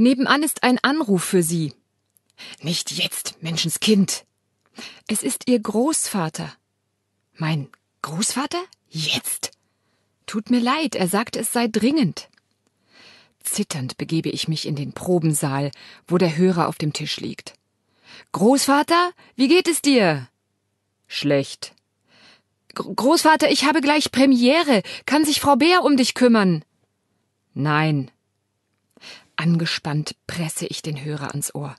Nebenan ist ein Anruf für sie. Nicht jetzt, Menschenskind. Es ist ihr Großvater. Mein Großvater? Jetzt? Tut mir leid, er sagte, es sei dringend. Zitternd begebe ich mich in den Probensaal, wo der Hörer auf dem Tisch liegt. Großvater, wie geht es dir? Schlecht. Großvater, ich habe gleich Premiere. Kann sich Frau Bär um dich kümmern? Nein. Angespannt presse ich den Hörer ans Ohr.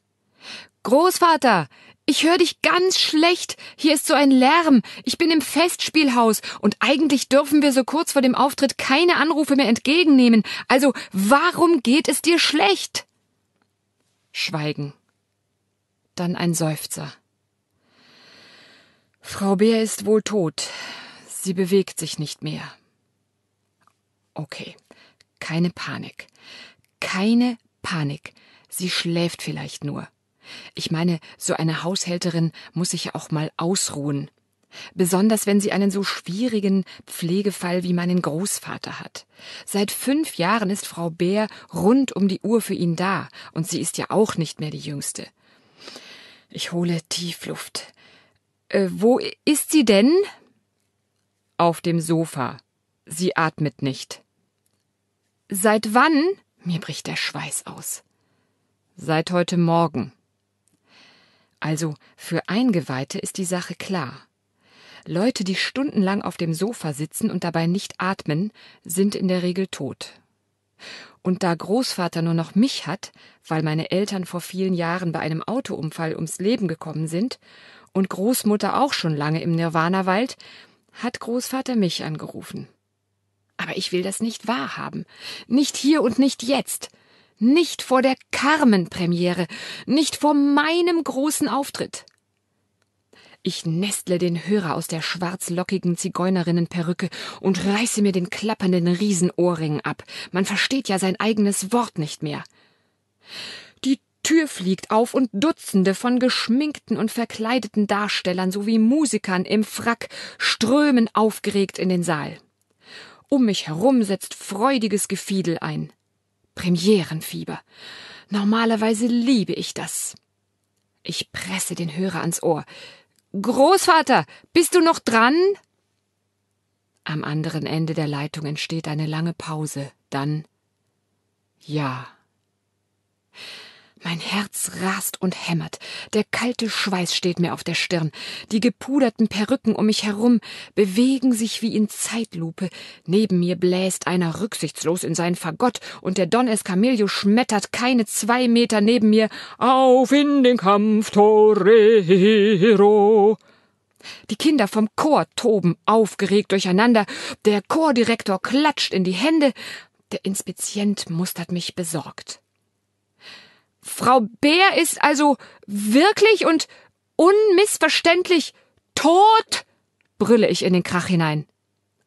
Großvater, ich höre dich ganz schlecht. Hier ist so ein Lärm. Ich bin im Festspielhaus und eigentlich dürfen wir so kurz vor dem Auftritt keine Anrufe mehr entgegennehmen. Also, warum geht es dir schlecht? Schweigen. Dann ein Seufzer. Frau Bär ist wohl tot. Sie bewegt sich nicht mehr. Okay, keine Panik. Keine Panik. Sie schläft vielleicht nur. Ich meine, so eine Haushälterin muss sich ja auch mal ausruhen. Besonders wenn sie einen so schwierigen Pflegefall wie meinen Großvater hat. Seit fünf Jahren ist Frau Bär rund um die Uhr für ihn da, und sie ist ja auch nicht mehr die Jüngste. Ich hole Tiefluft. Äh, wo ist sie denn? Auf dem Sofa. Sie atmet nicht. Seit wann? Mir bricht der Schweiß aus. Seit heute Morgen. Also, für Eingeweihte ist die Sache klar. Leute, die stundenlang auf dem Sofa sitzen und dabei nicht atmen, sind in der Regel tot. Und da Großvater nur noch mich hat, weil meine Eltern vor vielen Jahren bei einem Autounfall ums Leben gekommen sind und Großmutter auch schon lange im Nirvana weilt, hat Großvater mich angerufen. Aber ich will das nicht wahrhaben. Nicht hier und nicht jetzt. Nicht vor der Carmen-Premiere. Nicht vor meinem großen Auftritt. Ich nestle den Hörer aus der schwarzlockigen Zigeunerinnenperücke und reiße mir den klappernden Riesenohrring ab. Man versteht ja sein eigenes Wort nicht mehr. Die Tür fliegt auf und Dutzende von geschminkten und verkleideten Darstellern sowie Musikern im Frack strömen aufgeregt in den Saal. Um mich herum setzt freudiges Gefiedel ein. Premierenfieber. Normalerweise liebe ich das. Ich presse den Hörer ans Ohr. Großvater, bist du noch dran? Am anderen Ende der Leitung entsteht eine lange Pause, dann Ja. Mein Herz rast und hämmert, der kalte Schweiß steht mir auf der Stirn, die gepuderten Perücken um mich herum bewegen sich wie in Zeitlupe, neben mir bläst einer rücksichtslos in seinen Fagott, und der Don Escamillo schmettert keine zwei Meter neben mir auf in den Kampf, Torero. Die Kinder vom Chor toben aufgeregt durcheinander, der Chordirektor klatscht in die Hände, der Inspizient mustert mich besorgt. Frau Bär ist also wirklich und unmissverständlich tot, brülle ich in den Krach hinein,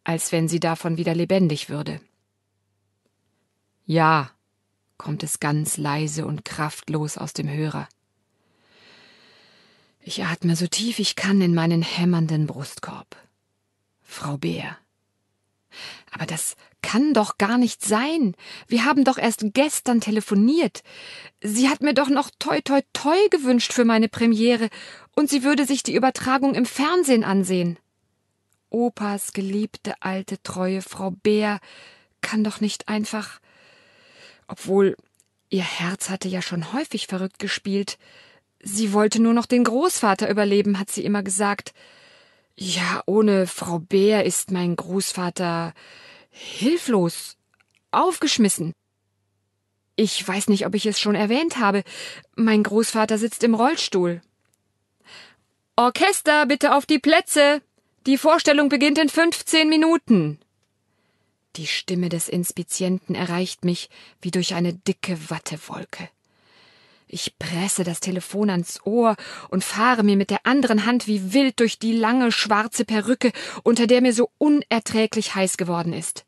als wenn sie davon wieder lebendig würde. Ja, kommt es ganz leise und kraftlos aus dem Hörer. Ich atme so tief ich kann in meinen hämmernden Brustkorb. Frau Bär. Aber das kann doch gar nicht sein. Wir haben doch erst gestern telefoniert. Sie hat mir doch noch toi toi toi gewünscht für meine Premiere und sie würde sich die Übertragung im Fernsehen ansehen. Opas geliebte alte treue Frau Bär kann doch nicht einfach. Obwohl ihr Herz hatte ja schon häufig verrückt gespielt. Sie wollte nur noch den Großvater überleben, hat sie immer gesagt. Ja, ohne Frau Bär ist mein Großvater hilflos, aufgeschmissen. Ich weiß nicht, ob ich es schon erwähnt habe. Mein Großvater sitzt im Rollstuhl. Orchester, bitte auf die Plätze. Die Vorstellung beginnt in fünfzehn Minuten. Die Stimme des Inspizienten erreicht mich wie durch eine dicke Wattewolke. Ich presse das Telefon ans Ohr und fahre mir mit der anderen Hand wie wild durch die lange schwarze Perücke, unter der mir so unerträglich heiß geworden ist.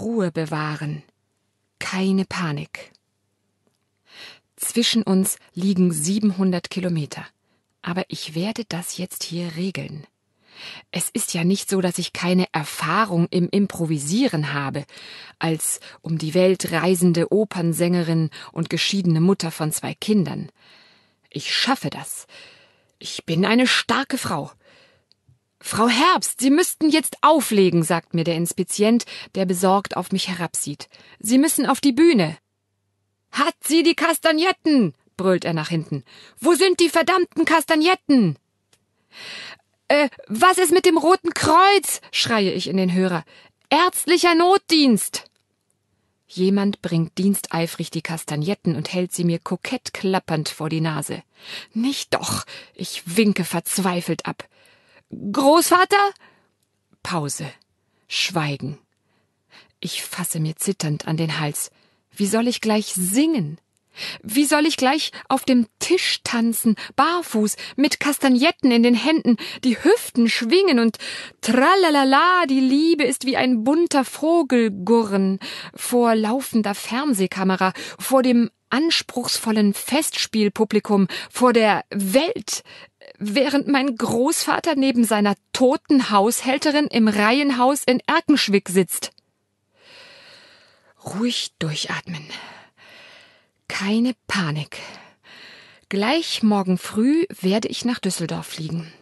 Ruhe bewahren. Keine Panik. Zwischen uns liegen 700 Kilometer. Aber ich werde das jetzt hier regeln. Es ist ja nicht so, dass ich keine Erfahrung im Improvisieren habe, als um die Welt reisende Opernsängerin und geschiedene Mutter von zwei Kindern. Ich schaffe das. Ich bin eine starke Frau. Frau Herbst, Sie müssten jetzt auflegen, sagt mir der Inspizient, der besorgt auf mich herabsieht. Sie müssen auf die Bühne. Hat sie die Kastagnetten? brüllt er nach hinten. Wo sind die verdammten Kastagnetten? Äh, was ist mit dem Roten Kreuz? schreie ich in den Hörer. Ärztlicher Notdienst! Jemand bringt diensteifrig die Kastagnetten und hält sie mir kokett klappernd vor die Nase. Nicht doch! Ich winke verzweifelt ab. Großvater? Pause. Schweigen. Ich fasse mir zitternd an den Hals. Wie soll ich gleich singen? Wie soll ich gleich auf dem Tisch tanzen, barfuß, mit Kastagnetten in den Händen, die Hüften schwingen und tralalala, die Liebe ist wie ein bunter Vogelgurren vor laufender Fernsehkamera, vor dem anspruchsvollen Festspielpublikum, vor der Welt, während mein Großvater neben seiner toten Haushälterin im Reihenhaus in Erkenschwick sitzt. Ruhig durchatmen. Keine Panik. Gleich morgen früh werde ich nach Düsseldorf fliegen.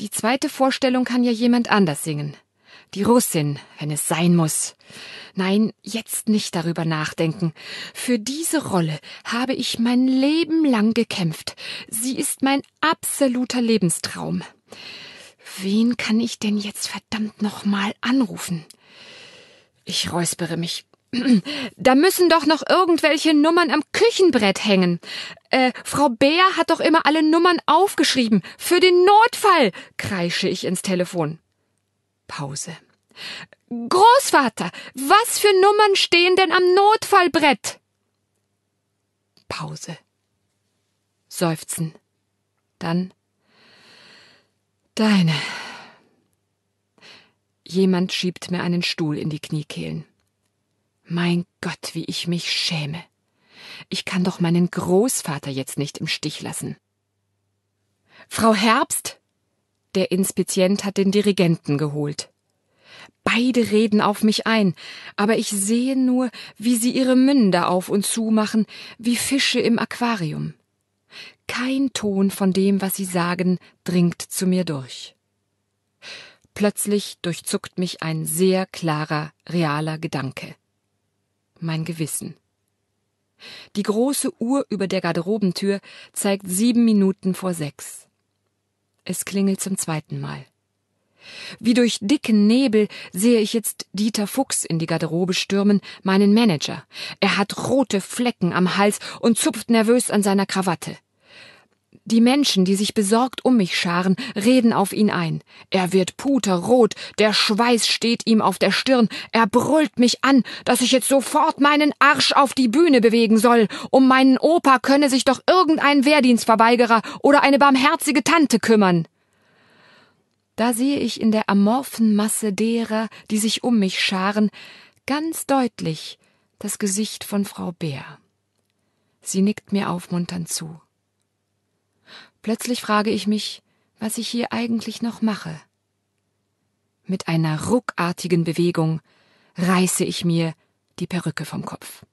Die zweite Vorstellung kann ja jemand anders singen. Die Russin, wenn es sein muss. Nein, jetzt nicht darüber nachdenken. Für diese Rolle habe ich mein Leben lang gekämpft. Sie ist mein absoluter Lebenstraum. Wen kann ich denn jetzt verdammt nochmal anrufen? Ich räuspere mich. Da müssen doch noch irgendwelche Nummern am Küchenbrett hängen. Äh, Frau Bär hat doch immer alle Nummern aufgeschrieben. Für den Notfall, kreische ich ins Telefon. Pause. Großvater, was für Nummern stehen denn am Notfallbrett? Pause. Seufzen. Dann deine. Jemand schiebt mir einen Stuhl in die Kniekehlen. Mein Gott, wie ich mich schäme. Ich kann doch meinen Großvater jetzt nicht im Stich lassen. Frau Herbst? Der Inspizient hat den Dirigenten geholt. Beide reden auf mich ein, aber ich sehe nur, wie sie ihre Münder auf und zu machen, wie Fische im Aquarium. Kein Ton von dem, was sie sagen, dringt zu mir durch. Plötzlich durchzuckt mich ein sehr klarer, realer Gedanke mein Gewissen. Die große Uhr über der Garderobentür zeigt sieben Minuten vor sechs. Es klingelt zum zweiten Mal. Wie durch dicken Nebel sehe ich jetzt Dieter Fuchs in die Garderobe stürmen, meinen Manager. Er hat rote Flecken am Hals und zupft nervös an seiner Krawatte. Die Menschen, die sich besorgt um mich scharen, reden auf ihn ein. Er wird puterrot, der Schweiß steht ihm auf der Stirn, er brüllt mich an, dass ich jetzt sofort meinen Arsch auf die Bühne bewegen soll. Um meinen Opa könne sich doch irgendein Wehrdienstverweigerer oder eine barmherzige Tante kümmern. Da sehe ich in der amorphen Masse derer, die sich um mich scharen, ganz deutlich das Gesicht von Frau Bär. Sie nickt mir aufmunternd zu. Plötzlich frage ich mich, was ich hier eigentlich noch mache. Mit einer ruckartigen Bewegung reiße ich mir die Perücke vom Kopf.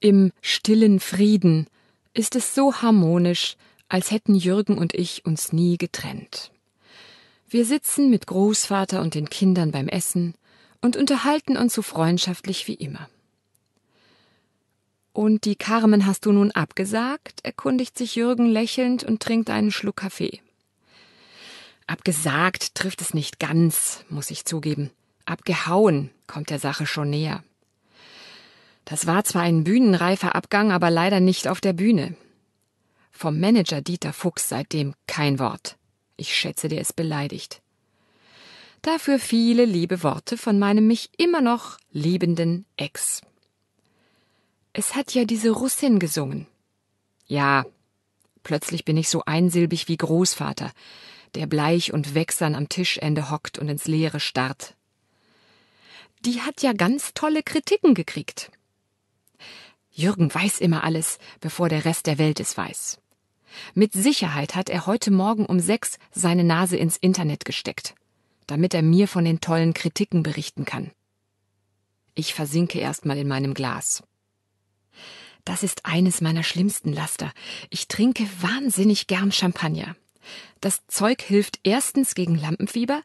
Im stillen Frieden ist es so harmonisch, als hätten Jürgen und ich uns nie getrennt. Wir sitzen mit Großvater und den Kindern beim Essen und unterhalten uns so freundschaftlich wie immer. Und die Carmen hast du nun abgesagt? erkundigt sich Jürgen lächelnd und trinkt einen Schluck Kaffee. Abgesagt trifft es nicht ganz, muss ich zugeben. Abgehauen kommt der Sache schon näher. Das war zwar ein bühnenreifer Abgang, aber leider nicht auf der Bühne. Vom Manager Dieter Fuchs seitdem kein Wort. Ich schätze, der ist beleidigt. Dafür viele liebe Worte von meinem mich immer noch liebenden Ex. Es hat ja diese Russin gesungen. Ja. Plötzlich bin ich so einsilbig wie Großvater, der bleich und wechsern am Tischende hockt und ins Leere starrt. Die hat ja ganz tolle Kritiken gekriegt. Jürgen weiß immer alles, bevor der Rest der Welt es weiß. Mit Sicherheit hat er heute Morgen um sechs seine Nase ins Internet gesteckt, damit er mir von den tollen Kritiken berichten kann. Ich versinke erstmal in meinem Glas. Das ist eines meiner schlimmsten Laster. Ich trinke wahnsinnig gern Champagner. Das Zeug hilft erstens gegen Lampenfieber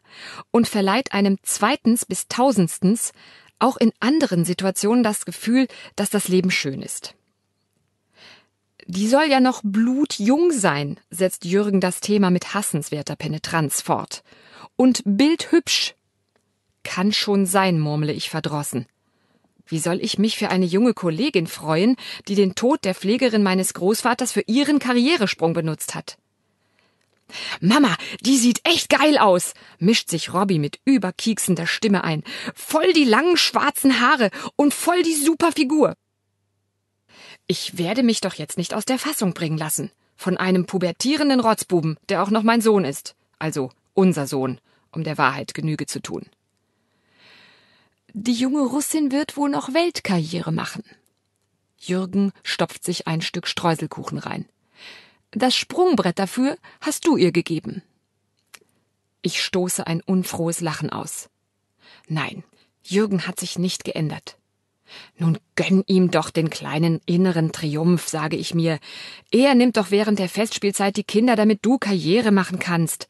und verleiht einem zweitens bis tausendstens auch in anderen Situationen das Gefühl, dass das Leben schön ist. Die soll ja noch blutjung sein, setzt Jürgen das Thema mit hassenswerter Penetranz fort. Und bildhübsch. Kann schon sein, murmle ich verdrossen. Wie soll ich mich für eine junge Kollegin freuen, die den Tod der Pflegerin meines Großvaters für ihren Karrieresprung benutzt hat? Mama, die sieht echt geil aus, mischt sich Robbie mit überkieksender Stimme ein. Voll die langen schwarzen Haare und voll die super Figur. Ich werde mich doch jetzt nicht aus der Fassung bringen lassen. Von einem pubertierenden Rotzbuben, der auch noch mein Sohn ist. Also unser Sohn, um der Wahrheit Genüge zu tun. Die junge Russin wird wohl noch Weltkarriere machen. Jürgen stopft sich ein Stück Streuselkuchen rein. Das Sprungbrett dafür hast du ihr gegeben. Ich stoße ein unfrohes Lachen aus. Nein, Jürgen hat sich nicht geändert. Nun gönn ihm doch den kleinen inneren Triumph, sage ich mir. Er nimmt doch während der Festspielzeit die Kinder, damit du Karriere machen kannst.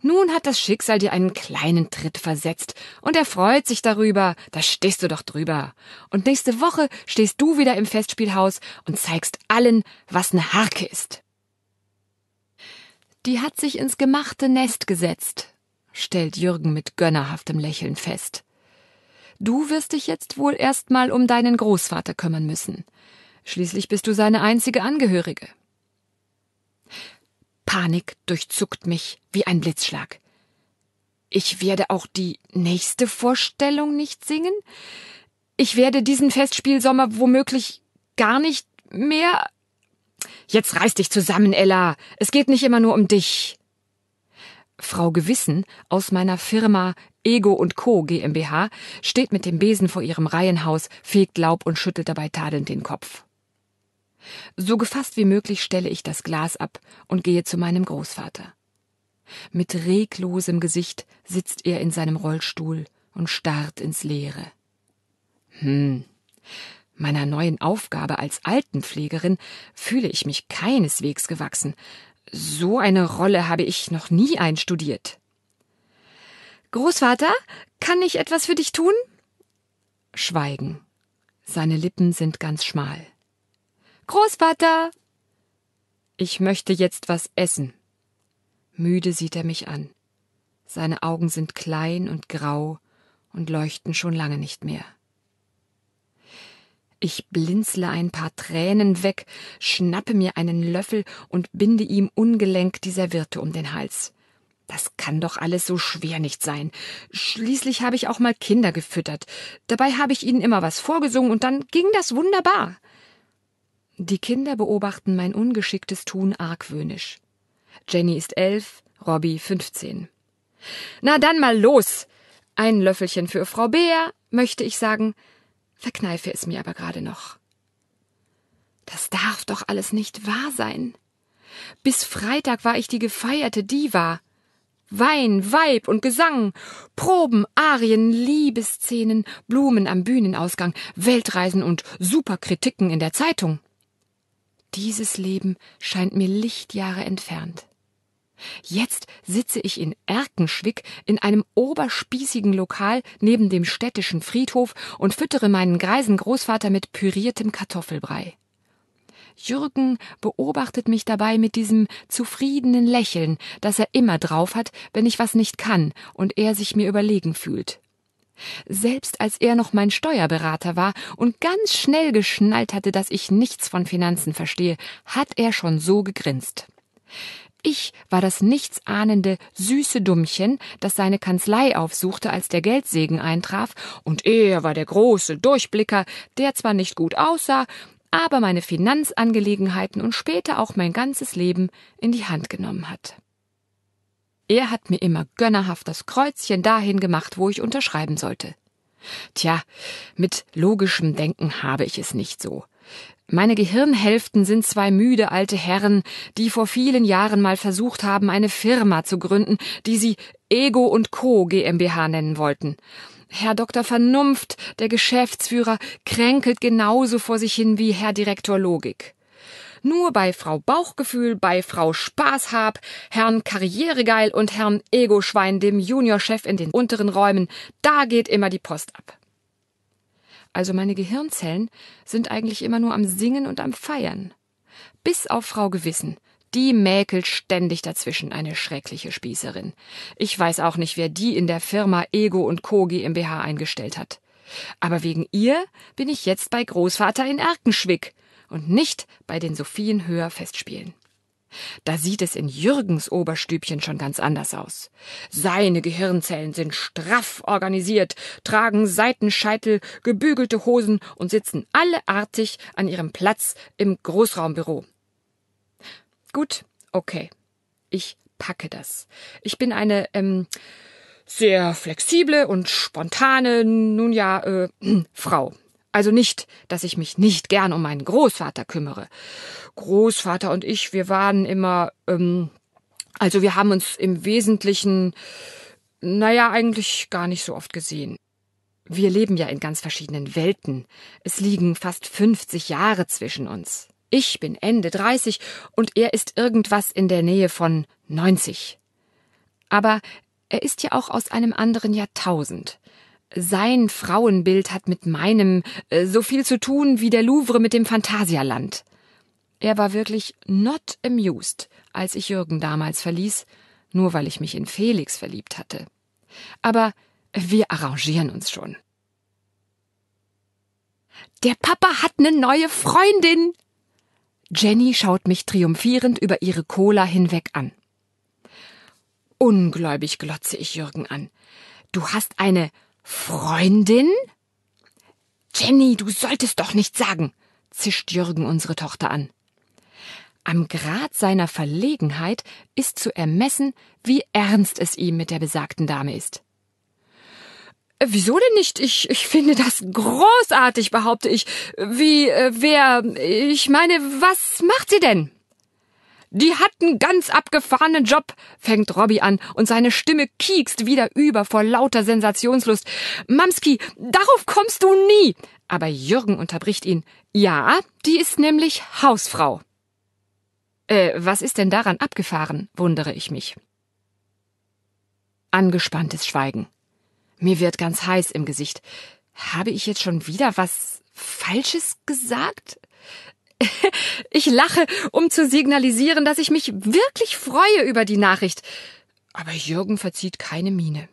Nun hat das Schicksal dir einen kleinen Tritt versetzt und er freut sich darüber. Da stehst du doch drüber. Und nächste Woche stehst du wieder im Festspielhaus und zeigst allen, was ne Harke ist. Die hat sich ins gemachte Nest gesetzt, stellt Jürgen mit gönnerhaftem Lächeln fest. Du wirst dich jetzt wohl erstmal um deinen Großvater kümmern müssen. Schließlich bist du seine einzige Angehörige. Panik durchzuckt mich wie ein Blitzschlag. Ich werde auch die nächste Vorstellung nicht singen? Ich werde diesen Festspielsommer womöglich gar nicht mehr. Jetzt reiß dich zusammen, Ella. Es geht nicht immer nur um dich. Frau Gewissen aus meiner Firma Ego und Co. GmbH steht mit dem Besen vor ihrem Reihenhaus, fegt Laub und schüttelt dabei tadelnd den Kopf. So gefasst wie möglich stelle ich das Glas ab und gehe zu meinem Großvater. Mit reglosem Gesicht sitzt er in seinem Rollstuhl und starrt ins Leere. Hm. Meiner neuen Aufgabe als Altenpflegerin fühle ich mich keineswegs gewachsen, so eine Rolle habe ich noch nie einstudiert. Großvater, kann ich etwas für dich tun? Schweigen. Seine Lippen sind ganz schmal. Großvater! Ich möchte jetzt was essen. Müde sieht er mich an. Seine Augen sind klein und grau und leuchten schon lange nicht mehr. Ich blinzle ein paar Tränen weg, schnappe mir einen Löffel und binde ihm ungelenk die Serviette um den Hals. Das kann doch alles so schwer nicht sein. Schließlich habe ich auch mal Kinder gefüttert. Dabei habe ich ihnen immer was vorgesungen und dann ging das wunderbar. Die Kinder beobachten mein ungeschicktes Tun argwöhnisch. Jenny ist elf, Robbie fünfzehn. Na dann mal los! Ein Löffelchen für Frau Bär, möchte ich sagen, verkneife es mir aber gerade noch. Das darf doch alles nicht wahr sein. Bis Freitag war ich die gefeierte Diva. Wein, Weib und Gesang, Proben, Arien, Liebesszenen, Blumen am Bühnenausgang, Weltreisen und Superkritiken in der Zeitung. Dieses Leben scheint mir Lichtjahre entfernt. Jetzt sitze ich in Erkenschwick in einem oberspießigen Lokal neben dem städtischen Friedhof und füttere meinen greisen Großvater mit püriertem Kartoffelbrei. Jürgen beobachtet mich dabei mit diesem zufriedenen Lächeln, das er immer drauf hat, wenn ich was nicht kann und er sich mir überlegen fühlt. Selbst als er noch mein Steuerberater war und ganz schnell geschnallt hatte, dass ich nichts von Finanzen verstehe, hat er schon so gegrinst. Ich war das nichtsahnende, süße Dummchen, das seine Kanzlei aufsuchte, als der Geldsegen eintraf, und er war der große Durchblicker, der zwar nicht gut aussah, aber meine Finanzangelegenheiten und später auch mein ganzes Leben in die Hand genommen hat. Er hat mir immer gönnerhaft das Kreuzchen dahin gemacht, wo ich unterschreiben sollte. Tja, mit logischem Denken habe ich es nicht so. Meine Gehirnhälften sind zwei müde alte Herren, die vor vielen Jahren mal versucht haben, eine Firma zu gründen, die sie Ego und Co. GmbH nennen wollten. Herr Dr. Vernunft, der Geschäftsführer, kränkelt genauso vor sich hin wie Herr Direktor Logik. Nur bei Frau Bauchgefühl, bei Frau Spaßhab, Herrn Karrieregeil und Herrn Egoschwein, dem Juniorchef in den unteren Räumen, da geht immer die Post ab also meine Gehirnzellen, sind eigentlich immer nur am Singen und am Feiern. Bis auf Frau Gewissen. Die mäkelt ständig dazwischen, eine schreckliche Spießerin. Ich weiß auch nicht, wer die in der Firma Ego und Co. GmbH eingestellt hat. Aber wegen ihr bin ich jetzt bei Großvater in Erkenschwick und nicht bei den Sophien höher Festspielen. Da sieht es in Jürgens Oberstübchen schon ganz anders aus. Seine Gehirnzellen sind straff organisiert, tragen Seitenscheitel, gebügelte Hosen und sitzen alle artig an ihrem Platz im Großraumbüro. Gut, okay. Ich packe das. Ich bin eine ähm, sehr flexible und spontane, nun ja, äh, Frau. Also nicht, dass ich mich nicht gern um meinen Großvater kümmere. Großvater und ich, wir waren immer, ähm, also wir haben uns im Wesentlichen, naja, eigentlich gar nicht so oft gesehen. Wir leben ja in ganz verschiedenen Welten. Es liegen fast 50 Jahre zwischen uns. Ich bin Ende 30 und er ist irgendwas in der Nähe von 90. Aber er ist ja auch aus einem anderen Jahrtausend. Sein Frauenbild hat mit meinem äh, so viel zu tun wie der Louvre mit dem Phantasialand. Er war wirklich not amused, als ich Jürgen damals verließ, nur weil ich mich in Felix verliebt hatte. Aber wir arrangieren uns schon. Der Papa hat eine neue Freundin! Jenny schaut mich triumphierend über ihre Cola hinweg an. Ungläubig glotze ich Jürgen an. Du hast eine Freundin? Jenny, du solltest doch nicht sagen, zischt Jürgen unsere Tochter an. Am Grad seiner Verlegenheit ist zu ermessen, wie ernst es ihm mit der besagten Dame ist. Äh, wieso denn nicht? Ich, ich finde das großartig, behaupte ich. Wie, äh, wer, ich meine, was macht sie denn? Die hatten ganz abgefahrenen Job, fängt Robby an und seine Stimme kiekst wieder über vor lauter Sensationslust. Mamski, darauf kommst du nie! Aber Jürgen unterbricht ihn. Ja, die ist nämlich Hausfrau. Äh, was ist denn daran abgefahren? wundere ich mich. Angespanntes Schweigen. Mir wird ganz heiß im Gesicht. Habe ich jetzt schon wieder was Falsches gesagt? Ich lache, um zu signalisieren, dass ich mich wirklich freue über die Nachricht. Aber Jürgen verzieht keine Miene.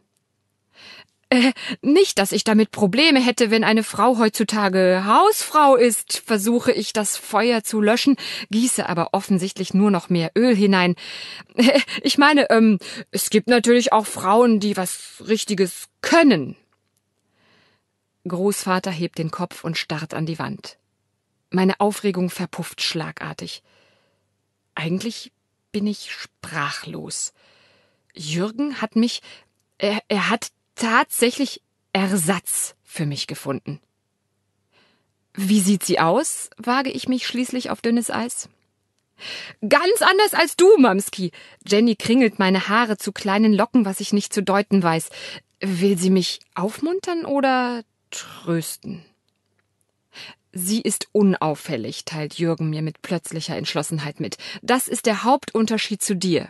Äh, nicht, dass ich damit Probleme hätte, wenn eine Frau heutzutage Hausfrau ist, versuche ich das Feuer zu löschen, gieße aber offensichtlich nur noch mehr Öl hinein. Äh, ich meine, ähm, es gibt natürlich auch Frauen, die was Richtiges können. Großvater hebt den Kopf und starrt an die Wand. Meine Aufregung verpufft schlagartig. Eigentlich bin ich sprachlos. Jürgen hat mich, er, er hat tatsächlich Ersatz für mich gefunden. Wie sieht sie aus? wage ich mich schließlich auf dünnes Eis. Ganz anders als du, Mamski. Jenny kringelt meine Haare zu kleinen Locken, was ich nicht zu deuten weiß. Will sie mich aufmuntern oder trösten? Sie ist unauffällig, teilt Jürgen mir mit plötzlicher Entschlossenheit mit. Das ist der Hauptunterschied zu dir.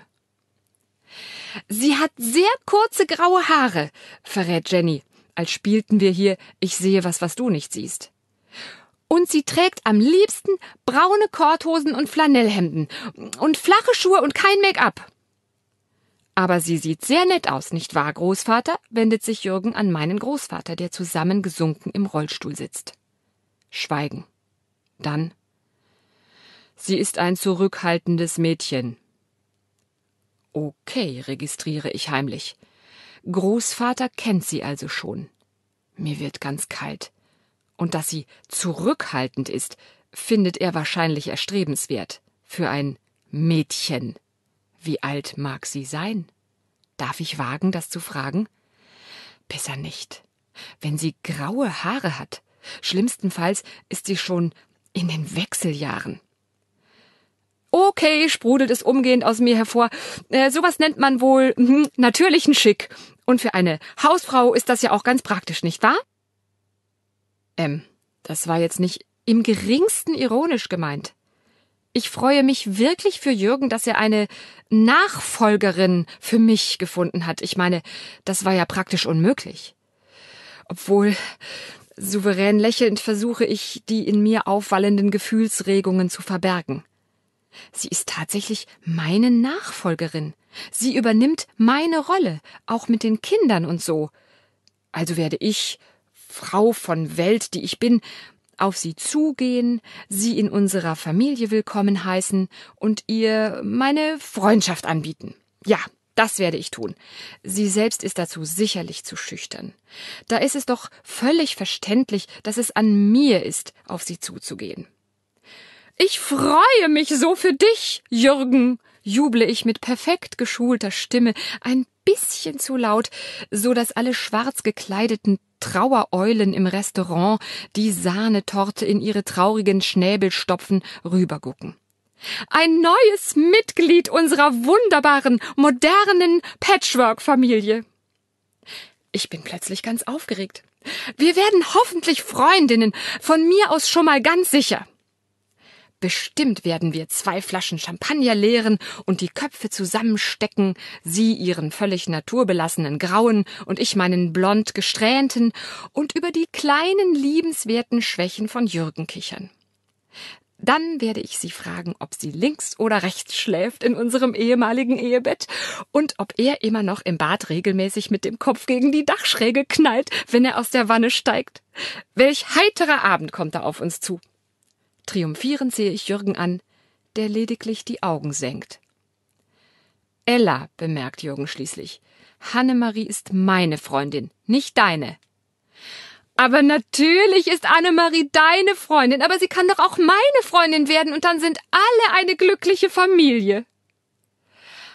Sie hat sehr kurze graue Haare, verrät Jenny, als spielten wir hier Ich sehe was, was du nicht siehst. Und sie trägt am liebsten braune Korthosen und Flanellhemden und flache Schuhe und kein Make-up. Aber sie sieht sehr nett aus, nicht wahr, Großvater? wendet sich Jürgen an meinen Großvater, der zusammengesunken im Rollstuhl sitzt. Schweigen. Dann Sie ist ein zurückhaltendes Mädchen. Okay, registriere ich heimlich. Großvater kennt sie also schon. Mir wird ganz kalt. Und dass sie zurückhaltend ist, findet er wahrscheinlich erstrebenswert. Für ein Mädchen. Wie alt mag sie sein? Darf ich wagen, das zu fragen? Besser nicht. Wenn sie graue Haare hat, Schlimmstenfalls ist sie schon in den Wechseljahren. Okay, sprudelt es umgehend aus mir hervor. Äh, sowas nennt man wohl mh, hm, natürlichen Schick. Und für eine Hausfrau ist das ja auch ganz praktisch, nicht wahr? Ähm, das war jetzt nicht im geringsten ironisch gemeint. Ich freue mich wirklich für Jürgen, dass er eine Nachfolgerin für mich gefunden hat. Ich meine, das war ja praktisch unmöglich. Obwohl, Souverän lächelnd versuche ich, die in mir aufwallenden Gefühlsregungen zu verbergen. Sie ist tatsächlich meine Nachfolgerin. Sie übernimmt meine Rolle, auch mit den Kindern und so. Also werde ich, Frau von Welt, die ich bin, auf sie zugehen, sie in unserer Familie willkommen heißen und ihr meine Freundschaft anbieten. Ja, das werde ich tun. Sie selbst ist dazu sicherlich zu schüchtern. Da ist es doch völlig verständlich, dass es an mir ist, auf sie zuzugehen. Ich freue mich so für dich, Jürgen, juble ich mit perfekt geschulter Stimme, ein bisschen zu laut, so dass alle schwarz gekleideten Trauereulen im Restaurant die Sahnetorte in ihre traurigen Schnäbel stopfen, rübergucken. Ein neues Mitglied unserer wunderbaren, modernen Patchwork-Familie. Ich bin plötzlich ganz aufgeregt. Wir werden hoffentlich Freundinnen, von mir aus schon mal ganz sicher. Bestimmt werden wir zwei Flaschen Champagner leeren und die Köpfe zusammenstecken, sie ihren völlig naturbelassenen grauen und ich meinen blond gesträhnten und über die kleinen liebenswerten Schwächen von Jürgen kichern. Dann werde ich sie fragen, ob sie links oder rechts schläft in unserem ehemaligen Ehebett und ob er immer noch im Bad regelmäßig mit dem Kopf gegen die Dachschräge knallt, wenn er aus der Wanne steigt. Welch heiterer Abend kommt da auf uns zu. Triumphierend sehe ich Jürgen an, der lediglich die Augen senkt. Ella, bemerkt Jürgen schließlich, Hannemarie ist meine Freundin, nicht deine. Aber natürlich ist Annemarie deine Freundin, aber sie kann doch auch meine Freundin werden und dann sind alle eine glückliche Familie.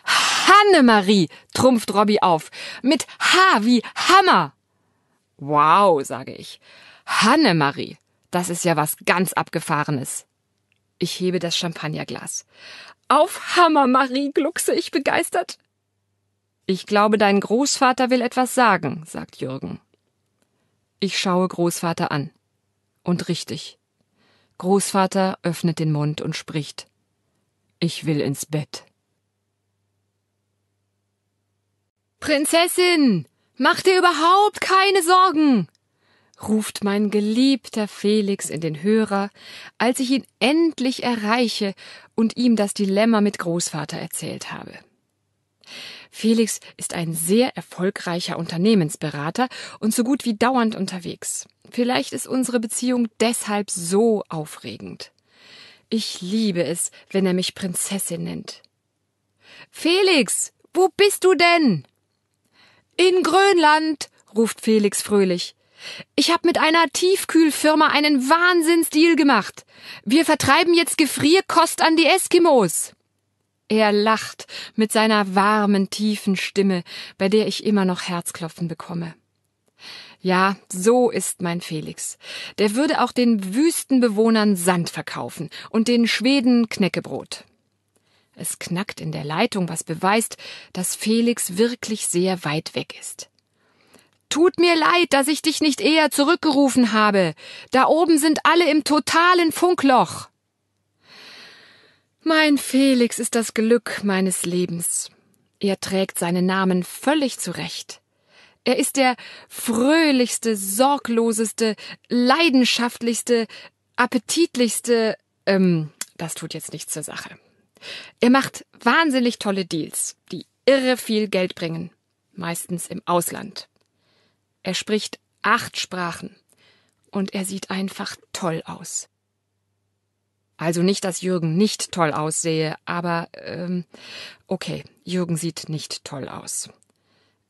Hannemarie, trumpft Robby auf, mit H wie Hammer. Wow, sage ich. Hannemarie, das ist ja was ganz Abgefahrenes. Ich hebe das Champagnerglas. Auf Hammer, Marie, gluckse ich begeistert. Ich glaube, dein Großvater will etwas sagen, sagt Jürgen. Ich schaue Großvater an. Und richtig. Großvater öffnet den Mund und spricht. Ich will ins Bett. Prinzessin, mach dir überhaupt keine Sorgen, ruft mein geliebter Felix in den Hörer, als ich ihn endlich erreiche und ihm das Dilemma mit Großvater erzählt habe. Felix ist ein sehr erfolgreicher Unternehmensberater und so gut wie dauernd unterwegs. Vielleicht ist unsere Beziehung deshalb so aufregend. Ich liebe es, wenn er mich Prinzessin nennt. Felix, wo bist du denn? In Grönland, ruft Felix fröhlich. Ich habe mit einer Tiefkühlfirma einen Wahnsinnsdeal gemacht. Wir vertreiben jetzt Gefrierkost an die Eskimos. Er lacht mit seiner warmen, tiefen Stimme, bei der ich immer noch Herzklopfen bekomme. Ja, so ist mein Felix. Der würde auch den Wüstenbewohnern Sand verkaufen und den Schweden Knäckebrot. Es knackt in der Leitung, was beweist, dass Felix wirklich sehr weit weg ist. Tut mir leid, dass ich dich nicht eher zurückgerufen habe. Da oben sind alle im totalen Funkloch. Mein Felix ist das Glück meines Lebens. Er trägt seinen Namen völlig zurecht. Er ist der fröhlichste, sorgloseste, leidenschaftlichste, appetitlichste, ähm, das tut jetzt nichts zur Sache. Er macht wahnsinnig tolle Deals, die irre viel Geld bringen, meistens im Ausland. Er spricht acht Sprachen und er sieht einfach toll aus. Also nicht, dass Jürgen nicht toll aussehe, aber ähm, okay, Jürgen sieht nicht toll aus.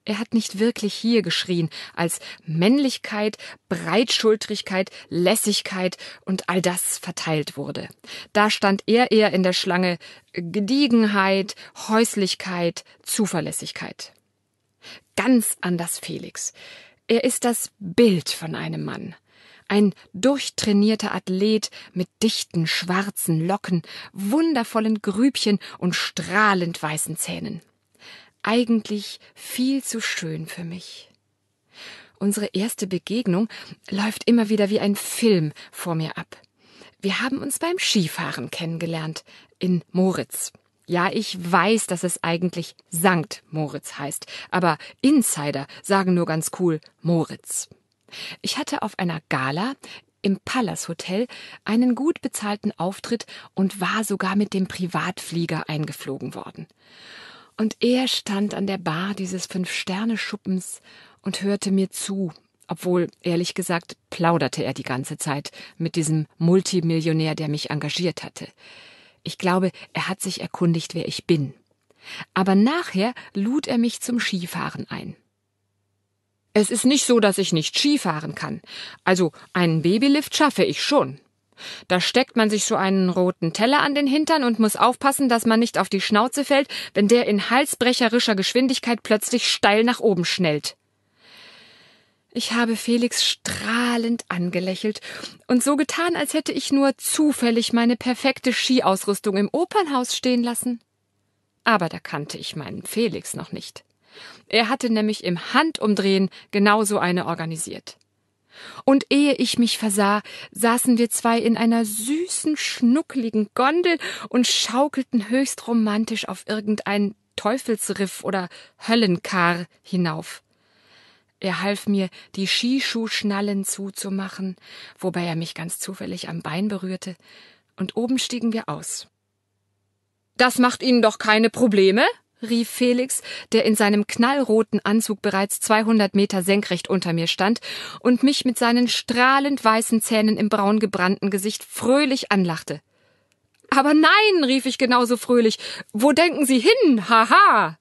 Er hat nicht wirklich hier geschrien, als Männlichkeit, Breitschultrigkeit, Lässigkeit und all das verteilt wurde. Da stand er eher in der Schlange Gediegenheit, Häuslichkeit, Zuverlässigkeit. Ganz anders Felix. Er ist das Bild von einem Mann. Ein durchtrainierter Athlet mit dichten schwarzen Locken, wundervollen Grübchen und strahlend weißen Zähnen. Eigentlich viel zu schön für mich. Unsere erste Begegnung läuft immer wieder wie ein Film vor mir ab. Wir haben uns beim Skifahren kennengelernt in Moritz. Ja, ich weiß, dass es eigentlich Sankt Moritz heißt, aber Insider sagen nur ganz cool Moritz. Ich hatte auf einer Gala im Palace Hotel einen gut bezahlten Auftritt und war sogar mit dem Privatflieger eingeflogen worden. Und er stand an der Bar dieses Fünf-Sterne-Schuppens und hörte mir zu, obwohl, ehrlich gesagt, plauderte er die ganze Zeit mit diesem Multimillionär, der mich engagiert hatte. Ich glaube, er hat sich erkundigt, wer ich bin. Aber nachher lud er mich zum Skifahren ein. Es ist nicht so, dass ich nicht Skifahren kann. Also einen Babylift schaffe ich schon. Da steckt man sich so einen roten Teller an den Hintern und muss aufpassen, dass man nicht auf die Schnauze fällt, wenn der in halsbrecherischer Geschwindigkeit plötzlich steil nach oben schnellt. Ich habe Felix strahlend angelächelt und so getan, als hätte ich nur zufällig meine perfekte Skiausrüstung im Opernhaus stehen lassen. Aber da kannte ich meinen Felix noch nicht. Er hatte nämlich im Handumdrehen genauso eine organisiert. Und ehe ich mich versah, saßen wir zwei in einer süßen, schnuckligen Gondel und schaukelten höchst romantisch auf irgendein Teufelsriff oder Höllenkar hinauf. Er half mir, die Skischuhschnallen zuzumachen, wobei er mich ganz zufällig am Bein berührte, und oben stiegen wir aus. Das macht Ihnen doch keine Probleme? rief Felix, der in seinem knallroten Anzug bereits 200 Meter senkrecht unter mir stand und mich mit seinen strahlend weißen Zähnen im braun gebrannten Gesicht fröhlich anlachte. Aber nein, rief ich genauso fröhlich. Wo denken Sie hin? Haha!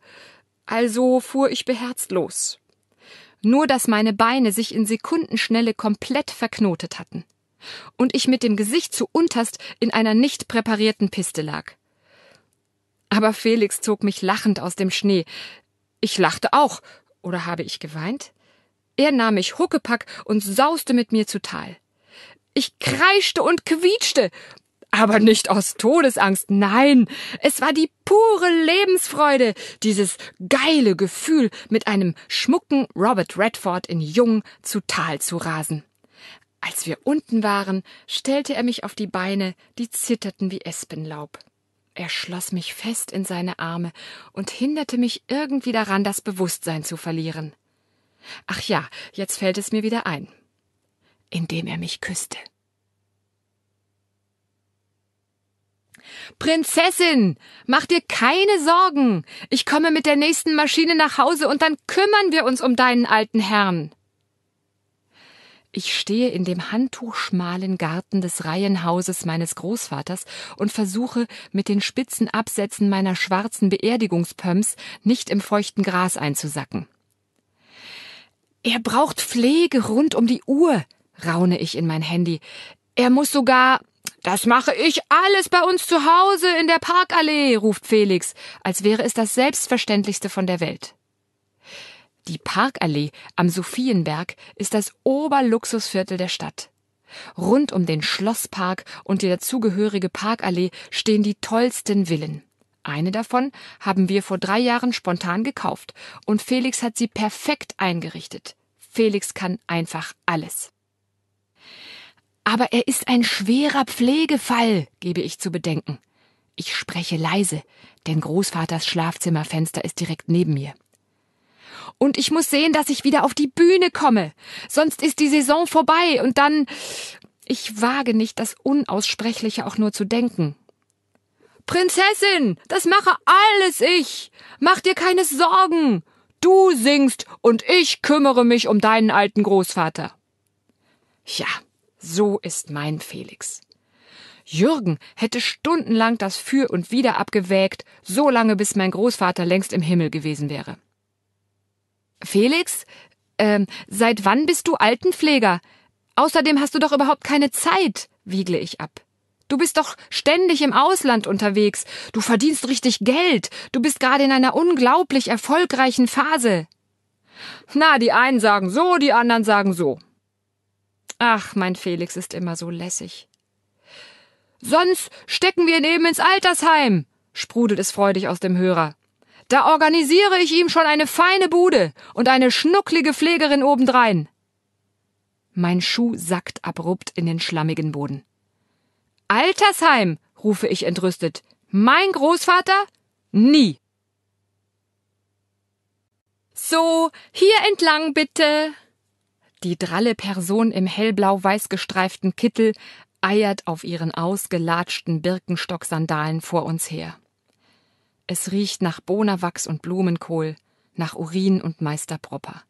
Also fuhr ich beherzt los. Nur dass meine Beine sich in Sekundenschnelle komplett verknotet hatten. Und ich mit dem Gesicht zu unterst in einer nicht präparierten Piste lag. Aber Felix zog mich lachend aus dem Schnee. Ich lachte auch. Oder habe ich geweint? Er nahm mich huckepack und sauste mit mir zu Tal. Ich kreischte und quietschte. Aber nicht aus Todesangst, nein. Es war die pure Lebensfreude, dieses geile Gefühl, mit einem schmucken Robert Redford in Jung zu Tal zu rasen. Als wir unten waren, stellte er mich auf die Beine, die zitterten wie Espenlaub. Er schloss mich fest in seine Arme und hinderte mich irgendwie daran, das Bewusstsein zu verlieren. Ach ja, jetzt fällt es mir wieder ein. Indem er mich küsste. Prinzessin, mach dir keine Sorgen. Ich komme mit der nächsten Maschine nach Hause und dann kümmern wir uns um deinen alten Herrn. Ich stehe in dem handtuchschmalen Garten des Reihenhauses meines Großvaters und versuche, mit den spitzen Absätzen meiner schwarzen Beerdigungspöms nicht im feuchten Gras einzusacken. Er braucht Pflege rund um die Uhr, raune ich in mein Handy. Er muss sogar. Das mache ich alles bei uns zu Hause in der Parkallee, ruft Felix, als wäre es das Selbstverständlichste von der Welt. Die Parkallee am Sophienberg ist das Oberluxusviertel der Stadt. Rund um den Schlosspark und die dazugehörige Parkallee stehen die tollsten Villen. Eine davon haben wir vor drei Jahren spontan gekauft und Felix hat sie perfekt eingerichtet. Felix kann einfach alles. Aber er ist ein schwerer Pflegefall, gebe ich zu bedenken. Ich spreche leise, denn Großvaters Schlafzimmerfenster ist direkt neben mir. Und ich muss sehen, dass ich wieder auf die Bühne komme. Sonst ist die Saison vorbei und dann. Ich wage nicht, das Unaussprechliche auch nur zu denken. Prinzessin, das mache alles ich. Mach dir keine Sorgen. Du singst und ich kümmere mich um deinen alten Großvater. Ja, so ist mein Felix. Jürgen hätte stundenlang das Für und Wider abgewägt, so lange bis mein Großvater längst im Himmel gewesen wäre. Felix, ähm, seit wann bist du Altenpfleger? Außerdem hast du doch überhaupt keine Zeit, wiegle ich ab. Du bist doch ständig im Ausland unterwegs. Du verdienst richtig Geld. Du bist gerade in einer unglaublich erfolgreichen Phase. Na, die einen sagen so, die anderen sagen so. Ach, mein Felix ist immer so lässig. Sonst stecken wir ihn eben ins Altersheim, sprudelt es freudig aus dem Hörer. Da organisiere ich ihm schon eine feine Bude und eine schnucklige Pflegerin obendrein. Mein Schuh sackt abrupt in den schlammigen Boden. Altersheim, rufe ich entrüstet. Mein Großvater? Nie. So, hier entlang bitte. Die dralle Person im hellblau-weiß gestreiften Kittel eiert auf ihren ausgelatschten Birkenstocksandalen vor uns her. Es riecht nach Bonawachs und Blumenkohl, nach Urin und Meister Propper.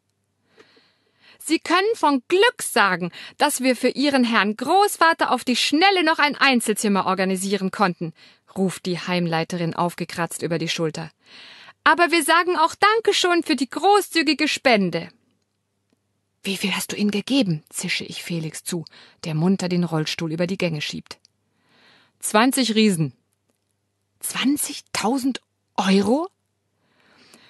Sie können von Glück sagen, dass wir für Ihren Herrn Großvater auf die Schnelle noch ein Einzelzimmer organisieren konnten, ruft die Heimleiterin aufgekratzt über die Schulter. Aber wir sagen auch Danke schon für die großzügige Spende. Wie viel hast du ihnen gegeben? zische ich Felix zu, der munter den Rollstuhl über die Gänge schiebt. Zwanzig Riesen. Zwanzigtausend Euro?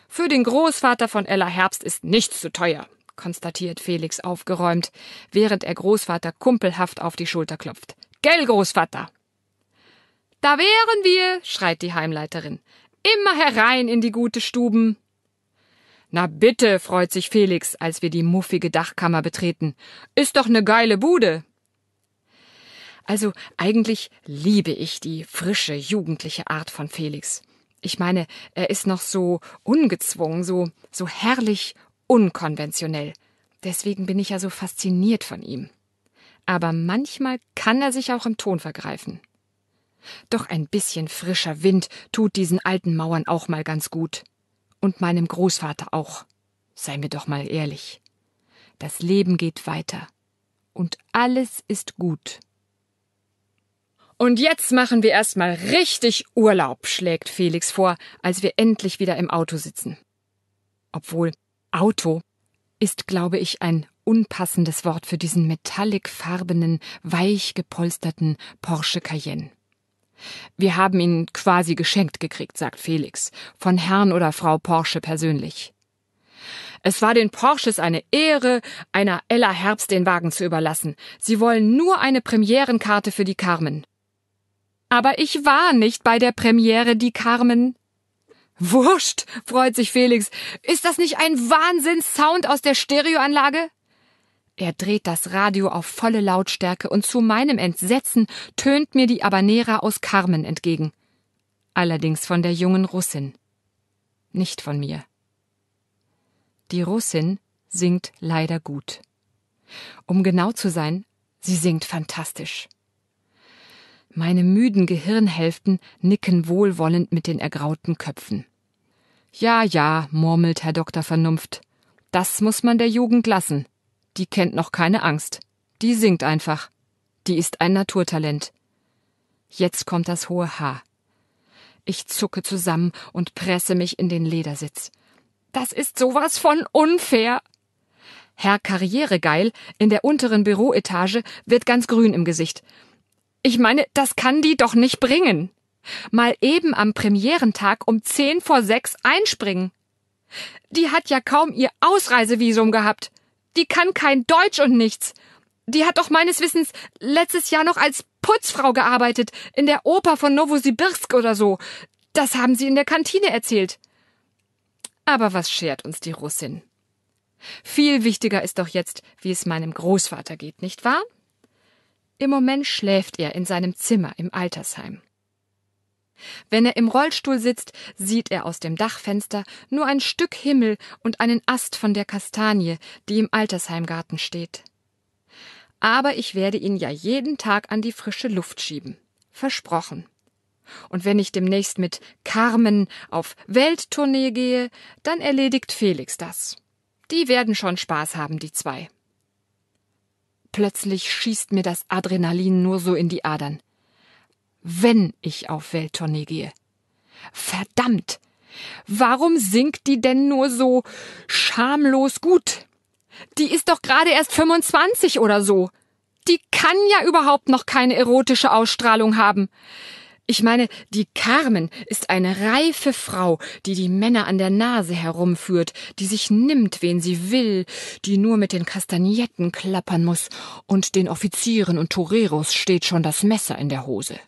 Für den Großvater von Ella Herbst ist nichts zu teuer, konstatiert Felix aufgeräumt, während er Großvater kumpelhaft auf die Schulter klopft. Gell, Großvater? Da wären wir, schreit die Heimleiterin. Immer herein in die gute Stuben. Na bitte, freut sich Felix, als wir die muffige Dachkammer betreten. Ist doch ne geile Bude. Also eigentlich liebe ich die frische, jugendliche Art von Felix. Ich meine, er ist noch so ungezwungen, so, so herrlich unkonventionell. Deswegen bin ich ja so fasziniert von ihm. Aber manchmal kann er sich auch im Ton vergreifen. Doch ein bisschen frischer Wind tut diesen alten Mauern auch mal ganz gut. Und meinem Großvater auch. Sei mir doch mal ehrlich. Das Leben geht weiter. Und alles ist gut. Und jetzt machen wir erstmal richtig Urlaub, schlägt Felix vor, als wir endlich wieder im Auto sitzen. Obwohl Auto ist, glaube ich, ein unpassendes Wort für diesen metallicfarbenen, weich gepolsterten Porsche Cayenne. Wir haben ihn quasi geschenkt gekriegt, sagt Felix, von Herrn oder Frau Porsche persönlich. Es war den Porsches eine Ehre, einer Ella Herbst den Wagen zu überlassen. Sie wollen nur eine Premierenkarte für die Carmen. Aber ich war nicht bei der Premiere, die Carmen. Wurscht, freut sich Felix. Ist das nicht ein Wahnsinnssound aus der Stereoanlage? Er dreht das Radio auf volle Lautstärke und zu meinem Entsetzen tönt mir die Abanera aus Carmen entgegen. Allerdings von der jungen Russin. Nicht von mir. Die Russin singt leider gut. Um genau zu sein, sie singt fantastisch. Meine müden Gehirnhälften nicken wohlwollend mit den ergrauten Köpfen. Ja, ja, murmelt Herr Dr. Vernunft. Das muss man der Jugend lassen. Die kennt noch keine Angst. Die singt einfach. Die ist ein Naturtalent. Jetzt kommt das hohe Haar. Ich zucke zusammen und presse mich in den Ledersitz. Das ist sowas von unfair. Herr Karrieregeil in der unteren Büroetage wird ganz grün im Gesicht. Ich meine, das kann die doch nicht bringen. Mal eben am Premierentag um zehn vor sechs einspringen. Die hat ja kaum ihr Ausreisevisum gehabt. Die kann kein Deutsch und nichts. Die hat doch meines Wissens letztes Jahr noch als Putzfrau gearbeitet, in der Oper von Novosibirsk oder so. Das haben sie in der Kantine erzählt. Aber was schert uns die Russin? Viel wichtiger ist doch jetzt, wie es meinem Großvater geht, nicht wahr? Im Moment schläft er in seinem Zimmer im Altersheim. Wenn er im Rollstuhl sitzt, sieht er aus dem Dachfenster nur ein Stück Himmel und einen Ast von der Kastanie, die im Altersheimgarten steht. Aber ich werde ihn ja jeden Tag an die frische Luft schieben. Versprochen. Und wenn ich demnächst mit Carmen auf Welttournee gehe, dann erledigt Felix das. Die werden schon Spaß haben, die zwei. Plötzlich schießt mir das Adrenalin nur so in die Adern. Wenn ich auf Welttournee gehe. Verdammt! Warum singt die denn nur so schamlos gut? Die ist doch gerade erst 25 oder so. Die kann ja überhaupt noch keine erotische Ausstrahlung haben. Ich meine, die Carmen ist eine reife Frau, die die Männer an der Nase herumführt, die sich nimmt, wen sie will, die nur mit den Kastagnetten klappern muss und den Offizieren und Toreros steht schon das Messer in der Hose.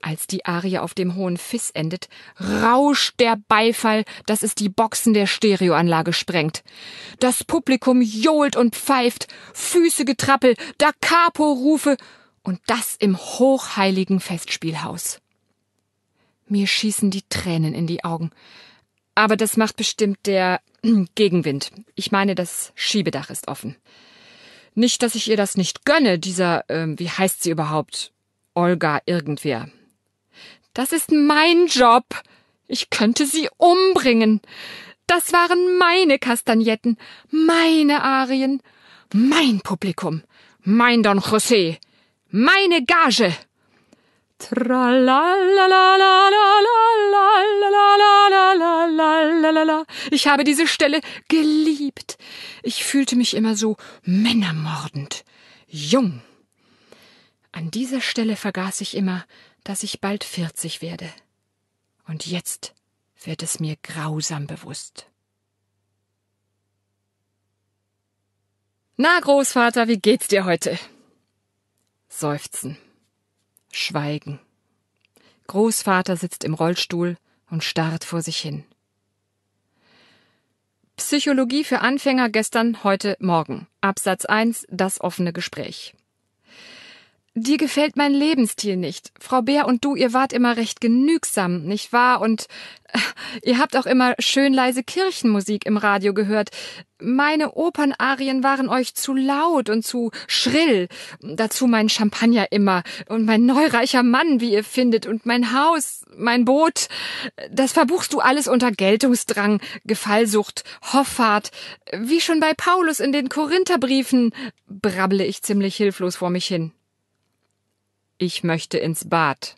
Als die Arie auf dem hohen Fiss endet, rauscht der Beifall, dass es die Boxen der Stereoanlage sprengt. Das Publikum johlt und pfeift, Füße getrappel, Da Capo rufe, und das im hochheiligen Festspielhaus. Mir schießen die Tränen in die Augen. Aber das macht bestimmt der Gegenwind. Ich meine, das Schiebedach ist offen. Nicht, dass ich ihr das nicht gönne, dieser, äh, wie heißt sie überhaupt? Olga irgendwer. Das ist mein Job. Ich könnte sie umbringen. Das waren meine Kastagnetten, meine Arien, mein Publikum, mein Don José. Meine Gage! Ich habe diese Stelle geliebt. Ich fühlte mich immer so männermordend, jung. An dieser Stelle vergaß ich immer, dass ich bald vierzig werde. Und jetzt wird es mir grausam bewusst. Na, Großvater, wie geht's dir heute? Seufzen. Schweigen. Großvater sitzt im Rollstuhl und starrt vor sich hin. Psychologie für Anfänger gestern, heute, morgen. Absatz 1, das offene Gespräch. Dir gefällt mein Lebensstil nicht. Frau Bär und du, ihr wart immer recht genügsam, nicht wahr? Und ihr habt auch immer schön leise Kirchenmusik im Radio gehört. Meine Opernarien waren euch zu laut und zu schrill. Dazu mein Champagner immer und mein neureicher Mann, wie ihr findet, und mein Haus, mein Boot. Das verbuchst du alles unter Geltungsdrang, Gefallsucht, Hoffart, wie schon bei Paulus in den Korintherbriefen, brabble ich ziemlich hilflos vor mich hin. Ich möchte ins Bad.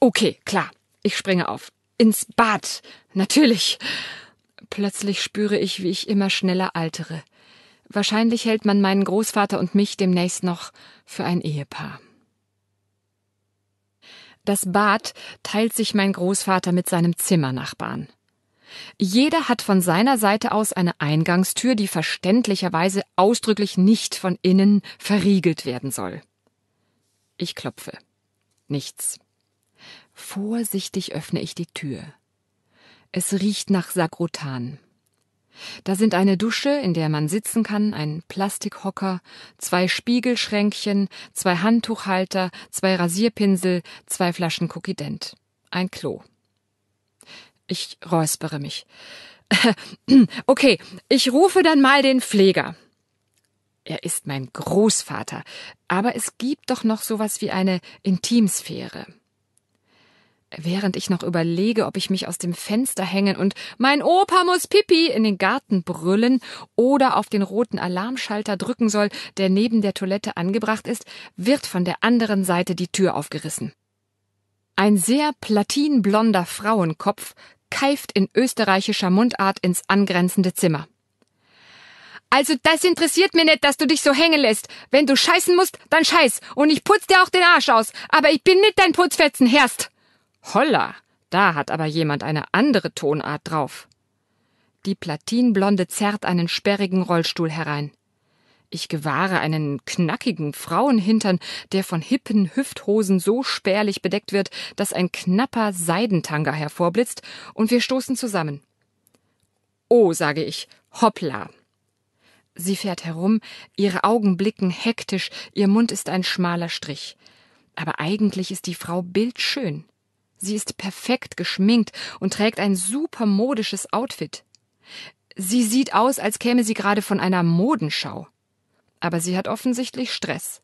Okay, klar. Ich springe auf. Ins Bad. Natürlich. Plötzlich spüre ich, wie ich immer schneller altere. Wahrscheinlich hält man meinen Großvater und mich demnächst noch für ein Ehepaar. Das Bad teilt sich mein Großvater mit seinem Zimmernachbarn. Jeder hat von seiner Seite aus eine Eingangstür, die verständlicherweise ausdrücklich nicht von innen verriegelt werden soll. Ich klopfe. Nichts. Vorsichtig öffne ich die Tür. Es riecht nach Sagrotan. Da sind eine Dusche, in der man sitzen kann, ein Plastikhocker, zwei Spiegelschränkchen, zwei Handtuchhalter, zwei Rasierpinsel, zwei Flaschen Kokident. ein Klo. Ich räuspere mich. okay, ich rufe dann mal den Pfleger. Er ist mein Großvater, aber es gibt doch noch sowas wie eine Intimsphäre. Während ich noch überlege, ob ich mich aus dem Fenster hängen und mein Opa muss Pipi in den Garten brüllen oder auf den roten Alarmschalter drücken soll, der neben der Toilette angebracht ist, wird von der anderen Seite die Tür aufgerissen. Ein sehr platinblonder Frauenkopf keift in österreichischer Mundart ins angrenzende Zimmer. Also das interessiert mir nicht, dass du dich so hängen lässt. Wenn du scheißen musst, dann scheiß. Und ich putz dir auch den Arsch aus. Aber ich bin nicht dein Putzfetzen, Herst. Holla, da hat aber jemand eine andere Tonart drauf. Die Platinblonde zerrt einen sperrigen Rollstuhl herein. Ich gewahre einen knackigen Frauenhintern, der von hippen Hüfthosen so spärlich bedeckt wird, dass ein knapper Seidentanga hervorblitzt, und wir stoßen zusammen. Oh, sage ich, hoppla. Sie fährt herum, ihre Augen blicken hektisch, ihr Mund ist ein schmaler Strich. Aber eigentlich ist die Frau bildschön. Sie ist perfekt geschminkt und trägt ein super modisches Outfit. Sie sieht aus, als käme sie gerade von einer Modenschau. Aber sie hat offensichtlich Stress.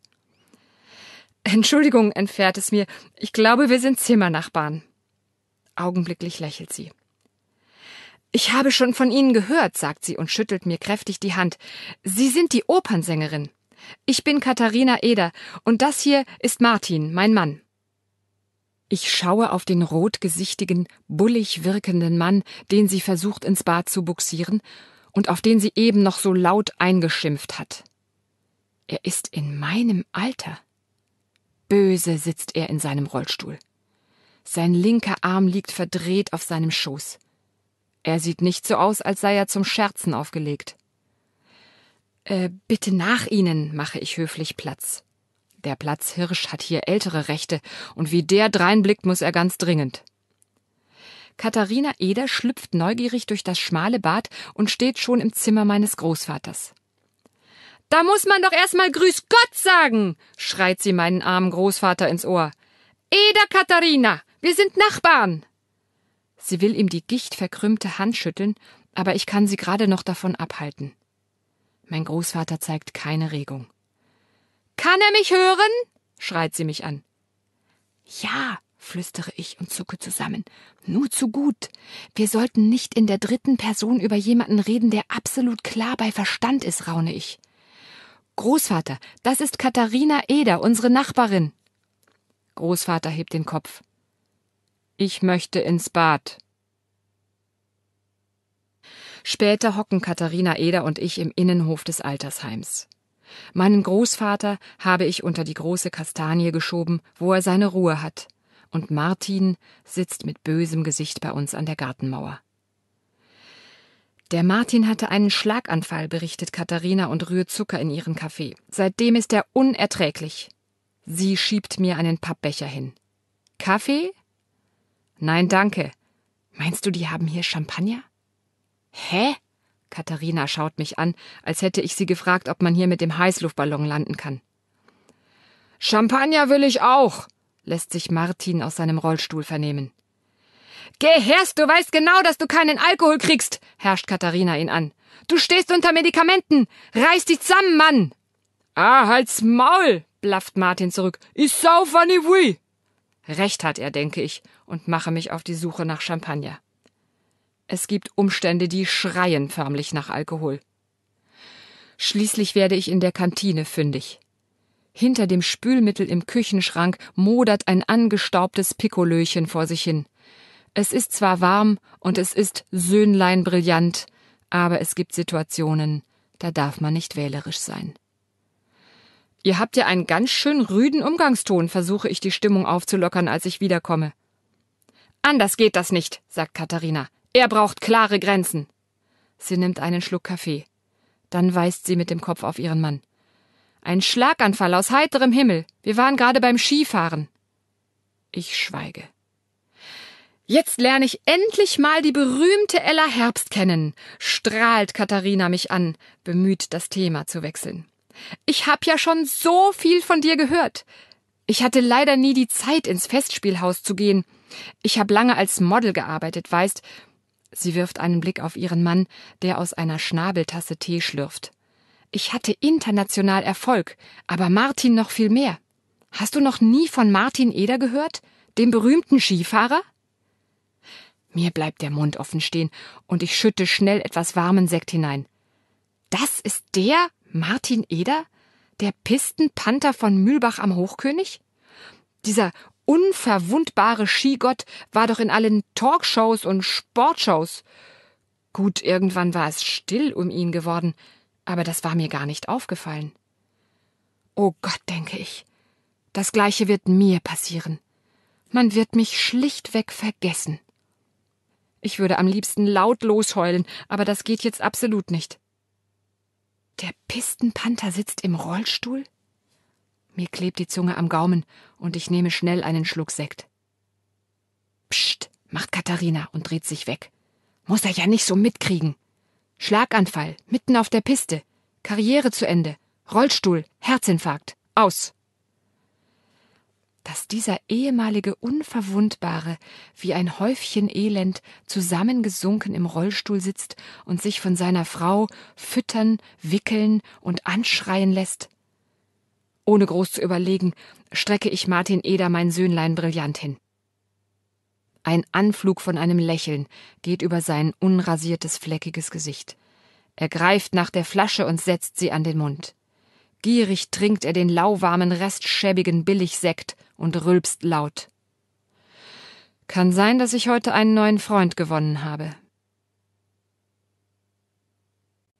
Entschuldigung, entfährt es mir. Ich glaube, wir sind Zimmernachbarn. Augenblicklich lächelt sie. Ich habe schon von Ihnen gehört, sagt sie und schüttelt mir kräftig die Hand. Sie sind die Opernsängerin. Ich bin Katharina Eder und das hier ist Martin, mein Mann. Ich schaue auf den rotgesichtigen, bullig wirkenden Mann, den sie versucht ins Bad zu buxieren und auf den sie eben noch so laut eingeschimpft hat. Er ist in meinem Alter. Böse sitzt er in seinem Rollstuhl. Sein linker Arm liegt verdreht auf seinem Schoß. Er sieht nicht so aus, als sei er zum Scherzen aufgelegt. Äh, bitte nach Ihnen, mache ich höflich Platz. Der Platzhirsch hat hier ältere Rechte, und wie der dreinblickt, muss er ganz dringend. Katharina Eder schlüpft neugierig durch das schmale Bad und steht schon im Zimmer meines Großvaters. Da muss man doch erstmal Grüß Gott sagen, schreit sie meinen armen Großvater ins Ohr. Eder Katharina, wir sind Nachbarn. Sie will ihm die gichtverkrümmte Hand schütteln, aber ich kann sie gerade noch davon abhalten. Mein Großvater zeigt keine Regung. Kann er mich hören? schreit sie mich an. Ja, flüstere ich und zucke zusammen. Nur zu gut. Wir sollten nicht in der dritten Person über jemanden reden, der absolut klar bei Verstand ist, raune ich. Großvater, das ist Katharina Eder, unsere Nachbarin. Großvater hebt den Kopf. Ich möchte ins Bad. Später hocken Katharina Eder und ich im Innenhof des Altersheims. Meinen Großvater habe ich unter die große Kastanie geschoben, wo er seine Ruhe hat, und Martin sitzt mit bösem Gesicht bei uns an der Gartenmauer. Der Martin hatte einen Schlaganfall, berichtet Katharina und rührt Zucker in ihren Kaffee. Seitdem ist er unerträglich. Sie schiebt mir einen Pappbecher hin. Kaffee? Nein, danke. Meinst du, die haben hier Champagner? Hä? Katharina schaut mich an, als hätte ich sie gefragt, ob man hier mit dem Heißluftballon landen kann. Champagner will ich auch, lässt sich Martin aus seinem Rollstuhl vernehmen. Geh herst, du weißt genau, dass du keinen Alkohol kriegst, herrscht Katharina ihn an. Du stehst unter Medikamenten. Reiß dich zusammen, Mann. Ah, halt's Maul, blafft Martin zurück. Ich sauf, wann ich will. Recht hat er, denke ich, und mache mich auf die Suche nach Champagner. Es gibt Umstände, die schreien förmlich nach Alkohol. Schließlich werde ich in der Kantine fündig. Hinter dem Spülmittel im Küchenschrank modert ein angestaubtes Pikolöchen vor sich hin. Es ist zwar warm und es ist Söhnlein brillant, aber es gibt Situationen, da darf man nicht wählerisch sein. Ihr habt ja einen ganz schön rüden Umgangston, versuche ich die Stimmung aufzulockern, als ich wiederkomme. Anders geht das nicht, sagt Katharina. Er braucht klare Grenzen. Sie nimmt einen Schluck Kaffee. Dann weist sie mit dem Kopf auf ihren Mann. Ein Schlaganfall aus heiterem Himmel. Wir waren gerade beim Skifahren. Ich schweige. Jetzt lerne ich endlich mal die berühmte Ella Herbst kennen, strahlt Katharina mich an, bemüht, das Thema zu wechseln. Ich hab ja schon so viel von dir gehört. Ich hatte leider nie die Zeit, ins Festspielhaus zu gehen. Ich hab lange als Model gearbeitet, weißt. Sie wirft einen Blick auf ihren Mann, der aus einer Schnabeltasse Tee schlürft. Ich hatte international Erfolg, aber Martin noch viel mehr. Hast du noch nie von Martin Eder gehört? Dem berühmten Skifahrer? Mir bleibt der Mund offen stehen und ich schütte schnell etwas warmen Sekt hinein. Das ist der, Martin Eder? Der Pistenpanther von Mühlbach am Hochkönig? Dieser unverwundbare Skigott war doch in allen Talkshows und Sportshows. Gut, irgendwann war es still um ihn geworden, aber das war mir gar nicht aufgefallen. Oh Gott, denke ich, das gleiche wird mir passieren. Man wird mich schlichtweg vergessen. Ich würde am liebsten lautlos heulen, aber das geht jetzt absolut nicht. Der Pistenpanther sitzt im Rollstuhl? Mir klebt die Zunge am Gaumen und ich nehme schnell einen Schluck Sekt. Psst, macht Katharina und dreht sich weg. Muss er ja nicht so mitkriegen. Schlaganfall, mitten auf der Piste. Karriere zu Ende. Rollstuhl, Herzinfarkt. Aus dass dieser ehemalige Unverwundbare wie ein Häufchen Elend zusammengesunken im Rollstuhl sitzt und sich von seiner Frau füttern, wickeln und anschreien lässt? Ohne groß zu überlegen, strecke ich Martin Eder mein Söhnlein brillant hin. Ein Anflug von einem Lächeln geht über sein unrasiertes, fleckiges Gesicht. Er greift nach der Flasche und setzt sie an den Mund. Gierig trinkt er den lauwarmen restschäbigen Billigsekt und rülpst laut. Kann sein, dass ich heute einen neuen Freund gewonnen habe.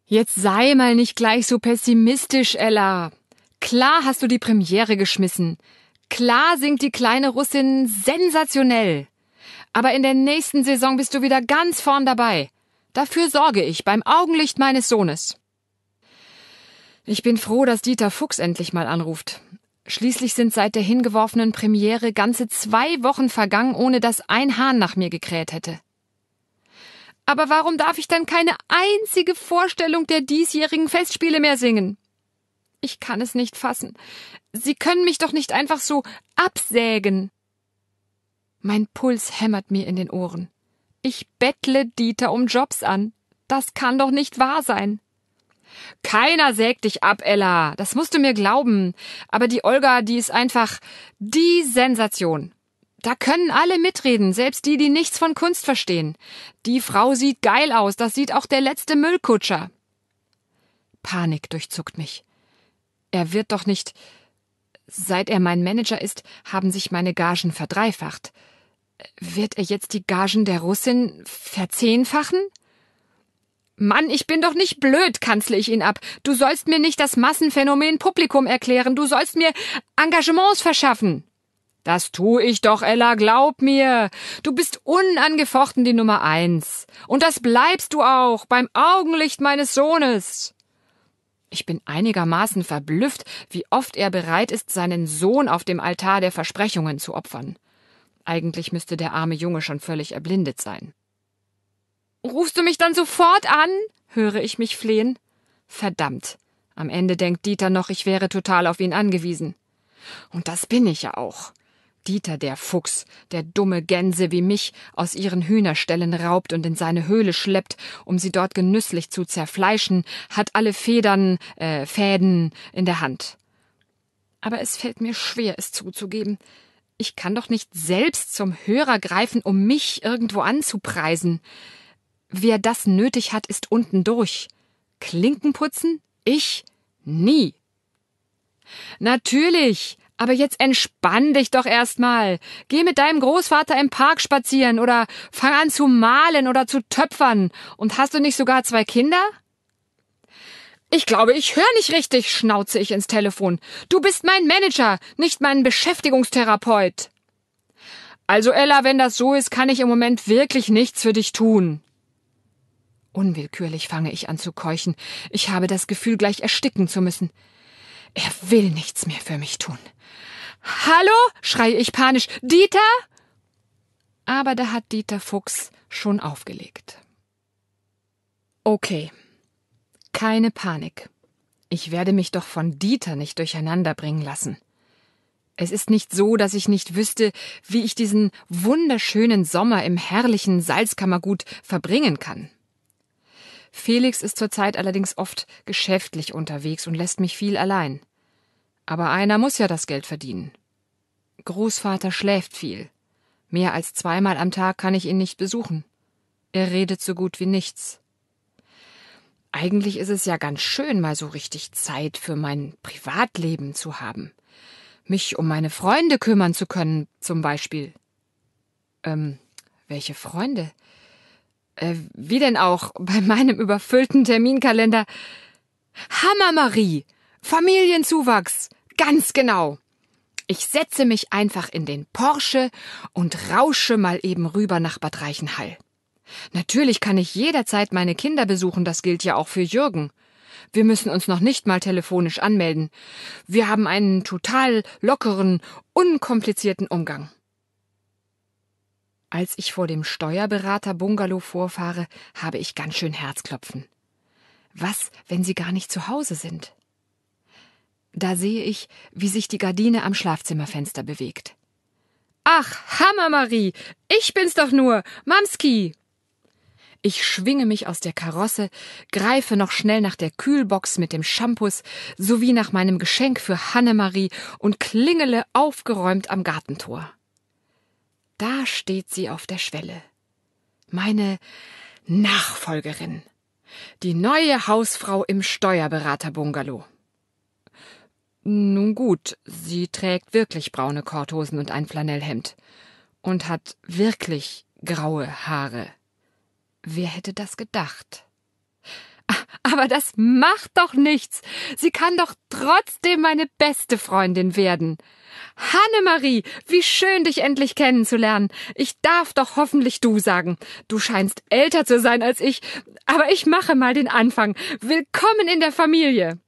Jetzt sei mal nicht gleich so pessimistisch, Ella. Klar hast du die Premiere geschmissen. Klar singt die kleine Russin sensationell. Aber in der nächsten Saison bist du wieder ganz vorn dabei. Dafür sorge ich beim Augenlicht meines Sohnes. Ich bin froh, dass Dieter Fuchs endlich mal anruft. Schließlich sind seit der hingeworfenen Premiere ganze zwei Wochen vergangen, ohne dass ein Hahn nach mir gekräht hätte. Aber warum darf ich dann keine einzige Vorstellung der diesjährigen Festspiele mehr singen? Ich kann es nicht fassen. Sie können mich doch nicht einfach so absägen. Mein Puls hämmert mir in den Ohren. Ich bettle Dieter um Jobs an. Das kann doch nicht wahr sein. Keiner sägt dich ab, Ella. Das musst du mir glauben. Aber die Olga, die ist einfach die Sensation. Da können alle mitreden, selbst die, die nichts von Kunst verstehen. Die Frau sieht geil aus, das sieht auch der letzte Müllkutscher. Panik durchzuckt mich. Er wird doch nicht. Seit er mein Manager ist, haben sich meine Gagen verdreifacht. Wird er jetzt die Gagen der Russin verzehnfachen? Mann, ich bin doch nicht blöd, kanzle ich ihn ab. Du sollst mir nicht das Massenphänomen Publikum erklären, du sollst mir Engagements verschaffen. Das tu ich doch, Ella, glaub mir. Du bist unangefochten die Nummer eins. Und das bleibst du auch beim Augenlicht meines Sohnes. Ich bin einigermaßen verblüfft, wie oft er bereit ist, seinen Sohn auf dem Altar der Versprechungen zu opfern. Eigentlich müsste der arme Junge schon völlig erblindet sein. Rufst du mich dann sofort an? höre ich mich flehen. Verdammt. Am Ende denkt Dieter noch, ich wäre total auf ihn angewiesen. Und das bin ich ja auch. Dieter, der Fuchs, der dumme Gänse wie mich aus ihren Hühnerstellen raubt und in seine Höhle schleppt, um sie dort genüsslich zu zerfleischen, hat alle Federn, äh, Fäden in der Hand. Aber es fällt mir schwer, es zuzugeben. Ich kann doch nicht selbst zum Hörer greifen, um mich irgendwo anzupreisen. Wer das nötig hat, ist unten durch. Klinken putzen? Ich? Nie. Natürlich. Aber jetzt entspann dich doch erstmal. Geh mit deinem Großvater im Park spazieren oder fang an zu malen oder zu töpfern. Und hast du nicht sogar zwei Kinder? Ich glaube, ich höre nicht richtig, schnauze ich ins Telefon. Du bist mein Manager, nicht mein Beschäftigungstherapeut. Also Ella, wenn das so ist, kann ich im Moment wirklich nichts für dich tun. Unwillkürlich fange ich an zu keuchen. Ich habe das Gefühl, gleich ersticken zu müssen. Er will nichts mehr für mich tun. Hallo? schreie ich panisch. Dieter? Aber da hat Dieter Fuchs schon aufgelegt. Okay. Keine Panik. Ich werde mich doch von Dieter nicht durcheinanderbringen lassen. Es ist nicht so, dass ich nicht wüsste, wie ich diesen wunderschönen Sommer im herrlichen Salzkammergut verbringen kann. Felix ist zurzeit allerdings oft geschäftlich unterwegs und lässt mich viel allein. Aber einer muss ja das Geld verdienen. Großvater schläft viel. Mehr als zweimal am Tag kann ich ihn nicht besuchen. Er redet so gut wie nichts. Eigentlich ist es ja ganz schön, mal so richtig Zeit für mein Privatleben zu haben. Mich um meine Freunde kümmern zu können, zum Beispiel. Ähm, welche Freunde? Äh, wie denn auch bei meinem überfüllten Terminkalender? Hammer, Marie! Familienzuwachs! Ganz genau! Ich setze mich einfach in den Porsche und rausche mal eben rüber nach Bad Reichenhall. Natürlich kann ich jederzeit meine Kinder besuchen, das gilt ja auch für Jürgen. Wir müssen uns noch nicht mal telefonisch anmelden. Wir haben einen total lockeren, unkomplizierten Umgang. Als ich vor dem Steuerberater Bungalow vorfahre, habe ich ganz schön Herzklopfen. Was, wenn sie gar nicht zu Hause sind? Da sehe ich, wie sich die Gardine am Schlafzimmerfenster bewegt. Ach, Hammer, Marie! Ich bin's doch nur! Mamski! Ich schwinge mich aus der Karosse, greife noch schnell nach der Kühlbox mit dem Shampoos sowie nach meinem Geschenk für Hannemarie und klingele aufgeräumt am Gartentor. Da steht sie auf der Schwelle. Meine Nachfolgerin. Die neue Hausfrau im Steuerberaterbungalow. Nun gut, sie trägt wirklich braune Korthosen und ein Flanellhemd und hat wirklich graue Haare. Wer hätte das gedacht? Aber das macht doch nichts. Sie kann doch trotzdem meine beste Freundin werden. Hannemarie, wie schön, dich endlich kennenzulernen. Ich darf doch hoffentlich du sagen. Du scheinst älter zu sein als ich, aber ich mache mal den Anfang. Willkommen in der Familie.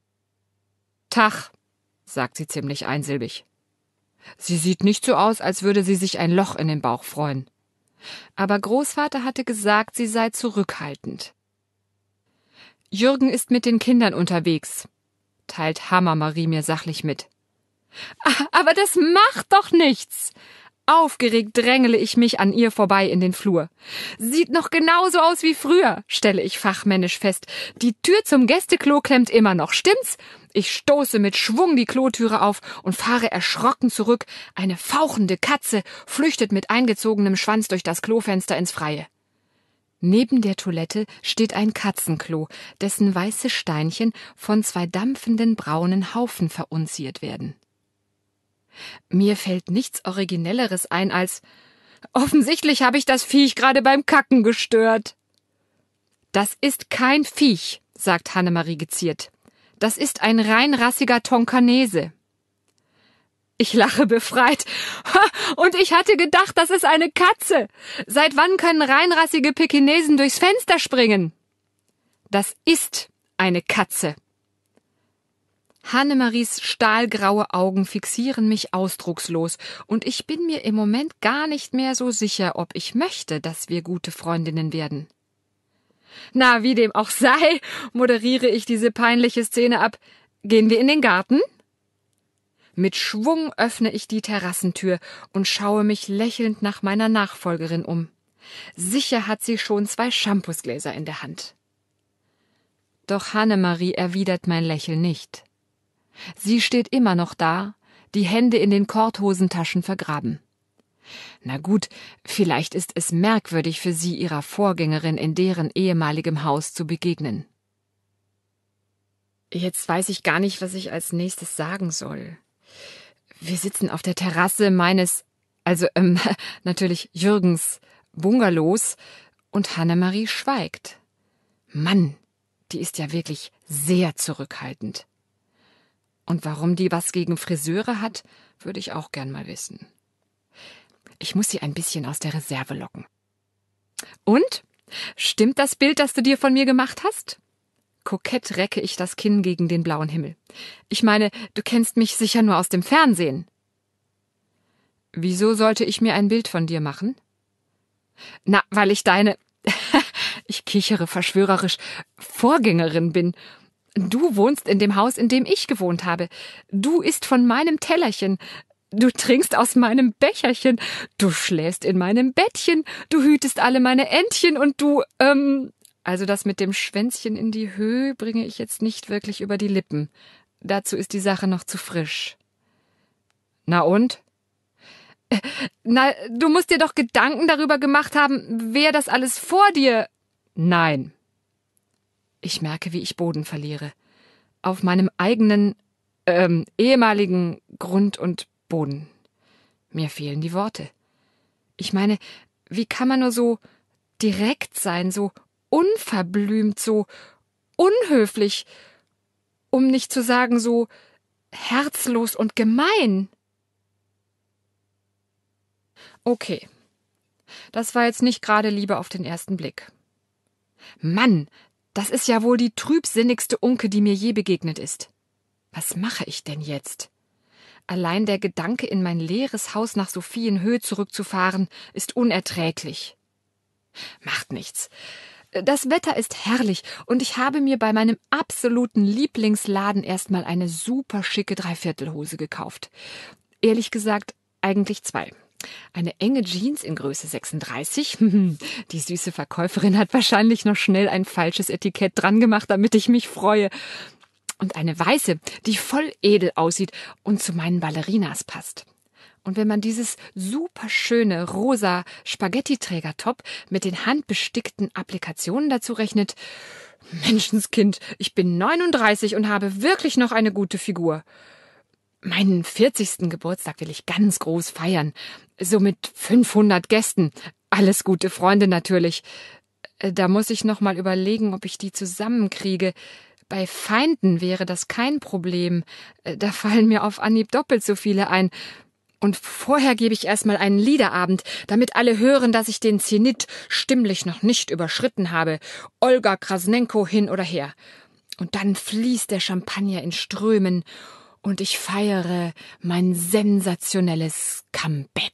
Tach, sagt sie ziemlich einsilbig. Sie sieht nicht so aus, als würde sie sich ein Loch in den Bauch freuen. Aber Großvater hatte gesagt, sie sei zurückhaltend. Jürgen ist mit den Kindern unterwegs, teilt Hammer Marie mir sachlich mit. Ah, aber das macht doch nichts. Aufgeregt drängele ich mich an ihr vorbei in den Flur. Sieht noch genauso aus wie früher, stelle ich fachmännisch fest. Die Tür zum Gästeklo klemmt immer noch, stimmt's? Ich stoße mit Schwung die Klotüre auf und fahre erschrocken zurück. Eine fauchende Katze flüchtet mit eingezogenem Schwanz durch das Klofenster ins Freie. Neben der Toilette steht ein Katzenklo, dessen weiße Steinchen von zwei dampfenden braunen Haufen verunziert werden. Mir fällt nichts Originelleres ein als Offensichtlich habe ich das Viech gerade beim Kacken gestört. Das ist kein Viech, sagt Hannemarie geziert. Das ist ein reinrassiger Tonkanese. Ich lache befreit. Und ich hatte gedacht, das ist eine Katze. Seit wann können reinrassige Pekinesen durchs Fenster springen? Das ist eine Katze. Hannemaries stahlgraue Augen fixieren mich ausdruckslos, und ich bin mir im Moment gar nicht mehr so sicher, ob ich möchte, dass wir gute Freundinnen werden. Na, wie dem auch sei, moderiere ich diese peinliche Szene ab. Gehen wir in den Garten? Mit Schwung öffne ich die Terrassentür und schaue mich lächelnd nach meiner Nachfolgerin um. Sicher hat sie schon zwei Shampoosgläser in der Hand. Doch Hannemarie erwidert mein Lächeln nicht. Sie steht immer noch da, die Hände in den Korthosentaschen vergraben. Na gut, vielleicht ist es merkwürdig für sie, ihrer Vorgängerin in deren ehemaligem Haus zu begegnen. Jetzt weiß ich gar nicht, was ich als nächstes sagen soll. Wir sitzen auf der Terrasse meines, also ähm, natürlich Jürgens Bungalows und Hannemarie schweigt. Mann, die ist ja wirklich sehr zurückhaltend. Und warum die was gegen Friseure hat, würde ich auch gern mal wissen. Ich muss sie ein bisschen aus der Reserve locken. Und? Stimmt das Bild, das du dir von mir gemacht hast? Kokett recke ich das Kinn gegen den blauen Himmel. Ich meine, du kennst mich sicher nur aus dem Fernsehen. Wieso sollte ich mir ein Bild von dir machen? Na, weil ich deine, ich kichere verschwörerisch, Vorgängerin bin. Du wohnst in dem Haus, in dem ich gewohnt habe. Du isst von meinem Tellerchen. Du trinkst aus meinem Becherchen. Du schläfst in meinem Bettchen. Du hütest alle meine Entchen und du, ähm, also das mit dem Schwänzchen in die Höhe bringe ich jetzt nicht wirklich über die Lippen. Dazu ist die Sache noch zu frisch. Na und? Na, du musst dir doch Gedanken darüber gemacht haben, wer das alles vor dir. Nein. Ich merke, wie ich Boden verliere. Auf meinem eigenen, ähm, ehemaligen Grund und Boden. Mir fehlen die Worte. Ich meine, wie kann man nur so direkt sein, so unverblümt, so unhöflich, um nicht zu sagen so herzlos und gemein. Okay. Das war jetzt nicht gerade Liebe auf den ersten Blick. Mann, das ist ja wohl die trübsinnigste Unke, die mir je begegnet ist. Was mache ich denn jetzt? Allein der Gedanke, in mein leeres Haus nach Sophienhöhe zurückzufahren, ist unerträglich. Macht nichts. Das Wetter ist herrlich und ich habe mir bei meinem absoluten Lieblingsladen erstmal eine super schicke Dreiviertelhose gekauft. Ehrlich gesagt, eigentlich zwei. Eine enge Jeans in Größe 36. Die süße Verkäuferin hat wahrscheinlich noch schnell ein falsches Etikett dran gemacht, damit ich mich freue. Und eine weiße, die voll edel aussieht und zu meinen Ballerinas passt. Und wenn man dieses super schöne rosa Spaghetti-Trägertop mit den handbestickten Applikationen dazu rechnet, Menschenskind, ich bin 39 und habe wirklich noch eine gute Figur. Meinen 40. Geburtstag will ich ganz groß feiern. So mit 500 Gästen. Alles gute Freunde natürlich. Äh, da muss ich noch mal überlegen, ob ich die zusammenkriege. Bei Feinden wäre das kein Problem. Äh, da fallen mir auf Anhieb doppelt so viele ein. Und vorher gebe ich erstmal einen Liederabend, damit alle hören, dass ich den Zenit stimmlich noch nicht überschritten habe. Olga Krasnenko hin oder her. Und dann fließt der Champagner in Strömen und ich feiere mein sensationelles Comeback.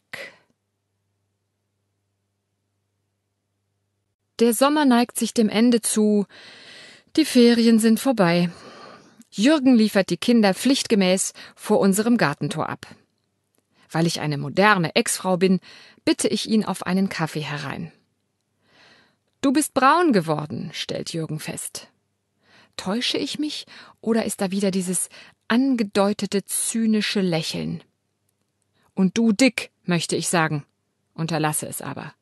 Der Sommer neigt sich dem Ende zu. Die Ferien sind vorbei. Jürgen liefert die Kinder pflichtgemäß vor unserem Gartentor ab. Weil ich eine moderne Ex-Frau bin, bitte ich ihn auf einen Kaffee herein. Du bist braun geworden, stellt Jürgen fest. Täusche ich mich oder ist da wieder dieses angedeutete zynische Lächeln? Und du dick, möchte ich sagen, unterlasse es aber.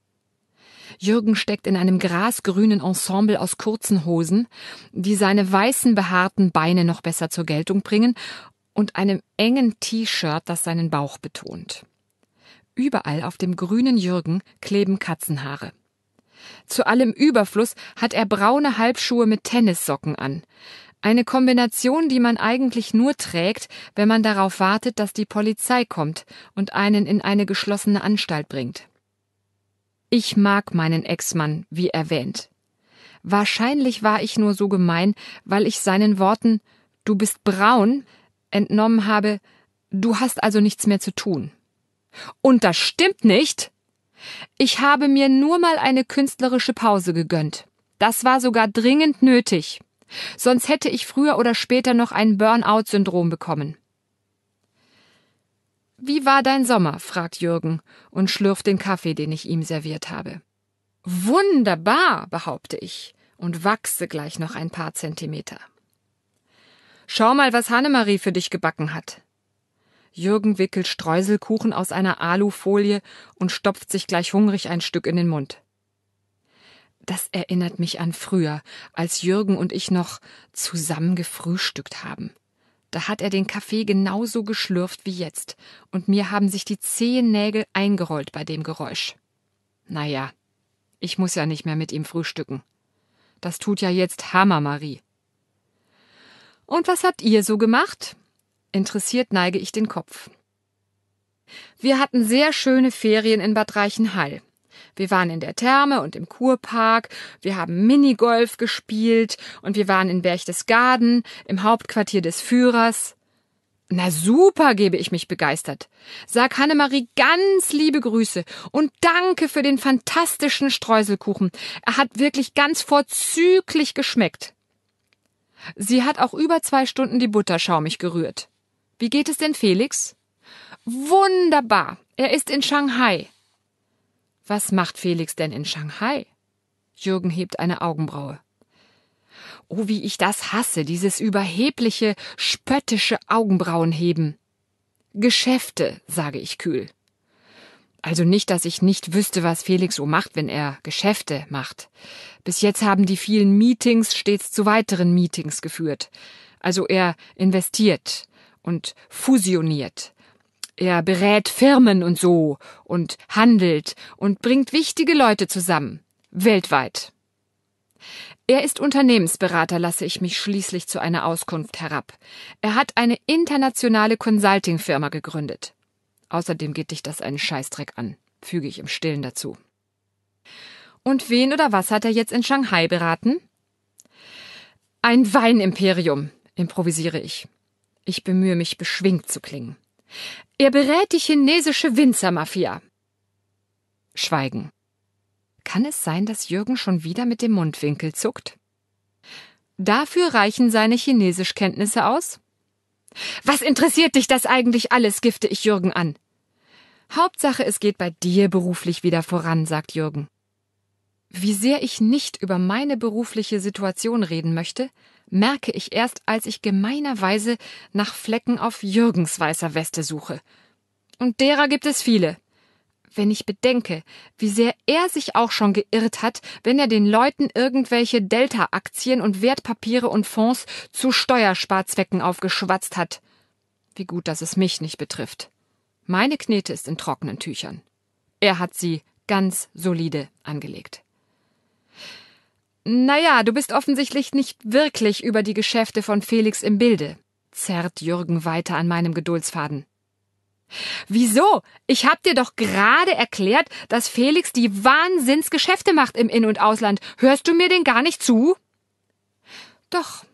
Jürgen steckt in einem grasgrünen Ensemble aus kurzen Hosen, die seine weißen behaarten Beine noch besser zur Geltung bringen, und einem engen T-Shirt, das seinen Bauch betont. Überall auf dem grünen Jürgen kleben Katzenhaare. Zu allem Überfluss hat er braune Halbschuhe mit Tennissocken an. Eine Kombination, die man eigentlich nur trägt, wenn man darauf wartet, dass die Polizei kommt und einen in eine geschlossene Anstalt bringt. Ich mag meinen Ex-Mann, wie erwähnt. Wahrscheinlich war ich nur so gemein, weil ich seinen Worten Du bist braun entnommen habe, du hast also nichts mehr zu tun. Und das stimmt nicht. Ich habe mir nur mal eine künstlerische Pause gegönnt. Das war sogar dringend nötig. Sonst hätte ich früher oder später noch ein Burnout-Syndrom bekommen. Wie war dein Sommer? fragt Jürgen und schlürft den Kaffee, den ich ihm serviert habe. Wunderbar, behaupte ich und wachse gleich noch ein paar Zentimeter. Schau mal, was Hannemarie für dich gebacken hat. Jürgen wickelt Streuselkuchen aus einer Alufolie und stopft sich gleich hungrig ein Stück in den Mund. Das erinnert mich an früher, als Jürgen und ich noch zusammen gefrühstückt haben. Da hat er den Kaffee genauso geschlürft wie jetzt, und mir haben sich die Zehennägel eingerollt bei dem Geräusch. Naja, ich muss ja nicht mehr mit ihm frühstücken. Das tut ja jetzt Hammer Marie. Und was habt ihr so gemacht? Interessiert neige ich den Kopf. Wir hatten sehr schöne Ferien in Bad Reichenhall. Wir waren in der Therme und im Kurpark, wir haben Minigolf gespielt und wir waren in Berchtesgaden, im Hauptquartier des Führers. Na super, gebe ich mich begeistert. Sag Hannemarie ganz liebe Grüße und danke für den fantastischen Streuselkuchen. Er hat wirklich ganz vorzüglich geschmeckt. Sie hat auch über zwei Stunden die Butter schaumig gerührt. Wie geht es denn, Felix? Wunderbar. Er ist in Shanghai. Was macht Felix denn in Shanghai? Jürgen hebt eine Augenbraue. Oh, wie ich das hasse, dieses überhebliche, spöttische Augenbrauenheben. Geschäfte, sage ich kühl. Also nicht, dass ich nicht wüsste, was Felix so macht, wenn er Geschäfte macht. Bis jetzt haben die vielen Meetings stets zu weiteren Meetings geführt. Also er investiert und fusioniert. Er berät Firmen und so und handelt und bringt wichtige Leute zusammen. Weltweit. Er ist Unternehmensberater, lasse ich mich schließlich zu einer Auskunft herab. Er hat eine internationale Consulting-Firma gegründet. Außerdem geht dich das einen Scheißdreck an, füge ich im Stillen dazu. Und wen oder was hat er jetzt in Shanghai beraten? Ein Weinimperium, improvisiere ich. Ich bemühe mich, beschwingt zu klingen. Er berät die chinesische Winzermafia. Schweigen. Kann es sein, dass Jürgen schon wieder mit dem Mundwinkel zuckt? Dafür reichen seine Chinesischkenntnisse aus? Was interessiert dich das eigentlich alles, gifte ich Jürgen an. Hauptsache, es geht bei dir beruflich wieder voran, sagt Jürgen. Wie sehr ich nicht über meine berufliche Situation reden möchte, merke ich erst, als ich gemeinerweise nach Flecken auf Jürgens weißer Weste suche. Und derer gibt es viele wenn ich bedenke, wie sehr er sich auch schon geirrt hat, wenn er den Leuten irgendwelche Delta-Aktien und Wertpapiere und Fonds zu Steuersparzwecken aufgeschwatzt hat. Wie gut, dass es mich nicht betrifft. Meine Knete ist in trockenen Tüchern. Er hat sie ganz solide angelegt. Naja, du bist offensichtlich nicht wirklich über die Geschäfte von Felix im Bilde, zerrt Jürgen weiter an meinem Geduldsfaden. Wieso? Ich hab dir doch gerade erklärt, dass Felix die Wahnsinnsgeschäfte macht im In- und Ausland. Hörst du mir denn gar nicht zu? Doch,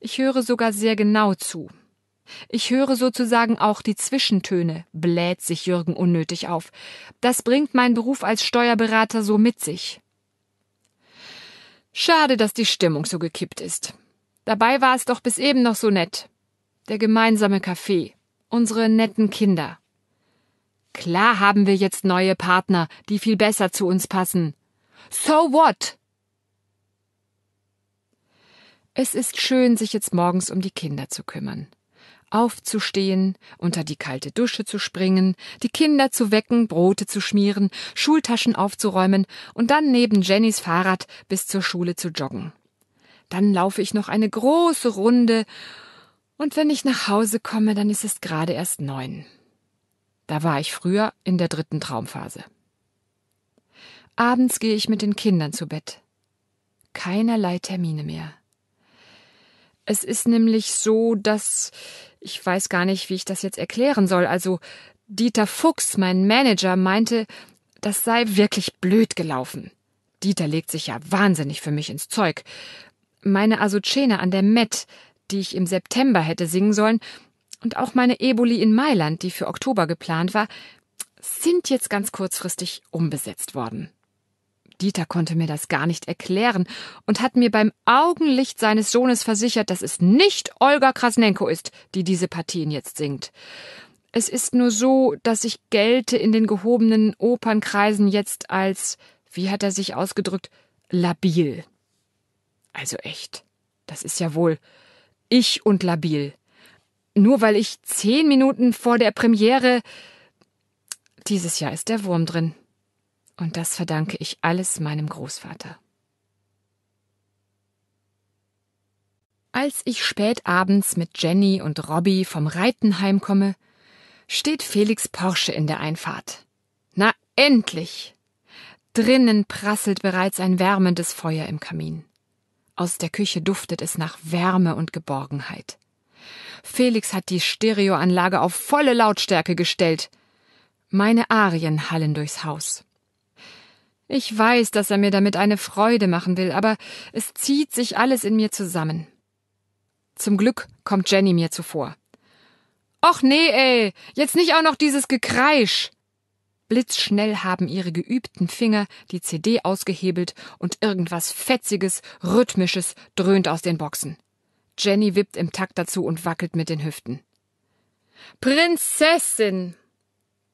ich höre sogar sehr genau zu. Ich höre sozusagen auch die Zwischentöne, bläht sich Jürgen unnötig auf. Das bringt mein Beruf als Steuerberater so mit sich. Schade, dass die Stimmung so gekippt ist. Dabei war es doch bis eben noch so nett. Der gemeinsame Kaffee, unsere netten Kinder. Klar haben wir jetzt neue Partner, die viel besser zu uns passen. So what? Es ist schön, sich jetzt morgens um die Kinder zu kümmern. Aufzustehen, unter die kalte Dusche zu springen, die Kinder zu wecken, Brote zu schmieren, Schultaschen aufzuräumen und dann neben Jennys Fahrrad bis zur Schule zu joggen. Dann laufe ich noch eine große Runde und wenn ich nach Hause komme, dann ist es gerade erst neun. Da war ich früher in der dritten Traumphase. Abends gehe ich mit den Kindern zu Bett. Keinerlei Termine mehr. Es ist nämlich so, dass ich weiß gar nicht, wie ich das jetzt erklären soll. Also Dieter Fuchs, mein Manager, meinte, das sei wirklich blöd gelaufen. Dieter legt sich ja wahnsinnig für mich ins Zeug. Meine Azucena an der Met, die ich im September hätte singen sollen, und auch meine Eboli in Mailand, die für Oktober geplant war, sind jetzt ganz kurzfristig umbesetzt worden. Dieter konnte mir das gar nicht erklären und hat mir beim Augenlicht seines Sohnes versichert, dass es nicht Olga Krasnenko ist, die diese Partien jetzt singt. Es ist nur so, dass ich gelte in den gehobenen Opernkreisen jetzt als, wie hat er sich ausgedrückt, labil. Also echt, das ist ja wohl ich und labil. Nur weil ich zehn Minuten vor der Premiere. Dieses Jahr ist der Wurm drin. Und das verdanke ich alles meinem Großvater. Als ich spät abends mit Jenny und Robbie vom Reiten heimkomme, steht Felix Porsche in der Einfahrt. Na endlich! Drinnen prasselt bereits ein wärmendes Feuer im Kamin. Aus der Küche duftet es nach Wärme und Geborgenheit. Felix hat die Stereoanlage auf volle Lautstärke gestellt. Meine Arien hallen durchs Haus. Ich weiß, dass er mir damit eine Freude machen will, aber es zieht sich alles in mir zusammen. Zum Glück kommt Jenny mir zuvor. Och nee, ey, jetzt nicht auch noch dieses Gekreisch. Blitzschnell haben ihre geübten Finger die CD ausgehebelt und irgendwas Fetziges, Rhythmisches dröhnt aus den Boxen. Jenny wippt im Takt dazu und wackelt mit den Hüften. Prinzessin!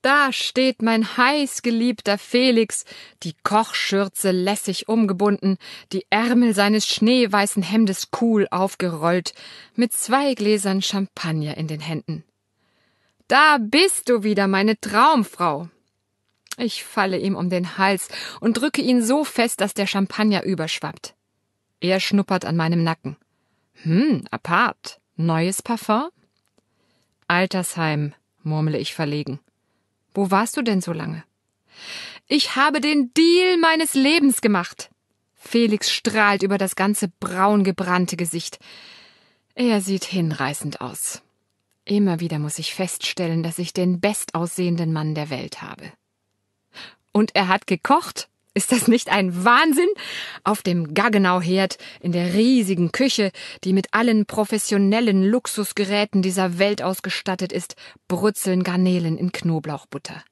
Da steht mein heißgeliebter Felix, die Kochschürze lässig umgebunden, die Ärmel seines schneeweißen Hemdes cool aufgerollt, mit zwei Gläsern Champagner in den Händen. Da bist du wieder, meine Traumfrau! Ich falle ihm um den Hals und drücke ihn so fest, dass der Champagner überschwappt. Er schnuppert an meinem Nacken. Hm, apart. Neues Parfum? Altersheim, murmle ich verlegen. Wo warst du denn so lange? Ich habe den Deal meines Lebens gemacht. Felix strahlt über das ganze braun gebrannte Gesicht. Er sieht hinreißend aus. Immer wieder muss ich feststellen, dass ich den bestaussehenden Mann der Welt habe. Und er hat gekocht? Ist das nicht ein Wahnsinn? Auf dem Gaggenau-Herd, in der riesigen Küche, die mit allen professionellen Luxusgeräten dieser Welt ausgestattet ist, brutzeln Garnelen in Knoblauchbutter.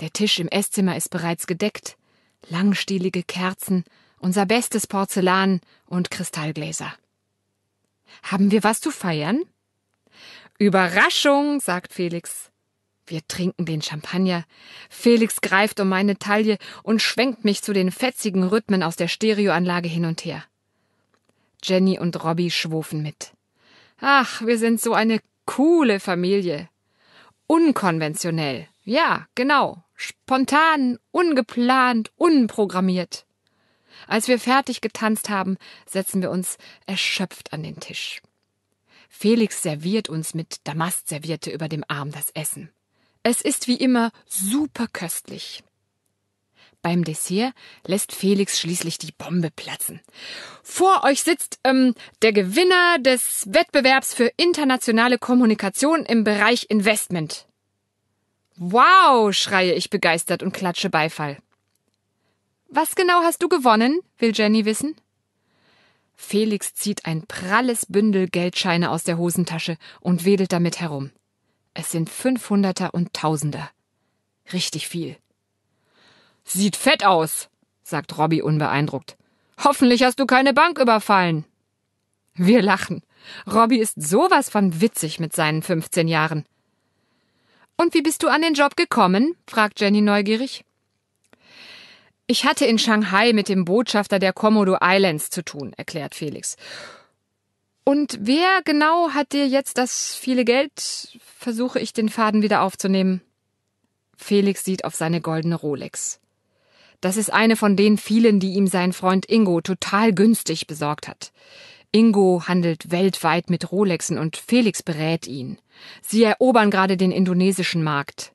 Der Tisch im Esszimmer ist bereits gedeckt, langstielige Kerzen, unser bestes Porzellan und Kristallgläser. Haben wir was zu feiern? Überraschung, sagt Felix. Wir trinken den Champagner. Felix greift um meine Taille und schwenkt mich zu den fetzigen Rhythmen aus der Stereoanlage hin und her. Jenny und Robbie schwufen mit. Ach, wir sind so eine coole Familie. Unkonventionell. Ja, genau. Spontan, ungeplant, unprogrammiert. Als wir fertig getanzt haben, setzen wir uns erschöpft an den Tisch. Felix serviert uns mit Damast servierte über dem Arm das Essen. Es ist wie immer super köstlich. Beim Dessert lässt Felix schließlich die Bombe platzen. Vor euch sitzt ähm, der Gewinner des Wettbewerbs für internationale Kommunikation im Bereich Investment. Wow, schreie ich begeistert und klatsche Beifall. Was genau hast du gewonnen? will Jenny wissen. Felix zieht ein pralles Bündel Geldscheine aus der Hosentasche und wedelt damit herum. Es sind Fünfhunderter und Tausender. Richtig viel. Sieht fett aus, sagt Robby unbeeindruckt. Hoffentlich hast du keine Bank überfallen. Wir lachen. Robby ist sowas von witzig mit seinen 15 Jahren. Und wie bist du an den Job gekommen? fragt Jenny neugierig. Ich hatte in Shanghai mit dem Botschafter der Komodo Islands zu tun, erklärt Felix. Und wer genau hat dir jetzt das viele Geld? Versuche ich den Faden wieder aufzunehmen. Felix sieht auf seine goldene Rolex. Das ist eine von den vielen, die ihm sein Freund Ingo total günstig besorgt hat. Ingo handelt weltweit mit Rolexen und Felix berät ihn. Sie erobern gerade den indonesischen Markt.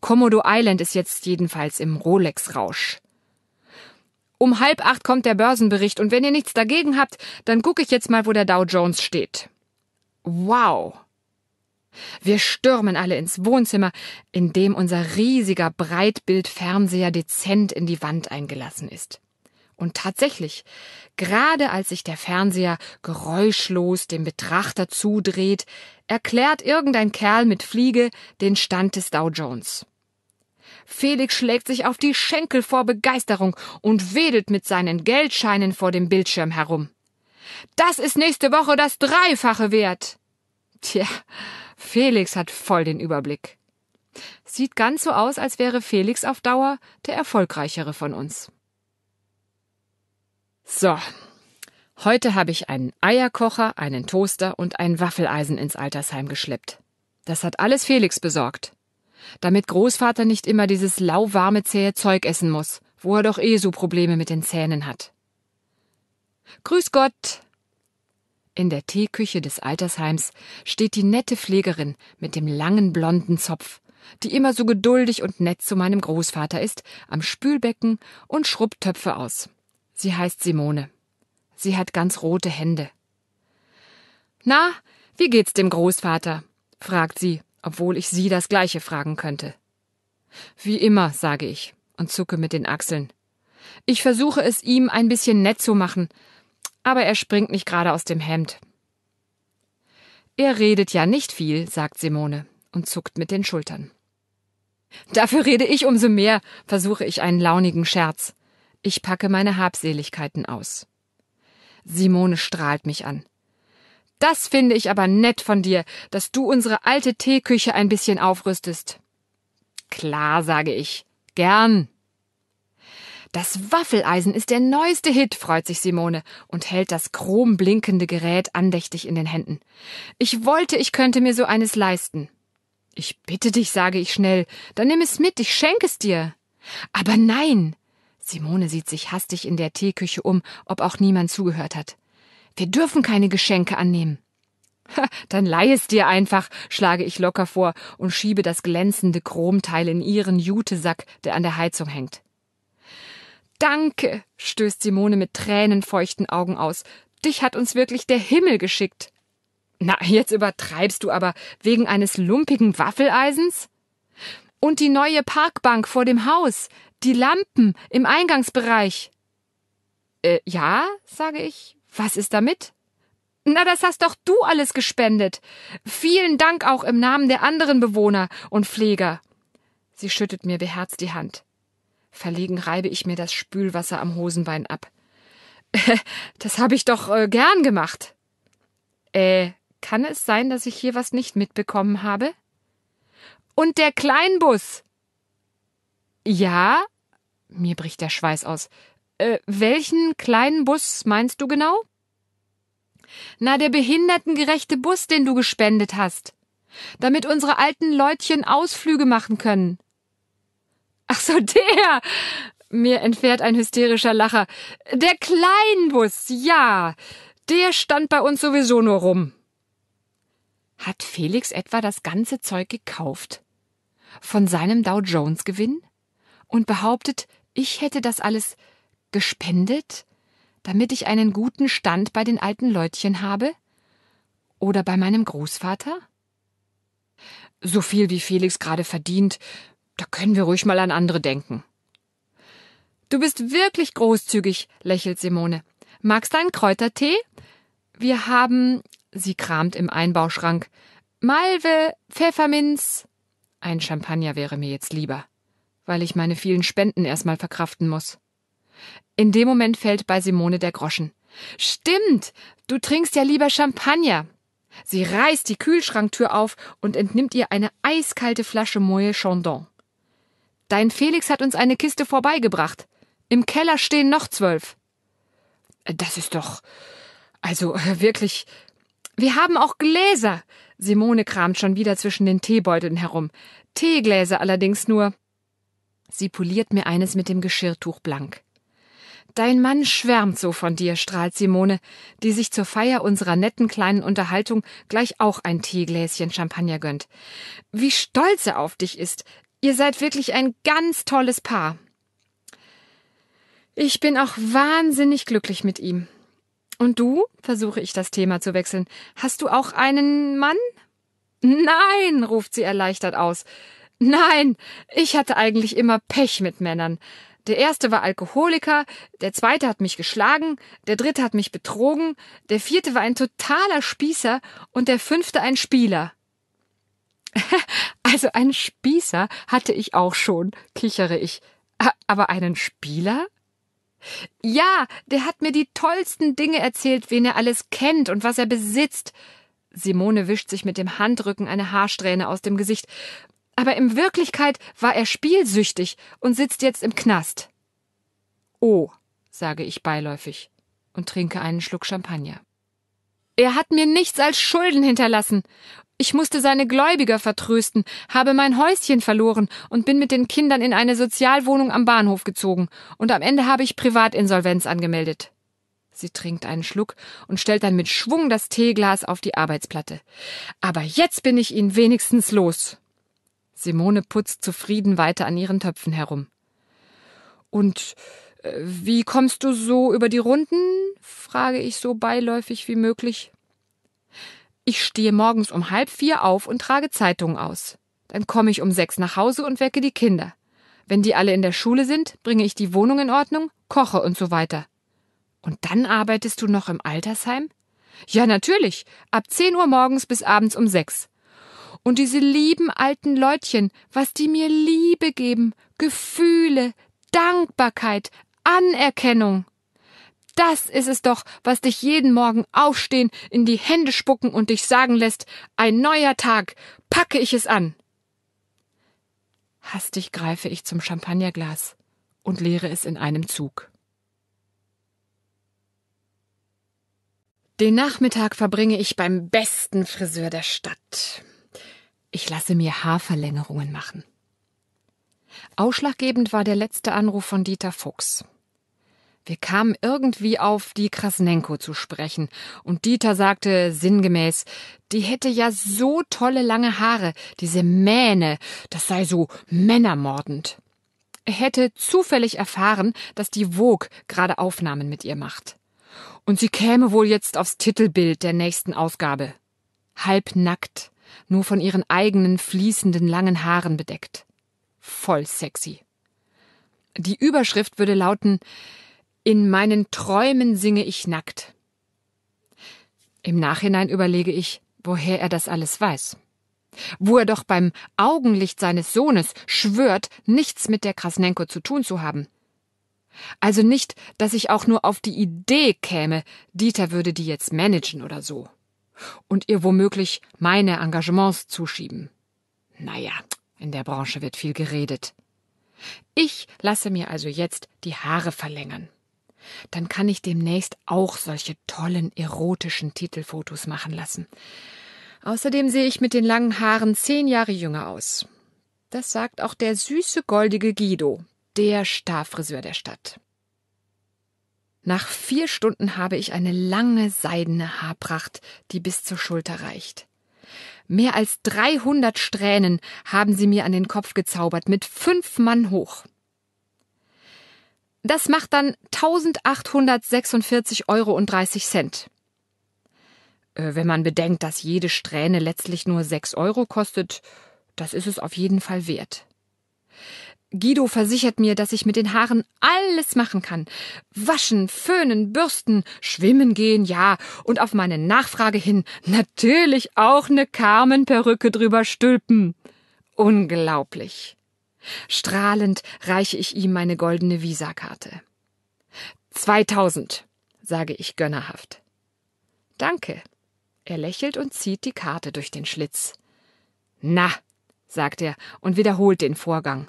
Komodo Island ist jetzt jedenfalls im Rolex-Rausch. Um halb acht kommt der Börsenbericht und wenn ihr nichts dagegen habt, dann gucke ich jetzt mal, wo der Dow Jones steht. Wow. Wir stürmen alle ins Wohnzimmer, in dem unser riesiger Breitbildfernseher dezent in die Wand eingelassen ist. Und tatsächlich, gerade als sich der Fernseher geräuschlos dem Betrachter zudreht, erklärt irgendein Kerl mit Fliege den Stand des Dow Jones. Felix schlägt sich auf die Schenkel vor Begeisterung und wedelt mit seinen Geldscheinen vor dem Bildschirm herum. Das ist nächste Woche das Dreifache wert. Tja, Felix hat voll den Überblick. Sieht ganz so aus, als wäre Felix auf Dauer der erfolgreichere von uns. So, heute habe ich einen Eierkocher, einen Toaster und ein Waffeleisen ins Altersheim geschleppt. Das hat alles Felix besorgt damit Großvater nicht immer dieses lauwarme zähe Zeug essen muss, wo er doch eh so Probleme mit den Zähnen hat. Grüß Gott! In der Teeküche des Altersheims steht die nette Pflegerin mit dem langen blonden Zopf, die immer so geduldig und nett zu meinem Großvater ist, am Spülbecken und schrubbt Töpfe aus. Sie heißt Simone. Sie hat ganz rote Hände. Na, wie geht's dem Großvater? fragt sie obwohl ich sie das gleiche fragen könnte. Wie immer, sage ich und zucke mit den Achseln. Ich versuche es ihm ein bisschen nett zu machen, aber er springt nicht gerade aus dem Hemd. Er redet ja nicht viel, sagt Simone und zuckt mit den Schultern. Dafür rede ich umso mehr, versuche ich einen launigen Scherz. Ich packe meine Habseligkeiten aus. Simone strahlt mich an. Das finde ich aber nett von dir, dass du unsere alte Teeküche ein bisschen aufrüstest. Klar, sage ich. Gern. Das Waffeleisen ist der neueste Hit, freut sich Simone und hält das chrom blinkende Gerät andächtig in den Händen. Ich wollte, ich könnte mir so eines leisten. Ich bitte dich, sage ich schnell, dann nimm es mit, ich schenke es dir. Aber nein. Simone sieht sich hastig in der Teeküche um, ob auch niemand zugehört hat. Wir dürfen keine Geschenke annehmen. Ha, dann leih es dir einfach, schlage ich locker vor und schiebe das glänzende Chromteil in ihren Jutesack, der an der Heizung hängt. Danke, stößt Simone mit tränenfeuchten Augen aus. Dich hat uns wirklich der Himmel geschickt. Na, jetzt übertreibst du aber wegen eines lumpigen Waffeleisens? Und die neue Parkbank vor dem Haus, die Lampen im Eingangsbereich. Äh, ja, sage ich, was ist damit? Na, das hast doch du alles gespendet. Vielen Dank auch im Namen der anderen Bewohner und Pfleger. Sie schüttet mir beherzt die Hand. Verlegen reibe ich mir das Spülwasser am Hosenbein ab. das habe ich doch äh, gern gemacht. Äh, kann es sein, dass ich hier was nicht mitbekommen habe? Und der Kleinbus. Ja? Mir bricht der Schweiß aus. Äh, welchen kleinen Bus meinst du genau? Na, der behindertengerechte Bus, den du gespendet hast, damit unsere alten Leutchen Ausflüge machen können. Ach so, der. Mir entfährt ein hysterischer Lacher. Der Kleinbus, ja. Der stand bei uns sowieso nur rum. Hat Felix etwa das ganze Zeug gekauft? Von seinem Dow Jones Gewinn? Und behauptet, ich hätte das alles gespendet, damit ich einen guten Stand bei den alten Leutchen habe? Oder bei meinem Großvater? So viel wie Felix gerade verdient, da können wir ruhig mal an andere denken. Du bist wirklich großzügig, lächelt Simone. Magst du einen Kräutertee? Wir haben, sie kramt im Einbauschrank, Malve, Pfefferminz. Ein Champagner wäre mir jetzt lieber, weil ich meine vielen Spenden erstmal verkraften muss. In dem Moment fällt bei Simone der Groschen. Stimmt, du trinkst ja lieber Champagner. Sie reißt die Kühlschranktür auf und entnimmt ihr eine eiskalte Flasche Moet Chandon. Dein Felix hat uns eine Kiste vorbeigebracht. Im Keller stehen noch zwölf. Das ist doch. Also äh, wirklich. Wir haben auch Gläser. Simone kramt schon wieder zwischen den Teebeuteln herum. Teegläser allerdings nur. Sie poliert mir eines mit dem Geschirrtuch blank. Dein Mann schwärmt so von dir, strahlt Simone, die sich zur Feier unserer netten kleinen Unterhaltung gleich auch ein Teegläschen Champagner gönnt. Wie stolz er auf dich ist. Ihr seid wirklich ein ganz tolles Paar. Ich bin auch wahnsinnig glücklich mit ihm. Und du? versuche ich das Thema zu wechseln. Hast du auch einen Mann? Nein, ruft sie erleichtert aus. Nein, ich hatte eigentlich immer Pech mit Männern. Der erste war Alkoholiker, der zweite hat mich geschlagen, der dritte hat mich betrogen, der vierte war ein totaler Spießer und der fünfte ein Spieler. also einen Spießer hatte ich auch schon, kichere ich. Aber einen Spieler? Ja, der hat mir die tollsten Dinge erzählt, wen er alles kennt und was er besitzt. Simone wischt sich mit dem Handrücken eine Haarsträhne aus dem Gesicht aber in Wirklichkeit war er spielsüchtig und sitzt jetzt im Knast. Oh, sage ich beiläufig und trinke einen Schluck Champagner. Er hat mir nichts als Schulden hinterlassen. Ich musste seine Gläubiger vertrösten, habe mein Häuschen verloren und bin mit den Kindern in eine Sozialwohnung am Bahnhof gezogen, und am Ende habe ich Privatinsolvenz angemeldet. Sie trinkt einen Schluck und stellt dann mit Schwung das Teeglas auf die Arbeitsplatte. Aber jetzt bin ich ihn wenigstens los. Simone putzt zufrieden weiter an ihren Töpfen herum. Und äh, wie kommst du so über die Runden? frage ich so beiläufig wie möglich. Ich stehe morgens um halb vier auf und trage Zeitungen aus. Dann komme ich um sechs nach Hause und wecke die Kinder. Wenn die alle in der Schule sind, bringe ich die Wohnung in Ordnung, koche und so weiter. Und dann arbeitest du noch im Altersheim? Ja, natürlich. Ab zehn Uhr morgens bis abends um sechs. Und diese lieben alten Leutchen, was die mir Liebe geben, Gefühle, Dankbarkeit, Anerkennung. Das ist es doch, was dich jeden Morgen aufstehen, in die Hände spucken und dich sagen lässt, ein neuer Tag, packe ich es an. Hastig greife ich zum Champagnerglas und leere es in einem Zug. Den Nachmittag verbringe ich beim besten Friseur der Stadt ich lasse mir Haarverlängerungen machen. Ausschlaggebend war der letzte Anruf von Dieter Fuchs. Wir kamen irgendwie auf die Krasnenko zu sprechen, und Dieter sagte sinngemäß, die hätte ja so tolle lange Haare, diese Mähne, das sei so männermordend. Er hätte zufällig erfahren, dass die Vogue gerade Aufnahmen mit ihr macht. Und sie käme wohl jetzt aufs Titelbild der nächsten Ausgabe. Halbnackt nur von ihren eigenen fließenden langen Haaren bedeckt. Voll sexy. Die Überschrift würde lauten In meinen Träumen singe ich nackt. Im Nachhinein überlege ich, woher er das alles weiß. Wo er doch beim Augenlicht seines Sohnes schwört, nichts mit der Krasnenko zu tun zu haben. Also nicht, dass ich auch nur auf die Idee käme, Dieter würde die jetzt managen oder so und ihr womöglich meine Engagements zuschieben. Naja, in der Branche wird viel geredet. Ich lasse mir also jetzt die Haare verlängern. Dann kann ich demnächst auch solche tollen erotischen Titelfotos machen lassen. Außerdem sehe ich mit den langen Haaren zehn Jahre jünger aus. Das sagt auch der süße goldige Guido, der Starfriseur der Stadt. Nach vier Stunden habe ich eine lange seidene Haarpracht, die bis zur Schulter reicht. Mehr als 300 Strähnen haben sie mir an den Kopf gezaubert, mit fünf Mann hoch. Das macht dann 1846,30 Euro. Äh, wenn man bedenkt, dass jede Strähne letztlich nur 6 Euro kostet, das ist es auf jeden Fall wert. Guido versichert mir, dass ich mit den Haaren alles machen kann. Waschen, föhnen, bürsten, schwimmen gehen, ja. Und auf meine Nachfrage hin natürlich auch ne Carmen-Perücke drüber stülpen. Unglaublich. Strahlend reiche ich ihm meine goldene Visakarte. 2000, sage ich gönnerhaft. Danke. Er lächelt und zieht die Karte durch den Schlitz. Na, sagt er und wiederholt den Vorgang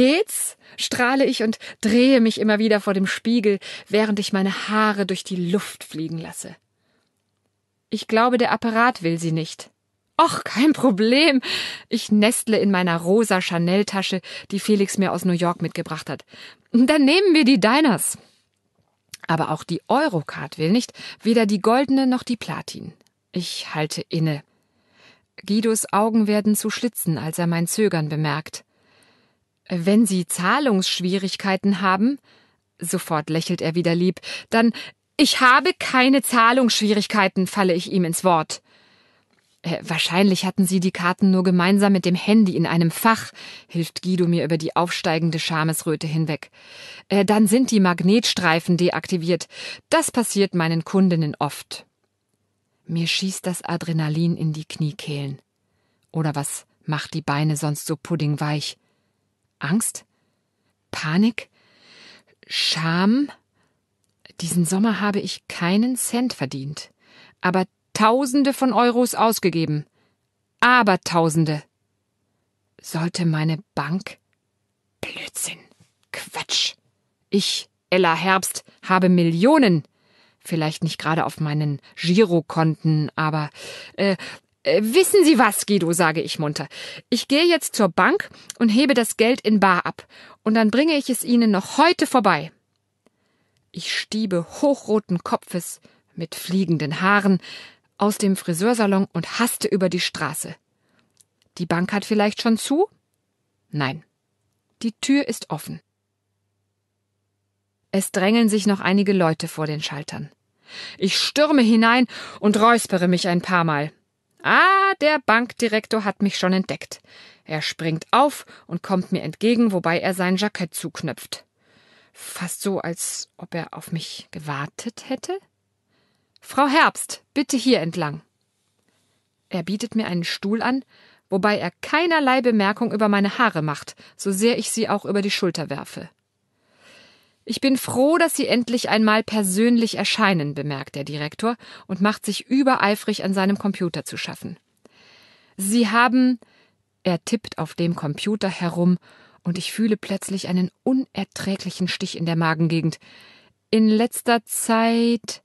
geht's? strahle ich und drehe mich immer wieder vor dem Spiegel, während ich meine Haare durch die Luft fliegen lasse. Ich glaube, der Apparat will sie nicht. Och, kein Problem. Ich nestle in meiner rosa Chanel-Tasche, die Felix mir aus New York mitgebracht hat. Dann nehmen wir die Diners. Aber auch die Eurocard will nicht, weder die goldene noch die Platin. Ich halte inne. Guidos Augen werden zu schlitzen, als er mein Zögern bemerkt. Wenn Sie Zahlungsschwierigkeiten haben, sofort lächelt er wieder lieb, dann ich habe keine Zahlungsschwierigkeiten, falle ich ihm ins Wort. Äh, wahrscheinlich hatten sie die Karten nur gemeinsam mit dem Handy in einem Fach, hilft Guido mir über die aufsteigende Schamesröte hinweg. Äh, dann sind die Magnetstreifen deaktiviert. Das passiert meinen Kundinnen oft. Mir schießt das Adrenalin in die Kniekehlen. Oder was macht die Beine sonst so puddingweich? Angst, Panik, Scham. Diesen Sommer habe ich keinen Cent verdient, aber Tausende von Euros ausgegeben. Abertausende. Sollte meine Bank. Blödsinn. Quatsch. Ich, Ella Herbst, habe Millionen. Vielleicht nicht gerade auf meinen Girokonten, aber äh, äh, wissen Sie was, Guido, sage ich munter. Ich gehe jetzt zur Bank und hebe das Geld in Bar ab, und dann bringe ich es Ihnen noch heute vorbei. Ich stiebe hochroten Kopfes, mit fliegenden Haaren, aus dem Friseursalon und haste über die Straße. Die Bank hat vielleicht schon zu? Nein. Die Tür ist offen. Es drängeln sich noch einige Leute vor den Schaltern. Ich stürme hinein und räuspere mich ein paar Mal. Ah, der Bankdirektor hat mich schon entdeckt. Er springt auf und kommt mir entgegen, wobei er sein Jackett zuknöpft. Fast so, als ob er auf mich gewartet hätte. Frau Herbst, bitte hier entlang. Er bietet mir einen Stuhl an, wobei er keinerlei Bemerkung über meine Haare macht, so sehr ich sie auch über die Schulter werfe. Ich bin froh, dass Sie endlich einmal persönlich erscheinen, bemerkt der Direktor und macht sich übereifrig an seinem Computer zu schaffen. Sie haben. Er tippt auf dem Computer herum und ich fühle plötzlich einen unerträglichen Stich in der Magengegend. In letzter Zeit.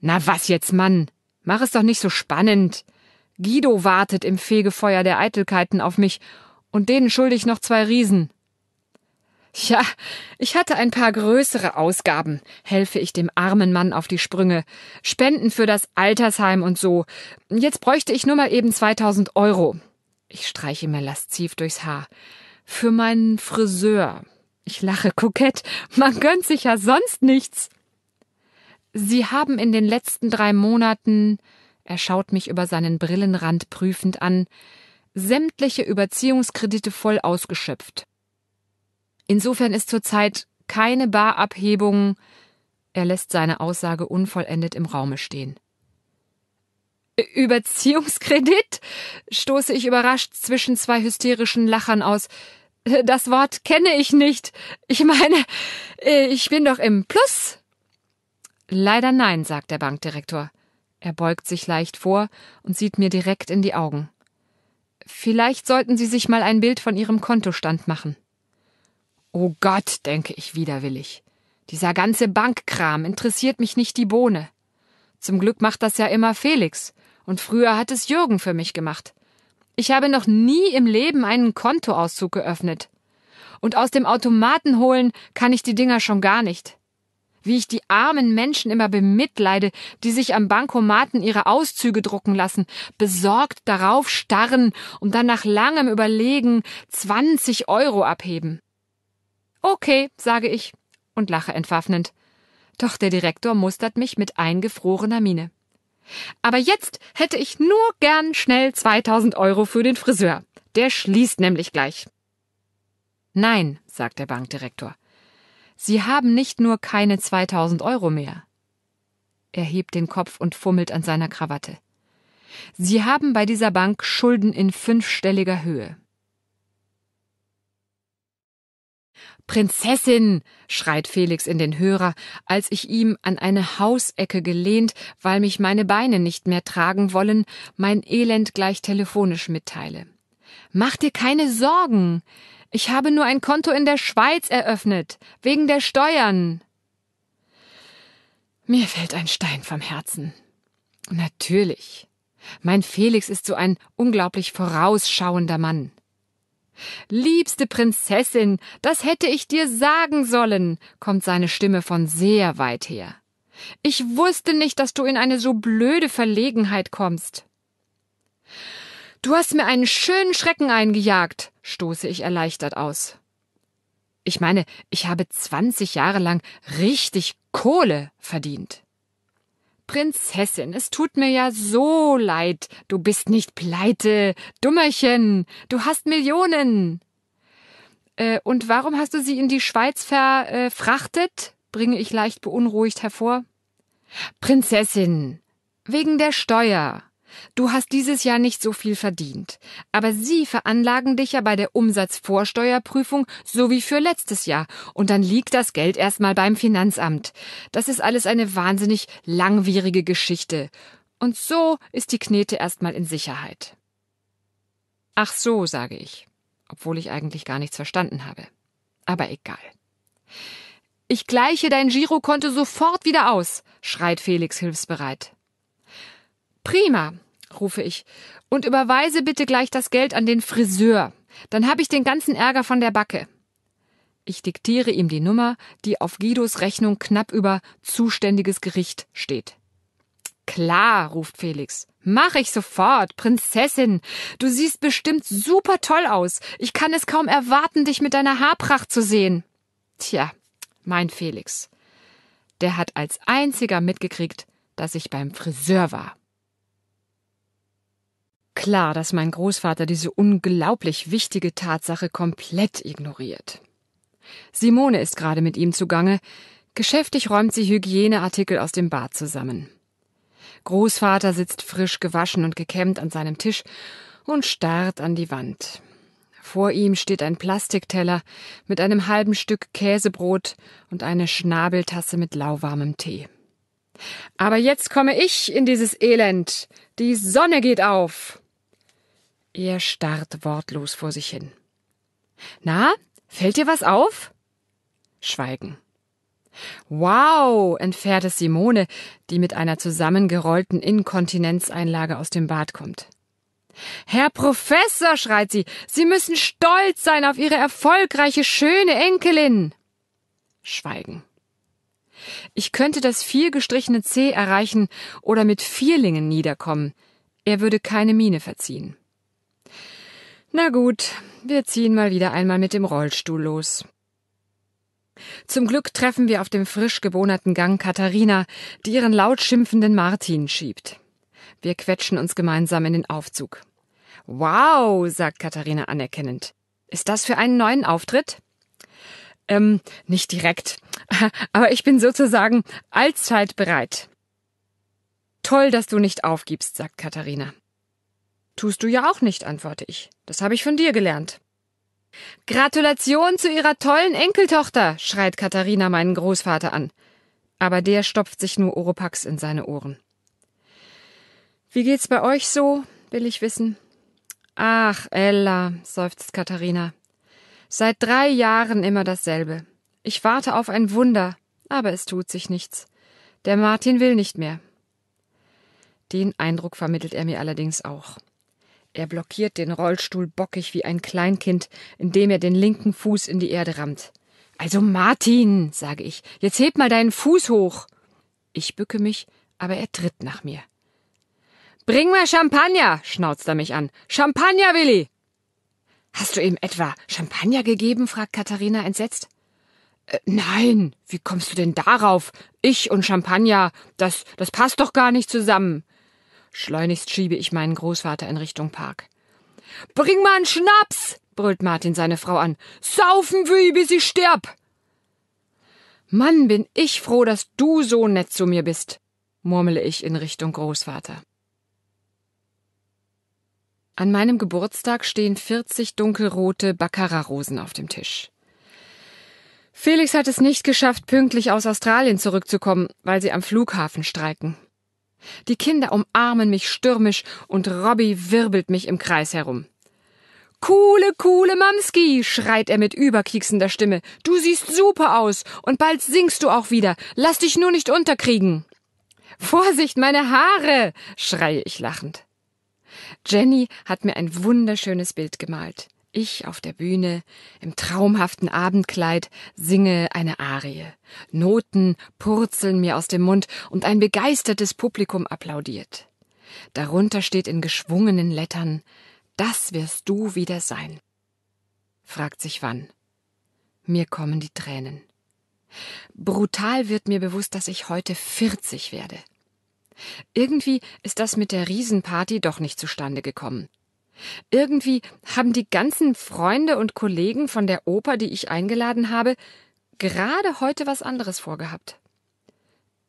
Na was jetzt, Mann? Mach es doch nicht so spannend. Guido wartet im Fegefeuer der Eitelkeiten auf mich und denen schulde ich noch zwei Riesen. Ja, ich hatte ein paar größere Ausgaben, helfe ich dem armen Mann auf die Sprünge. Spenden für das Altersheim und so. Jetzt bräuchte ich nur mal eben 2000 Euro. Ich streiche mir lasziv durchs Haar. Für meinen Friseur. Ich lache kokett. Man gönnt sich ja sonst nichts. Sie haben in den letzten drei Monaten, er schaut mich über seinen Brillenrand prüfend an, sämtliche Überziehungskredite voll ausgeschöpft. Insofern ist zurzeit keine Barabhebung. Er lässt seine Aussage unvollendet im Raume stehen. Überziehungskredit? stoße ich überrascht zwischen zwei hysterischen Lachern aus. Das Wort kenne ich nicht. Ich meine, ich bin doch im Plus. Leider nein, sagt der Bankdirektor. Er beugt sich leicht vor und sieht mir direkt in die Augen. Vielleicht sollten Sie sich mal ein Bild von Ihrem Kontostand machen. Oh Gott, denke ich widerwillig. Dieser ganze Bankkram interessiert mich nicht die Bohne. Zum Glück macht das ja immer Felix. Und früher hat es Jürgen für mich gemacht. Ich habe noch nie im Leben einen Kontoauszug geöffnet. Und aus dem Automaten holen kann ich die Dinger schon gar nicht. Wie ich die armen Menschen immer bemitleide, die sich am Bankomaten ihre Auszüge drucken lassen, besorgt darauf starren und dann nach langem Überlegen 20 Euro abheben. Okay, sage ich und lache entwaffnend. Doch der Direktor mustert mich mit eingefrorener Miene. Aber jetzt hätte ich nur gern schnell 2000 Euro für den Friseur. Der schließt nämlich gleich. Nein, sagt der Bankdirektor. Sie haben nicht nur keine 2000 Euro mehr. Er hebt den Kopf und fummelt an seiner Krawatte. Sie haben bei dieser Bank Schulden in fünfstelliger Höhe. Prinzessin, schreit Felix in den Hörer, als ich ihm an eine Hausecke gelehnt, weil mich meine Beine nicht mehr tragen wollen, mein Elend gleich telefonisch mitteile. Mach dir keine Sorgen. Ich habe nur ein Konto in der Schweiz eröffnet, wegen der Steuern. Mir fällt ein Stein vom Herzen. Natürlich. Mein Felix ist so ein unglaublich vorausschauender Mann. Liebste Prinzessin, das hätte ich dir sagen sollen, kommt seine Stimme von sehr weit her. Ich wusste nicht, dass du in eine so blöde Verlegenheit kommst. Du hast mir einen schönen Schrecken eingejagt, stoße ich erleichtert aus. Ich meine, ich habe zwanzig Jahre lang richtig Kohle verdient. Prinzessin, es tut mir ja so leid. Du bist nicht pleite. Dummerchen, du hast Millionen. Äh, und warum hast du sie in die Schweiz verfrachtet? bringe ich leicht beunruhigt hervor. Prinzessin, wegen der Steuer du hast dieses Jahr nicht so viel verdient. Aber sie veranlagen dich ja bei der Umsatzvorsteuerprüfung so wie für letztes Jahr. Und dann liegt das Geld erstmal beim Finanzamt. Das ist alles eine wahnsinnig langwierige Geschichte. Und so ist die Knete erstmal in Sicherheit. Ach so, sage ich, obwohl ich eigentlich gar nichts verstanden habe. Aber egal. Ich gleiche dein Girokonto sofort wieder aus, schreit Felix hilfsbereit. Prima, rufe ich, und überweise bitte gleich das Geld an den Friseur. Dann habe ich den ganzen Ärger von der Backe. Ich diktiere ihm die Nummer, die auf Guidos Rechnung knapp über zuständiges Gericht steht. Klar, ruft Felix. Mach ich sofort, Prinzessin. Du siehst bestimmt super toll aus. Ich kann es kaum erwarten, dich mit deiner Haarpracht zu sehen. Tja, mein Felix. Der hat als einziger mitgekriegt, dass ich beim Friseur war klar, dass mein Großvater diese unglaublich wichtige Tatsache komplett ignoriert. Simone ist gerade mit ihm zugange. Geschäftig räumt sie Hygieneartikel aus dem Bad zusammen. Großvater sitzt frisch gewaschen und gekämmt an seinem Tisch und starrt an die Wand. Vor ihm steht ein Plastikteller mit einem halben Stück Käsebrot und eine Schnabeltasse mit lauwarmem Tee. Aber jetzt komme ich in dieses Elend. Die Sonne geht auf. Er starrt wortlos vor sich hin. Na, fällt dir was auf? Schweigen. Wow, entfährt es Simone, die mit einer zusammengerollten Inkontinenzeinlage aus dem Bad kommt. Herr Professor, schreit sie, Sie müssen stolz sein auf Ihre erfolgreiche, schöne Enkelin. Schweigen. Ich könnte das vier gestrichene C erreichen oder mit Vierlingen niederkommen. Er würde keine Miene verziehen. Na gut, wir ziehen mal wieder einmal mit dem Rollstuhl los. Zum Glück treffen wir auf dem frisch gebohnerten Gang Katharina, die ihren laut schimpfenden Martin schiebt. Wir quetschen uns gemeinsam in den Aufzug. Wow, sagt Katharina anerkennend. Ist das für einen neuen Auftritt? Ähm, nicht direkt. Aber ich bin sozusagen allzeit bereit. Toll, dass du nicht aufgibst, sagt Katharina. Tust du ja auch nicht, antworte ich. Das habe ich von dir gelernt. Gratulation zu Ihrer tollen Enkeltochter, schreit Katharina meinen Großvater an. Aber der stopft sich nur Oropax in seine Ohren. Wie geht's bei euch so? will ich wissen. Ach, Ella, seufzt Katharina. Seit drei Jahren immer dasselbe. Ich warte auf ein Wunder, aber es tut sich nichts. Der Martin will nicht mehr. Den Eindruck vermittelt er mir allerdings auch. Er blockiert den Rollstuhl bockig wie ein Kleinkind, indem er den linken Fuß in die Erde rammt. Also Martin, sage ich, jetzt heb mal deinen Fuß hoch. Ich bücke mich, aber er tritt nach mir. Bring mal Champagner, schnauzt er mich an. Champagner, Willi! Hast du ihm etwa Champagner gegeben? fragt Katharina entsetzt. Äh, nein, wie kommst du denn darauf? Ich und Champagner, das, das passt doch gar nicht zusammen. Schleunigst schiebe ich meinen Großvater in Richtung Park. Bring mal einen Schnaps! brüllt Martin seine Frau an. Saufen will ich, bis ich sterb! Mann, bin ich froh, dass du so nett zu mir bist, murmle ich in Richtung Großvater. An meinem Geburtstag stehen 40 dunkelrote baccarat auf dem Tisch. Felix hat es nicht geschafft, pünktlich aus Australien zurückzukommen, weil sie am Flughafen streiken. Die Kinder umarmen mich stürmisch und Robby wirbelt mich im Kreis herum. Coole, coole Mamski, schreit er mit überkieksender Stimme. Du siehst super aus und bald singst du auch wieder. Lass dich nur nicht unterkriegen. Vorsicht, meine Haare, schreie ich lachend. Jenny hat mir ein wunderschönes Bild gemalt. Ich auf der Bühne im traumhaften Abendkleid singe eine Arie. Noten purzeln mir aus dem Mund und ein begeistertes Publikum applaudiert. Darunter steht in geschwungenen Lettern Das wirst du wieder sein. Fragt sich wann. Mir kommen die Tränen. Brutal wird mir bewusst, dass ich heute 40 werde. Irgendwie ist das mit der Riesenparty doch nicht zustande gekommen. Irgendwie haben die ganzen Freunde und Kollegen von der Oper, die ich eingeladen habe, gerade heute was anderes vorgehabt.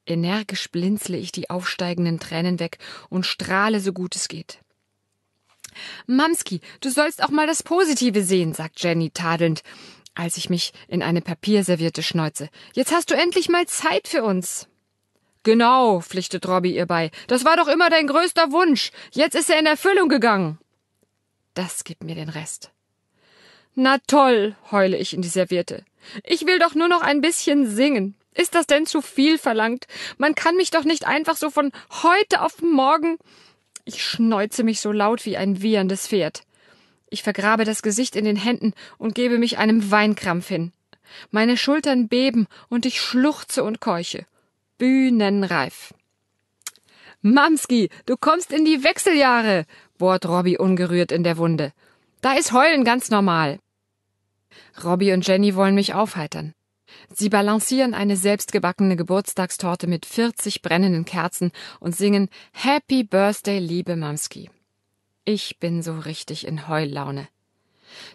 Energisch blinzle ich die aufsteigenden Tränen weg und strahle so gut es geht. Mamski, du sollst auch mal das Positive sehen, sagt Jenny tadelnd, als ich mich in eine papierservierte schneuze. Jetzt hast du endlich mal Zeit für uns. Genau, pflichtet Robby ihr bei. Das war doch immer dein größter Wunsch. Jetzt ist er in Erfüllung gegangen. Das gibt mir den Rest. Na toll, heule ich in die Serviette. Ich will doch nur noch ein bisschen singen. Ist das denn zu viel verlangt? Man kann mich doch nicht einfach so von heute auf morgen. Ich schneuze mich so laut wie ein wieherndes Pferd. Ich vergrabe das Gesicht in den Händen und gebe mich einem Weinkrampf hin. Meine Schultern beben und ich schluchze und keuche. Bühnenreif. Mamski, du kommst in die Wechseljahre, bohrt Robbie ungerührt in der Wunde. Da ist Heulen ganz normal. Robbie und Jenny wollen mich aufheitern. Sie balancieren eine selbstgebackene Geburtstagstorte mit 40 brennenden Kerzen und singen Happy Birthday, liebe Mamski. Ich bin so richtig in Heullaune.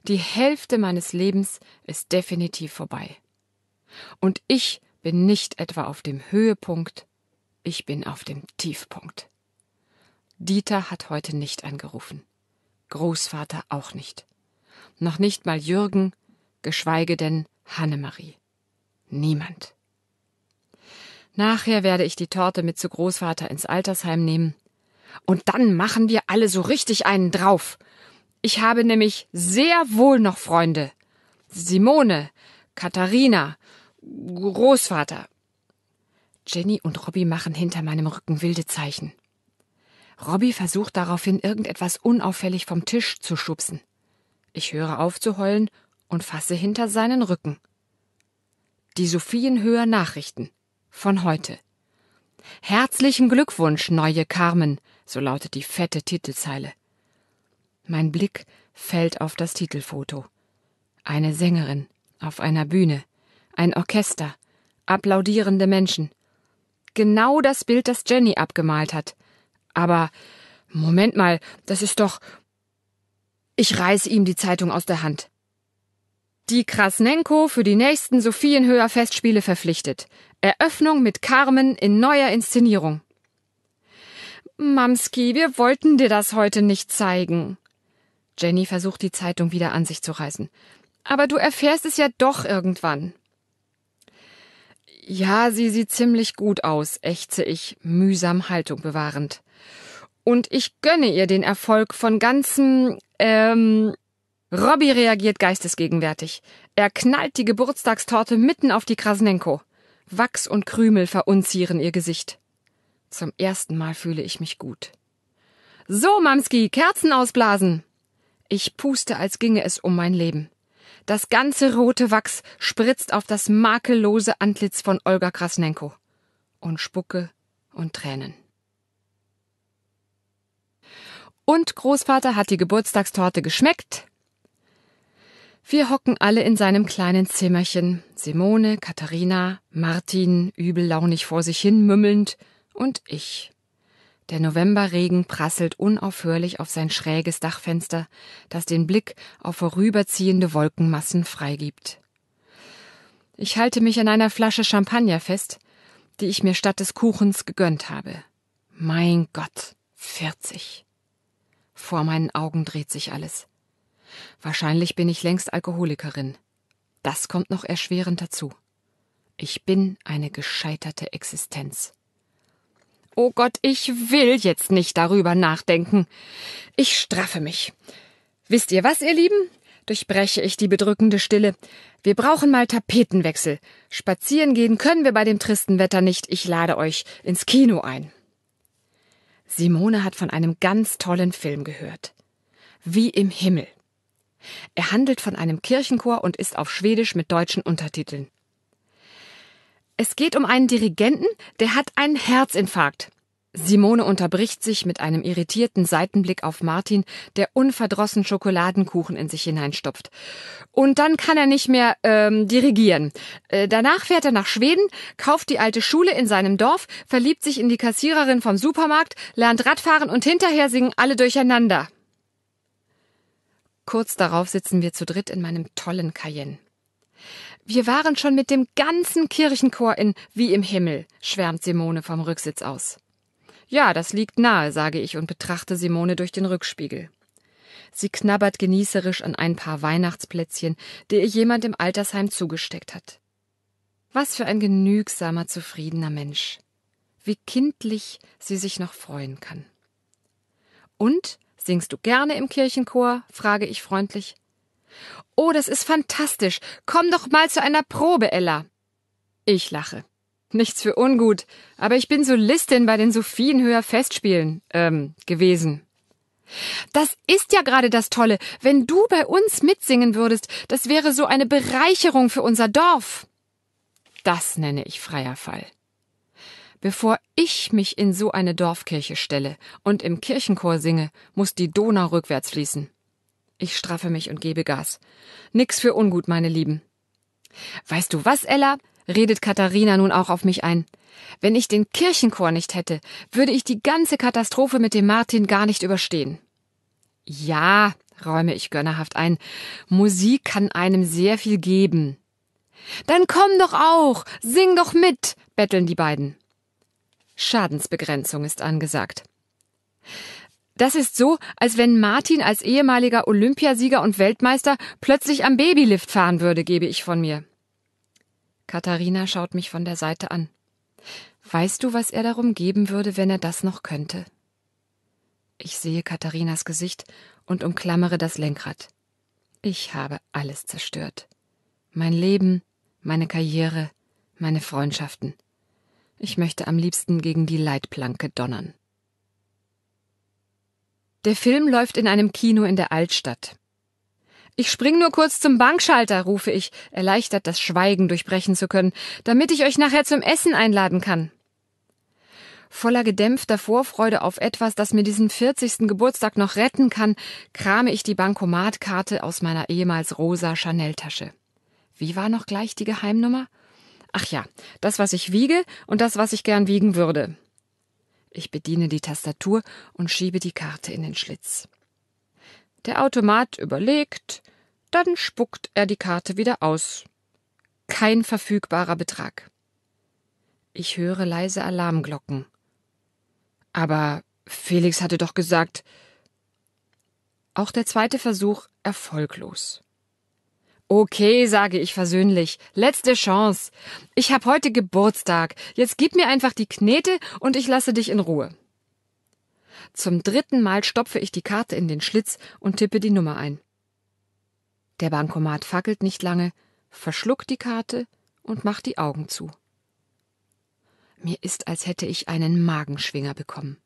Die Hälfte meines Lebens ist definitiv vorbei. Und ich bin nicht etwa auf dem Höhepunkt, ich bin auf dem Tiefpunkt. Dieter hat heute nicht angerufen. Großvater auch nicht. Noch nicht mal Jürgen, geschweige denn Hannemarie. Niemand. Nachher werde ich die Torte mit zu Großvater ins Altersheim nehmen. Und dann machen wir alle so richtig einen drauf. Ich habe nämlich sehr wohl noch Freunde. Simone, Katharina, Großvater. Jenny und Robby machen hinter meinem Rücken wilde Zeichen. Robby versucht daraufhin irgendetwas unauffällig vom Tisch zu schubsen. Ich höre auf zu heulen und fasse hinter seinen Rücken. Die Sophienhöher Nachrichten von heute. Herzlichen Glückwunsch, neue Carmen, so lautet die fette Titelzeile. Mein Blick fällt auf das Titelfoto. Eine Sängerin auf einer Bühne, ein Orchester, applaudierende Menschen. Genau das Bild, das Jenny abgemalt hat. Aber Moment mal, das ist doch. Ich reiß ihm die Zeitung aus der Hand. Die Krasnenko für die nächsten Sophienhöher Festspiele verpflichtet. Eröffnung mit Carmen in neuer Inszenierung. Mamski, wir wollten dir das heute nicht zeigen. Jenny versucht die Zeitung wieder an sich zu reißen. Aber du erfährst es ja doch irgendwann. Ja, sie sieht ziemlich gut aus, ächze ich, mühsam Haltung bewahrend. Und ich gönne ihr den Erfolg von ganzem. Ähm, Robbie reagiert geistesgegenwärtig. Er knallt die Geburtstagstorte mitten auf die Krasnenko. Wachs und Krümel verunzieren ihr Gesicht. Zum ersten Mal fühle ich mich gut. So, Mamski, Kerzen ausblasen! Ich puste, als ginge es um mein Leben. Das ganze rote Wachs spritzt auf das makellose Antlitz von Olga Krasnenko. Und Spucke und Tränen. Und Großvater hat die Geburtstagstorte geschmeckt. Wir hocken alle in seinem kleinen Zimmerchen, Simone, Katharina, Martin, übellaunig vor sich hin mümmelnd und ich. Der Novemberregen prasselt unaufhörlich auf sein schräges Dachfenster, das den Blick auf vorüberziehende Wolkenmassen freigibt. Ich halte mich an einer Flasche Champagner fest, die ich mir statt des Kuchens gegönnt habe. Mein Gott, 40. Vor meinen Augen dreht sich alles. Wahrscheinlich bin ich längst Alkoholikerin. Das kommt noch erschwerend dazu. Ich bin eine gescheiterte Existenz. Oh Gott, ich will jetzt nicht darüber nachdenken. Ich straffe mich. Wisst ihr was, ihr Lieben? Durchbreche ich die bedrückende Stille. Wir brauchen mal Tapetenwechsel. Spazieren gehen können wir bei dem tristen Wetter nicht. Ich lade euch ins Kino ein. Simone hat von einem ganz tollen Film gehört. Wie im Himmel. Er handelt von einem Kirchenchor und ist auf Schwedisch mit deutschen Untertiteln. Es geht um einen Dirigenten, der hat einen Herzinfarkt. Simone unterbricht sich mit einem irritierten Seitenblick auf Martin, der unverdrossen Schokoladenkuchen in sich hineinstopft. Und dann kann er nicht mehr ähm, dirigieren. Äh, danach fährt er nach Schweden, kauft die alte Schule in seinem Dorf, verliebt sich in die Kassiererin vom Supermarkt, lernt Radfahren und hinterher singen alle durcheinander. Kurz darauf sitzen wir zu dritt in meinem tollen Cayenne. Wir waren schon mit dem ganzen Kirchenchor in Wie im Himmel, schwärmt Simone vom Rücksitz aus. Ja, das liegt nahe, sage ich und betrachte Simone durch den Rückspiegel. Sie knabbert genießerisch an ein paar Weihnachtsplätzchen, die ihr jemand im Altersheim zugesteckt hat. Was für ein genügsamer, zufriedener Mensch. Wie kindlich sie sich noch freuen kann. Und singst du gerne im Kirchenchor? frage ich freundlich. Oh, das ist fantastisch. Komm doch mal zu einer Probe, Ella. Ich lache nichts für ungut, aber ich bin Solistin bei den Sophienhöher Festspielen ähm, gewesen. Das ist ja gerade das Tolle. Wenn du bei uns mitsingen würdest, das wäre so eine Bereicherung für unser Dorf. Das nenne ich freier Fall. Bevor ich mich in so eine Dorfkirche stelle und im Kirchenchor singe, muss die Donau rückwärts fließen. Ich straffe mich und gebe Gas. Nix für ungut, meine Lieben. Weißt du was, Ella? redet Katharina nun auch auf mich ein. Wenn ich den Kirchenchor nicht hätte, würde ich die ganze Katastrophe mit dem Martin gar nicht überstehen. Ja, räume ich gönnerhaft ein, Musik kann einem sehr viel geben. Dann komm doch auch, sing doch mit, betteln die beiden. Schadensbegrenzung ist angesagt. Das ist so, als wenn Martin als ehemaliger Olympiasieger und Weltmeister plötzlich am Babylift fahren würde, gebe ich von mir. Katharina schaut mich von der Seite an. Weißt du, was er darum geben würde, wenn er das noch könnte? Ich sehe Katharinas Gesicht und umklammere das Lenkrad. Ich habe alles zerstört. Mein Leben, meine Karriere, meine Freundschaften. Ich möchte am liebsten gegen die Leitplanke donnern. Der Film läuft in einem Kino in der Altstadt. Ich spring nur kurz zum Bankschalter, rufe ich, erleichtert das Schweigen durchbrechen zu können, damit ich euch nachher zum Essen einladen kann. Voller gedämpfter Vorfreude auf etwas, das mir diesen 40. Geburtstag noch retten kann, krame ich die Bankomatkarte aus meiner ehemals rosa Chanel-Tasche. Wie war noch gleich die Geheimnummer? Ach ja, das, was ich wiege und das, was ich gern wiegen würde. Ich bediene die Tastatur und schiebe die Karte in den Schlitz. Der Automat überlegt, dann spuckt er die Karte wieder aus. Kein verfügbarer Betrag. Ich höre leise Alarmglocken. Aber Felix hatte doch gesagt. Auch der zweite Versuch erfolglos. Okay, sage ich versöhnlich. Letzte Chance. Ich hab heute Geburtstag. Jetzt gib mir einfach die Knete und ich lasse dich in Ruhe. Zum dritten Mal stopfe ich die Karte in den Schlitz und tippe die Nummer ein. Der Bankomat fackelt nicht lange, verschluckt die Karte und macht die Augen zu. Mir ist, als hätte ich einen Magenschwinger bekommen.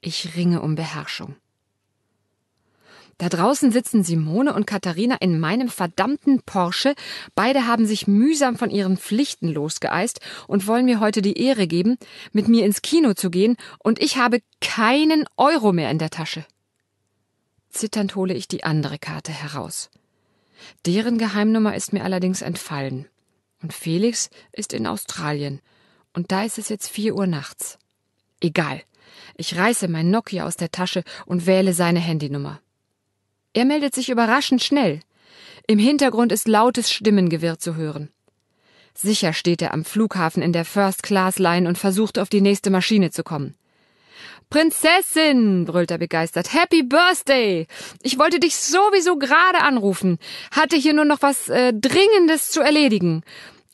Ich ringe um Beherrschung. Da draußen sitzen Simone und Katharina in meinem verdammten Porsche. Beide haben sich mühsam von ihren Pflichten losgeeist und wollen mir heute die Ehre geben, mit mir ins Kino zu gehen, und ich habe keinen Euro mehr in der Tasche. Zitternd hole ich die andere Karte heraus. Deren Geheimnummer ist mir allerdings entfallen. Und Felix ist in Australien. Und da ist es jetzt vier Uhr nachts. Egal. Ich reiße mein Nokia aus der Tasche und wähle seine Handynummer. Er meldet sich überraschend schnell. Im Hintergrund ist lautes Stimmengewirr zu hören. Sicher steht er am Flughafen in der First Class Line und versucht auf die nächste Maschine zu kommen. Prinzessin, brüllt er begeistert. Happy Birthday! Ich wollte dich sowieso gerade anrufen. Hatte hier nur noch was äh, Dringendes zu erledigen.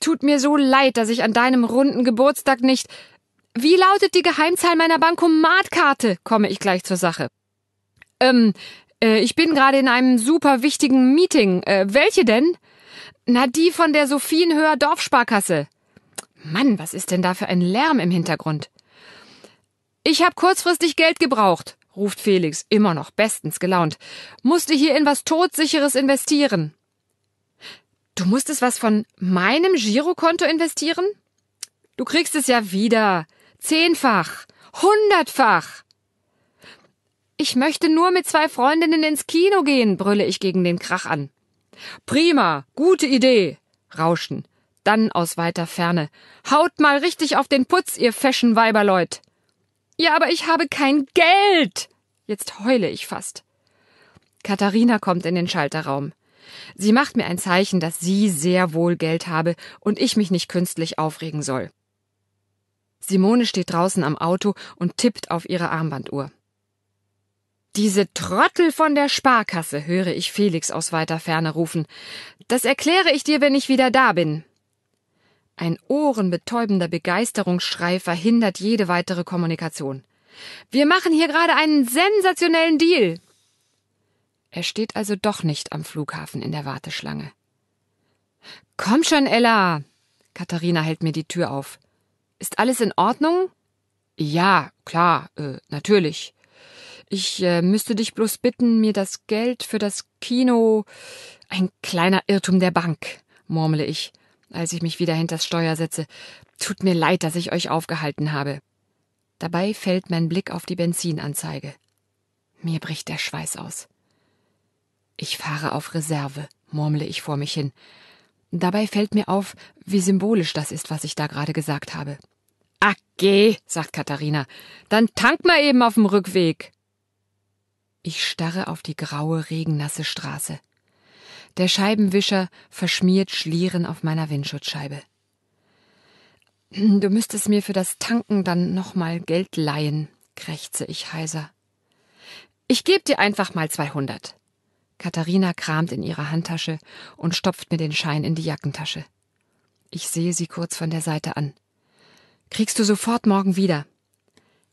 Tut mir so leid, dass ich an deinem runden Geburtstag nicht. Wie lautet die Geheimzahl meiner Bankomatkarte? komme ich gleich zur Sache. Ähm, äh, ich bin gerade in einem super wichtigen Meeting. Äh, welche denn? Na, die von der Sophienhöher Dorfsparkasse. Mann, was ist denn da für ein Lärm im Hintergrund? Ich habe kurzfristig Geld gebraucht, ruft Felix, immer noch bestens gelaunt. Musste hier in was Todsicheres investieren. Du musstest was von meinem Girokonto investieren? Du kriegst es ja wieder. Zehnfach. Hundertfach. Ich möchte nur mit zwei Freundinnen ins Kino gehen, brülle ich gegen den Krach an. Prima, gute Idee. Rauschen. Dann aus weiter Ferne. Haut mal richtig auf den Putz, ihr feschen Weiberleut. Ja, aber ich habe kein Geld. Jetzt heule ich fast. Katharina kommt in den Schalterraum. Sie macht mir ein Zeichen, dass sie sehr wohl Geld habe und ich mich nicht künstlich aufregen soll. Simone steht draußen am Auto und tippt auf ihre Armbanduhr. Diese Trottel von der Sparkasse, höre ich Felix aus weiter Ferne rufen. Das erkläre ich dir, wenn ich wieder da bin. Ein ohrenbetäubender Begeisterungsschrei verhindert jede weitere Kommunikation. Wir machen hier gerade einen sensationellen Deal. Er steht also doch nicht am Flughafen in der Warteschlange. Komm schon, Ella. Katharina hält mir die Tür auf. Ist alles in Ordnung? Ja, klar, äh, natürlich. Ich äh, müsste dich bloß bitten, mir das Geld für das Kino. Ein kleiner Irrtum der Bank, murmle ich, als ich mich wieder hinters Steuer setze. Tut mir leid, dass ich euch aufgehalten habe. Dabei fällt mein Blick auf die Benzinanzeige. Mir bricht der Schweiß aus. Ich fahre auf Reserve, murmle ich vor mich hin. Dabei fällt mir auf, wie symbolisch das ist, was ich da gerade gesagt habe. Ah, geh, sagt Katharina. Dann tank mal eben auf dem Rückweg. Ich starre auf die graue, regennasse Straße. Der Scheibenwischer verschmiert Schlieren auf meiner Windschutzscheibe. Du müsstest mir für das Tanken dann nochmal Geld leihen, krächze ich heiser. Ich geb dir einfach mal 200. Katharina kramt in ihrer Handtasche und stopft mir den Schein in die Jackentasche. Ich sehe sie kurz von der Seite an. Kriegst du sofort morgen wieder.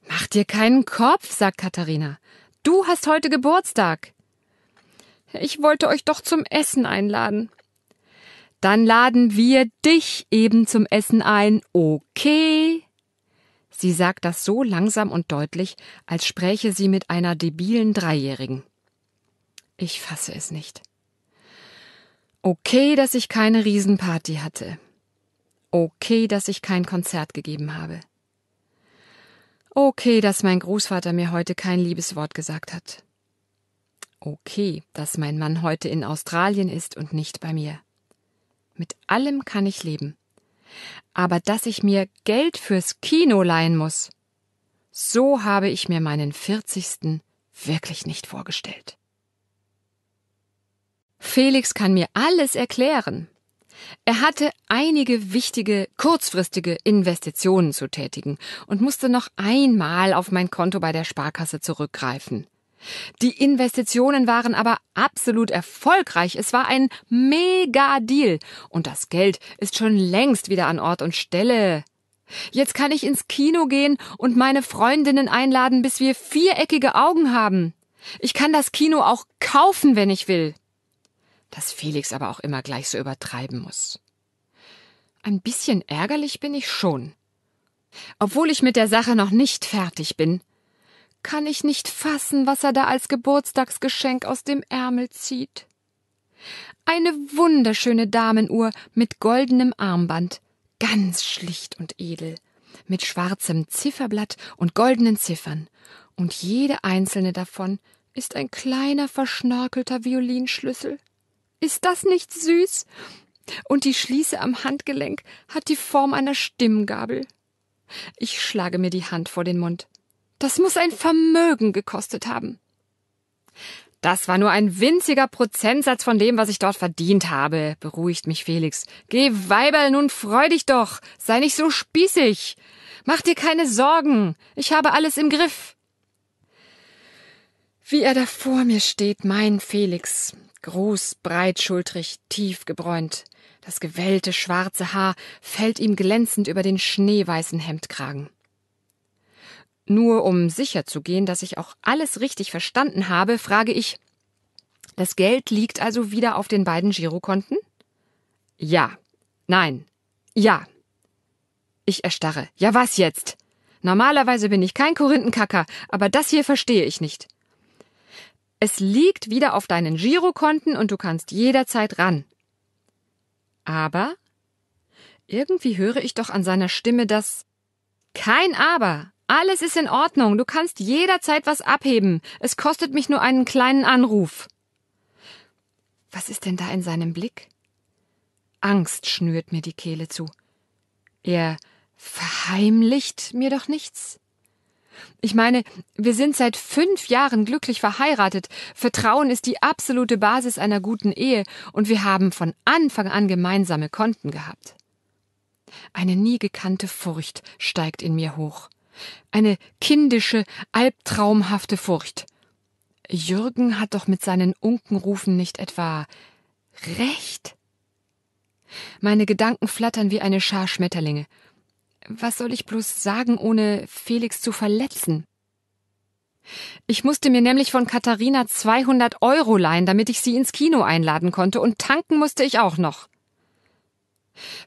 Mach dir keinen Kopf, sagt Katharina. Du hast heute Geburtstag. Ich wollte euch doch zum Essen einladen. Dann laden wir dich eben zum Essen ein, okay? Sie sagt das so langsam und deutlich, als spräche sie mit einer debilen Dreijährigen. Ich fasse es nicht. Okay, dass ich keine Riesenparty hatte. Okay, dass ich kein Konzert gegeben habe. Okay, dass mein Großvater mir heute kein liebes Wort gesagt hat. Okay, dass mein Mann heute in Australien ist und nicht bei mir. Mit allem kann ich leben. Aber dass ich mir Geld fürs Kino leihen muss, so habe ich mir meinen 40. wirklich nicht vorgestellt. Felix kann mir alles erklären, er hatte einige wichtige kurzfristige Investitionen zu tätigen und musste noch einmal auf mein Konto bei der Sparkasse zurückgreifen. Die Investitionen waren aber absolut erfolgreich. Es war ein Mega-Deal und das Geld ist schon längst wieder an Ort und Stelle. Jetzt kann ich ins Kino gehen und meine Freundinnen einladen, bis wir viereckige Augen haben. Ich kann das Kino auch kaufen, wenn ich will dass Felix aber auch immer gleich so übertreiben muss. Ein bisschen ärgerlich bin ich schon. Obwohl ich mit der Sache noch nicht fertig bin, kann ich nicht fassen, was er da als Geburtstagsgeschenk aus dem Ärmel zieht. Eine wunderschöne Damenuhr mit goldenem Armband, ganz schlicht und edel, mit schwarzem Zifferblatt und goldenen Ziffern, und jede einzelne davon ist ein kleiner verschnörkelter Violinschlüssel. Ist das nicht süß? Und die Schließe am Handgelenk hat die Form einer Stimmgabel. Ich schlage mir die Hand vor den Mund. Das muss ein Vermögen gekostet haben. Das war nur ein winziger Prozentsatz von dem, was ich dort verdient habe, beruhigt mich Felix. Geh Weiberl, nun freu dich doch, sei nicht so spießig. Mach dir keine Sorgen, ich habe alles im Griff. Wie er da vor mir steht, mein Felix, groß, breitschultrig, tief gebräunt. Das gewellte schwarze Haar fällt ihm glänzend über den schneeweißen Hemdkragen. Nur um sicher zu gehen, dass ich auch alles richtig verstanden habe, frage ich, das Geld liegt also wieder auf den beiden Girokonten? Ja. Nein. Ja. Ich erstarre. Ja, was jetzt? Normalerweise bin ich kein Korinthenkacker, aber das hier verstehe ich nicht. Es liegt wieder auf deinen Girokonten und du kannst jederzeit ran. Aber irgendwie höre ich doch an seiner Stimme dass Kein Aber. Alles ist in Ordnung. Du kannst jederzeit was abheben. Es kostet mich nur einen kleinen Anruf. Was ist denn da in seinem Blick? Angst schnürt mir die Kehle zu. Er verheimlicht mir doch nichts? Ich meine, wir sind seit fünf Jahren glücklich verheiratet. Vertrauen ist die absolute Basis einer guten Ehe und wir haben von Anfang an gemeinsame Konten gehabt. Eine nie gekannte Furcht steigt in mir hoch. Eine kindische, albtraumhafte Furcht. Jürgen hat doch mit seinen Unkenrufen nicht etwa Recht? Meine Gedanken flattern wie eine Schar Schmetterlinge was soll ich bloß sagen, ohne Felix zu verletzen? Ich musste mir nämlich von Katharina 200 Euro leihen, damit ich sie ins Kino einladen konnte, und tanken musste ich auch noch.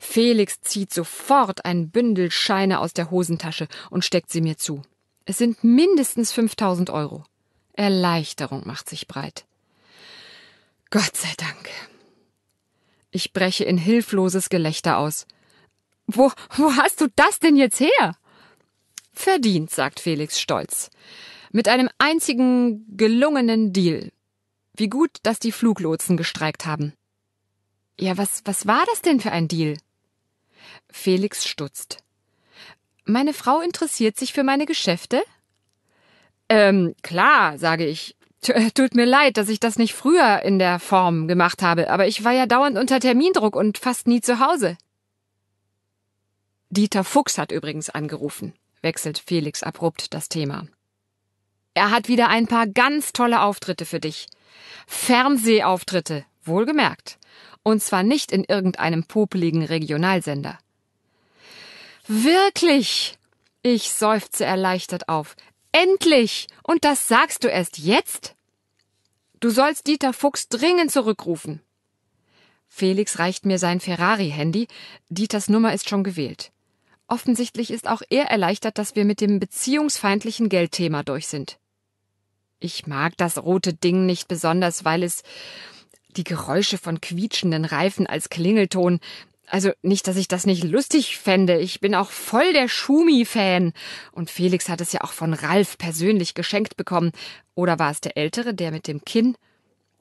Felix zieht sofort ein Bündel Scheine aus der Hosentasche und steckt sie mir zu. Es sind mindestens 5000 Euro. Erleichterung macht sich breit. Gott sei Dank. Ich breche in hilfloses Gelächter aus. Wo, wo hast du das denn jetzt her? Verdient, sagt Felix stolz. Mit einem einzigen gelungenen Deal. Wie gut, dass die Fluglotsen gestreikt haben. Ja, was, was war das denn für ein Deal? Felix stutzt. Meine Frau interessiert sich für meine Geschäfte? Ähm, klar, sage ich. Äh, tut mir leid, dass ich das nicht früher in der Form gemacht habe, aber ich war ja dauernd unter Termindruck und fast nie zu Hause. Dieter Fuchs hat übrigens angerufen, wechselt Felix abrupt das Thema. Er hat wieder ein paar ganz tolle Auftritte für dich. Fernsehauftritte, wohlgemerkt. Und zwar nicht in irgendeinem popeligen Regionalsender. Wirklich! Ich seufze erleichtert auf. Endlich! Und das sagst du erst jetzt? Du sollst Dieter Fuchs dringend zurückrufen. Felix reicht mir sein Ferrari-Handy. Dieters Nummer ist schon gewählt. Offensichtlich ist auch er erleichtert, dass wir mit dem beziehungsfeindlichen Geldthema durch sind. Ich mag das rote Ding nicht besonders, weil es die Geräusche von quietschenden Reifen als Klingelton. Also nicht, dass ich das nicht lustig fände. Ich bin auch voll der Schumi-Fan. Und Felix hat es ja auch von Ralf persönlich geschenkt bekommen. Oder war es der Ältere, der mit dem Kinn?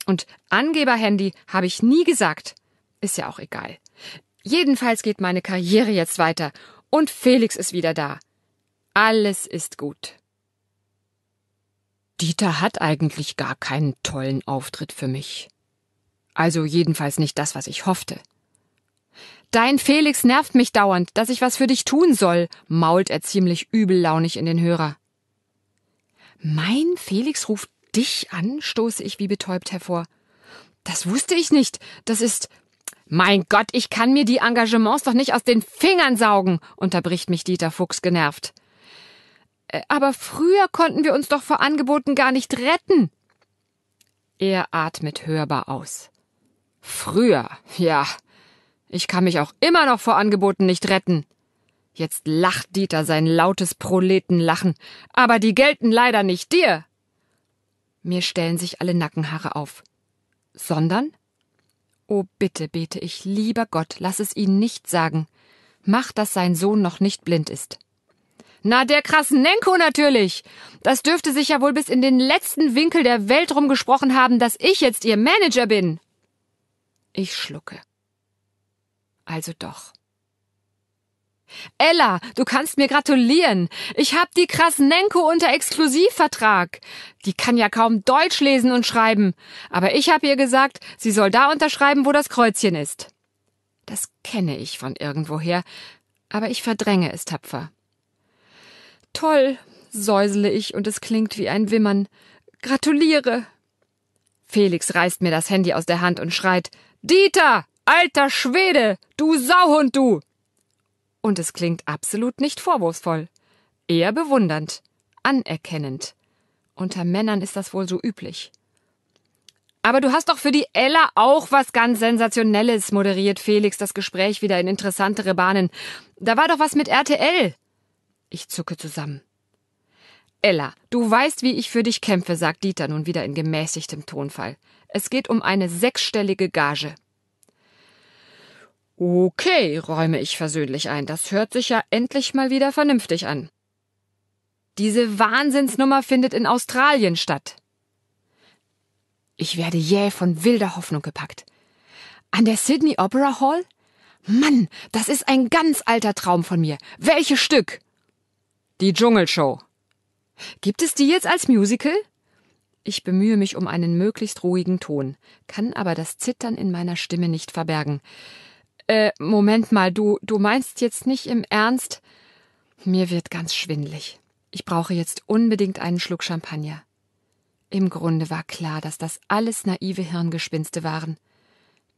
Und Angeberhandy habe ich nie gesagt. Ist ja auch egal. Jedenfalls geht meine Karriere jetzt weiter. Und Felix ist wieder da. Alles ist gut. Dieter hat eigentlich gar keinen tollen Auftritt für mich. Also jedenfalls nicht das, was ich hoffte. Dein Felix nervt mich dauernd, dass ich was für dich tun soll, mault er ziemlich übellaunig in den Hörer. Mein Felix ruft dich an, stoße ich wie betäubt hervor. Das wusste ich nicht. Das ist mein Gott, ich kann mir die Engagements doch nicht aus den Fingern saugen, unterbricht mich Dieter Fuchs genervt. Äh, aber früher konnten wir uns doch vor Angeboten gar nicht retten. Er atmet hörbar aus. Früher, ja. Ich kann mich auch immer noch vor Angeboten nicht retten. Jetzt lacht Dieter sein lautes Proletenlachen, aber die gelten leider nicht dir. Mir stellen sich alle Nackenhaare auf. Sondern? oh, bitte, bete ich, lieber Gott, lass es ihn nicht sagen. Mach, dass sein Sohn noch nicht blind ist. Na, der Nenko natürlich. Das dürfte sich ja wohl bis in den letzten Winkel der Welt rumgesprochen haben, dass ich jetzt ihr Manager bin. Ich schlucke. Also doch. Ella, du kannst mir gratulieren. Ich hab die Krasnenko unter Exklusivvertrag. Die kann ja kaum Deutsch lesen und schreiben. Aber ich hab ihr gesagt, sie soll da unterschreiben, wo das Kreuzchen ist. Das kenne ich von irgendwoher, aber ich verdränge es tapfer. Toll, säusele ich und es klingt wie ein Wimmern. Gratuliere. Felix reißt mir das Handy aus der Hand und schreit Dieter, alter Schwede, du Sauhund, du. Und es klingt absolut nicht vorwurfsvoll, eher bewundernd, anerkennend. Unter Männern ist das wohl so üblich. Aber du hast doch für die Ella auch was ganz Sensationelles, moderiert Felix das Gespräch wieder in interessantere Bahnen. Da war doch was mit RTL. Ich zucke zusammen. Ella, du weißt, wie ich für dich kämpfe, sagt Dieter nun wieder in gemäßigtem Tonfall. Es geht um eine sechsstellige Gage. Okay, räume ich versöhnlich ein, das hört sich ja endlich mal wieder vernünftig an. Diese Wahnsinnsnummer findet in Australien statt. Ich werde jäh von wilder Hoffnung gepackt. An der Sydney Opera Hall? Mann, das ist ein ganz alter Traum von mir. Welches Stück? Die Dschungelshow. Gibt es die jetzt als Musical? Ich bemühe mich um einen möglichst ruhigen Ton, kann aber das Zittern in meiner Stimme nicht verbergen äh, Moment mal, du, du meinst jetzt nicht im Ernst? Mir wird ganz schwindlig. Ich brauche jetzt unbedingt einen Schluck Champagner. Im Grunde war klar, dass das alles naive Hirngespinste waren.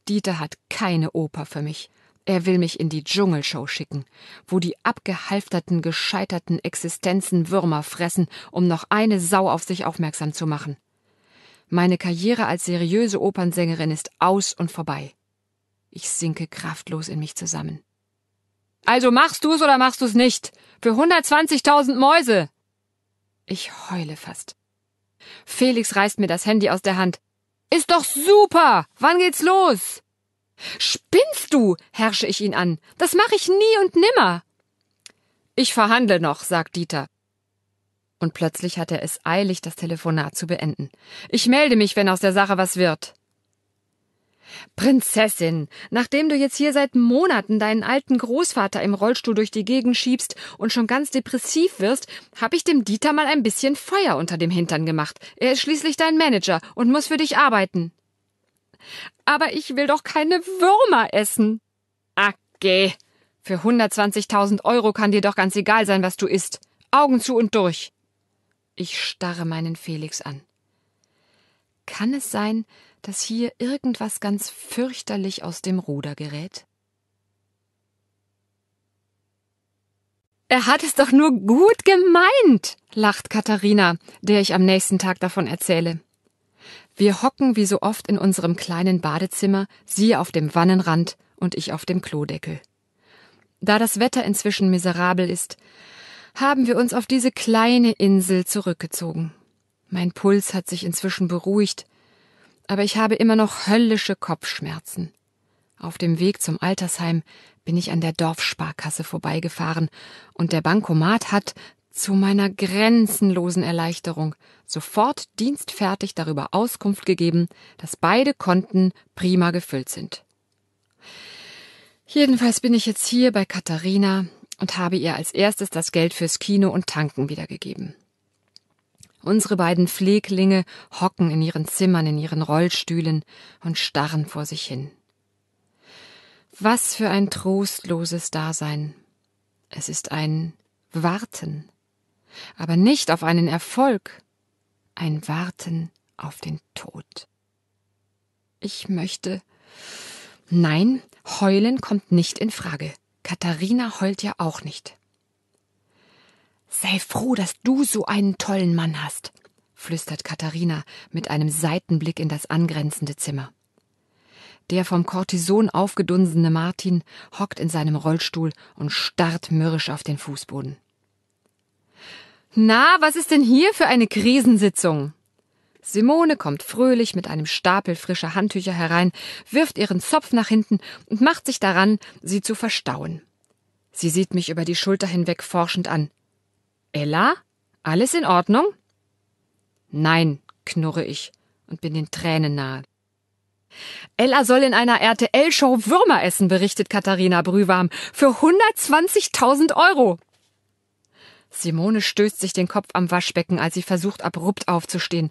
Dieter hat keine Oper für mich. Er will mich in die Dschungelshow schicken, wo die abgehalfterten, gescheiterten Existenzen Würmer fressen, um noch eine Sau auf sich aufmerksam zu machen. Meine Karriere als seriöse Opernsängerin ist aus und vorbei. Ich sinke kraftlos in mich zusammen. Also machst du's oder machst du's nicht? Für 120.000 Mäuse! Ich heule fast. Felix reißt mir das Handy aus der Hand. Ist doch super! Wann geht's los? Spinnst du? herrsche ich ihn an. Das mache ich nie und nimmer. Ich verhandle noch, sagt Dieter. Und plötzlich hat er es eilig, das Telefonat zu beenden. Ich melde mich, wenn aus der Sache was wird. Prinzessin, nachdem du jetzt hier seit Monaten deinen alten Großvater im Rollstuhl durch die Gegend schiebst und schon ganz depressiv wirst, habe ich dem Dieter mal ein bisschen Feuer unter dem Hintern gemacht. Er ist schließlich dein Manager und muss für dich arbeiten. Aber ich will doch keine Würmer essen. Ach, geh. Für 120.000 Euro kann dir doch ganz egal sein, was du isst. Augen zu und durch. Ich starre meinen Felix an. Kann es sein, dass hier irgendwas ganz fürchterlich aus dem Ruder gerät? Er hat es doch nur gut gemeint, lacht Katharina, der ich am nächsten Tag davon erzähle. Wir hocken wie so oft in unserem kleinen Badezimmer, sie auf dem Wannenrand und ich auf dem Klodeckel. Da das Wetter inzwischen miserabel ist, haben wir uns auf diese kleine Insel zurückgezogen. Mein Puls hat sich inzwischen beruhigt, aber ich habe immer noch höllische Kopfschmerzen. Auf dem Weg zum Altersheim bin ich an der Dorfsparkasse vorbeigefahren und der Bankomat hat zu meiner grenzenlosen Erleichterung sofort dienstfertig darüber Auskunft gegeben, dass beide Konten prima gefüllt sind. Jedenfalls bin ich jetzt hier bei Katharina und habe ihr als erstes das Geld fürs Kino und Tanken wiedergegeben. Unsere beiden Pfleglinge hocken in ihren Zimmern, in ihren Rollstühlen und starren vor sich hin. Was für ein trostloses Dasein. Es ist ein Warten, aber nicht auf einen Erfolg, ein Warten auf den Tod. Ich möchte. Nein, heulen kommt nicht in Frage. Katharina heult ja auch nicht. Sei froh, dass du so einen tollen Mann hast, flüstert Katharina mit einem Seitenblick in das angrenzende Zimmer. Der vom Cortison aufgedunsene Martin hockt in seinem Rollstuhl und starrt mürrisch auf den Fußboden. Na, was ist denn hier für eine Krisensitzung? Simone kommt fröhlich mit einem Stapel frischer Handtücher herein, wirft ihren Zopf nach hinten und macht sich daran, sie zu verstauen. Sie sieht mich über die Schulter hinweg forschend an. Ella, alles in Ordnung? Nein, knurre ich und bin den Tränen nahe. Ella soll in einer RTL-Show Würmer essen, berichtet Katharina Brühwarm, für 120.000 Euro. Simone stößt sich den Kopf am Waschbecken, als sie versucht, abrupt aufzustehen.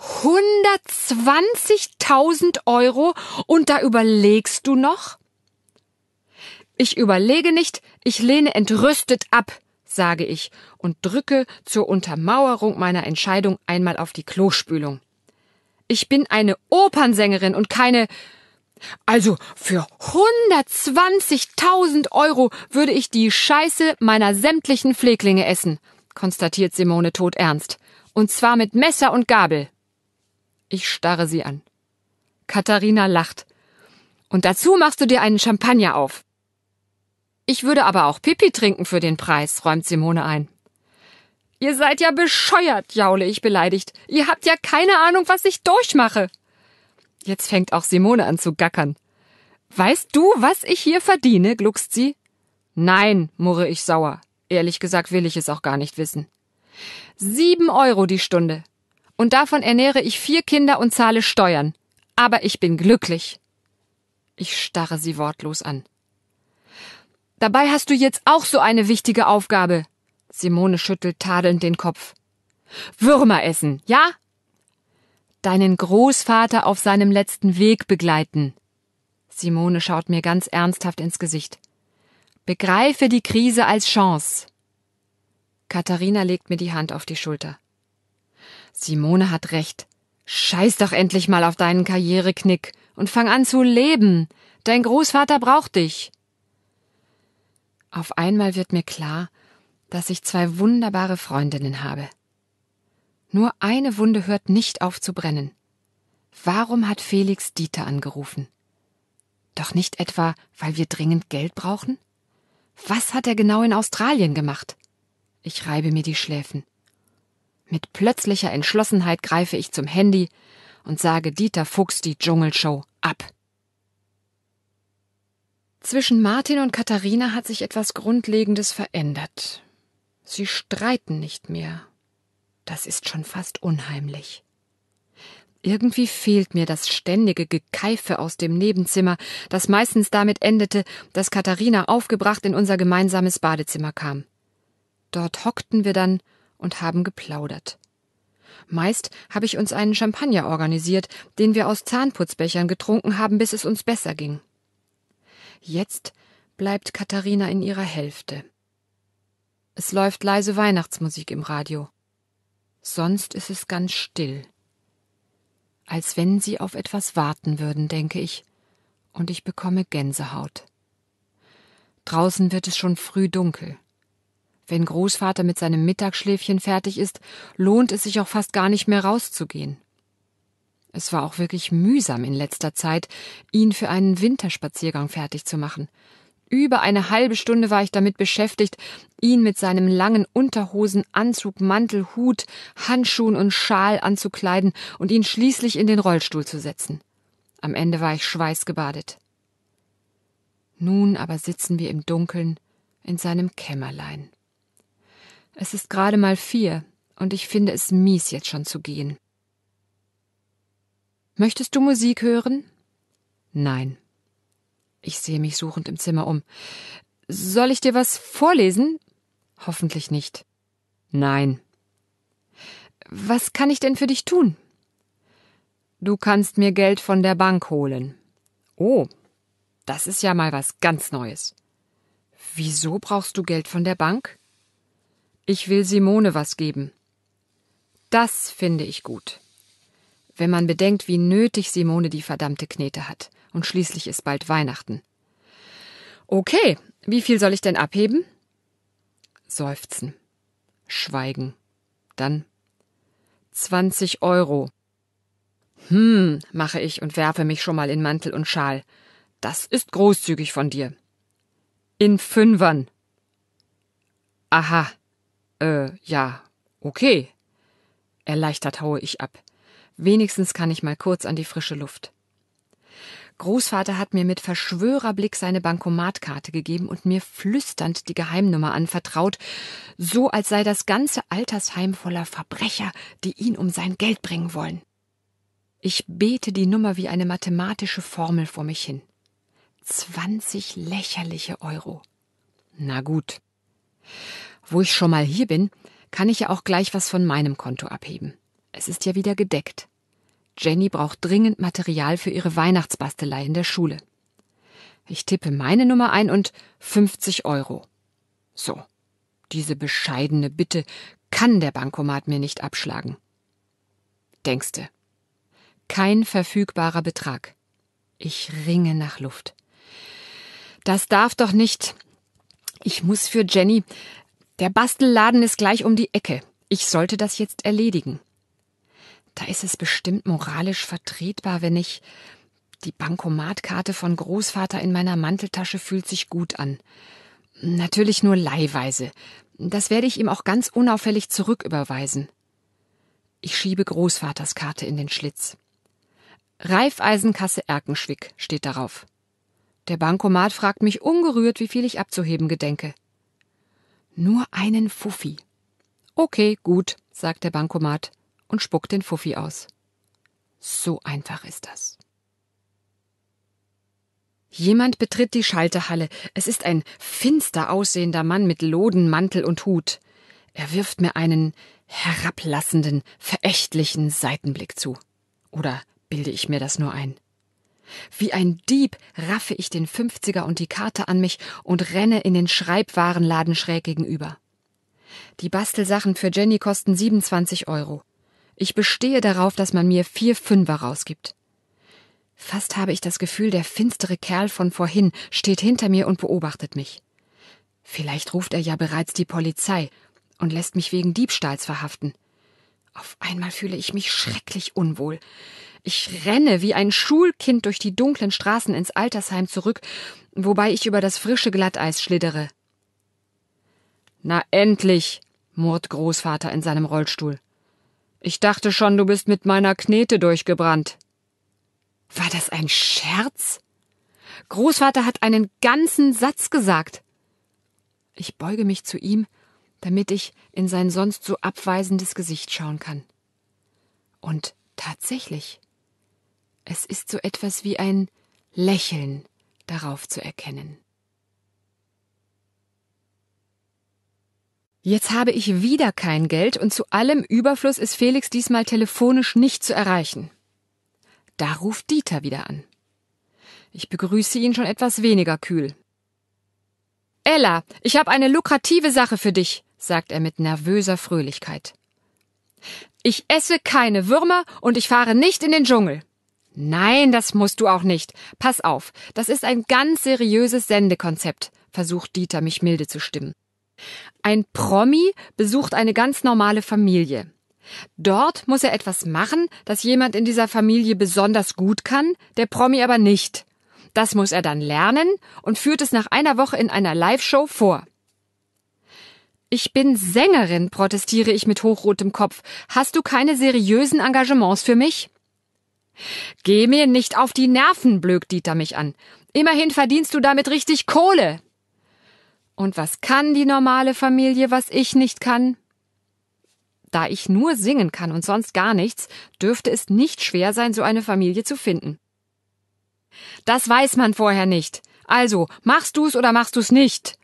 120.000 Euro und da überlegst du noch? Ich überlege nicht, ich lehne entrüstet ab sage ich und drücke zur Untermauerung meiner Entscheidung einmal auf die Klospülung. Ich bin eine Opernsängerin und keine. Also für 120.000 Euro würde ich die Scheiße meiner sämtlichen Pfleglinge essen, konstatiert Simone todernst. Und zwar mit Messer und Gabel. Ich starre sie an. Katharina lacht. Und dazu machst du dir einen Champagner auf. Ich würde aber auch Pipi trinken für den Preis, räumt Simone ein. Ihr seid ja bescheuert, jaule ich beleidigt. Ihr habt ja keine Ahnung, was ich durchmache. Jetzt fängt auch Simone an zu gackern. Weißt du, was ich hier verdiene? gluckst sie. Nein, murre ich sauer. Ehrlich gesagt will ich es auch gar nicht wissen. Sieben Euro die Stunde. Und davon ernähre ich vier Kinder und zahle Steuern. Aber ich bin glücklich. Ich starre sie wortlos an. Dabei hast du jetzt auch so eine wichtige Aufgabe. Simone schüttelt tadelnd den Kopf. Würmer essen, ja? Deinen Großvater auf seinem letzten Weg begleiten. Simone schaut mir ganz ernsthaft ins Gesicht. Begreife die Krise als Chance. Katharina legt mir die Hand auf die Schulter. Simone hat recht. Scheiß doch endlich mal auf deinen Karriereknick und fang an zu leben. Dein Großvater braucht dich. Auf einmal wird mir klar, dass ich zwei wunderbare Freundinnen habe. Nur eine Wunde hört nicht auf zu brennen. Warum hat Felix Dieter angerufen? Doch nicht etwa, weil wir dringend Geld brauchen? Was hat er genau in Australien gemacht? Ich reibe mir die Schläfen. Mit plötzlicher Entschlossenheit greife ich zum Handy und sage Dieter Fuchs die Dschungelshow ab. Zwischen Martin und Katharina hat sich etwas Grundlegendes verändert. Sie streiten nicht mehr. Das ist schon fast unheimlich. Irgendwie fehlt mir das ständige Gekeife aus dem Nebenzimmer, das meistens damit endete, dass Katharina aufgebracht in unser gemeinsames Badezimmer kam. Dort hockten wir dann und haben geplaudert. Meist habe ich uns einen Champagner organisiert, den wir aus Zahnputzbechern getrunken haben, bis es uns besser ging. Jetzt bleibt Katharina in ihrer Hälfte. Es läuft leise Weihnachtsmusik im Radio. Sonst ist es ganz still. Als wenn sie auf etwas warten würden, denke ich, und ich bekomme Gänsehaut. Draußen wird es schon früh dunkel. Wenn Großvater mit seinem Mittagsschläfchen fertig ist, lohnt es sich auch fast gar nicht mehr rauszugehen. Es war auch wirklich mühsam in letzter Zeit, ihn für einen Winterspaziergang fertig zu machen. Über eine halbe Stunde war ich damit beschäftigt, ihn mit seinem langen Unterhosen, Anzug, Mantel, Hut, Handschuhen und Schal anzukleiden und ihn schließlich in den Rollstuhl zu setzen. Am Ende war ich schweißgebadet. Nun aber sitzen wir im Dunkeln in seinem Kämmerlein. Es ist gerade mal vier, und ich finde es mies, jetzt schon zu gehen. Möchtest du Musik hören? Nein. Ich sehe mich suchend im Zimmer um. Soll ich dir was vorlesen? Hoffentlich nicht. Nein. Was kann ich denn für dich tun? Du kannst mir Geld von der Bank holen. Oh, das ist ja mal was ganz Neues. Wieso brauchst du Geld von der Bank? Ich will Simone was geben. Das finde ich gut wenn man bedenkt, wie nötig Simone die verdammte Knete hat. Und schließlich ist bald Weihnachten. Okay, wie viel soll ich denn abheben? Seufzen. Schweigen. Dann 20 Euro. Hm, mache ich und werfe mich schon mal in Mantel und Schal. Das ist großzügig von dir. In Fünfern. Aha. Äh, ja. Okay. Erleichtert haue ich ab. Wenigstens kann ich mal kurz an die frische Luft. Großvater hat mir mit Verschwörerblick seine Bankomatkarte gegeben und mir flüsternd die Geheimnummer anvertraut, so als sei das ganze Altersheim voller Verbrecher, die ihn um sein Geld bringen wollen. Ich bete die Nummer wie eine mathematische Formel vor mich hin. 20 lächerliche Euro. Na gut. Wo ich schon mal hier bin, kann ich ja auch gleich was von meinem Konto abheben. Es ist ja wieder gedeckt. Jenny braucht dringend Material für ihre Weihnachtsbastelei in der Schule. Ich tippe meine Nummer ein und 50 Euro. So. Diese bescheidene Bitte kann der Bankomat mir nicht abschlagen. Denkste. Kein verfügbarer Betrag. Ich ringe nach Luft. Das darf doch nicht. Ich muss für Jenny. Der Bastelladen ist gleich um die Ecke. Ich sollte das jetzt erledigen. Da ist es bestimmt moralisch vertretbar, wenn ich. Die Bankomatkarte von Großvater in meiner Manteltasche fühlt sich gut an. Natürlich nur leihweise. Das werde ich ihm auch ganz unauffällig zurücküberweisen. Ich schiebe Großvaters Karte in den Schlitz. Raiffeisenkasse Erkenschwick steht darauf. Der Bankomat fragt mich ungerührt, wie viel ich abzuheben gedenke. Nur einen Fuffi. Okay, gut, sagt der Bankomat und spuckt den Fuffi aus. So einfach ist das. Jemand betritt die Schalterhalle. Es ist ein finster aussehender Mann mit Lodenmantel und Hut. Er wirft mir einen herablassenden, verächtlichen Seitenblick zu. Oder bilde ich mir das nur ein? Wie ein Dieb raffe ich den Fünfziger und die Karte an mich und renne in den Schreibwarenladen schräg gegenüber. Die Bastelsachen für Jenny kosten 27 Euro. Ich bestehe darauf, dass man mir vier Fünfer rausgibt. Fast habe ich das Gefühl, der finstere Kerl von vorhin steht hinter mir und beobachtet mich. Vielleicht ruft er ja bereits die Polizei und lässt mich wegen Diebstahls verhaften. Auf einmal fühle ich mich schrecklich unwohl. Ich renne wie ein Schulkind durch die dunklen Straßen ins Altersheim zurück, wobei ich über das frische Glatteis schlittere. Na endlich, murrt Großvater in seinem Rollstuhl. Ich dachte schon, du bist mit meiner Knete durchgebrannt. War das ein Scherz? Großvater hat einen ganzen Satz gesagt. Ich beuge mich zu ihm, damit ich in sein sonst so abweisendes Gesicht schauen kann. Und tatsächlich, es ist so etwas wie ein Lächeln darauf zu erkennen. Jetzt habe ich wieder kein Geld und zu allem Überfluss ist Felix diesmal telefonisch nicht zu erreichen. Da ruft Dieter wieder an. Ich begrüße ihn schon etwas weniger kühl. Ella, ich habe eine lukrative Sache für dich, sagt er mit nervöser Fröhlichkeit. Ich esse keine Würmer und ich fahre nicht in den Dschungel. Nein, das musst du auch nicht. Pass auf, das ist ein ganz seriöses Sendekonzept, versucht Dieter mich milde zu stimmen. Ein Promi besucht eine ganz normale Familie. Dort muss er etwas machen, das jemand in dieser Familie besonders gut kann, der Promi aber nicht. Das muss er dann lernen und führt es nach einer Woche in einer Live-Show vor. Ich bin Sängerin, protestiere ich mit hochrotem Kopf. Hast du keine seriösen Engagements für mich? Geh mir nicht auf die Nerven, blökt Dieter mich an. Immerhin verdienst du damit richtig Kohle. Und was kann die normale Familie, was ich nicht kann? Da ich nur singen kann und sonst gar nichts, dürfte es nicht schwer sein, so eine Familie zu finden. Das weiß man vorher nicht. Also, machst du's oder machst du's nicht?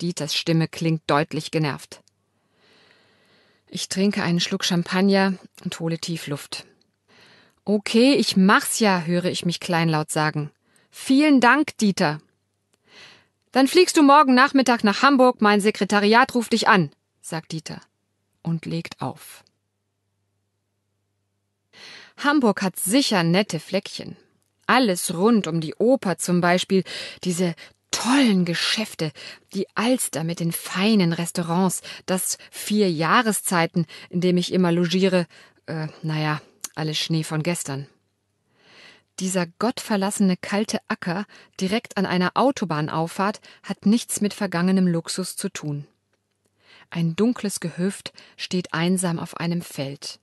Dieters Stimme klingt deutlich genervt. Ich trinke einen Schluck Champagner und hole tief Luft. Okay, ich mach's ja, höre ich mich kleinlaut sagen. Vielen Dank, Dieter. Dann fliegst du morgen Nachmittag nach Hamburg, mein Sekretariat ruft dich an, sagt Dieter und legt auf. Hamburg hat sicher nette Fleckchen. Alles rund um die Oper zum Beispiel, diese tollen Geschäfte, die Alster mit den feinen Restaurants, das vier Jahreszeiten, in dem ich immer logiere, äh, naja, alles Schnee von gestern. Dieser gottverlassene kalte Acker direkt an einer Autobahnauffahrt hat nichts mit vergangenem Luxus zu tun. Ein dunkles Gehöft steht einsam auf einem Feld.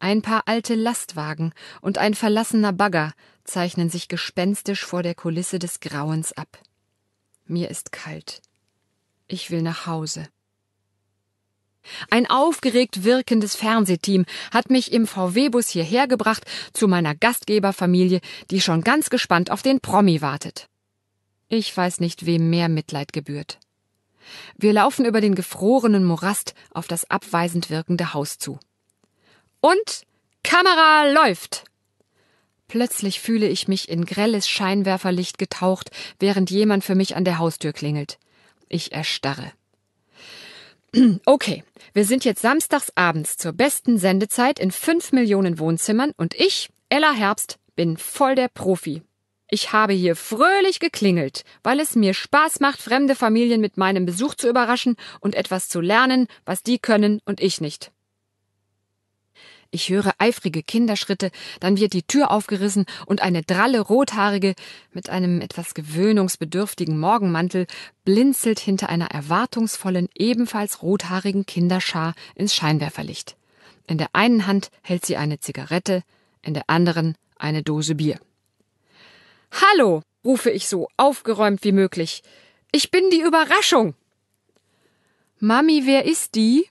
Ein paar alte Lastwagen und ein verlassener Bagger zeichnen sich gespenstisch vor der Kulisse des Grauens ab. Mir ist kalt. Ich will nach Hause. Ein aufgeregt wirkendes Fernsehteam hat mich im VW-Bus hierher gebracht zu meiner Gastgeberfamilie, die schon ganz gespannt auf den Promi wartet. Ich weiß nicht, wem mehr Mitleid gebührt. Wir laufen über den gefrorenen Morast auf das abweisend wirkende Haus zu. Und Kamera läuft! Plötzlich fühle ich mich in grelles Scheinwerferlicht getaucht, während jemand für mich an der Haustür klingelt. Ich erstarre. Okay, wir sind jetzt samstags abends zur besten Sendezeit in fünf Millionen Wohnzimmern und ich, Ella Herbst, bin voll der Profi. Ich habe hier fröhlich geklingelt, weil es mir Spaß macht, fremde Familien mit meinem Besuch zu überraschen und etwas zu lernen, was die können und ich nicht. Ich höre eifrige Kinderschritte, dann wird die Tür aufgerissen und eine dralle Rothaarige mit einem etwas gewöhnungsbedürftigen Morgenmantel blinzelt hinter einer erwartungsvollen, ebenfalls rothaarigen Kinderschar ins Scheinwerferlicht. In der einen Hand hält sie eine Zigarette, in der anderen eine Dose Bier. Hallo, rufe ich so aufgeräumt wie möglich. Ich bin die Überraschung. Mami, wer ist die?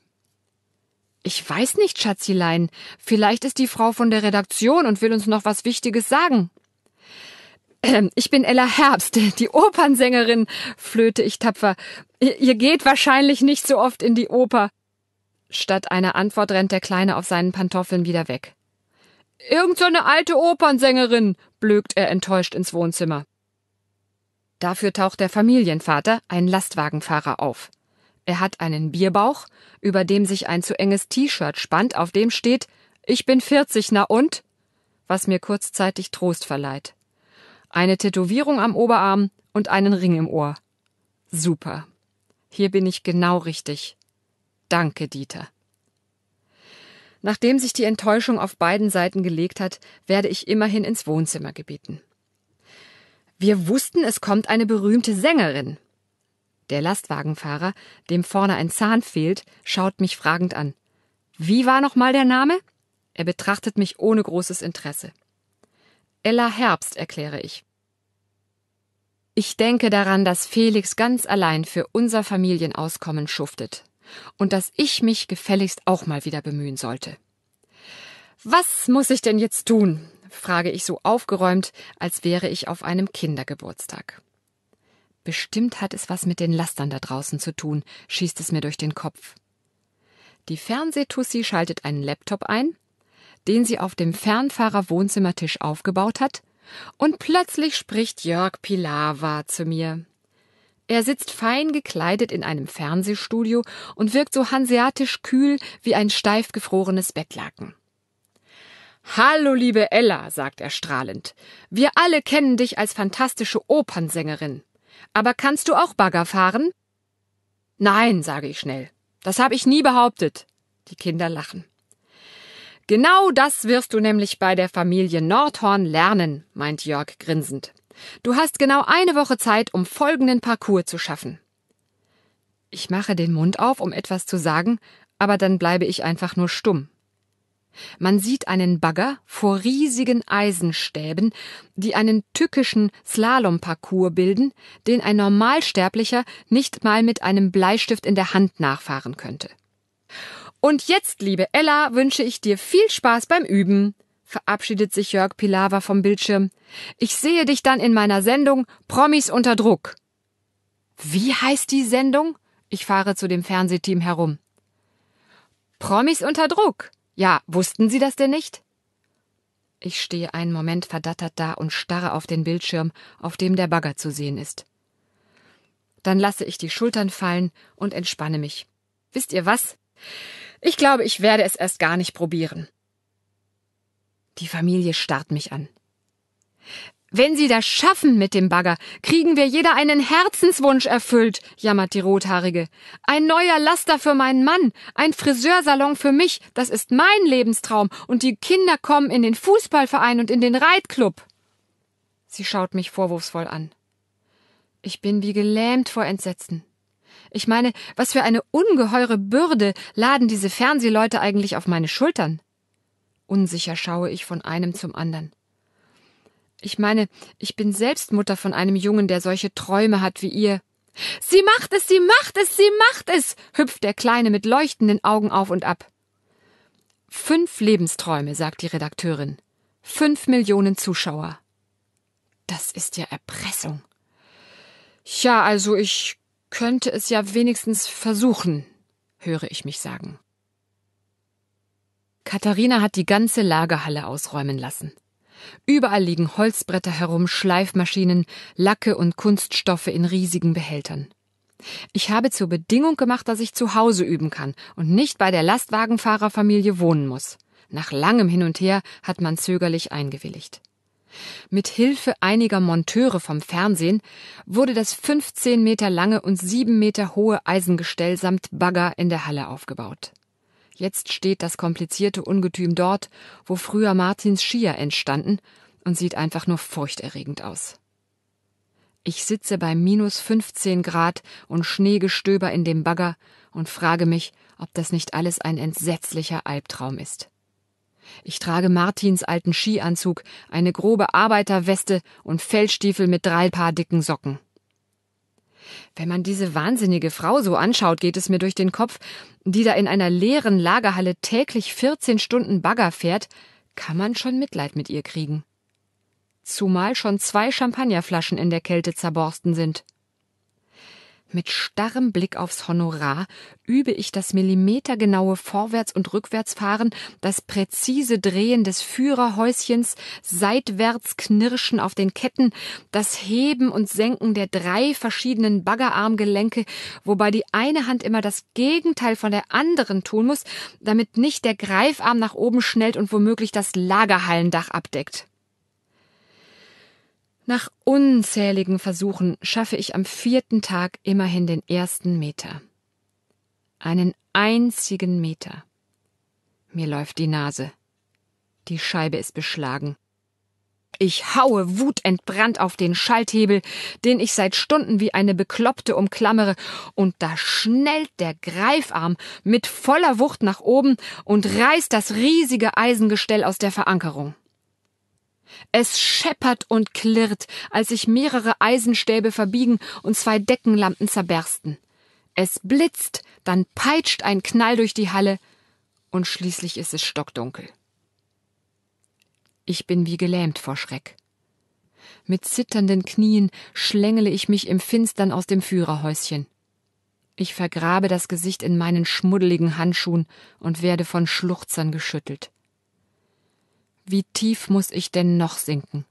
Ich weiß nicht, Schatzilein. Vielleicht ist die Frau von der Redaktion und will uns noch was Wichtiges sagen. ich bin Ella Herbst, die Opernsängerin, flöte ich tapfer. Ihr geht wahrscheinlich nicht so oft in die Oper. Statt einer Antwort rennt der Kleine auf seinen Pantoffeln wieder weg. Irgend so eine alte Opernsängerin, blökt er enttäuscht ins Wohnzimmer. Dafür taucht der Familienvater, ein Lastwagenfahrer, auf. Er hat einen Bierbauch, über dem sich ein zu enges T-Shirt spannt, auf dem steht Ich bin 40, na und? was mir kurzzeitig Trost verleiht. Eine Tätowierung am Oberarm und einen Ring im Ohr. Super. Hier bin ich genau richtig. Danke, Dieter. Nachdem sich die Enttäuschung auf beiden Seiten gelegt hat, werde ich immerhin ins Wohnzimmer gebeten. Wir wussten, es kommt eine berühmte Sängerin, der Lastwagenfahrer, dem vorne ein Zahn fehlt, schaut mich fragend an. Wie war nochmal der Name? Er betrachtet mich ohne großes Interesse. Ella Herbst, erkläre ich. Ich denke daran, dass Felix ganz allein für unser Familienauskommen schuftet und dass ich mich gefälligst auch mal wieder bemühen sollte. Was muss ich denn jetzt tun? frage ich so aufgeräumt, als wäre ich auf einem Kindergeburtstag. Bestimmt hat es was mit den Lastern da draußen zu tun, schießt es mir durch den Kopf. Die Fernsehtussi schaltet einen Laptop ein, den sie auf dem Fernfahrerwohnzimmertisch aufgebaut hat, und plötzlich spricht Jörg Pilawa zu mir. Er sitzt fein gekleidet in einem Fernsehstudio und wirkt so hanseatisch kühl wie ein steif gefrorenes Bettlaken. Hallo, liebe Ella, sagt er strahlend. Wir alle kennen dich als fantastische Opernsängerin. Aber kannst du auch Bagger fahren? Nein, sage ich schnell. Das habe ich nie behauptet. Die Kinder lachen. Genau das wirst du nämlich bei der Familie Nordhorn lernen, meint Jörg grinsend. Du hast genau eine Woche Zeit, um folgenden Parcours zu schaffen. Ich mache den Mund auf, um etwas zu sagen, aber dann bleibe ich einfach nur stumm. Man sieht einen Bagger vor riesigen Eisenstäben, die einen tückischen Slalomparcours bilden, den ein Normalsterblicher nicht mal mit einem Bleistift in der Hand nachfahren könnte. Und jetzt, liebe Ella, wünsche ich dir viel Spaß beim Üben, verabschiedet sich Jörg Pilawa vom Bildschirm. Ich sehe dich dann in meiner Sendung Promis unter Druck. Wie heißt die Sendung? Ich fahre zu dem Fernsehteam herum. Promis unter Druck, ja, wussten Sie das denn nicht? Ich stehe einen Moment verdattert da und starre auf den Bildschirm, auf dem der Bagger zu sehen ist. Dann lasse ich die Schultern fallen und entspanne mich. Wisst ihr was? Ich glaube, ich werde es erst gar nicht probieren. Die Familie starrt mich an. Wenn Sie das schaffen mit dem Bagger, kriegen wir jeder einen Herzenswunsch erfüllt, jammert die Rothaarige. Ein neuer Laster für meinen Mann, ein Friseursalon für mich, das ist mein Lebenstraum, und die Kinder kommen in den Fußballverein und in den Reitclub. Sie schaut mich vorwurfsvoll an. Ich bin wie gelähmt vor Entsetzen. Ich meine, was für eine ungeheure Bürde laden diese Fernsehleute eigentlich auf meine Schultern? Unsicher schaue ich von einem zum anderen. Ich meine, ich bin selbst Mutter von einem Jungen, der solche Träume hat wie ihr. Sie macht es, sie macht es, sie macht es, hüpft der Kleine mit leuchtenden Augen auf und ab. Fünf Lebensträume, sagt die Redakteurin. Fünf Millionen Zuschauer. Das ist ja Erpressung. Tja, also ich könnte es ja wenigstens versuchen, höre ich mich sagen. Katharina hat die ganze Lagerhalle ausräumen lassen. Überall liegen Holzbretter herum, Schleifmaschinen, Lacke und Kunststoffe in riesigen Behältern. Ich habe zur Bedingung gemacht, dass ich zu Hause üben kann und nicht bei der Lastwagenfahrerfamilie wohnen muss. Nach langem Hin und Her hat man zögerlich eingewilligt. Mit Hilfe einiger Monteure vom Fernsehen wurde das 15 Meter lange und 7 Meter hohe Eisengestell samt Bagger in der Halle aufgebaut. Jetzt steht das komplizierte Ungetüm dort, wo früher Martins Skier entstanden und sieht einfach nur furchterregend aus. Ich sitze bei minus 15 Grad und Schneegestöber in dem Bagger und frage mich, ob das nicht alles ein entsetzlicher Albtraum ist. Ich trage Martins alten Skianzug, eine grobe Arbeiterweste und Fellstiefel mit drei Paar dicken Socken. Wenn man diese wahnsinnige Frau so anschaut, geht es mir durch den Kopf, die da in einer leeren Lagerhalle täglich 14 Stunden Bagger fährt, kann man schon Mitleid mit ihr kriegen. Zumal schon zwei Champagnerflaschen in der Kälte zerborsten sind. Mit starrem Blick aufs Honorar übe ich das millimetergenaue Vorwärts- und Rückwärtsfahren, das präzise Drehen des Führerhäuschens, Seitwärtsknirschen auf den Ketten, das Heben und Senken der drei verschiedenen Baggerarmgelenke, wobei die eine Hand immer das Gegenteil von der anderen tun muss, damit nicht der Greifarm nach oben schnellt und womöglich das Lagerhallendach abdeckt. Nach unzähligen Versuchen schaffe ich am vierten Tag immerhin den ersten Meter. Einen einzigen Meter. Mir läuft die Nase. Die Scheibe ist beschlagen. Ich haue wutentbrannt auf den Schalthebel, den ich seit Stunden wie eine Bekloppte umklammere, und da schnellt der Greifarm mit voller Wucht nach oben und reißt das riesige Eisengestell aus der Verankerung. Es scheppert und klirrt, als sich mehrere Eisenstäbe verbiegen und zwei Deckenlampen zerbersten. Es blitzt, dann peitscht ein Knall durch die Halle und schließlich ist es stockdunkel. Ich bin wie gelähmt vor Schreck. Mit zitternden Knien schlängele ich mich im Finstern aus dem Führerhäuschen. Ich vergrabe das Gesicht in meinen schmuddeligen Handschuhen und werde von Schluchzern geschüttelt. Wie tief muss ich denn noch sinken?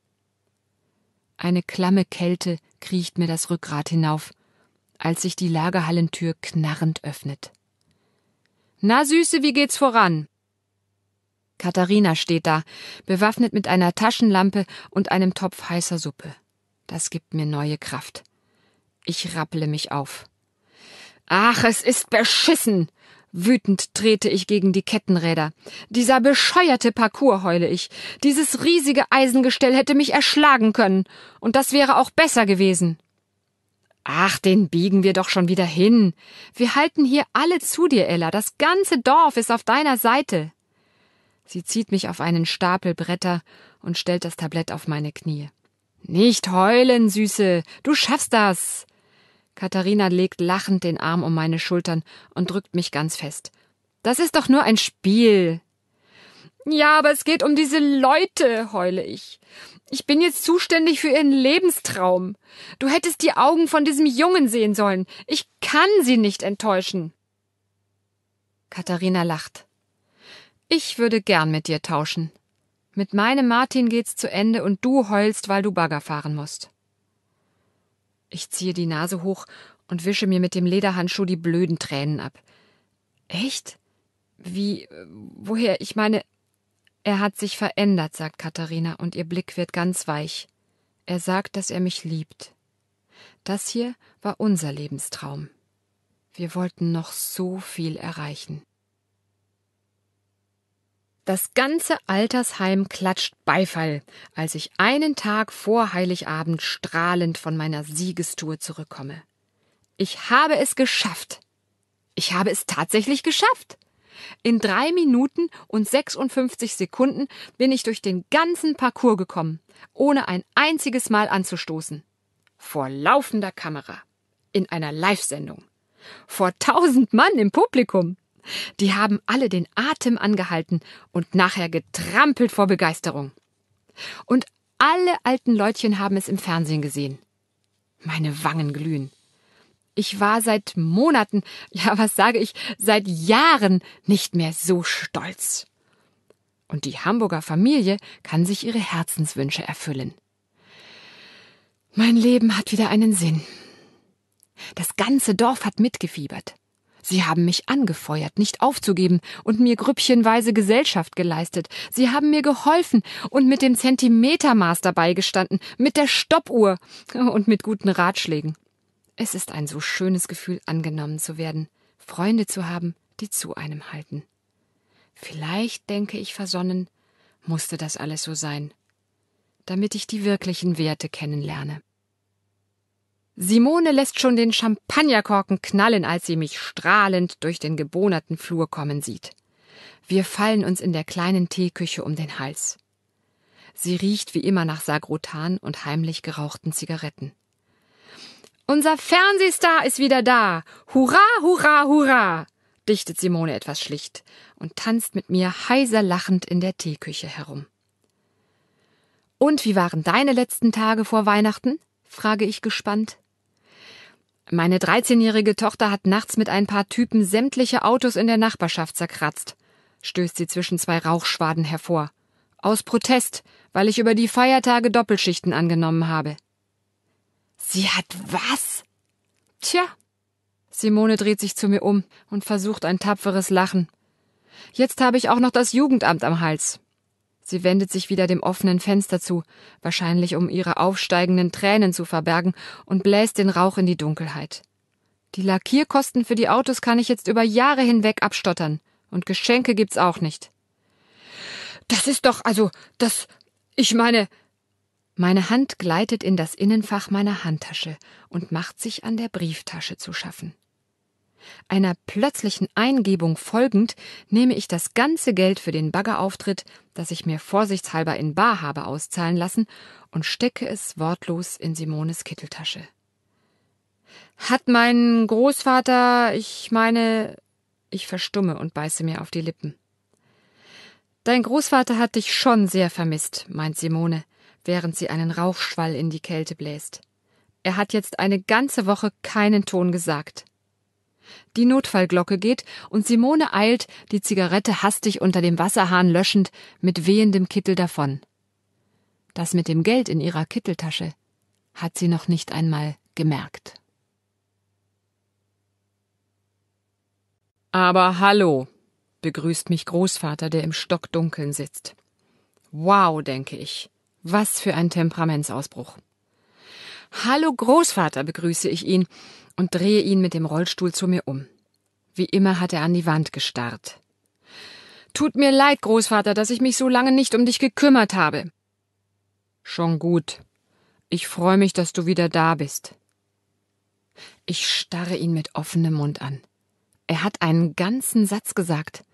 Eine klamme Kälte kriecht mir das Rückgrat hinauf, als sich die Lagerhallentür knarrend öffnet. Na Süße, wie geht's voran? Katharina steht da, bewaffnet mit einer Taschenlampe und einem Topf heißer Suppe. Das gibt mir neue Kraft. Ich rapple mich auf. Ach, es ist beschissen, Wütend trete ich gegen die Kettenräder. Dieser bescheuerte Parcours, heule ich. Dieses riesige Eisengestell hätte mich erschlagen können. Und das wäre auch besser gewesen. Ach, den biegen wir doch schon wieder hin. Wir halten hier alle zu dir, Ella. Das ganze Dorf ist auf deiner Seite. Sie zieht mich auf einen Stapel Bretter und stellt das Tablett auf meine Knie. Nicht heulen, Süße. Du schaffst das. Katharina legt lachend den Arm um meine Schultern und drückt mich ganz fest. Das ist doch nur ein Spiel. Ja, aber es geht um diese Leute, heule ich. Ich bin jetzt zuständig für ihren Lebenstraum. Du hättest die Augen von diesem Jungen sehen sollen. Ich kann sie nicht enttäuschen. Katharina lacht. Ich würde gern mit dir tauschen. Mit meinem Martin geht's zu Ende und du heulst, weil du Bagger fahren musst. Ich ziehe die Nase hoch und wische mir mit dem Lederhandschuh die blöden Tränen ab. Echt? Wie, äh, woher? Ich meine, er hat sich verändert, sagt Katharina, und ihr Blick wird ganz weich. Er sagt, dass er mich liebt. Das hier war unser Lebenstraum. Wir wollten noch so viel erreichen. Das ganze Altersheim klatscht Beifall, als ich einen Tag vor Heiligabend strahlend von meiner Siegestour zurückkomme. Ich habe es geschafft. Ich habe es tatsächlich geschafft. In drei Minuten und 56 Sekunden bin ich durch den ganzen Parcours gekommen, ohne ein einziges Mal anzustoßen. Vor laufender Kamera. In einer Live-Sendung. Vor tausend Mann im Publikum. Die haben alle den Atem angehalten und nachher getrampelt vor Begeisterung. Und alle alten Leutchen haben es im Fernsehen gesehen. Meine Wangen glühen. Ich war seit Monaten, ja was sage ich, seit Jahren nicht mehr so stolz. Und die Hamburger Familie kann sich ihre Herzenswünsche erfüllen. Mein Leben hat wieder einen Sinn. Das ganze Dorf hat mitgefiebert. Sie haben mich angefeuert, nicht aufzugeben und mir grüppchenweise Gesellschaft geleistet. Sie haben mir geholfen und mit dem Zentimetermaß dabei gestanden, mit der Stoppuhr und mit guten Ratschlägen. Es ist ein so schönes Gefühl, angenommen zu werden, Freunde zu haben, die zu einem halten. Vielleicht, denke ich versonnen, musste das alles so sein, damit ich die wirklichen Werte kennenlerne. Simone lässt schon den Champagnerkorken knallen, als sie mich strahlend durch den gebohnerten Flur kommen sieht. Wir fallen uns in der kleinen Teeküche um den Hals. Sie riecht wie immer nach Sagrotan und heimlich gerauchten Zigaretten. Unser Fernsehstar ist wieder da. Hurra, hurra, hurra, dichtet Simone etwas schlicht und tanzt mit mir heiser lachend in der Teeküche herum. Und wie waren deine letzten Tage vor Weihnachten? frage ich gespannt. Meine 13-jährige Tochter hat nachts mit ein paar Typen sämtliche Autos in der Nachbarschaft zerkratzt, stößt sie zwischen zwei Rauchschwaden hervor. Aus Protest, weil ich über die Feiertage Doppelschichten angenommen habe. Sie hat was? Tja. Simone dreht sich zu mir um und versucht ein tapferes Lachen. Jetzt habe ich auch noch das Jugendamt am Hals. Sie wendet sich wieder dem offenen Fenster zu, wahrscheinlich um ihre aufsteigenden Tränen zu verbergen, und bläst den Rauch in die Dunkelheit. Die Lackierkosten für die Autos kann ich jetzt über Jahre hinweg abstottern, und Geschenke gibt's auch nicht. Das ist doch also das ich meine. Meine Hand gleitet in das Innenfach meiner Handtasche und macht sich an der Brieftasche zu schaffen. Einer plötzlichen Eingebung folgend nehme ich das ganze Geld für den Baggerauftritt, das ich mir vorsichtshalber in bar habe auszahlen lassen, und stecke es wortlos in Simones Kitteltasche. Hat mein Großvater, ich meine, ich verstumme und beiße mir auf die Lippen. Dein Großvater hat dich schon sehr vermisst, meint Simone, während sie einen Rauchschwall in die Kälte bläst. Er hat jetzt eine ganze Woche keinen Ton gesagt. Die Notfallglocke geht und Simone eilt, die Zigarette hastig unter dem Wasserhahn löschend, mit wehendem Kittel davon. Das mit dem Geld in ihrer Kitteltasche hat sie noch nicht einmal gemerkt. Aber hallo, begrüßt mich Großvater, der im Stockdunkeln sitzt. Wow, denke ich. Was für ein Temperamentsausbruch. Hallo Großvater, begrüße ich ihn, und drehe ihn mit dem Rollstuhl zu mir um. Wie immer hat er an die Wand gestarrt. Tut mir leid, Großvater, dass ich mich so lange nicht um dich gekümmert habe. Schon gut. Ich freue mich, dass du wieder da bist. Ich starre ihn mit offenem Mund an. Er hat einen ganzen Satz gesagt.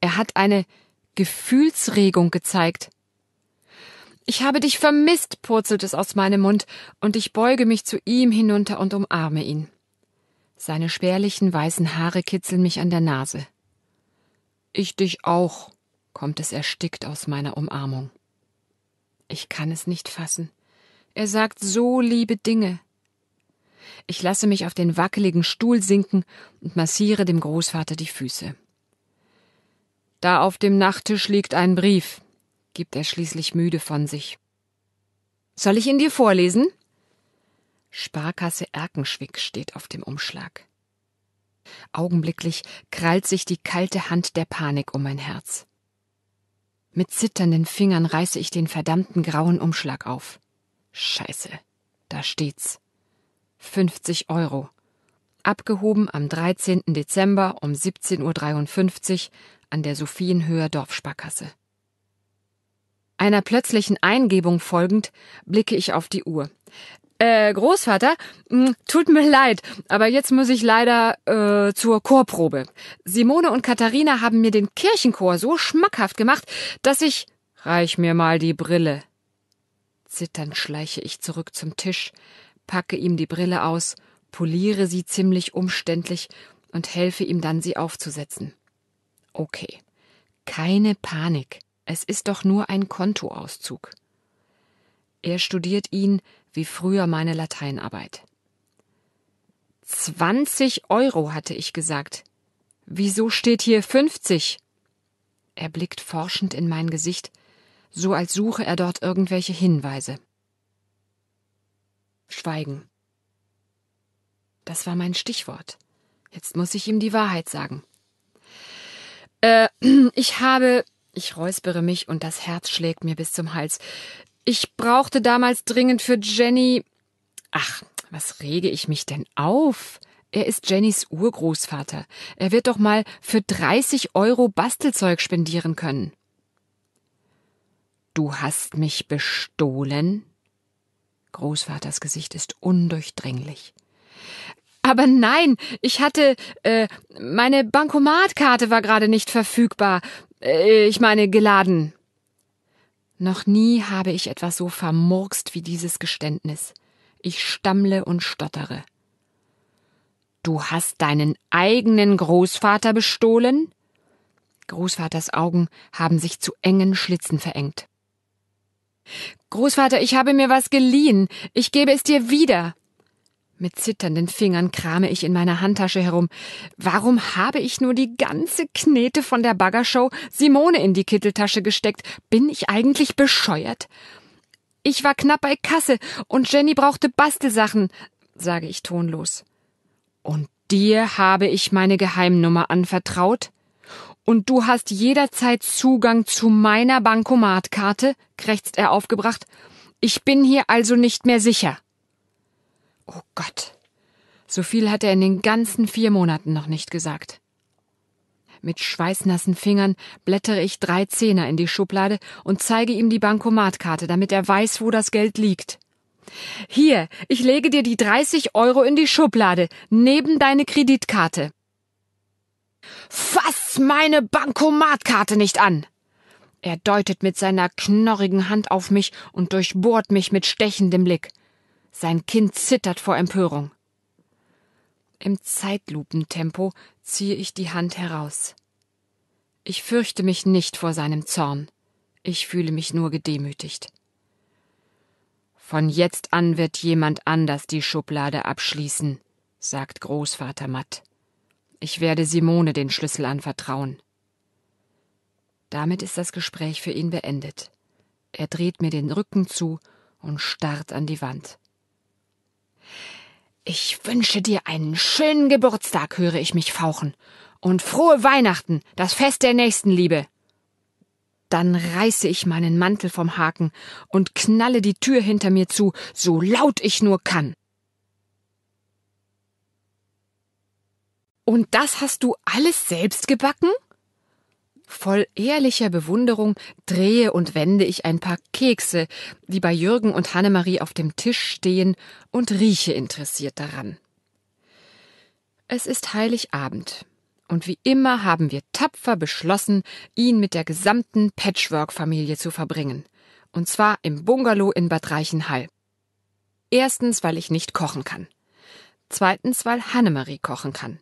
Er hat eine Gefühlsregung gezeigt. Ich habe dich vermisst, purzelt es aus meinem Mund, und ich beuge mich zu ihm hinunter und umarme ihn. Seine spärlichen weißen Haare kitzeln mich an der Nase. Ich dich auch, kommt es erstickt aus meiner Umarmung. Ich kann es nicht fassen. Er sagt so liebe Dinge. Ich lasse mich auf den wackeligen Stuhl sinken und massiere dem Großvater die Füße. Da auf dem Nachttisch liegt ein Brief, gibt er schließlich müde von sich. Soll ich ihn dir vorlesen? Sparkasse Erkenschwick steht auf dem Umschlag. Augenblicklich krallt sich die kalte Hand der Panik um mein Herz. Mit zitternden Fingern reiße ich den verdammten grauen Umschlag auf. Scheiße, da steht's. 50 Euro. Abgehoben am 13. Dezember um 17.53 Uhr an der Sophienhöher Dorfsparkasse. Einer plötzlichen Eingebung folgend blicke ich auf die Uhr äh, Großvater, hm, tut mir leid, aber jetzt muss ich leider äh, zur Chorprobe. Simone und Katharina haben mir den Kirchenchor so schmackhaft gemacht, dass ich. Reich mir mal die Brille. Zitternd schleiche ich zurück zum Tisch, packe ihm die Brille aus, poliere sie ziemlich umständlich und helfe ihm dann, sie aufzusetzen. Okay. Keine Panik. Es ist doch nur ein Kontoauszug. Er studiert ihn wie früher meine Lateinarbeit. 20 Euro hatte ich gesagt. Wieso steht hier 50? Er blickt forschend in mein Gesicht, so als suche er dort irgendwelche Hinweise. Schweigen. Das war mein Stichwort. Jetzt muss ich ihm die Wahrheit sagen. Äh, ich habe, ich räuspere mich und das Herz schlägt mir bis zum Hals. Ich brauchte damals dringend für Jenny. Ach, was rege ich mich denn auf? Er ist Jennys Urgroßvater. Er wird doch mal für 30 Euro Bastelzeug spendieren können. Du hast mich bestohlen? Großvaters Gesicht ist undurchdringlich. Aber nein, ich hatte äh, meine Bankomatkarte war gerade nicht verfügbar. Äh, ich meine geladen. Noch nie habe ich etwas so vermurkst wie dieses Geständnis. Ich stammle und stottere. Du hast deinen eigenen Großvater bestohlen? Großvaters Augen haben sich zu engen Schlitzen verengt. Großvater, ich habe mir was geliehen. Ich gebe es dir wieder. Mit zitternden Fingern krame ich in meiner Handtasche herum. Warum habe ich nur die ganze Knete von der Baggershow Simone in die Kitteltasche gesteckt? Bin ich eigentlich bescheuert? Ich war knapp bei Kasse und Jenny brauchte Bastelsachen, sage ich tonlos. Und dir habe ich meine Geheimnummer anvertraut? Und du hast jederzeit Zugang zu meiner Bankomatkarte? krächzt er aufgebracht. Ich bin hier also nicht mehr sicher. Oh Gott. So viel hat er in den ganzen vier Monaten noch nicht gesagt. Mit schweißnassen Fingern blättere ich drei Zehner in die Schublade und zeige ihm die Bankomatkarte, damit er weiß, wo das Geld liegt. Hier, ich lege dir die 30 Euro in die Schublade, neben deine Kreditkarte. Fass meine Bankomatkarte nicht an! Er deutet mit seiner knorrigen Hand auf mich und durchbohrt mich mit stechendem Blick. Sein Kind zittert vor Empörung. Im Zeitlupentempo ziehe ich die Hand heraus. Ich fürchte mich nicht vor seinem Zorn. Ich fühle mich nur gedemütigt. Von jetzt an wird jemand anders die Schublade abschließen, sagt Großvater Matt. Ich werde Simone den Schlüssel anvertrauen. Damit ist das Gespräch für ihn beendet. Er dreht mir den Rücken zu und starrt an die Wand. Ich wünsche dir einen schönen Geburtstag, höre ich mich fauchen. Und frohe Weihnachten, das Fest der Nächstenliebe. Dann reiße ich meinen Mantel vom Haken und knalle die Tür hinter mir zu, so laut ich nur kann. Und das hast du alles selbst gebacken? Voll ehrlicher Bewunderung drehe und wende ich ein paar Kekse, die bei Jürgen und Hannemarie auf dem Tisch stehen, und rieche interessiert daran. Es ist Heiligabend, und wie immer haben wir tapfer beschlossen, ihn mit der gesamten Patchwork-Familie zu verbringen, und zwar im Bungalow in Bad Reichenhall. Erstens, weil ich nicht kochen kann. Zweitens, weil Hannemarie kochen kann.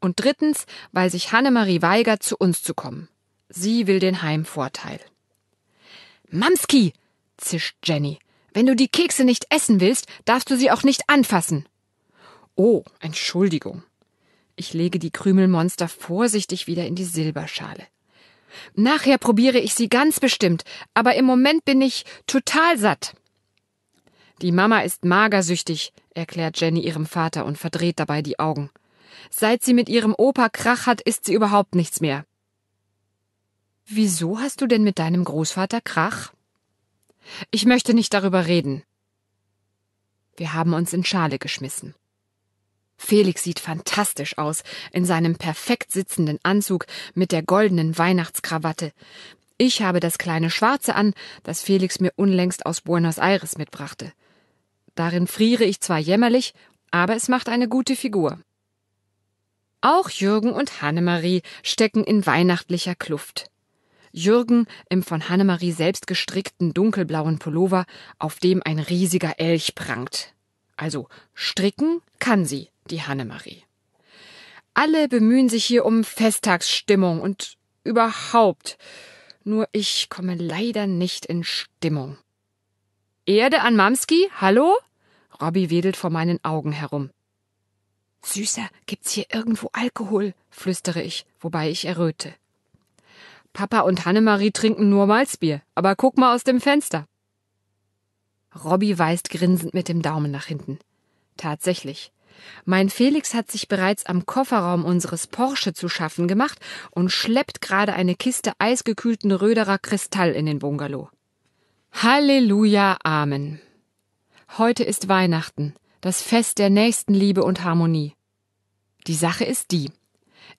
Und drittens, weil sich Hannemarie weigert, zu uns zu kommen. Sie will den Heimvorteil. Mamski, zischt Jenny. Wenn du die Kekse nicht essen willst, darfst du sie auch nicht anfassen. Oh, Entschuldigung. Ich lege die Krümelmonster vorsichtig wieder in die Silberschale. Nachher probiere ich sie ganz bestimmt, aber im Moment bin ich total satt. Die Mama ist magersüchtig, erklärt Jenny ihrem Vater und verdreht dabei die Augen. Seit sie mit ihrem Opa Krach hat, isst sie überhaupt nichts mehr. Wieso hast du denn mit deinem Großvater Krach? Ich möchte nicht darüber reden. Wir haben uns in Schale geschmissen. Felix sieht fantastisch aus, in seinem perfekt sitzenden Anzug mit der goldenen Weihnachtskrawatte. Ich habe das kleine Schwarze an, das Felix mir unlängst aus Buenos Aires mitbrachte. Darin friere ich zwar jämmerlich, aber es macht eine gute Figur. Auch Jürgen und Hannemarie stecken in weihnachtlicher Kluft. Jürgen im von Hannemarie selbst gestrickten dunkelblauen Pullover, auf dem ein riesiger Elch prangt. Also stricken kann sie, die Hannemarie. Alle bemühen sich hier um Festtagsstimmung und überhaupt. Nur ich komme leider nicht in Stimmung. Erde an Mamski, hallo? Robby wedelt vor meinen Augen herum. Süßer, gibt's hier irgendwo Alkohol? flüstere ich, wobei ich erröte. Papa und Hannemarie trinken nur Malzbier, aber guck mal aus dem Fenster. Robby weist grinsend mit dem Daumen nach hinten. Tatsächlich. Mein Felix hat sich bereits am Kofferraum unseres Porsche zu schaffen gemacht und schleppt gerade eine Kiste eisgekühlten Röderer Kristall in den Bungalow. Halleluja, Amen. Heute ist Weihnachten, das Fest der Nächstenliebe und Harmonie. Die Sache ist die,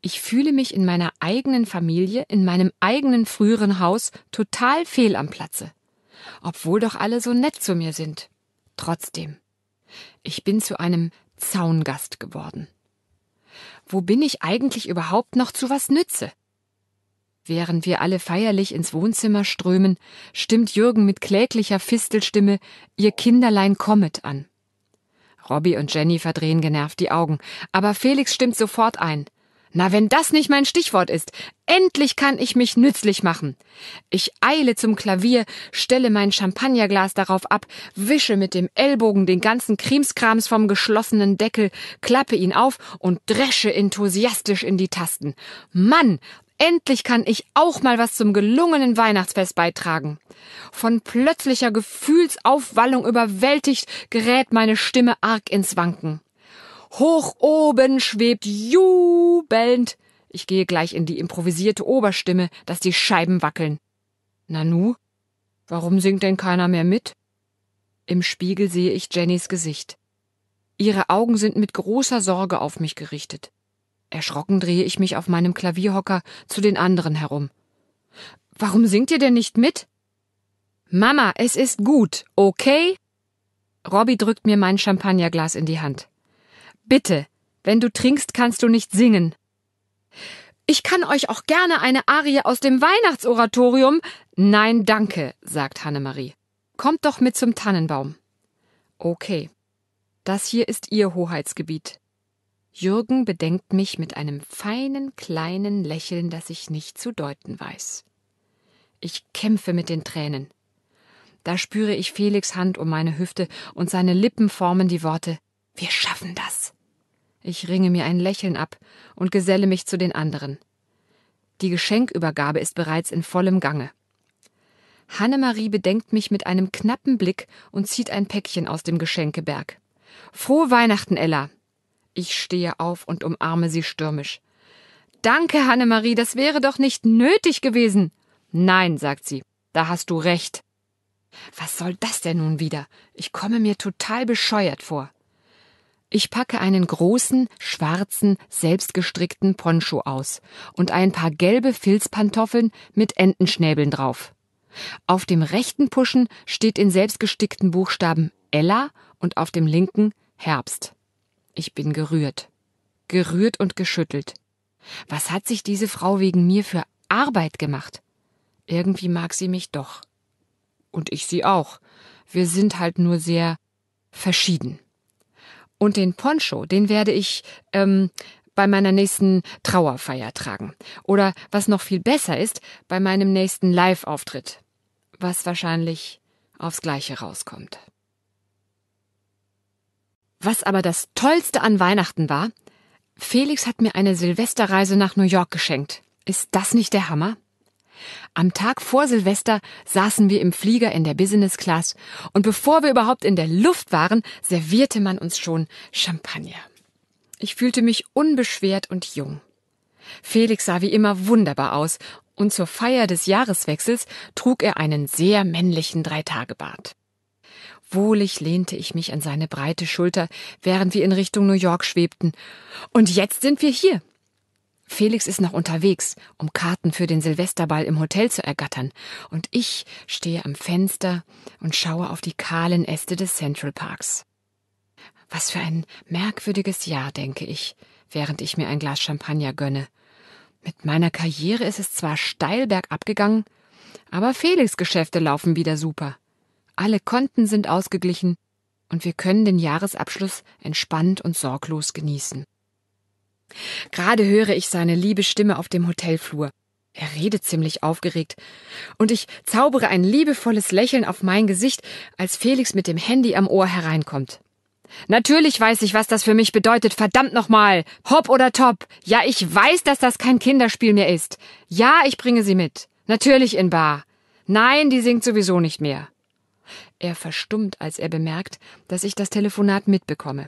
ich fühle mich in meiner eigenen Familie, in meinem eigenen früheren Haus total fehl am Platze. Obwohl doch alle so nett zu mir sind. Trotzdem. Ich bin zu einem Zaungast geworden. Wo bin ich eigentlich überhaupt noch zu was nütze? Während wir alle feierlich ins Wohnzimmer strömen, stimmt Jürgen mit kläglicher Fistelstimme Ihr Kinderlein kommet an. Robby und Jenny verdrehen genervt die Augen, aber Felix stimmt sofort ein. Na, wenn das nicht mein Stichwort ist. Endlich kann ich mich nützlich machen. Ich eile zum Klavier, stelle mein Champagnerglas darauf ab, wische mit dem Ellbogen den ganzen Krimskrams vom geschlossenen Deckel, klappe ihn auf und dresche enthusiastisch in die Tasten. Mann, Endlich kann ich auch mal was zum gelungenen Weihnachtsfest beitragen. Von plötzlicher Gefühlsaufwallung überwältigt gerät meine Stimme arg ins Wanken. Hoch oben schwebt jubelnd. Ich gehe gleich in die improvisierte Oberstimme, dass die Scheiben wackeln. Nanu, warum singt denn keiner mehr mit? Im Spiegel sehe ich Jennys Gesicht. Ihre Augen sind mit großer Sorge auf mich gerichtet. Erschrocken drehe ich mich auf meinem Klavierhocker zu den anderen herum. Warum singt ihr denn nicht mit? Mama, es ist gut, okay? Robby drückt mir mein Champagnerglas in die Hand. Bitte, wenn du trinkst, kannst du nicht singen. Ich kann euch auch gerne eine Arie aus dem Weihnachtsoratorium. Nein, danke, sagt Hannemarie. Kommt doch mit zum Tannenbaum. Okay. Das hier ist Ihr Hoheitsgebiet. Jürgen bedenkt mich mit einem feinen, kleinen Lächeln, das ich nicht zu deuten weiß. Ich kämpfe mit den Tränen. Da spüre ich Felix Hand um meine Hüfte und seine Lippen formen die Worte Wir schaffen das. Ich ringe mir ein Lächeln ab und geselle mich zu den anderen. Die Geschenkübergabe ist bereits in vollem Gange. Hannemarie bedenkt mich mit einem knappen Blick und zieht ein Päckchen aus dem Geschenkeberg. Frohe Weihnachten, Ella! Ich stehe auf und umarme sie stürmisch. Danke, Hannemarie, das wäre doch nicht nötig gewesen. Nein, sagt sie, da hast du recht. Was soll das denn nun wieder? Ich komme mir total bescheuert vor. Ich packe einen großen, schwarzen, selbstgestrickten Poncho aus und ein paar gelbe Filzpantoffeln mit Entenschnäbeln drauf. Auf dem rechten Puschen steht in selbstgestickten Buchstaben Ella und auf dem linken Herbst. Ich bin gerührt. Gerührt und geschüttelt. Was hat sich diese Frau wegen mir für Arbeit gemacht? Irgendwie mag sie mich doch. Und ich sie auch. Wir sind halt nur sehr verschieden. Und den Poncho, den werde ich ähm, bei meiner nächsten Trauerfeier tragen. Oder was noch viel besser ist, bei meinem nächsten Live-Auftritt. Was wahrscheinlich aufs Gleiche rauskommt. Was aber das Tollste an Weihnachten war, Felix hat mir eine Silvesterreise nach New York geschenkt. Ist das nicht der Hammer? Am Tag vor Silvester saßen wir im Flieger in der Business Class und bevor wir überhaupt in der Luft waren, servierte man uns schon Champagner. Ich fühlte mich unbeschwert und jung. Felix sah wie immer wunderbar aus und zur Feier des Jahreswechsels trug er einen sehr männlichen Dreitagebart. Wohlig lehnte ich mich an seine breite Schulter, während wir in Richtung New York schwebten. Und jetzt sind wir hier, Felix ist noch unterwegs, um Karten für den Silvesterball im Hotel zu ergattern, und ich stehe am Fenster und schaue auf die kahlen Äste des Central Parks. Was für ein merkwürdiges Jahr, denke ich, während ich mir ein Glas Champagner gönne. Mit meiner Karriere ist es zwar steil bergab gegangen, aber Felix Geschäfte laufen wieder super. Alle Konten sind ausgeglichen und wir können den Jahresabschluss entspannt und sorglos genießen. Gerade höre ich seine liebe Stimme auf dem Hotelflur. Er redet ziemlich aufgeregt. Und ich zaubere ein liebevolles Lächeln auf mein Gesicht, als Felix mit dem Handy am Ohr hereinkommt. Natürlich weiß ich, was das für mich bedeutet, verdammt nochmal. Hopp oder top. Ja, ich weiß, dass das kein Kinderspiel mehr ist. Ja, ich bringe sie mit. Natürlich in Bar. Nein, die singt sowieso nicht mehr. Er verstummt, als er bemerkt, dass ich das Telefonat mitbekomme.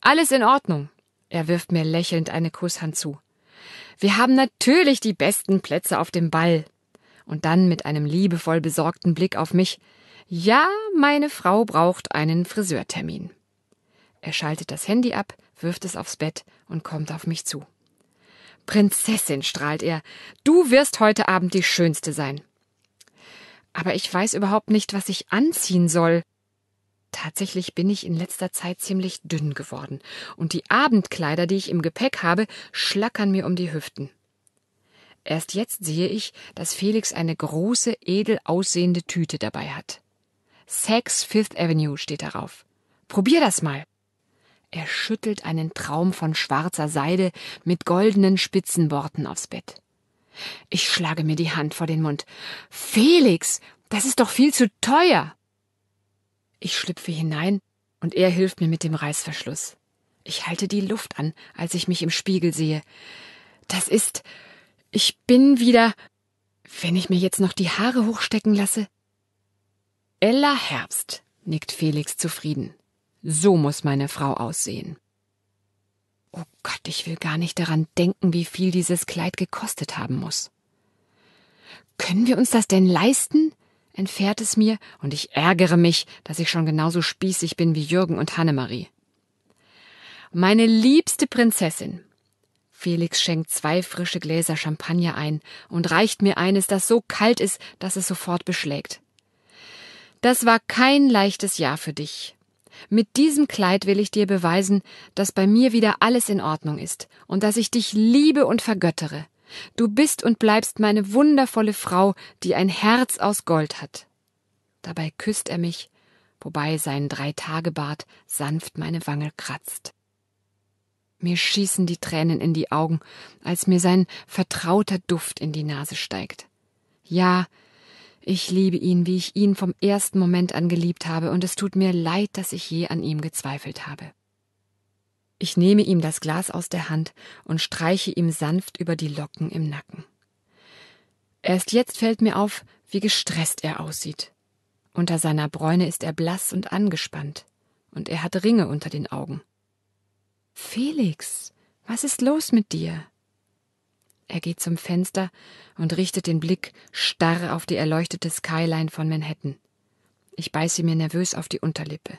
Alles in Ordnung, er wirft mir lächelnd eine Kusshand zu. Wir haben natürlich die besten Plätze auf dem Ball. Und dann mit einem liebevoll besorgten Blick auf mich. Ja, meine Frau braucht einen Friseurtermin. Er schaltet das Handy ab, wirft es aufs Bett und kommt auf mich zu. Prinzessin, strahlt er, du wirst heute Abend die Schönste sein. Aber ich weiß überhaupt nicht, was ich anziehen soll, Tatsächlich bin ich in letzter Zeit ziemlich dünn geworden und die Abendkleider, die ich im Gepäck habe, schlackern mir um die Hüften. Erst jetzt sehe ich, dass Felix eine große, edel aussehende Tüte dabei hat. Saks Fifth Avenue steht darauf. Probier das mal. Er schüttelt einen Traum von schwarzer Seide mit goldenen Spitzenborten aufs Bett. Ich schlage mir die Hand vor den Mund. Felix, das ist doch viel zu teuer. Ich schlüpfe hinein und er hilft mir mit dem Reißverschluss. Ich halte die Luft an, als ich mich im Spiegel sehe. Das ist. Ich bin wieder. Wenn ich mir jetzt noch die Haare hochstecken lasse. Ella Herbst, nickt Felix zufrieden. So muss meine Frau aussehen. Oh Gott, ich will gar nicht daran denken, wie viel dieses Kleid gekostet haben muss. Können wir uns das denn leisten? entfährt es mir und ich ärgere mich, dass ich schon genauso spießig bin wie Jürgen und Hannemarie. Meine liebste Prinzessin. Felix schenkt zwei frische Gläser Champagner ein und reicht mir eines, das so kalt ist, dass es sofort beschlägt. Das war kein leichtes Jahr für dich. Mit diesem Kleid will ich dir beweisen, dass bei mir wieder alles in Ordnung ist und dass ich dich liebe und vergöttere. Du bist und bleibst meine wundervolle Frau, die ein Herz aus Gold hat. Dabei küsst er mich, wobei sein Dreitagebart sanft meine Wange kratzt. Mir schießen die Tränen in die Augen, als mir sein vertrauter Duft in die Nase steigt. Ja, ich liebe ihn, wie ich ihn vom ersten Moment an geliebt habe, und es tut mir leid, dass ich je an ihm gezweifelt habe. Ich nehme ihm das Glas aus der Hand und streiche ihm sanft über die Locken im Nacken. Erst jetzt fällt mir auf, wie gestresst er aussieht. Unter seiner Bräune ist er blass und angespannt, und er hat Ringe unter den Augen. Felix, was ist los mit dir? Er geht zum Fenster und richtet den Blick starr auf die erleuchtete Skyline von Manhattan. Ich beiße mir nervös auf die Unterlippe.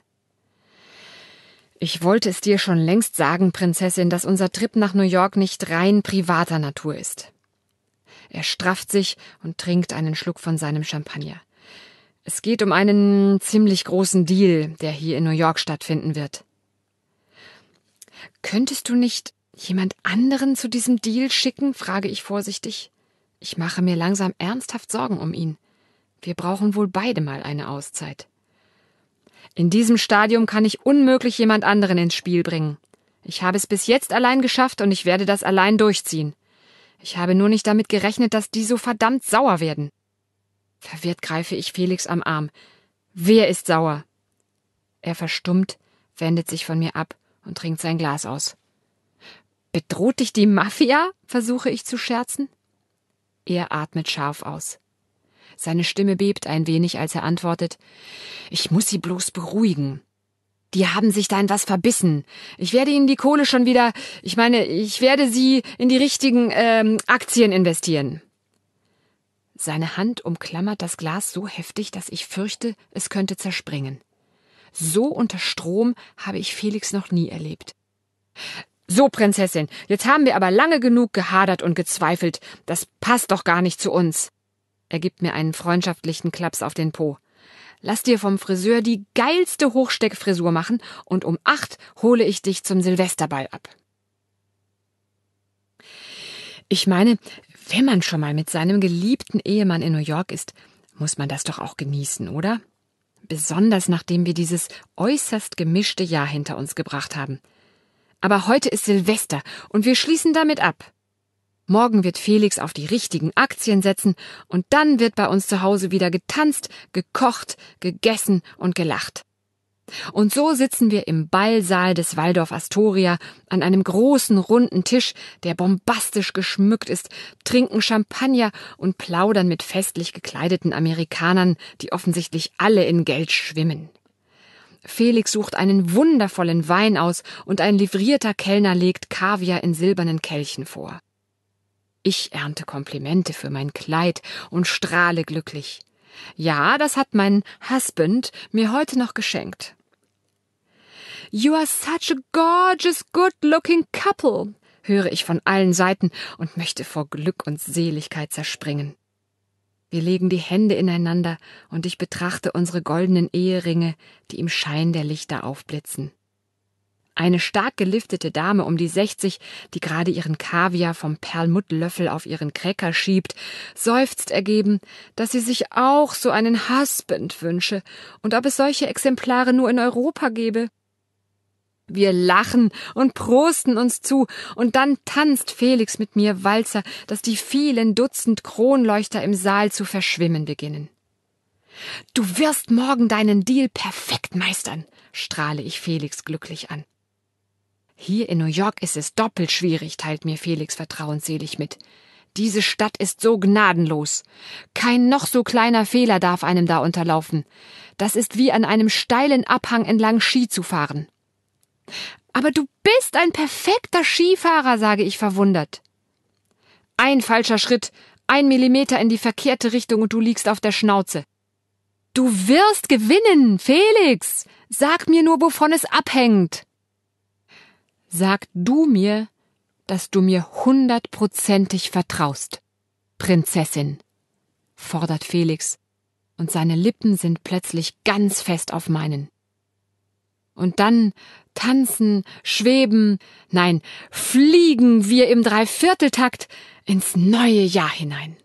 Ich wollte es dir schon längst sagen, Prinzessin, dass unser Trip nach New York nicht rein privater Natur ist. Er strafft sich und trinkt einen Schluck von seinem Champagner. Es geht um einen ziemlich großen Deal, der hier in New York stattfinden wird. Könntest du nicht jemand anderen zu diesem Deal schicken? frage ich vorsichtig. Ich mache mir langsam ernsthaft Sorgen um ihn. Wir brauchen wohl beide mal eine Auszeit. In diesem Stadium kann ich unmöglich jemand anderen ins Spiel bringen. Ich habe es bis jetzt allein geschafft und ich werde das allein durchziehen. Ich habe nur nicht damit gerechnet, dass die so verdammt sauer werden. Verwirrt greife ich Felix am Arm. Wer ist sauer? Er verstummt, wendet sich von mir ab und trinkt sein Glas aus. Bedroht dich die Mafia? versuche ich zu scherzen. Er atmet scharf aus. Seine Stimme bebt ein wenig, als er antwortet Ich muss sie bloß beruhigen. Die haben sich da in was verbissen. Ich werde ihnen die Kohle schon wieder, ich meine, ich werde sie in die richtigen ähm, Aktien investieren. Seine Hand umklammert das Glas so heftig, dass ich fürchte, es könnte zerspringen. So unter Strom habe ich Felix noch nie erlebt. So, Prinzessin, jetzt haben wir aber lange genug gehadert und gezweifelt. Das passt doch gar nicht zu uns. Er gibt mir einen freundschaftlichen Klaps auf den Po. Lass dir vom Friseur die geilste Hochsteckfrisur machen und um acht hole ich dich zum Silvesterball ab. Ich meine, wenn man schon mal mit seinem geliebten Ehemann in New York ist, muss man das doch auch genießen, oder? Besonders nachdem wir dieses äußerst gemischte Jahr hinter uns gebracht haben. Aber heute ist Silvester und wir schließen damit ab. Morgen wird Felix auf die richtigen Aktien setzen und dann wird bei uns zu Hause wieder getanzt, gekocht, gegessen und gelacht. Und so sitzen wir im Ballsaal des Waldorf Astoria an einem großen runden Tisch, der bombastisch geschmückt ist, trinken Champagner und plaudern mit festlich gekleideten Amerikanern, die offensichtlich alle in Geld schwimmen. Felix sucht einen wundervollen Wein aus und ein livrierter Kellner legt Kaviar in silbernen Kelchen vor. Ich ernte Komplimente für mein Kleid und strahle glücklich. Ja, das hat mein Husband mir heute noch geschenkt. You are such a gorgeous, good-looking couple, höre ich von allen Seiten und möchte vor Glück und Seligkeit zerspringen. Wir legen die Hände ineinander und ich betrachte unsere goldenen Eheringe, die im Schein der Lichter aufblitzen. Eine stark geliftete Dame um die 60, die gerade ihren Kaviar vom Perlmuttlöffel auf ihren Cracker schiebt, seufzt ergeben, dass sie sich auch so einen Husband wünsche und ob es solche Exemplare nur in Europa gebe. Wir lachen und prosten uns zu, und dann tanzt Felix mit mir Walzer, dass die vielen Dutzend Kronleuchter im Saal zu verschwimmen beginnen. Du wirst morgen deinen Deal perfekt meistern, strahle ich Felix glücklich an. Hier in New York ist es doppelt schwierig, teilt mir Felix vertrauensselig mit. Diese Stadt ist so gnadenlos. Kein noch so kleiner Fehler darf einem da unterlaufen. Das ist wie an einem steilen Abhang entlang Ski zu fahren. Aber du bist ein perfekter Skifahrer, sage ich verwundert. Ein falscher Schritt, ein Millimeter in die verkehrte Richtung und du liegst auf der Schnauze. Du wirst gewinnen, Felix. Sag mir nur, wovon es abhängt sag du mir, dass du mir hundertprozentig vertraust, Prinzessin, fordert Felix, und seine Lippen sind plötzlich ganz fest auf meinen. Und dann tanzen, schweben, nein, fliegen wir im Dreivierteltakt ins neue Jahr hinein.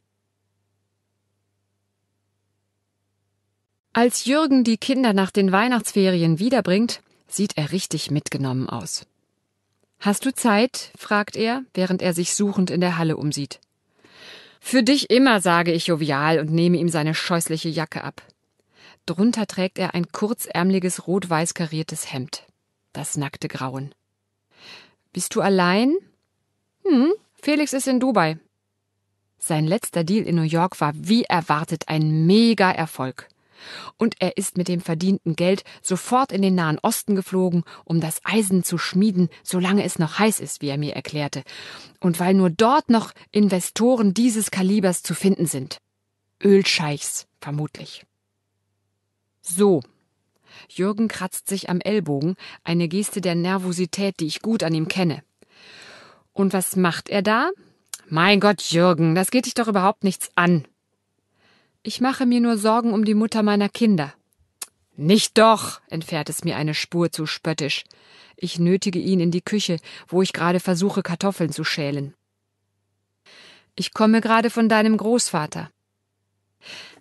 Als Jürgen die Kinder nach den Weihnachtsferien wiederbringt, sieht er richtig mitgenommen aus. Hast du Zeit? fragt er, während er sich suchend in der Halle umsieht. Für dich immer, sage ich jovial und nehme ihm seine scheußliche Jacke ab. Drunter trägt er ein kurzärmliches rot-weiß kariertes Hemd. Das nackte Grauen. Bist du allein? Hm, Felix ist in Dubai. Sein letzter Deal in New York war wie erwartet ein Mega-Erfolg. Und er ist mit dem verdienten Geld sofort in den Nahen Osten geflogen, um das Eisen zu schmieden, solange es noch heiß ist, wie er mir erklärte. Und weil nur dort noch Investoren dieses Kalibers zu finden sind. Ölscheichs, vermutlich. So. Jürgen kratzt sich am Ellbogen, eine Geste der Nervosität, die ich gut an ihm kenne. Und was macht er da? Mein Gott, Jürgen, das geht dich doch überhaupt nichts an, ich mache mir nur Sorgen um die Mutter meiner Kinder. Nicht doch, entfährt es mir eine Spur zu spöttisch. Ich nötige ihn in die Küche, wo ich gerade versuche, Kartoffeln zu schälen. Ich komme gerade von deinem Großvater.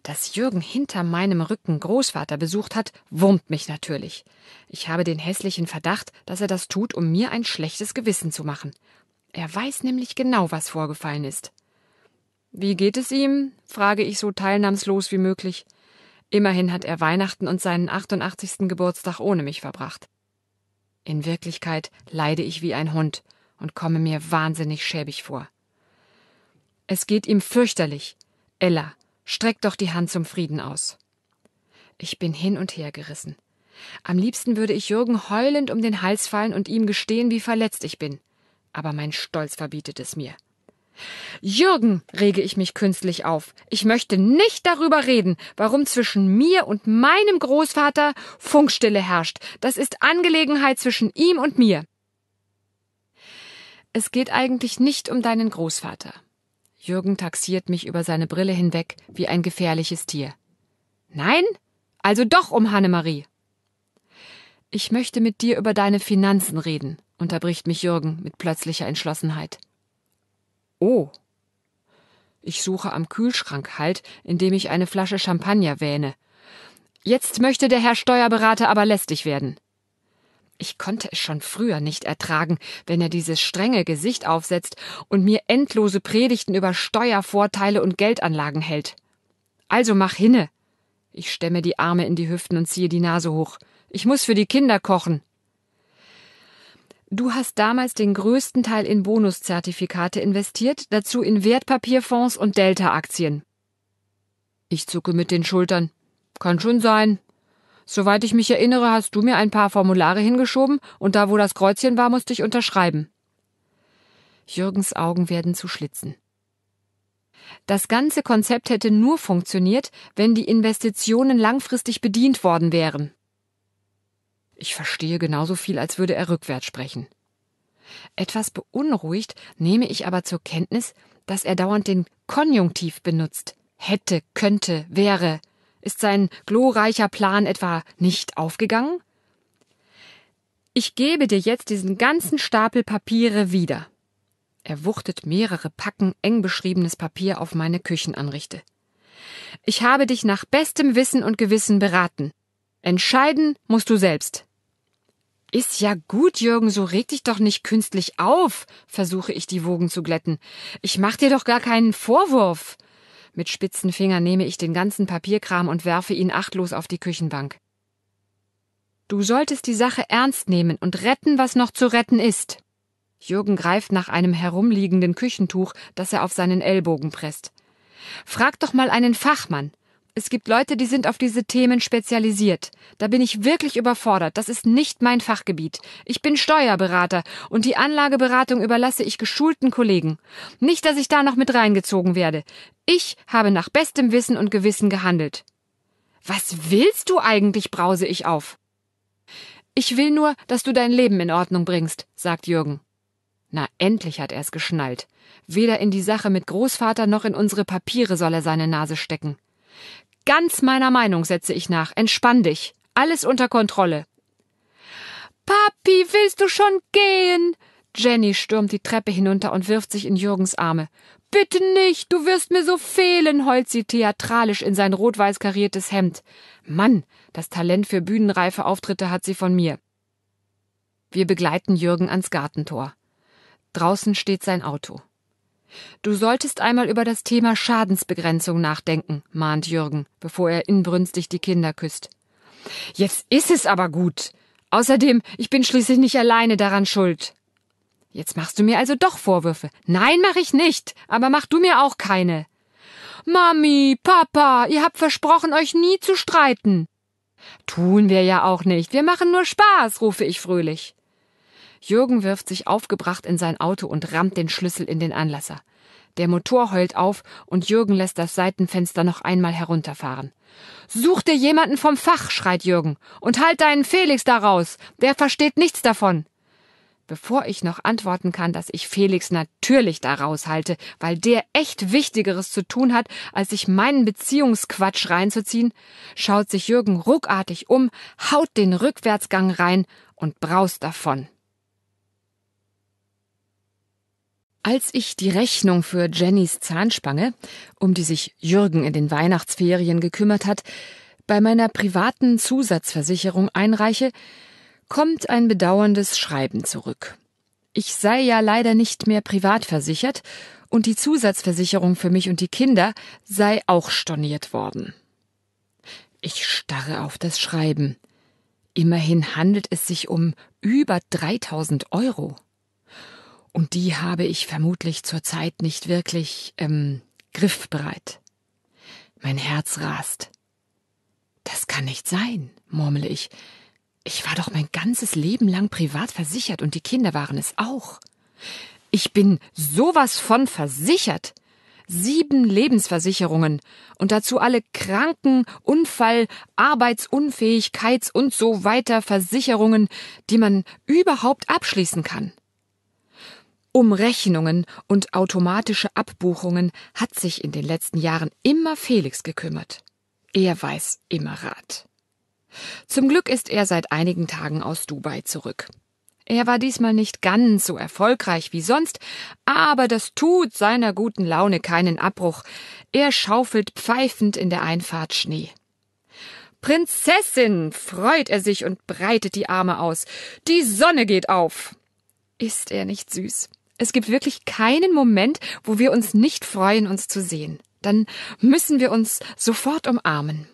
Dass Jürgen hinter meinem Rücken Großvater besucht hat, wurmt mich natürlich. Ich habe den hässlichen Verdacht, dass er das tut, um mir ein schlechtes Gewissen zu machen. Er weiß nämlich genau, was vorgefallen ist. Wie geht es ihm? frage ich so teilnahmslos wie möglich. Immerhin hat er Weihnachten und seinen 88. Geburtstag ohne mich verbracht. In Wirklichkeit leide ich wie ein Hund und komme mir wahnsinnig schäbig vor. Es geht ihm fürchterlich. Ella, streck doch die Hand zum Frieden aus. Ich bin hin und her gerissen. Am liebsten würde ich Jürgen heulend um den Hals fallen und ihm gestehen, wie verletzt ich bin. Aber mein Stolz verbietet es mir. Jürgen, rege ich mich künstlich auf, ich möchte nicht darüber reden, warum zwischen mir und meinem Großvater Funkstille herrscht. Das ist Angelegenheit zwischen ihm und mir. Es geht eigentlich nicht um deinen Großvater. Jürgen taxiert mich über seine Brille hinweg wie ein gefährliches Tier. Nein? Also doch um Hannemarie. Ich möchte mit dir über deine Finanzen reden, unterbricht mich Jürgen mit plötzlicher Entschlossenheit. Oh. Ich suche am Kühlschrank halt, indem ich eine Flasche Champagner wähne. Jetzt möchte der Herr Steuerberater aber lästig werden. Ich konnte es schon früher nicht ertragen, wenn er dieses strenge Gesicht aufsetzt und mir endlose Predigten über Steuervorteile und Geldanlagen hält. Also mach hinne. Ich stemme die Arme in die Hüften und ziehe die Nase hoch. Ich muss für die Kinder kochen. Du hast damals den größten Teil in Bonuszertifikate investiert, dazu in Wertpapierfonds und Delta-Aktien. Ich zucke mit den Schultern. Kann schon sein. Soweit ich mich erinnere, hast du mir ein paar Formulare hingeschoben und da, wo das Kreuzchen war, musste ich unterschreiben. Jürgens Augen werden zu Schlitzen. Das ganze Konzept hätte nur funktioniert, wenn die Investitionen langfristig bedient worden wären. Ich verstehe genauso viel, als würde er rückwärts sprechen. Etwas beunruhigt nehme ich aber zur Kenntnis, dass er dauernd den Konjunktiv benutzt. Hätte, könnte, wäre. Ist sein glorreicher Plan etwa nicht aufgegangen? Ich gebe dir jetzt diesen ganzen Stapel Papiere wieder. Er wuchtet mehrere Packen eng beschriebenes Papier auf meine Küchenanrichte. Ich habe dich nach bestem Wissen und Gewissen beraten. Entscheiden musst du selbst. Ist ja gut, Jürgen, so reg dich doch nicht künstlich auf, versuche ich die Wogen zu glätten. Ich mach dir doch gar keinen Vorwurf. Mit spitzen Fingern nehme ich den ganzen Papierkram und werfe ihn achtlos auf die Küchenbank. Du solltest die Sache ernst nehmen und retten, was noch zu retten ist. Jürgen greift nach einem herumliegenden Küchentuch, das er auf seinen Ellbogen presst. Frag doch mal einen Fachmann es gibt Leute, die sind auf diese Themen spezialisiert. Da bin ich wirklich überfordert. Das ist nicht mein Fachgebiet. Ich bin Steuerberater und die Anlageberatung überlasse ich geschulten Kollegen. Nicht, dass ich da noch mit reingezogen werde. Ich habe nach bestem Wissen und Gewissen gehandelt. Was willst du eigentlich? brause ich auf. Ich will nur, dass du dein Leben in Ordnung bringst, sagt Jürgen. Na, endlich hat er's geschnallt. Weder in die Sache mit Großvater noch in unsere Papiere soll er seine Nase stecken. Ganz meiner Meinung setze ich nach. Entspann dich. Alles unter Kontrolle. Papi, willst du schon gehen? Jenny stürmt die Treppe hinunter und wirft sich in Jürgens Arme. Bitte nicht, du wirst mir so fehlen, heult sie theatralisch in sein rot-weiß kariertes Hemd. Mann, das Talent für bühnenreife Auftritte hat sie von mir. Wir begleiten Jürgen ans Gartentor. Draußen steht sein Auto. Du solltest einmal über das Thema Schadensbegrenzung nachdenken, mahnt Jürgen, bevor er inbrünstig die Kinder küsst. Jetzt ist es aber gut. Außerdem, ich bin schließlich nicht alleine daran schuld. Jetzt machst du mir also doch Vorwürfe. Nein, mach ich nicht. Aber mach du mir auch keine. Mami, Papa, ihr habt versprochen, euch nie zu streiten. Tun wir ja auch nicht. Wir machen nur Spaß, rufe ich fröhlich. Jürgen wirft sich aufgebracht in sein Auto und rammt den Schlüssel in den Anlasser. Der Motor heult auf und Jürgen lässt das Seitenfenster noch einmal herunterfahren. Such dir jemanden vom Fach, schreit Jürgen, und halt deinen Felix daraus. Der versteht nichts davon. Bevor ich noch antworten kann, dass ich Felix natürlich daraus halte, weil der echt Wichtigeres zu tun hat, als sich meinen Beziehungsquatsch reinzuziehen, schaut sich Jürgen ruckartig um, haut den Rückwärtsgang rein und braust davon. Als ich die Rechnung für Jennys Zahnspange, um die sich Jürgen in den Weihnachtsferien gekümmert hat, bei meiner privaten Zusatzversicherung einreiche, kommt ein bedauerndes Schreiben zurück. Ich sei ja leider nicht mehr privat versichert und die Zusatzversicherung für mich und die Kinder sei auch storniert worden. Ich starre auf das Schreiben. Immerhin handelt es sich um über 3000 Euro. Und die habe ich vermutlich zurzeit nicht wirklich ähm, griffbereit. Mein Herz rast. Das kann nicht sein, murmle ich. Ich war doch mein ganzes Leben lang privat versichert und die Kinder waren es auch. Ich bin sowas von versichert. Sieben Lebensversicherungen und dazu alle Kranken, Unfall, Arbeitsunfähigkeits und so weiter Versicherungen, die man überhaupt abschließen kann. Umrechnungen und automatische Abbuchungen hat sich in den letzten Jahren immer Felix gekümmert. Er weiß immer Rat. Zum Glück ist er seit einigen Tagen aus Dubai zurück. Er war diesmal nicht ganz so erfolgreich wie sonst, aber das tut seiner guten Laune keinen Abbruch. Er schaufelt pfeifend in der Einfahrt Schnee. Prinzessin, freut er sich und breitet die Arme aus. Die Sonne geht auf. Ist er nicht süß? Es gibt wirklich keinen Moment, wo wir uns nicht freuen, uns zu sehen. Dann müssen wir uns sofort umarmen.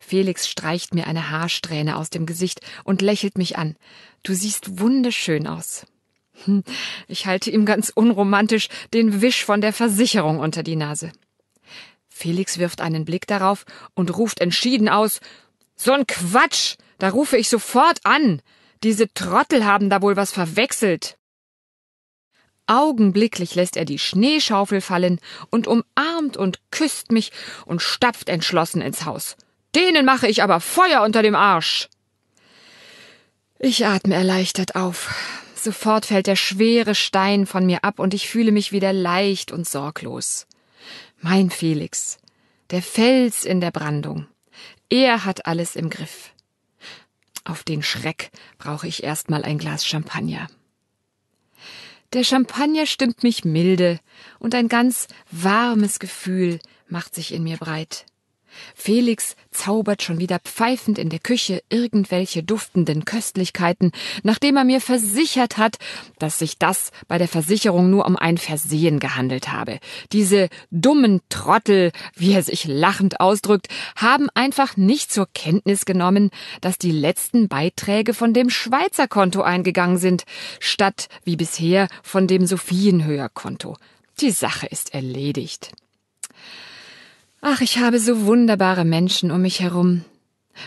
Felix streicht mir eine Haarsträhne aus dem Gesicht und lächelt mich an. Du siehst wunderschön aus. Hm, ich halte ihm ganz unromantisch den Wisch von der Versicherung unter die Nase. Felix wirft einen Blick darauf und ruft entschieden aus So ein Quatsch. Da rufe ich sofort an. Diese Trottel haben da wohl was verwechselt. Augenblicklich lässt er die Schneeschaufel fallen und umarmt und küsst mich und stapft entschlossen ins Haus. Denen mache ich aber Feuer unter dem Arsch. Ich atme erleichtert auf. Sofort fällt der schwere Stein von mir ab und ich fühle mich wieder leicht und sorglos. Mein Felix, der Fels in der Brandung. Er hat alles im Griff. Auf den Schreck brauche ich erstmal ein Glas Champagner. Der Champagner stimmt mich milde, und ein ganz warmes Gefühl macht sich in mir breit. Felix zaubert schon wieder pfeifend in der Küche irgendwelche duftenden Köstlichkeiten, nachdem er mir versichert hat, dass sich das bei der Versicherung nur um ein Versehen gehandelt habe. Diese dummen Trottel, wie er sich lachend ausdrückt, haben einfach nicht zur Kenntnis genommen, dass die letzten Beiträge von dem Schweizer Konto eingegangen sind, statt wie bisher von dem Sophienhöher Konto. Die Sache ist erledigt. Ach, ich habe so wunderbare Menschen um mich herum.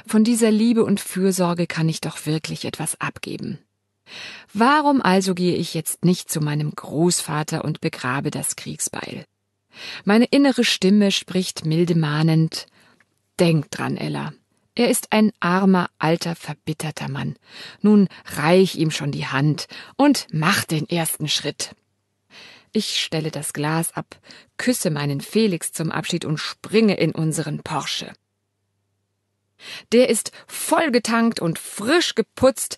Von dieser Liebe und Fürsorge kann ich doch wirklich etwas abgeben. Warum also gehe ich jetzt nicht zu meinem Großvater und begrabe das Kriegsbeil? Meine innere Stimme spricht milde mahnend Denk dran, Ella. Er ist ein armer, alter, verbitterter Mann. Nun reich ihm schon die Hand und mach den ersten Schritt. Ich stelle das Glas ab, küsse meinen Felix zum Abschied und springe in unseren Porsche. Der ist vollgetankt und frisch geputzt.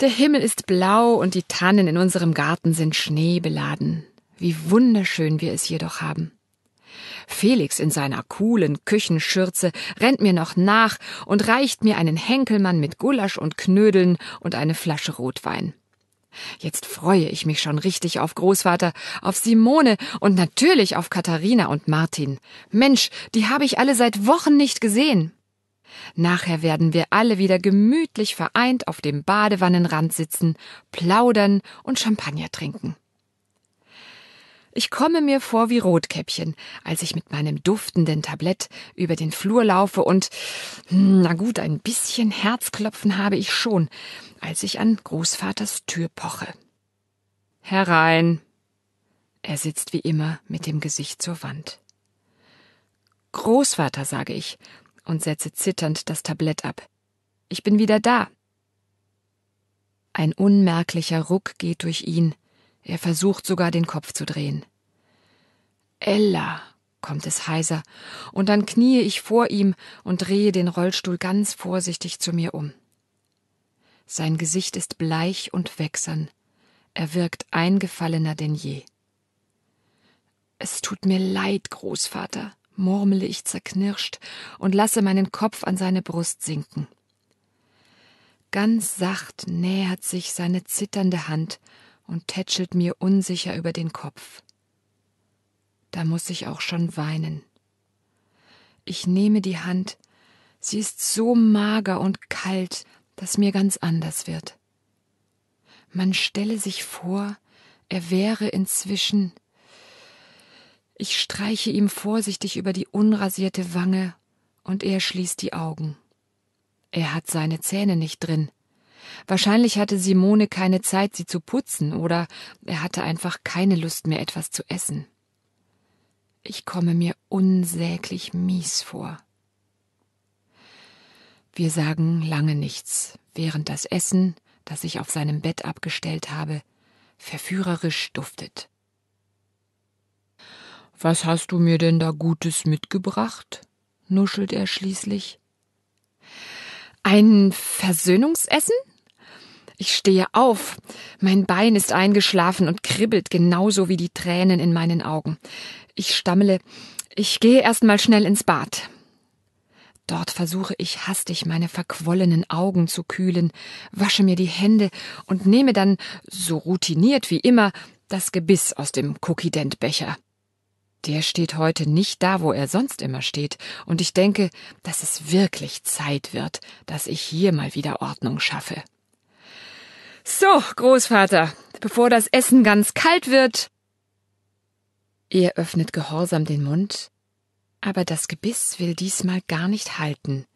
Der Himmel ist blau und die Tannen in unserem Garten sind schneebeladen. Wie wunderschön wir es jedoch haben. Felix in seiner coolen Küchenschürze rennt mir noch nach und reicht mir einen Henkelmann mit Gulasch und Knödeln und eine Flasche Rotwein. Jetzt freue ich mich schon richtig auf Großvater, auf Simone und natürlich auf Katharina und Martin. Mensch, die habe ich alle seit Wochen nicht gesehen. Nachher werden wir alle wieder gemütlich vereint auf dem Badewannenrand sitzen, plaudern und Champagner trinken. Ich komme mir vor wie Rotkäppchen, als ich mit meinem duftenden Tablett über den Flur laufe und, hm, na gut, ein bisschen Herzklopfen habe ich schon, als ich an Großvaters Tür poche. Herein. Er sitzt wie immer mit dem Gesicht zur Wand. Großvater, sage ich und setze zitternd das Tablett ab. Ich bin wieder da. Ein unmerklicher Ruck geht durch ihn. Er versucht sogar den Kopf zu drehen. Ella, kommt es heiser, und dann kniee ich vor ihm und drehe den Rollstuhl ganz vorsichtig zu mir um. Sein Gesicht ist bleich und wächsern. Er wirkt eingefallener denn je. Es tut mir leid, Großvater, murmle ich zerknirscht und lasse meinen Kopf an seine Brust sinken. Ganz sacht nähert sich seine zitternde Hand und tätschelt mir unsicher über den Kopf. Da muss ich auch schon weinen. Ich nehme die Hand. Sie ist so mager und kalt, dass mir ganz anders wird. Man stelle sich vor, er wäre inzwischen. Ich streiche ihm vorsichtig über die unrasierte Wange und er schließt die Augen. Er hat seine Zähne nicht drin. Wahrscheinlich hatte Simone keine Zeit, sie zu putzen, oder er hatte einfach keine Lust mehr, etwas zu essen. Ich komme mir unsäglich mies vor. Wir sagen lange nichts, während das Essen, das ich auf seinem Bett abgestellt habe, verführerisch duftet. Was hast du mir denn da Gutes mitgebracht? nuschelt er schließlich. Ein Versöhnungsessen? Ich stehe auf. Mein Bein ist eingeschlafen und kribbelt genauso wie die Tränen in meinen Augen. Ich stammele. Ich gehe erst mal schnell ins Bad. Dort versuche ich hastig meine verquollenen Augen zu kühlen, wasche mir die Hände und nehme dann, so routiniert wie immer, das Gebiss aus dem Cookie-Dent-Becher. Der steht heute nicht da, wo er sonst immer steht, und ich denke, dass es wirklich Zeit wird, dass ich hier mal wieder Ordnung schaffe. So, Großvater, bevor das Essen ganz kalt wird. Er öffnet gehorsam den Mund, aber das Gebiss will diesmal gar nicht halten.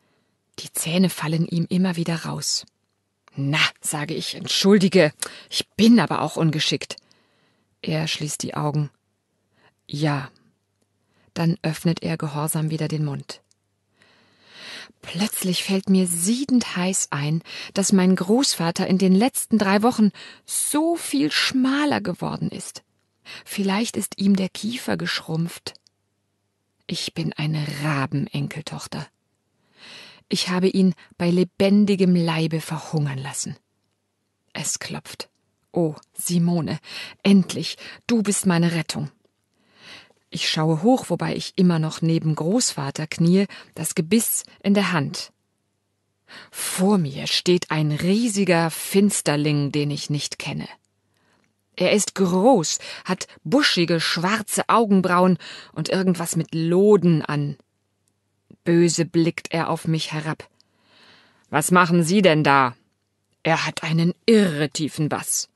Die Zähne fallen ihm immer wieder raus. Na, sage ich, entschuldige, ich bin aber auch ungeschickt. Er schließt die Augen. Ja. Dann öffnet er gehorsam wieder den Mund. Plötzlich fällt mir siedend heiß ein, dass mein Großvater in den letzten drei Wochen so viel schmaler geworden ist. Vielleicht ist ihm der Kiefer geschrumpft. Ich bin eine Rabenenkeltochter. Ich habe ihn bei lebendigem Leibe verhungern lassen. Es klopft. Oh, Simone, endlich, du bist meine Rettung. Ich schaue hoch, wobei ich immer noch neben Großvater knie, das Gebiss in der Hand. Vor mir steht ein riesiger Finsterling, den ich nicht kenne. Er ist groß, hat buschige, schwarze Augenbrauen und irgendwas mit Loden an. Böse blickt er auf mich herab. Was machen Sie denn da? Er hat einen irre tiefen Bass.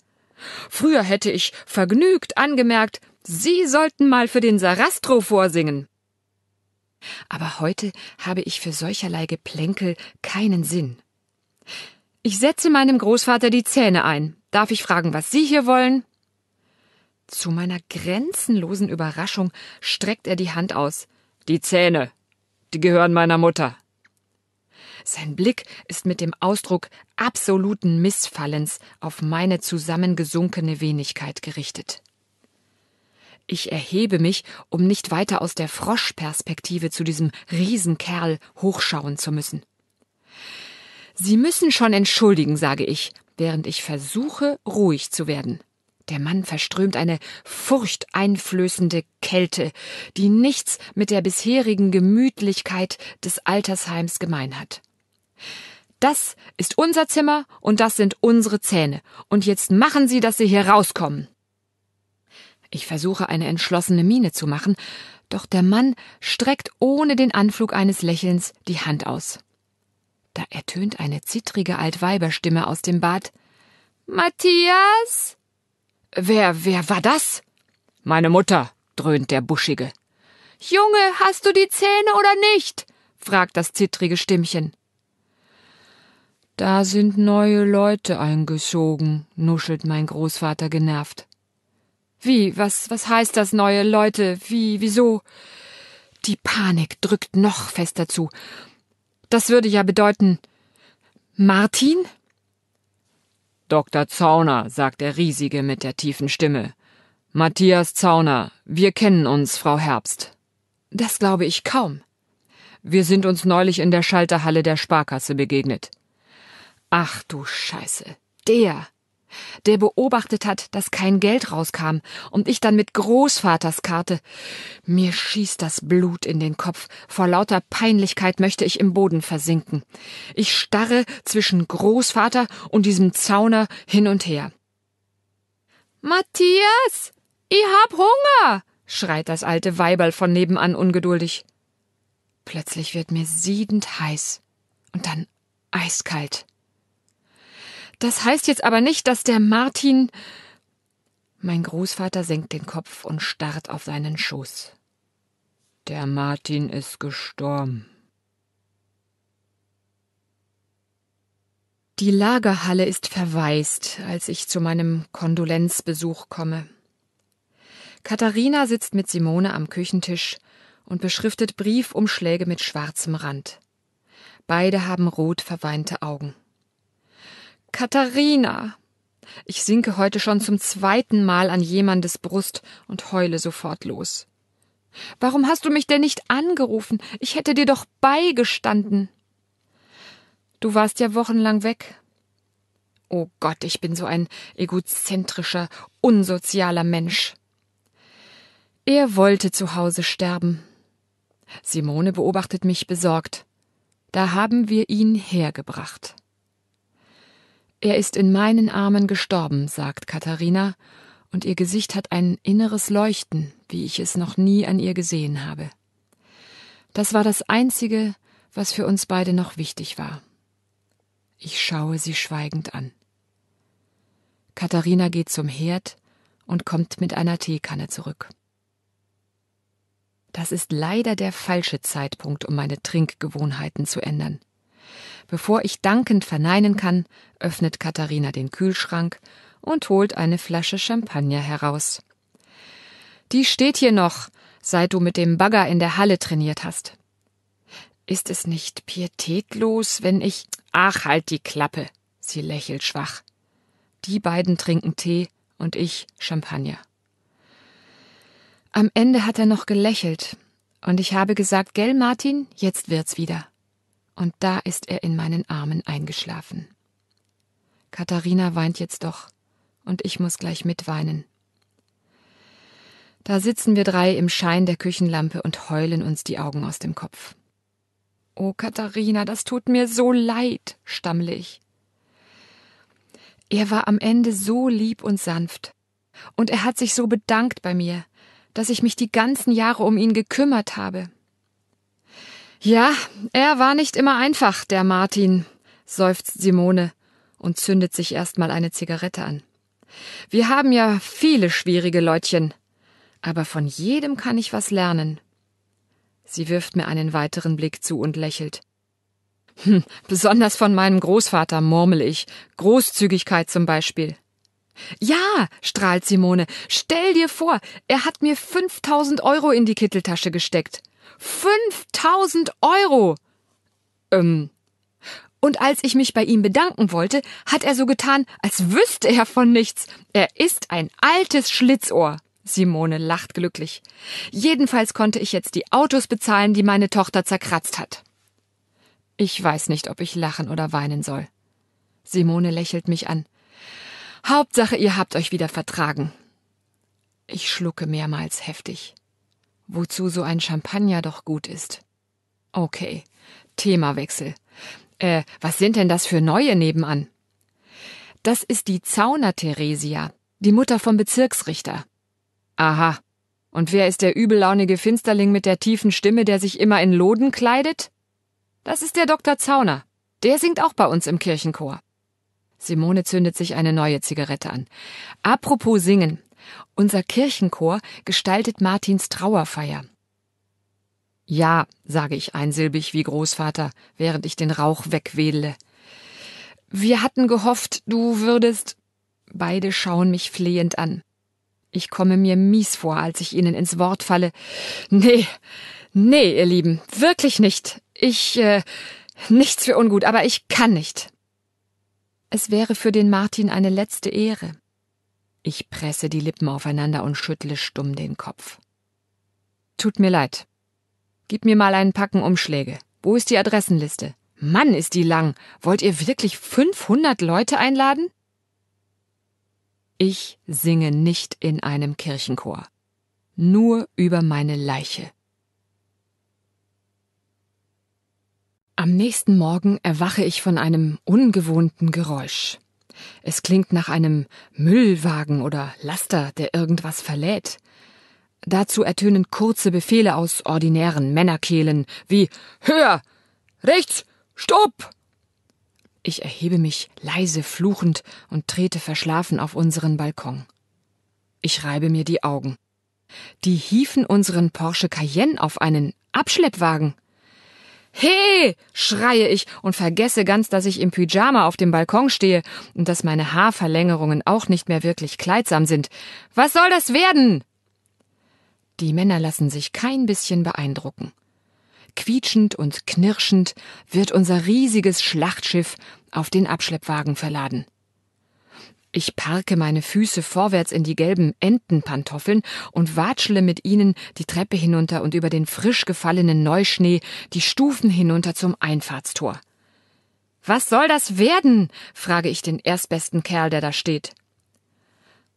Früher hätte ich vergnügt angemerkt, Sie sollten mal für den Sarastro vorsingen. Aber heute habe ich für solcherlei Geplänkel keinen Sinn. Ich setze meinem Großvater die Zähne ein. Darf ich fragen, was Sie hier wollen? Zu meiner grenzenlosen Überraschung streckt er die Hand aus. Die Zähne, die gehören meiner Mutter. Sein Blick ist mit dem Ausdruck absoluten Missfallens auf meine zusammengesunkene Wenigkeit gerichtet. Ich erhebe mich, um nicht weiter aus der Froschperspektive zu diesem Riesenkerl hochschauen zu müssen. Sie müssen schon entschuldigen, sage ich, während ich versuche, ruhig zu werden. Der Mann verströmt eine furchteinflößende Kälte, die nichts mit der bisherigen Gemütlichkeit des Altersheims gemein hat. Das ist unser Zimmer und das sind unsere Zähne. Und jetzt machen Sie, dass Sie hier rauskommen. Ich versuche eine entschlossene Miene zu machen, doch der Mann streckt ohne den Anflug eines Lächelns die Hand aus. Da ertönt eine zittrige Altweiberstimme aus dem Bad. Matthias? Wer, wer war das? Meine Mutter, dröhnt der Buschige. Junge, hast du die Zähne oder nicht? fragt das zittrige Stimmchen. Da sind neue Leute eingezogen, nuschelt mein Großvater genervt. Wie, was, was heißt das neue Leute? Wie, wieso? Die Panik drückt noch fester zu. Das würde ja bedeuten. Martin? Dr. Zauner, sagt der Riesige mit der tiefen Stimme. Matthias Zauner, wir kennen uns, Frau Herbst. Das glaube ich kaum. Wir sind uns neulich in der Schalterhalle der Sparkasse begegnet. Ach du Scheiße. Der der beobachtet hat, dass kein Geld rauskam und ich dann mit Großvaters Karte. Mir schießt das Blut in den Kopf. Vor lauter Peinlichkeit möchte ich im Boden versinken. Ich starre zwischen Großvater und diesem Zauner hin und her. Matthias, ich hab Hunger! schreit das alte Weiberl von nebenan ungeduldig. Plötzlich wird mir siedend heiß und dann eiskalt. Das heißt jetzt aber nicht, dass der Martin. Mein Großvater senkt den Kopf und starrt auf seinen Schoß. Der Martin ist gestorben. Die Lagerhalle ist verwaist, als ich zu meinem Kondolenzbesuch komme. Katharina sitzt mit Simone am Küchentisch und beschriftet Briefumschläge mit schwarzem Rand. Beide haben rot verweinte Augen. Katharina. Ich sinke heute schon zum zweiten Mal an jemandes Brust und heule sofort los. Warum hast du mich denn nicht angerufen? Ich hätte dir doch beigestanden. Du warst ja wochenlang weg. Oh Gott, ich bin so ein egozentrischer, unsozialer Mensch. Er wollte zu Hause sterben. Simone beobachtet mich besorgt. Da haben wir ihn hergebracht. Er ist in meinen Armen gestorben, sagt Katharina, und ihr Gesicht hat ein inneres Leuchten, wie ich es noch nie an ihr gesehen habe. Das war das Einzige, was für uns beide noch wichtig war. Ich schaue sie schweigend an. Katharina geht zum Herd und kommt mit einer Teekanne zurück. Das ist leider der falsche Zeitpunkt, um meine Trinkgewohnheiten zu ändern. Bevor ich dankend verneinen kann, öffnet Katharina den Kühlschrank und holt eine Flasche Champagner heraus. Die steht hier noch, seit du mit dem Bagger in der Halle trainiert hast. Ist es nicht pietätlos, wenn ich. Ach, halt die Klappe. Sie lächelt schwach. Die beiden trinken Tee und ich Champagner. Am Ende hat er noch gelächelt, und ich habe gesagt, gell, Martin, jetzt wird's wieder und da ist er in meinen Armen eingeschlafen. Katharina weint jetzt doch, und ich muss gleich mitweinen. Da sitzen wir drei im Schein der Küchenlampe und heulen uns die Augen aus dem Kopf. Oh, Katharina, das tut mir so leid, stammle ich. Er war am Ende so lieb und sanft. Und er hat sich so bedankt bei mir, dass ich mich die ganzen Jahre um ihn gekümmert habe. Ja, er war nicht immer einfach, der Martin, seufzt Simone und zündet sich erstmal eine Zigarette an. Wir haben ja viele schwierige Leutchen, aber von jedem kann ich was lernen. Sie wirft mir einen weiteren Blick zu und lächelt. Hm, besonders von meinem Großvater murmel ich. Großzügigkeit zum Beispiel. Ja, strahlt Simone. Stell dir vor, er hat mir 5000 Euro in die Kitteltasche gesteckt. 5000 Euro! Ähm. Und als ich mich bei ihm bedanken wollte, hat er so getan, als wüsste er von nichts. Er ist ein altes Schlitzohr. Simone lacht glücklich. Jedenfalls konnte ich jetzt die Autos bezahlen, die meine Tochter zerkratzt hat. Ich weiß nicht, ob ich lachen oder weinen soll. Simone lächelt mich an. Hauptsache, ihr habt euch wieder vertragen. Ich schlucke mehrmals heftig wozu so ein Champagner doch gut ist. Okay, Themawechsel. Äh, was sind denn das für neue nebenan? Das ist die Zauner Theresia, die Mutter vom Bezirksrichter. Aha. Und wer ist der übellaunige Finsterling mit der tiefen Stimme, der sich immer in Loden kleidet? Das ist der Dr. Zauner. Der singt auch bei uns im Kirchenchor. Simone zündet sich eine neue Zigarette an. Apropos singen. Unser Kirchenchor gestaltet Martins Trauerfeier. Ja, sage ich einsilbig wie Großvater, während ich den Rauch wegwedle. Wir hatten gehofft, du würdest. Beide schauen mich flehend an. Ich komme mir mies vor, als ich ihnen ins Wort falle. Nee, nee, ihr Lieben, wirklich nicht. Ich, äh, nichts für ungut, aber ich kann nicht. Es wäre für den Martin eine letzte Ehre. Ich presse die Lippen aufeinander und schüttle stumm den Kopf. Tut mir leid. Gib mir mal einen Packen Umschläge. Wo ist die Adressenliste? Mann, ist die lang. Wollt ihr wirklich 500 Leute einladen? Ich singe nicht in einem Kirchenchor. Nur über meine Leiche. Am nächsten Morgen erwache ich von einem ungewohnten Geräusch. Es klingt nach einem Müllwagen oder Laster, der irgendwas verlädt. Dazu ertönen kurze Befehle aus ordinären Männerkehlen wie Hör. rechts, stopp. Ich erhebe mich leise fluchend und trete verschlafen auf unseren Balkon. Ich reibe mir die Augen. Die hiefen unseren Porsche Cayenne auf einen Abschleppwagen. He! schreie ich und vergesse ganz, dass ich im Pyjama auf dem Balkon stehe und dass meine Haarverlängerungen auch nicht mehr wirklich kleidsam sind. Was soll das werden? Die Männer lassen sich kein bisschen beeindrucken. Quietschend und knirschend wird unser riesiges Schlachtschiff auf den Abschleppwagen verladen. Ich parke meine Füße vorwärts in die gelben Entenpantoffeln und watschle mit ihnen die Treppe hinunter und über den frisch gefallenen Neuschnee die Stufen hinunter zum Einfahrtstor. Was soll das werden? frage ich den erstbesten Kerl, der da steht.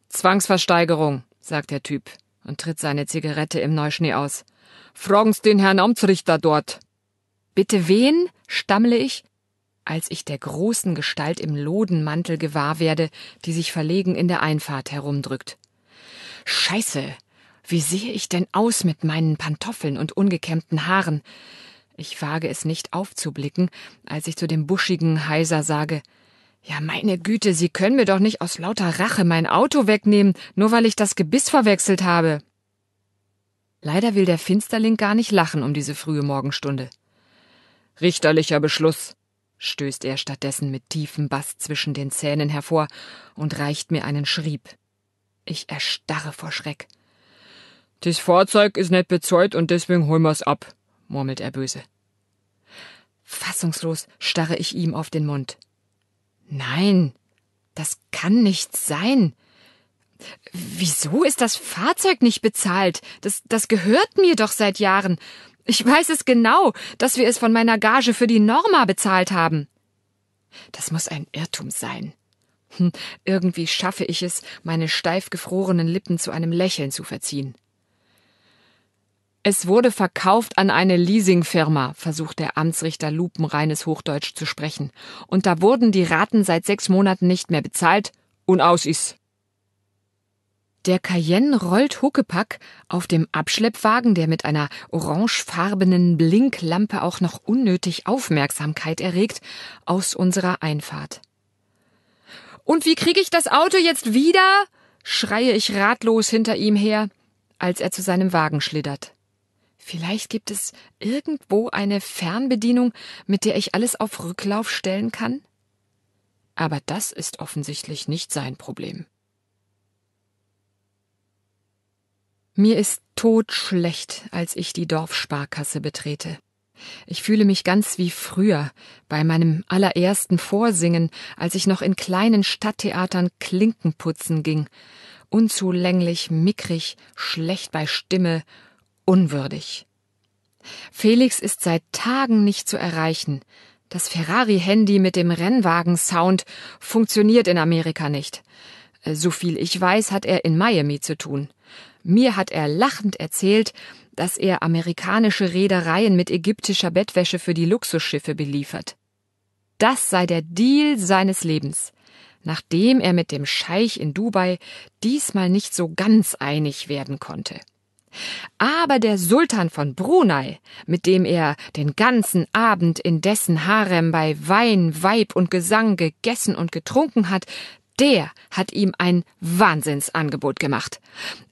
Zwangsversteigerung, sagt der Typ und tritt seine Zigarette im Neuschnee aus. Fragen's den Herrn Amtsrichter dort. Bitte wen? stammle ich als ich der großen Gestalt im Lodenmantel gewahr werde, die sich verlegen in der Einfahrt herumdrückt. Scheiße, wie sehe ich denn aus mit meinen Pantoffeln und ungekämmten Haaren? Ich wage es nicht aufzublicken, als ich zu dem buschigen Heiser sage Ja, meine Güte, Sie können mir doch nicht aus lauter Rache mein Auto wegnehmen, nur weil ich das Gebiss verwechselt habe. Leider will der Finsterling gar nicht lachen um diese frühe Morgenstunde. Richterlicher Beschluss, stößt er stattdessen mit tiefem Bass zwischen den Zähnen hervor und reicht mir einen Schrieb. Ich erstarre vor Schreck. Das Fahrzeug ist nicht bezahlt und deswegen holen wir's ab, murmelt er böse. Fassungslos starre ich ihm auf den Mund. Nein, das kann nicht sein. Wieso ist das Fahrzeug nicht bezahlt? Das, das gehört mir doch seit Jahren. Ich weiß es genau, dass wir es von meiner Gage für die Norma bezahlt haben. Das muss ein Irrtum sein. Hm, irgendwie schaffe ich es, meine steif gefrorenen Lippen zu einem Lächeln zu verziehen. Es wurde verkauft an eine Leasingfirma, versucht der Amtsrichter lupenreines Hochdeutsch zu sprechen. Und da wurden die Raten seit sechs Monaten nicht mehr bezahlt und aus ist. Der Cayenne rollt Huckepack auf dem Abschleppwagen, der mit einer orangefarbenen Blinklampe auch noch unnötig Aufmerksamkeit erregt, aus unserer Einfahrt. Und wie kriege ich das Auto jetzt wieder? schreie ich ratlos hinter ihm her, als er zu seinem Wagen schlittert. Vielleicht gibt es irgendwo eine Fernbedienung, mit der ich alles auf Rücklauf stellen kann? Aber das ist offensichtlich nicht sein Problem. Mir ist totschlecht, als ich die Dorfsparkasse betrete. Ich fühle mich ganz wie früher, bei meinem allerersten Vorsingen, als ich noch in kleinen Stadttheatern Klinken putzen ging. Unzulänglich, mickrig, schlecht bei Stimme, unwürdig. Felix ist seit Tagen nicht zu erreichen. Das Ferrari-Handy mit dem Rennwagen-Sound funktioniert in Amerika nicht. Äh, so viel ich weiß, hat er in Miami zu tun. Mir hat er lachend erzählt, dass er amerikanische Reedereien mit ägyptischer Bettwäsche für die Luxusschiffe beliefert. Das sei der Deal seines Lebens, nachdem er mit dem Scheich in Dubai diesmal nicht so ganz einig werden konnte. Aber der Sultan von Brunei, mit dem er den ganzen Abend in dessen Harem bei Wein, Weib und Gesang gegessen und getrunken hat, der hat ihm ein Wahnsinnsangebot gemacht.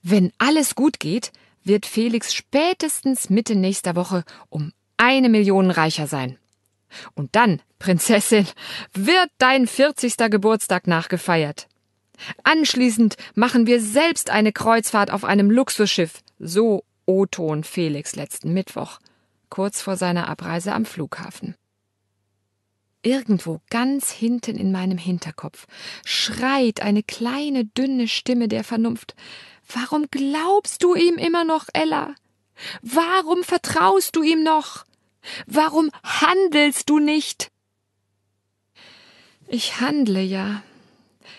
Wenn alles gut geht, wird Felix spätestens Mitte nächster Woche um eine Million reicher sein. Und dann, Prinzessin, wird dein 40. Geburtstag nachgefeiert. Anschließend machen wir selbst eine Kreuzfahrt auf einem Luxusschiff, so Oton Felix letzten Mittwoch, kurz vor seiner Abreise am Flughafen. Irgendwo ganz hinten in meinem Hinterkopf schreit eine kleine, dünne Stimme der Vernunft Warum glaubst du ihm immer noch, Ella? Warum vertraust du ihm noch? Warum handelst du nicht? Ich handle ja.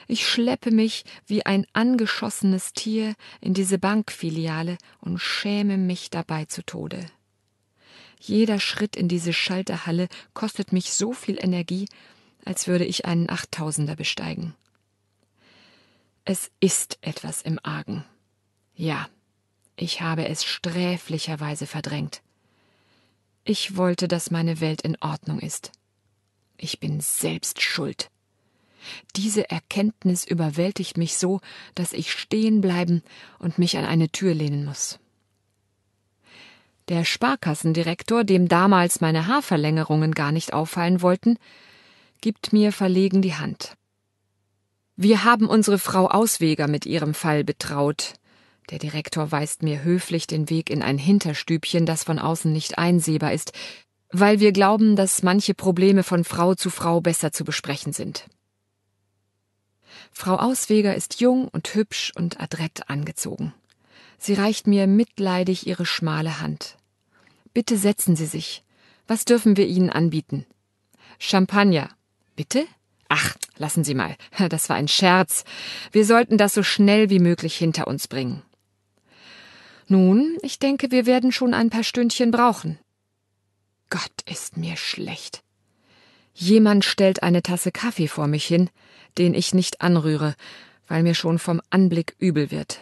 Ich schleppe mich wie ein angeschossenes Tier in diese Bankfiliale und schäme mich dabei zu Tode. Jeder Schritt in diese Schalterhalle kostet mich so viel Energie, als würde ich einen Achttausender besteigen. Es ist etwas im Argen. Ja, ich habe es sträflicherweise verdrängt. Ich wollte, dass meine Welt in Ordnung ist. Ich bin selbst schuld. Diese Erkenntnis überwältigt mich so, dass ich stehen bleiben und mich an eine Tür lehnen muss. Der Sparkassendirektor, dem damals meine Haarverlängerungen gar nicht auffallen wollten, gibt mir verlegen die Hand. Wir haben unsere Frau Ausweger mit ihrem Fall betraut. Der Direktor weist mir höflich den Weg in ein Hinterstübchen, das von außen nicht einsehbar ist, weil wir glauben, dass manche Probleme von Frau zu Frau besser zu besprechen sind. Frau Ausweger ist jung und hübsch und adrett angezogen. Sie reicht mir mitleidig ihre schmale Hand. Bitte setzen Sie sich. Was dürfen wir Ihnen anbieten? Champagner. Bitte? Ach, lassen Sie mal. Das war ein Scherz. Wir sollten das so schnell wie möglich hinter uns bringen. Nun, ich denke, wir werden schon ein paar Stündchen brauchen. Gott ist mir schlecht. Jemand stellt eine Tasse Kaffee vor mich hin, den ich nicht anrühre, weil mir schon vom Anblick übel wird.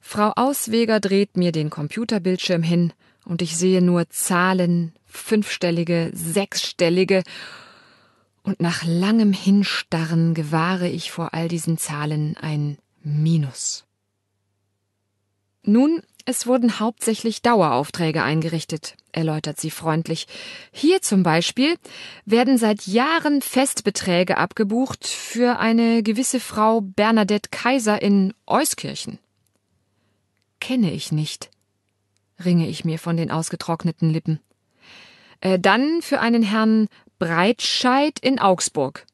Frau Ausweger dreht mir den Computerbildschirm hin und ich sehe nur Zahlen, fünfstellige, sechsstellige. Und nach langem Hinstarren gewahre ich vor all diesen Zahlen ein Minus. Nun, es wurden hauptsächlich Daueraufträge eingerichtet, erläutert sie freundlich. Hier zum Beispiel werden seit Jahren Festbeträge abgebucht für eine gewisse Frau Bernadette Kaiser in Euskirchen kenne ich nicht, ringe ich mir von den ausgetrockneten Lippen. Äh, dann für einen Herrn Breitscheid in Augsburg.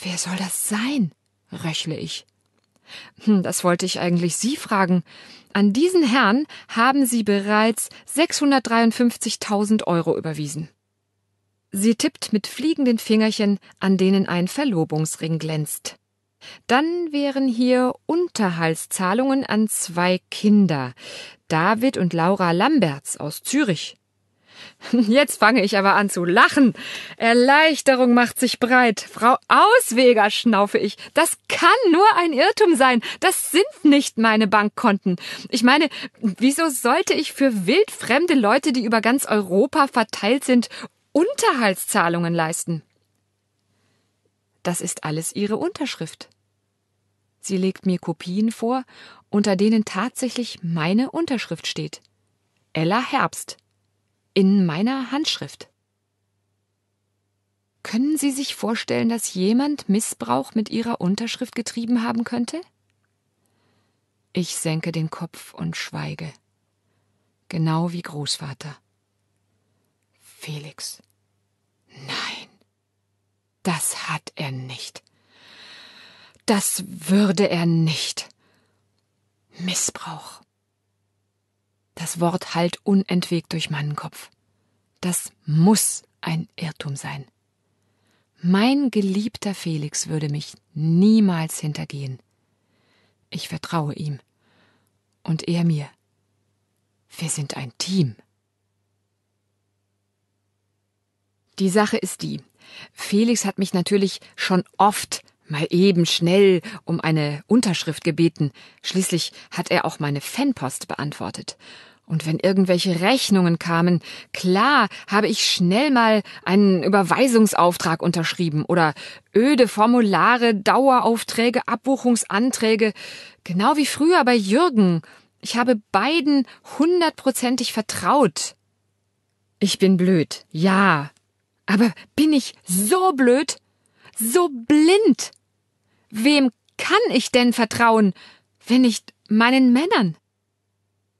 Wer soll das sein? röchle ich. Hm, das wollte ich eigentlich Sie fragen. An diesen Herrn haben Sie bereits 653.000 Euro überwiesen. Sie tippt mit fliegenden Fingerchen, an denen ein Verlobungsring glänzt. Dann wären hier Unterhaltszahlungen an zwei Kinder. David und Laura Lamberts aus Zürich. Jetzt fange ich aber an zu lachen. Erleichterung macht sich breit. Frau Ausweger, schnaufe ich. Das kann nur ein Irrtum sein. Das sind nicht meine Bankkonten. Ich meine, wieso sollte ich für wildfremde Leute, die über ganz Europa verteilt sind, Unterhaltszahlungen leisten? Das ist alles Ihre Unterschrift. Sie legt mir Kopien vor, unter denen tatsächlich meine Unterschrift steht. Ella Herbst. In meiner Handschrift. Können Sie sich vorstellen, dass jemand Missbrauch mit Ihrer Unterschrift getrieben haben könnte? Ich senke den Kopf und schweige. Genau wie Großvater. Felix. Nein, das hat er nicht. Das würde er nicht. Missbrauch. Das Wort hallt unentwegt durch meinen Kopf. Das muss ein Irrtum sein. Mein geliebter Felix würde mich niemals hintergehen. Ich vertraue ihm. Und er mir. Wir sind ein Team. Die Sache ist die. Felix hat mich natürlich schon oft mal eben schnell um eine Unterschrift gebeten. Schließlich hat er auch meine Fanpost beantwortet. Und wenn irgendwelche Rechnungen kamen, klar habe ich schnell mal einen Überweisungsauftrag unterschrieben oder öde Formulare, Daueraufträge, Abbuchungsanträge, genau wie früher bei Jürgen. Ich habe beiden hundertprozentig vertraut. Ich bin blöd, ja. Aber bin ich so blöd? So blind? Wem kann ich denn vertrauen, wenn nicht meinen Männern?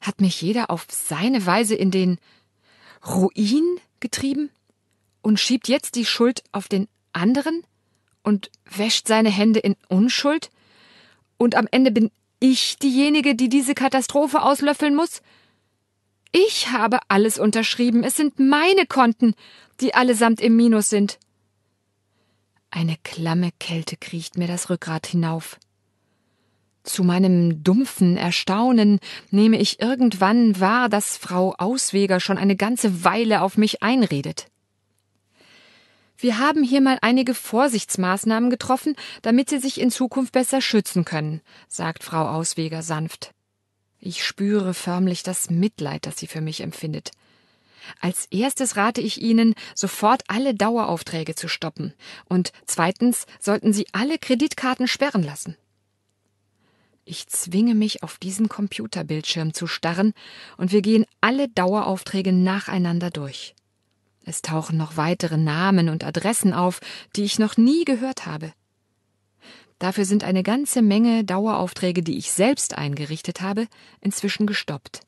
Hat mich jeder auf seine Weise in den Ruin getrieben und schiebt jetzt die Schuld auf den anderen und wäscht seine Hände in Unschuld? Und am Ende bin ich diejenige, die diese Katastrophe auslöffeln muss? Ich habe alles unterschrieben. Es sind meine Konten, die allesamt im Minus sind. Eine klamme Kälte kriecht mir das Rückgrat hinauf. Zu meinem dumpfen Erstaunen nehme ich irgendwann wahr, dass Frau Ausweger schon eine ganze Weile auf mich einredet. Wir haben hier mal einige Vorsichtsmaßnahmen getroffen, damit Sie sich in Zukunft besser schützen können, sagt Frau Ausweger sanft. Ich spüre förmlich das Mitleid, das sie für mich empfindet. Als erstes rate ich Ihnen, sofort alle Daueraufträge zu stoppen. Und zweitens sollten Sie alle Kreditkarten sperren lassen. Ich zwinge mich, auf diesen Computerbildschirm zu starren, und wir gehen alle Daueraufträge nacheinander durch. Es tauchen noch weitere Namen und Adressen auf, die ich noch nie gehört habe. Dafür sind eine ganze Menge Daueraufträge, die ich selbst eingerichtet habe, inzwischen gestoppt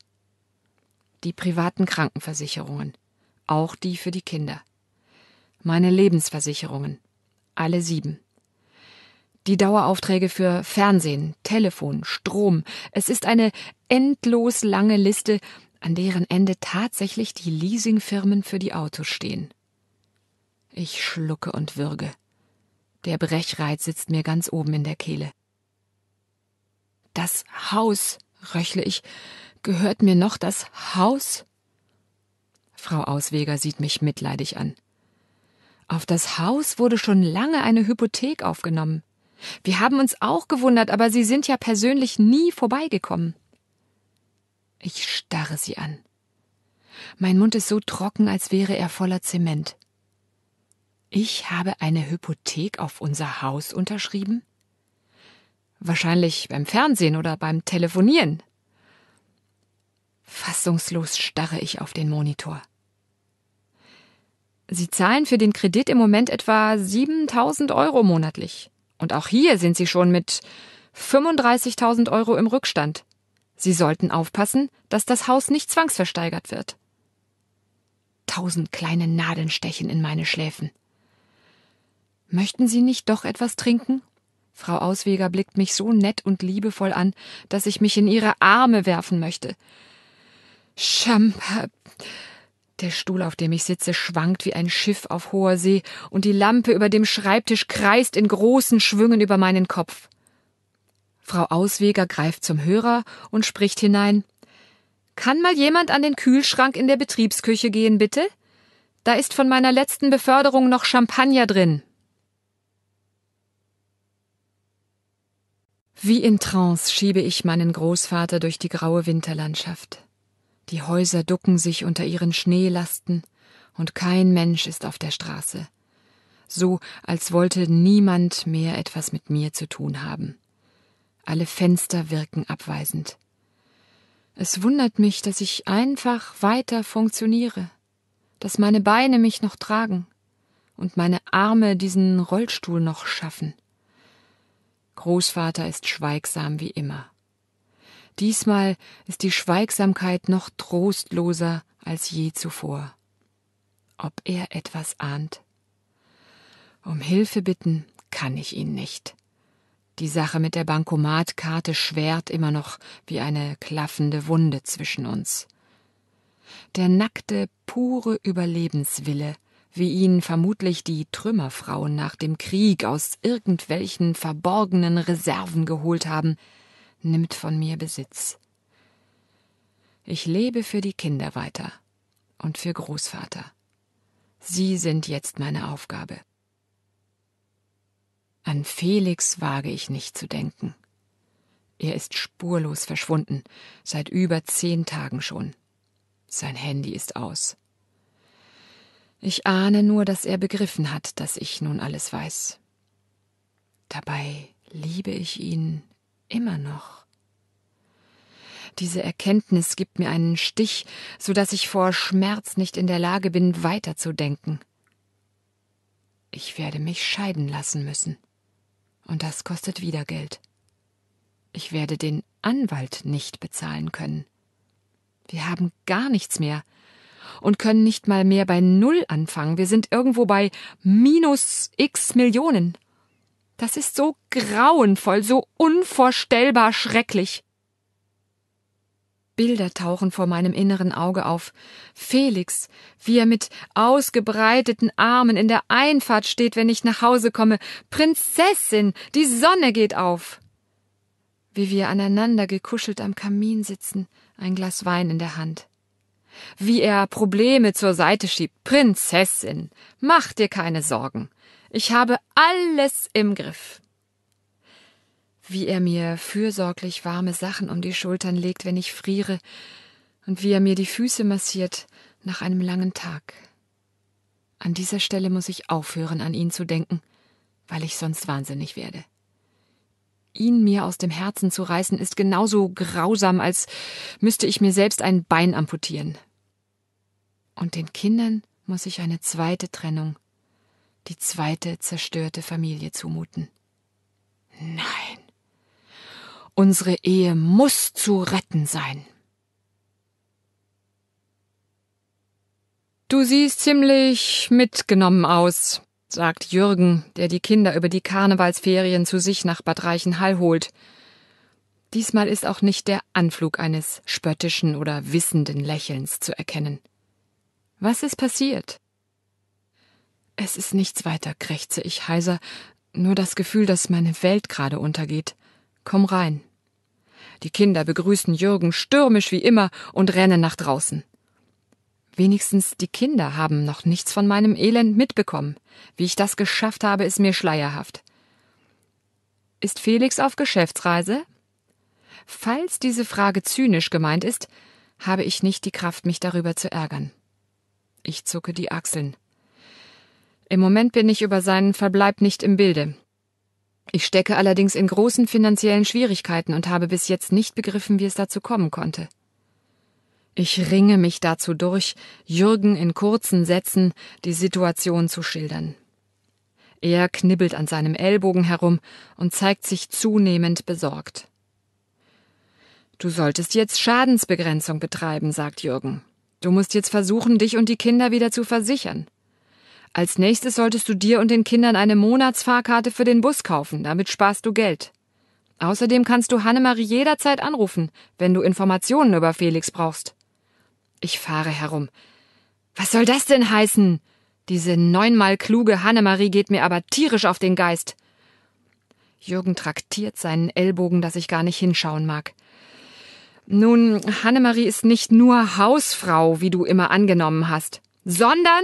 die privaten Krankenversicherungen, auch die für die Kinder, meine Lebensversicherungen, alle sieben. Die Daueraufträge für Fernsehen, Telefon, Strom. Es ist eine endlos lange Liste, an deren Ende tatsächlich die Leasingfirmen für die Autos stehen. Ich schlucke und würge. Der Brechreiz sitzt mir ganz oben in der Kehle. Das Haus, röchle ich, gehört mir noch das Haus? Frau Ausweger sieht mich mitleidig an. Auf das Haus wurde schon lange eine Hypothek aufgenommen. Wir haben uns auch gewundert, aber Sie sind ja persönlich nie vorbeigekommen. Ich starre sie an. Mein Mund ist so trocken, als wäre er voller Zement. Ich habe eine Hypothek auf unser Haus unterschrieben? Wahrscheinlich beim Fernsehen oder beim Telefonieren, Fassungslos starre ich auf den Monitor. Sie zahlen für den Kredit im Moment etwa 7000 Euro monatlich. Und auch hier sind Sie schon mit 35.000 Euro im Rückstand. Sie sollten aufpassen, dass das Haus nicht zwangsversteigert wird. Tausend kleine Nadeln stechen in meine Schläfen. Möchten Sie nicht doch etwas trinken? Frau Ausweger blickt mich so nett und liebevoll an, dass ich mich in ihre Arme werfen möchte. Champa. Der Stuhl, auf dem ich sitze, schwankt wie ein Schiff auf hoher See, und die Lampe über dem Schreibtisch kreist in großen Schwüngen über meinen Kopf. Frau Ausweger greift zum Hörer und spricht hinein. Kann mal jemand an den Kühlschrank in der Betriebsküche gehen, bitte? Da ist von meiner letzten Beförderung noch Champagner drin. Wie in Trance schiebe ich meinen Großvater durch die graue Winterlandschaft. Die Häuser ducken sich unter ihren Schneelasten, und kein Mensch ist auf der Straße, so als wollte niemand mehr etwas mit mir zu tun haben. Alle Fenster wirken abweisend. Es wundert mich, dass ich einfach weiter funktioniere, dass meine Beine mich noch tragen und meine Arme diesen Rollstuhl noch schaffen. Großvater ist schweigsam wie immer. Diesmal ist die Schweigsamkeit noch trostloser als je zuvor. Ob er etwas ahnt? Um Hilfe bitten kann ich ihn nicht. Die Sache mit der Bankomatkarte schwert immer noch wie eine klaffende Wunde zwischen uns. Der nackte, pure Überlebenswille, wie ihn vermutlich die Trümmerfrauen nach dem Krieg aus irgendwelchen verborgenen Reserven geholt haben, nimmt von mir Besitz. Ich lebe für die Kinder weiter und für Großvater. Sie sind jetzt meine Aufgabe. An Felix wage ich nicht zu denken. Er ist spurlos verschwunden, seit über zehn Tagen schon. Sein Handy ist aus. Ich ahne nur, dass er begriffen hat, dass ich nun alles weiß. Dabei liebe ich ihn immer noch. Diese Erkenntnis gibt mir einen Stich, so dass ich vor Schmerz nicht in der Lage bin, weiterzudenken. Ich werde mich scheiden lassen müssen. Und das kostet wieder Geld. Ich werde den Anwalt nicht bezahlen können. Wir haben gar nichts mehr und können nicht mal mehr bei Null anfangen. Wir sind irgendwo bei minus x Millionen. Das ist so grauenvoll, so unvorstellbar schrecklich. Bilder tauchen vor meinem inneren Auge auf. Felix, wie er mit ausgebreiteten Armen in der Einfahrt steht, wenn ich nach Hause komme. Prinzessin, die Sonne geht auf. Wie wir aneinander gekuschelt am Kamin sitzen, ein Glas Wein in der Hand. Wie er Probleme zur Seite schiebt. Prinzessin, mach dir keine Sorgen. Ich habe alles im Griff. Wie er mir fürsorglich warme Sachen um die Schultern legt, wenn ich friere, und wie er mir die Füße massiert nach einem langen Tag. An dieser Stelle muss ich aufhören, an ihn zu denken, weil ich sonst wahnsinnig werde. Ihn mir aus dem Herzen zu reißen, ist genauso grausam, als müsste ich mir selbst ein Bein amputieren. Und den Kindern muss ich eine zweite Trennung die zweite zerstörte Familie zumuten. Nein. Unsere Ehe muss zu retten sein. Du siehst ziemlich mitgenommen aus, sagt Jürgen, der die Kinder über die Karnevalsferien zu sich nach Bad Reichenhall holt. Diesmal ist auch nicht der Anflug eines spöttischen oder wissenden Lächelns zu erkennen. Was ist passiert? Es ist nichts weiter, krächze ich heiser, nur das Gefühl, dass meine Welt gerade untergeht. Komm rein. Die Kinder begrüßen Jürgen stürmisch wie immer und rennen nach draußen. Wenigstens die Kinder haben noch nichts von meinem Elend mitbekommen. Wie ich das geschafft habe, ist mir schleierhaft. Ist Felix auf Geschäftsreise? Falls diese Frage zynisch gemeint ist, habe ich nicht die Kraft, mich darüber zu ärgern. Ich zucke die Achseln. Im Moment bin ich über seinen Verbleib nicht im Bilde. Ich stecke allerdings in großen finanziellen Schwierigkeiten und habe bis jetzt nicht begriffen, wie es dazu kommen konnte. Ich ringe mich dazu durch, Jürgen in kurzen Sätzen die Situation zu schildern. Er knibbelt an seinem Ellbogen herum und zeigt sich zunehmend besorgt. Du solltest jetzt Schadensbegrenzung betreiben, sagt Jürgen. Du musst jetzt versuchen, dich und die Kinder wieder zu versichern. Als nächstes solltest du dir und den Kindern eine Monatsfahrkarte für den Bus kaufen, damit sparst du Geld. Außerdem kannst du Hannemarie jederzeit anrufen, wenn du Informationen über Felix brauchst. Ich fahre herum. Was soll das denn heißen? Diese neunmal kluge Hannemarie geht mir aber tierisch auf den Geist. Jürgen traktiert seinen Ellbogen, dass ich gar nicht hinschauen mag. Nun, Hannemarie ist nicht nur Hausfrau, wie du immer angenommen hast, sondern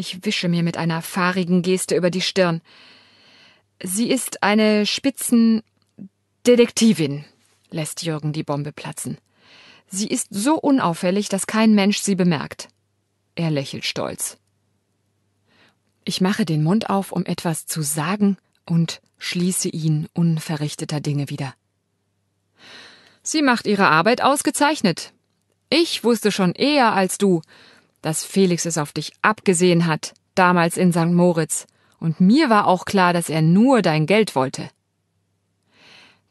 ich wische mir mit einer fahrigen Geste über die Stirn. Sie ist eine Spitzendetektivin, lässt Jürgen die Bombe platzen. Sie ist so unauffällig, dass kein Mensch sie bemerkt. Er lächelt stolz. Ich mache den Mund auf, um etwas zu sagen, und schließe ihn unverrichteter Dinge wieder. Sie macht ihre Arbeit ausgezeichnet. Ich wusste schon eher als du, dass Felix es auf dich abgesehen hat, damals in St. Moritz, und mir war auch klar, dass er nur dein Geld wollte.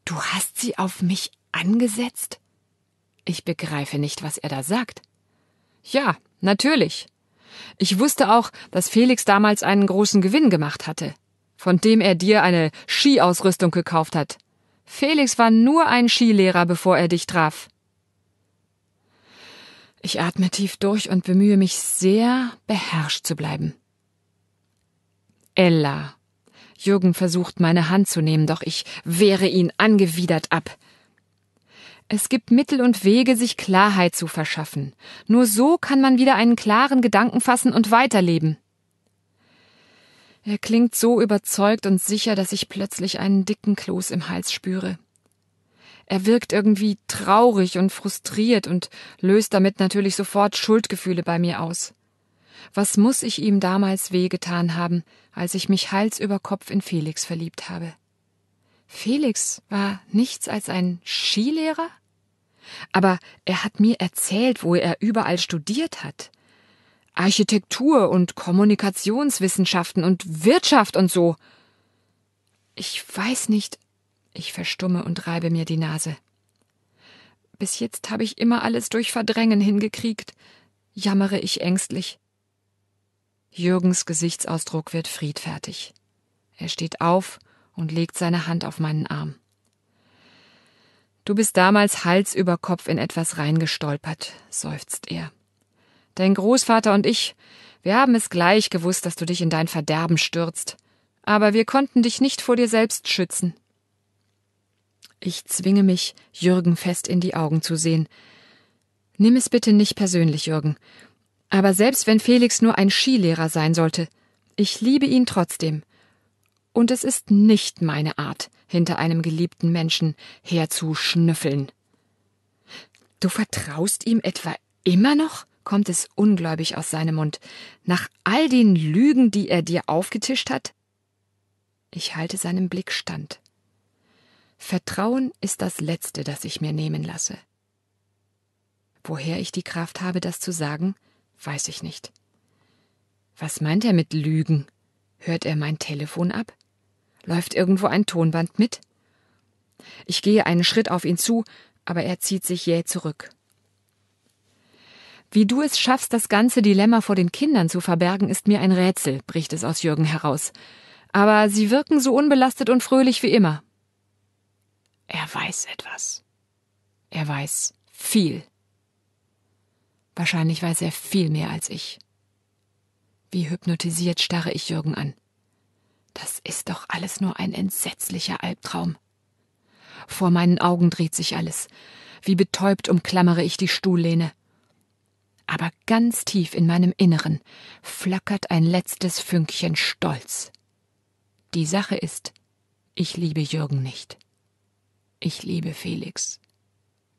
Du hast sie auf mich angesetzt? Ich begreife nicht, was er da sagt. Ja, natürlich. Ich wusste auch, dass Felix damals einen großen Gewinn gemacht hatte, von dem er dir eine Skiausrüstung gekauft hat. Felix war nur ein Skilehrer, bevor er dich traf. Ich atme tief durch und bemühe mich sehr, beherrscht zu bleiben. Ella. Jürgen versucht, meine Hand zu nehmen, doch ich wehre ihn angewidert ab. Es gibt Mittel und Wege, sich Klarheit zu verschaffen. Nur so kann man wieder einen klaren Gedanken fassen und weiterleben. Er klingt so überzeugt und sicher, dass ich plötzlich einen dicken Kloß im Hals spüre. Er wirkt irgendwie traurig und frustriert und löst damit natürlich sofort Schuldgefühle bei mir aus. Was muss ich ihm damals wehgetan haben, als ich mich Hals über Kopf in Felix verliebt habe? Felix war nichts als ein Skilehrer? Aber er hat mir erzählt, wo er überall studiert hat. Architektur und Kommunikationswissenschaften und Wirtschaft und so. Ich weiß nicht, ich verstumme und reibe mir die Nase. Bis jetzt habe ich immer alles durch Verdrängen hingekriegt, jammere ich ängstlich. Jürgens Gesichtsausdruck wird friedfertig. Er steht auf und legt seine Hand auf meinen Arm. Du bist damals Hals über Kopf in etwas reingestolpert, seufzt er. Dein Großvater und ich, wir haben es gleich gewusst, dass du dich in dein Verderben stürzt. Aber wir konnten dich nicht vor dir selbst schützen. Ich zwinge mich, Jürgen fest in die Augen zu sehen. Nimm es bitte nicht persönlich, Jürgen. Aber selbst wenn Felix nur ein Skilehrer sein sollte, ich liebe ihn trotzdem. Und es ist nicht meine Art, hinter einem geliebten Menschen herzuschnüffeln. Du vertraust ihm etwa immer noch? kommt es ungläubig aus seinem Mund. Nach all den Lügen, die er dir aufgetischt hat? Ich halte seinem Blick stand. Vertrauen ist das Letzte, das ich mir nehmen lasse. Woher ich die Kraft habe, das zu sagen, weiß ich nicht. Was meint er mit Lügen? Hört er mein Telefon ab? Läuft irgendwo ein Tonband mit? Ich gehe einen Schritt auf ihn zu, aber er zieht sich jäh zurück. Wie du es schaffst, das ganze Dilemma vor den Kindern zu verbergen, ist mir ein Rätsel, bricht es aus Jürgen heraus. Aber sie wirken so unbelastet und fröhlich wie immer. Er weiß etwas. Er weiß viel. Wahrscheinlich weiß er viel mehr als ich. Wie hypnotisiert starre ich Jürgen an. Das ist doch alles nur ein entsetzlicher Albtraum. Vor meinen Augen dreht sich alles. Wie betäubt umklammere ich die Stuhllehne. Aber ganz tief in meinem Inneren flackert ein letztes Fünkchen Stolz. Die Sache ist, ich liebe Jürgen nicht. Ich liebe Felix,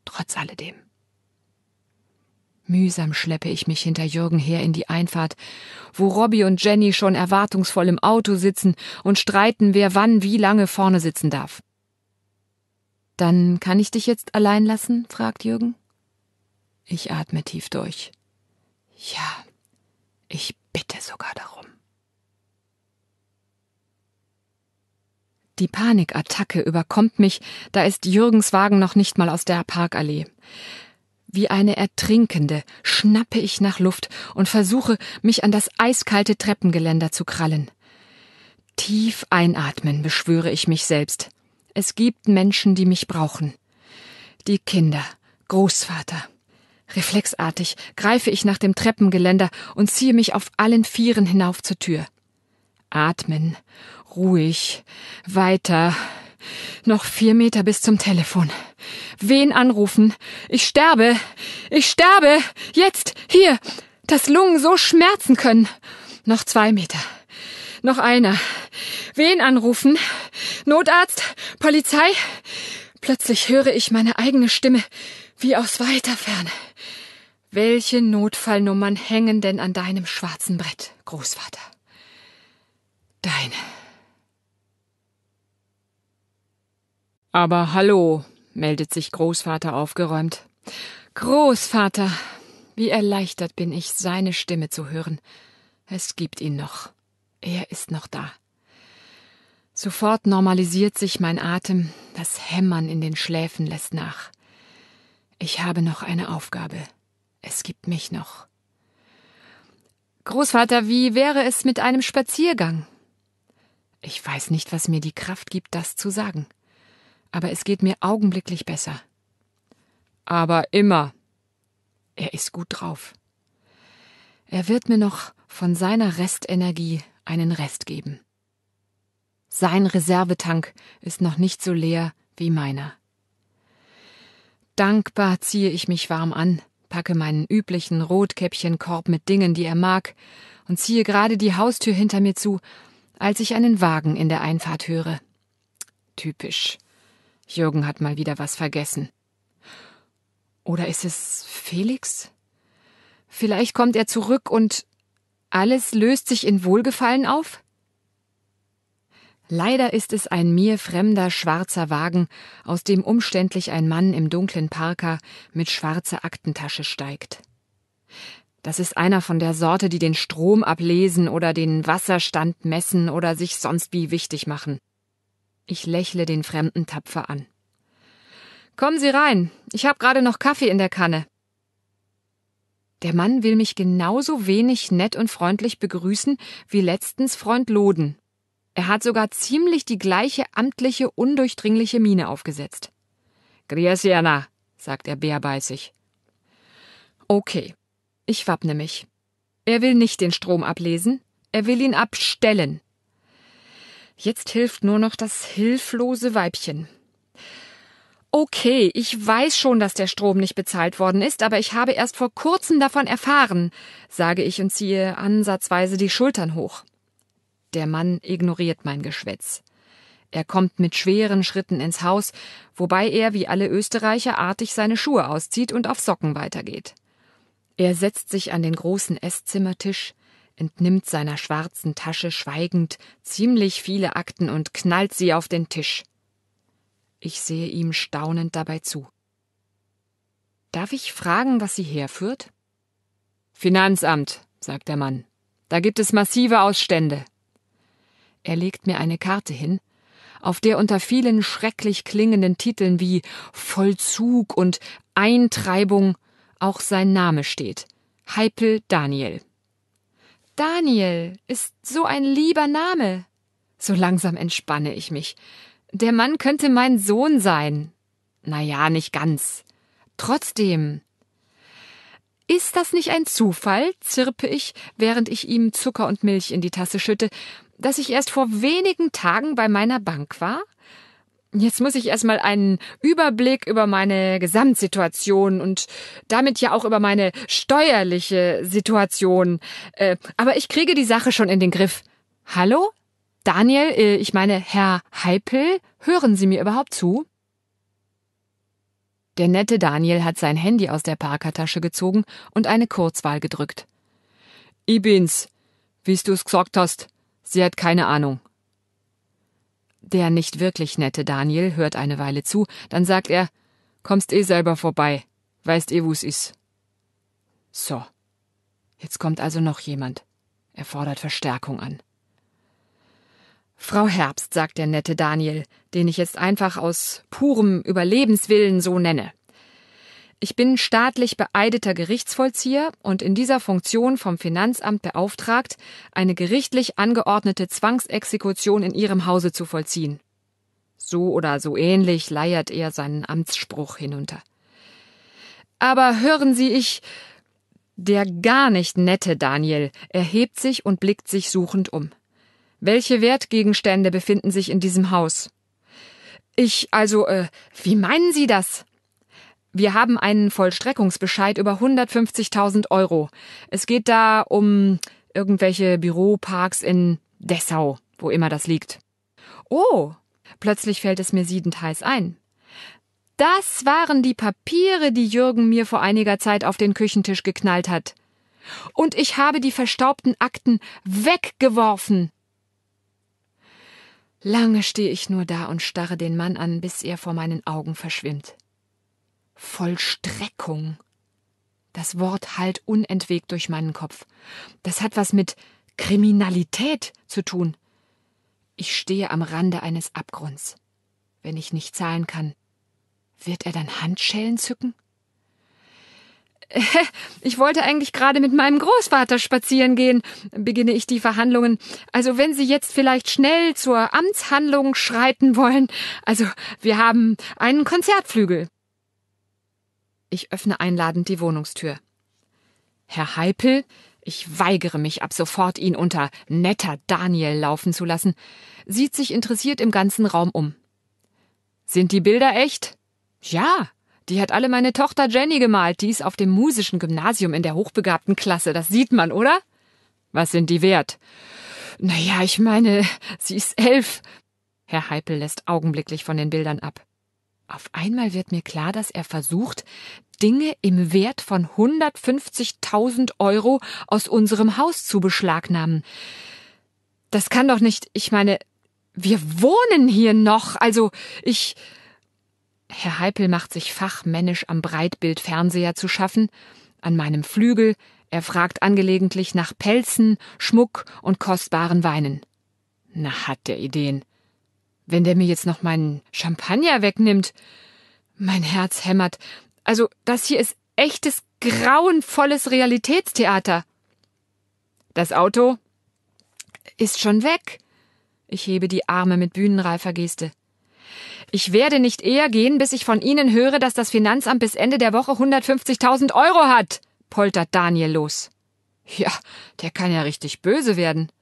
trotz alledem. Mühsam schleppe ich mich hinter Jürgen her in die Einfahrt, wo Robbie und Jenny schon erwartungsvoll im Auto sitzen und streiten, wer wann wie lange vorne sitzen darf. Dann kann ich dich jetzt allein lassen? fragt Jürgen. Ich atme tief durch. Ja, ich bitte sogar darum. Die Panikattacke überkommt mich, da ist Jürgens Wagen noch nicht mal aus der Parkallee. Wie eine Ertrinkende schnappe ich nach Luft und versuche, mich an das eiskalte Treppengeländer zu krallen. Tief einatmen, beschwöre ich mich selbst. Es gibt Menschen, die mich brauchen. Die Kinder, Großvater. Reflexartig greife ich nach dem Treppengeländer und ziehe mich auf allen Vieren hinauf zur Tür. Atmen Ruhig. Weiter. Noch vier Meter bis zum Telefon. Wen anrufen? Ich sterbe. Ich sterbe. Jetzt. Hier. Dass Lungen so schmerzen können. Noch zwei Meter. Noch einer. Wen anrufen? Notarzt? Polizei? Plötzlich höre ich meine eigene Stimme wie aus weiter Ferne. Welche Notfallnummern hängen denn an deinem schwarzen Brett, Großvater? Deine. Aber hallo, meldet sich Großvater aufgeräumt. Großvater, wie erleichtert bin ich, seine Stimme zu hören. Es gibt ihn noch. Er ist noch da. Sofort normalisiert sich mein Atem, das Hämmern in den Schläfen lässt nach. Ich habe noch eine Aufgabe. Es gibt mich noch. Großvater, wie wäre es mit einem Spaziergang? Ich weiß nicht, was mir die Kraft gibt, das zu sagen aber es geht mir augenblicklich besser. Aber immer. Er ist gut drauf. Er wird mir noch von seiner Restenergie einen Rest geben. Sein Reservetank ist noch nicht so leer wie meiner. Dankbar ziehe ich mich warm an, packe meinen üblichen Rotkäppchenkorb mit Dingen, die er mag, und ziehe gerade die Haustür hinter mir zu, als ich einen Wagen in der Einfahrt höre. Typisch. Jürgen hat mal wieder was vergessen. Oder ist es Felix? Vielleicht kommt er zurück und alles löst sich in Wohlgefallen auf? Leider ist es ein mir fremder schwarzer Wagen, aus dem umständlich ein Mann im dunklen Parker mit schwarzer Aktentasche steigt. Das ist einer von der Sorte, die den Strom ablesen oder den Wasserstand messen oder sich sonst wie wichtig machen. Ich lächle den Fremden tapfer an. Kommen Sie rein, ich habe gerade noch Kaffee in der Kanne. Der Mann will mich genauso wenig nett und freundlich begrüßen wie letztens Freund Loden. Er hat sogar ziemlich die gleiche amtliche, undurchdringliche Miene aufgesetzt. Griesiana, sagt er bärbeißig. Okay, ich wappne mich. Er will nicht den Strom ablesen, er will ihn abstellen. Jetzt hilft nur noch das hilflose Weibchen. Okay, ich weiß schon, dass der Strom nicht bezahlt worden ist, aber ich habe erst vor kurzem davon erfahren, sage ich und ziehe ansatzweise die Schultern hoch. Der Mann ignoriert mein Geschwätz. Er kommt mit schweren Schritten ins Haus, wobei er wie alle Österreicher artig seine Schuhe auszieht und auf Socken weitergeht. Er setzt sich an den großen Esszimmertisch, entnimmt seiner schwarzen Tasche schweigend ziemlich viele Akten und knallt sie auf den Tisch. Ich sehe ihm staunend dabei zu. Darf ich fragen, was sie herführt? Finanzamt, sagt der Mann. Da gibt es massive Ausstände. Er legt mir eine Karte hin, auf der unter vielen schrecklich klingenden Titeln wie Vollzug und Eintreibung auch sein Name steht. Heipel Daniel. Daniel ist so ein lieber Name. So langsam entspanne ich mich. Der Mann könnte mein Sohn sein. Na ja, nicht ganz. Trotzdem. Ist das nicht ein Zufall, zirpe ich, während ich ihm Zucker und Milch in die Tasse schütte, dass ich erst vor wenigen Tagen bei meiner Bank war? Jetzt muss ich erstmal einen Überblick über meine Gesamtsituation und damit ja auch über meine steuerliche Situation. Äh, aber ich kriege die Sache schon in den Griff. Hallo? Daniel, äh, ich meine Herr Heipel, hören Sie mir überhaupt zu? Der nette Daniel hat sein Handy aus der Parkertasche gezogen und eine Kurzwahl gedrückt. Ibins, wie du es gesagt hast, sie hat keine Ahnung. Der nicht wirklich nette Daniel hört eine Weile zu, dann sagt er, kommst eh selber vorbei, weißt eh, wo's is. So. Jetzt kommt also noch jemand. Er fordert Verstärkung an. Frau Herbst, sagt der nette Daniel, den ich jetzt einfach aus purem Überlebenswillen so nenne. Ich bin staatlich beeideter Gerichtsvollzieher und in dieser Funktion vom Finanzamt beauftragt, eine gerichtlich angeordnete Zwangsexekution in Ihrem Hause zu vollziehen. So oder so ähnlich leiert er seinen Amtsspruch hinunter. Aber hören Sie, ich. Der gar nicht nette Daniel erhebt sich und blickt sich suchend um. Welche Wertgegenstände befinden sich in diesem Haus? Ich also, äh, wie meinen Sie das? Wir haben einen Vollstreckungsbescheid über 150.000 Euro. Es geht da um irgendwelche Büroparks in Dessau, wo immer das liegt. Oh, plötzlich fällt es mir siedend heiß ein. Das waren die Papiere, die Jürgen mir vor einiger Zeit auf den Küchentisch geknallt hat. Und ich habe die verstaubten Akten weggeworfen. Lange stehe ich nur da und starre den Mann an, bis er vor meinen Augen verschwimmt. Vollstreckung. Das Wort hallt unentwegt durch meinen Kopf. Das hat was mit Kriminalität zu tun. Ich stehe am Rande eines Abgrunds. Wenn ich nicht zahlen kann, wird er dann Handschellen zücken? Ich wollte eigentlich gerade mit meinem Großvater spazieren gehen, beginne ich die Verhandlungen. Also wenn Sie jetzt vielleicht schnell zur Amtshandlung schreiten wollen. Also wir haben einen Konzertflügel. Ich öffne einladend die Wohnungstür. Herr Heipel, ich weigere mich ab sofort, ihn unter netter Daniel laufen zu lassen, sieht sich interessiert im ganzen Raum um. Sind die Bilder echt? Ja, die hat alle meine Tochter Jenny gemalt, die ist auf dem musischen Gymnasium in der hochbegabten Klasse, das sieht man, oder? Was sind die wert? Naja, ich meine, sie ist elf. Herr Heipel lässt augenblicklich von den Bildern ab. Auf einmal wird mir klar, dass er versucht, Dinge im Wert von 150.000 Euro aus unserem Haus zu beschlagnahmen. Das kann doch nicht, ich meine, wir wohnen hier noch, also ich. Herr Heipel macht sich fachmännisch am Breitbildfernseher zu schaffen, an meinem Flügel, er fragt angelegentlich nach Pelzen, Schmuck und kostbaren Weinen. Na, hat der Ideen. Wenn der mir jetzt noch meinen Champagner wegnimmt. Mein Herz hämmert. Also, das hier ist echtes, grauenvolles Realitätstheater. Das Auto ist schon weg. Ich hebe die Arme mit bühnenreifer Geste. Ich werde nicht eher gehen, bis ich von Ihnen höre, dass das Finanzamt bis Ende der Woche 150.000 Euro hat, poltert Daniel los. Ja, der kann ja richtig böse werden.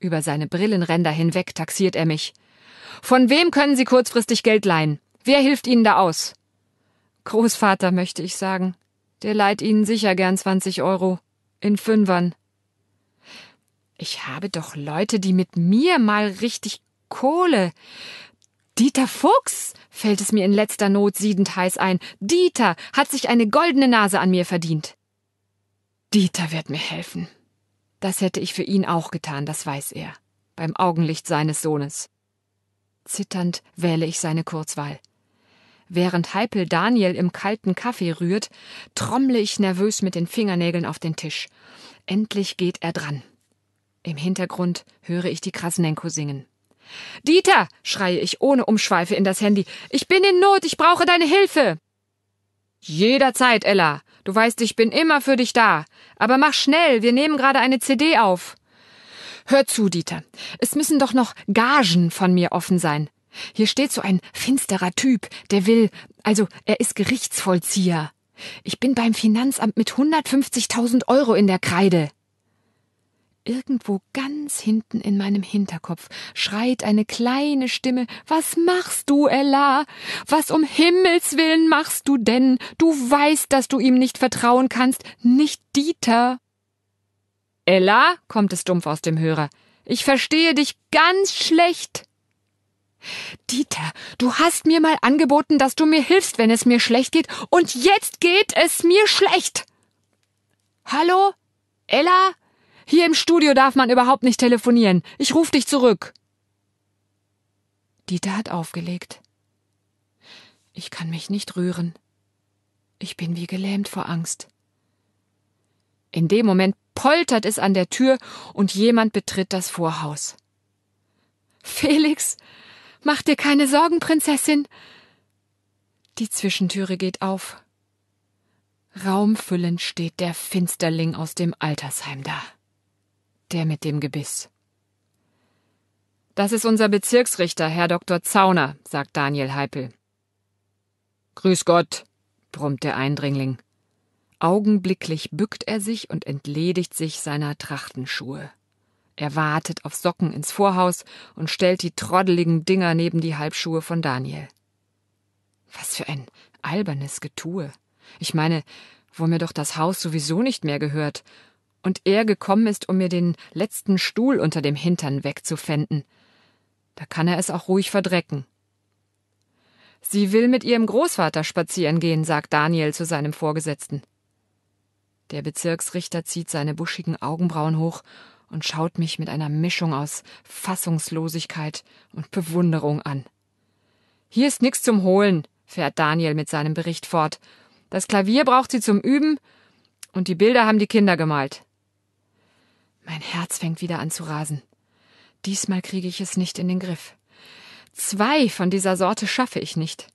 Über seine Brillenränder hinweg taxiert er mich. Von wem können Sie kurzfristig Geld leihen? Wer hilft Ihnen da aus? Großvater, möchte ich sagen. Der leiht Ihnen sicher gern 20 Euro. In Fünfern. Ich habe doch Leute, die mit mir mal richtig Kohle. Dieter Fuchs, fällt es mir in letzter Not siedend heiß ein. Dieter hat sich eine goldene Nase an mir verdient. Dieter wird mir helfen. Das hätte ich für ihn auch getan, das weiß er, beim Augenlicht seines Sohnes. Zitternd wähle ich seine Kurzwahl. Während Heipel Daniel im kalten Kaffee rührt, trommle ich nervös mit den Fingernägeln auf den Tisch. Endlich geht er dran. Im Hintergrund höre ich die Krasnenko singen. Dieter, schreie ich ohne Umschweife in das Handy. Ich bin in Not, ich brauche deine Hilfe. Jederzeit, Ella. Du weißt, ich bin immer für dich da. Aber mach schnell, wir nehmen gerade eine CD auf. Hör zu, Dieter. Es müssen doch noch Gagen von mir offen sein. Hier steht so ein finsterer Typ, der will, also er ist Gerichtsvollzieher. Ich bin beim Finanzamt mit 150.000 Euro in der Kreide. Irgendwo ganz hinten in meinem Hinterkopf schreit eine kleine Stimme Was machst du, Ella? Was um Himmels willen machst du denn? Du weißt, dass du ihm nicht vertrauen kannst, nicht Dieter. Ella, kommt es dumpf aus dem Hörer, ich verstehe dich ganz schlecht. Dieter, du hast mir mal angeboten, dass du mir hilfst, wenn es mir schlecht geht, und jetzt geht es mir schlecht. Hallo? Ella? Hier im Studio darf man überhaupt nicht telefonieren. Ich ruf dich zurück. Dieter hat aufgelegt. Ich kann mich nicht rühren. Ich bin wie gelähmt vor Angst. In dem Moment poltert es an der Tür und jemand betritt das Vorhaus. Felix, mach dir keine Sorgen, Prinzessin. Die Zwischentüre geht auf. Raumfüllend steht der Finsterling aus dem Altersheim da. Der mit dem Gebiss. Das ist unser Bezirksrichter, Herr Dr. Zauner, sagt Daniel Heipel. Grüß Gott, brummt der Eindringling. Augenblicklich bückt er sich und entledigt sich seiner Trachtenschuhe. Er wartet auf Socken ins Vorhaus und stellt die troddeligen Dinger neben die Halbschuhe von Daniel. Was für ein albernes Getue. Ich meine, wo mir doch das Haus sowieso nicht mehr gehört und er gekommen ist, um mir den letzten Stuhl unter dem Hintern wegzufänden. Da kann er es auch ruhig verdrecken. Sie will mit ihrem Großvater spazieren gehen, sagt Daniel zu seinem Vorgesetzten. Der Bezirksrichter zieht seine buschigen Augenbrauen hoch und schaut mich mit einer Mischung aus Fassungslosigkeit und Bewunderung an. Hier ist nichts zum Holen, fährt Daniel mit seinem Bericht fort. Das Klavier braucht sie zum Üben und die Bilder haben die Kinder gemalt. Mein Herz fängt wieder an zu rasen. Diesmal kriege ich es nicht in den Griff. Zwei von dieser Sorte schaffe ich nicht.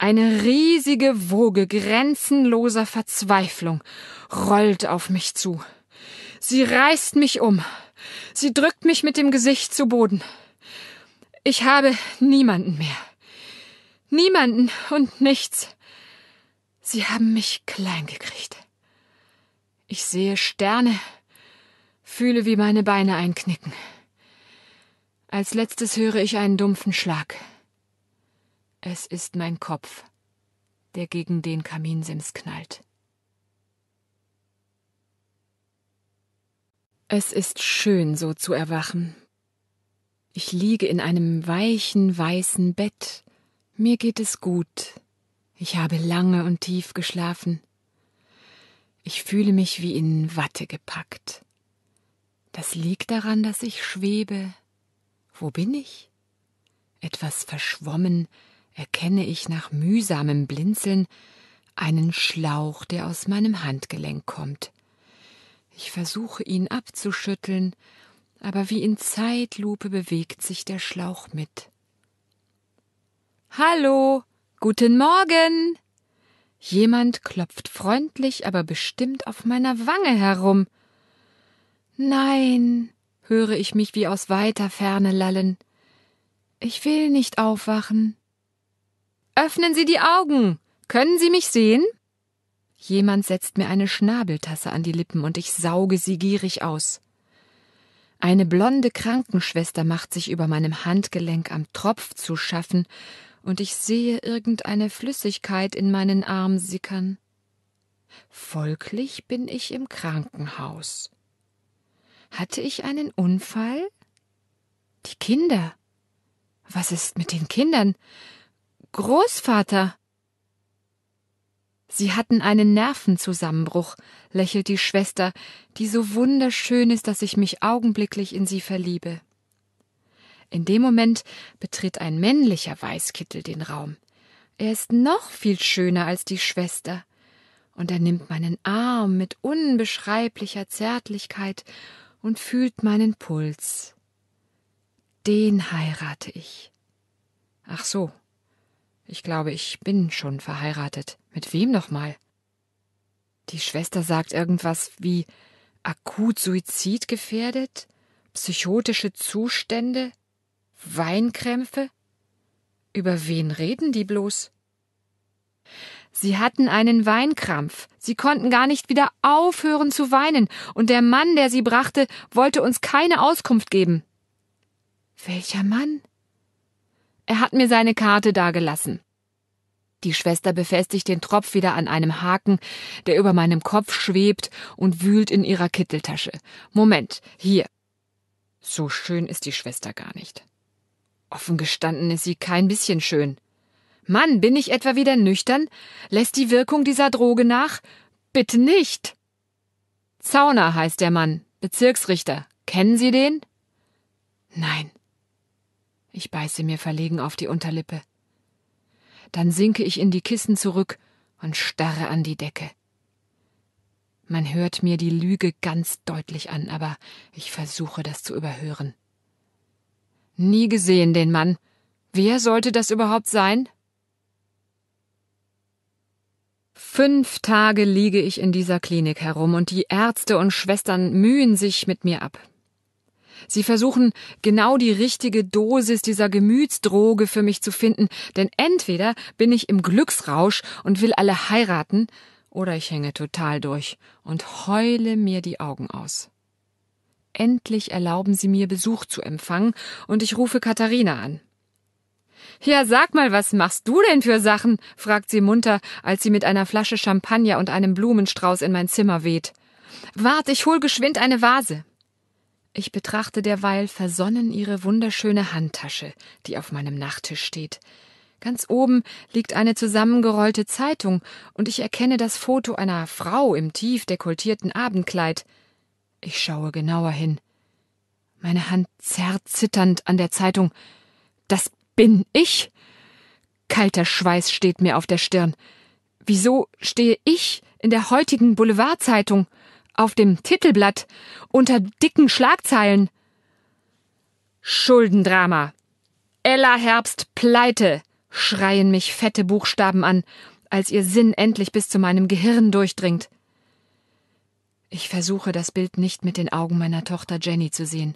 Eine riesige Woge grenzenloser Verzweiflung rollt auf mich zu. Sie reißt mich um. Sie drückt mich mit dem Gesicht zu Boden. Ich habe niemanden mehr. Niemanden und nichts. Sie haben mich klein gekriegt. Ich sehe Sterne, fühle, wie meine Beine einknicken. Als letztes höre ich einen dumpfen Schlag. Es ist mein Kopf, der gegen den Kaminsims knallt. Es ist schön, so zu erwachen. Ich liege in einem weichen, weißen Bett. Mir geht es gut. Ich habe lange und tief geschlafen. Ich fühle mich wie in Watte gepackt. Das liegt daran, dass ich schwebe. Wo bin ich? Etwas verschwommen, erkenne ich nach mühsamem Blinzeln einen Schlauch, der aus meinem Handgelenk kommt. Ich versuche ihn abzuschütteln, aber wie in Zeitlupe bewegt sich der Schlauch mit. Hallo, guten Morgen. Jemand klopft freundlich, aber bestimmt auf meiner Wange herum. Nein, höre ich mich wie aus weiter Ferne lallen. Ich will nicht aufwachen. Öffnen Sie die Augen. Können Sie mich sehen? Jemand setzt mir eine Schnabeltasse an die Lippen und ich sauge sie gierig aus. Eine blonde Krankenschwester macht sich über meinem Handgelenk am Tropf zu schaffen, und ich sehe irgendeine Flüssigkeit in meinen Arm sickern. Folglich bin ich im Krankenhaus. Hatte ich einen Unfall? Die Kinder. Was ist mit den Kindern? Großvater. Sie hatten einen Nervenzusammenbruch, lächelt die Schwester, die so wunderschön ist, dass ich mich augenblicklich in sie verliebe. In dem Moment betritt ein männlicher Weißkittel den Raum. Er ist noch viel schöner als die Schwester. Und er nimmt meinen Arm mit unbeschreiblicher Zärtlichkeit und fühlt meinen Puls. Den heirate ich. Ach so, ich glaube, ich bin schon verheiratet. Mit wem nochmal? Die Schwester sagt irgendwas wie akut suizidgefährdet, psychotische Zustände, Weinkrämpfe. Über wen reden die bloß? Sie hatten einen Weinkrampf. Sie konnten gar nicht wieder aufhören zu weinen, und der Mann, der sie brachte, wollte uns keine Auskunft geben. Welcher Mann? Er hat mir seine Karte dagelassen. Die Schwester befestigt den Tropf wieder an einem Haken, der über meinem Kopf schwebt und wühlt in ihrer Kitteltasche. Moment, hier. So schön ist die Schwester gar nicht. Offen gestanden ist sie kein bisschen schön. Mann, bin ich etwa wieder nüchtern? Lässt die Wirkung dieser Droge nach? Bitte nicht. Zauner heißt der Mann, Bezirksrichter. Kennen Sie den? Nein, ich beiße mir verlegen auf die Unterlippe. Dann sinke ich in die Kissen zurück und starre an die Decke. Man hört mir die Lüge ganz deutlich an, aber ich versuche das zu überhören. Nie gesehen den Mann. Wer sollte das überhaupt sein? Fünf Tage liege ich in dieser Klinik herum und die Ärzte und Schwestern mühen sich mit mir ab. Sie versuchen genau die richtige Dosis dieser Gemütsdroge für mich zu finden, denn entweder bin ich im Glücksrausch und will alle heiraten, oder ich hänge total durch und heule mir die Augen aus. Endlich erlauben sie mir Besuch zu empfangen, und ich rufe Katharina an. Ja, sag mal, was machst du denn für Sachen? fragt sie munter, als sie mit einer Flasche Champagner und einem Blumenstrauß in mein Zimmer weht. Wart, ich hol geschwind eine Vase. Ich betrachte derweil versonnen ihre wunderschöne Handtasche, die auf meinem Nachttisch steht. Ganz oben liegt eine zusammengerollte Zeitung, und ich erkenne das Foto einer Frau im tief dekoltierten Abendkleid. Ich schaue genauer hin. Meine Hand zerrt zitternd an der Zeitung. Das bin ich. Kalter Schweiß steht mir auf der Stirn. Wieso stehe ich in der heutigen Boulevardzeitung? auf dem Titelblatt unter dicken Schlagzeilen. Schuldendrama. Ella Herbst pleite, schreien mich fette Buchstaben an, als ihr Sinn endlich bis zu meinem Gehirn durchdringt. Ich versuche das Bild nicht mit den Augen meiner Tochter Jenny zu sehen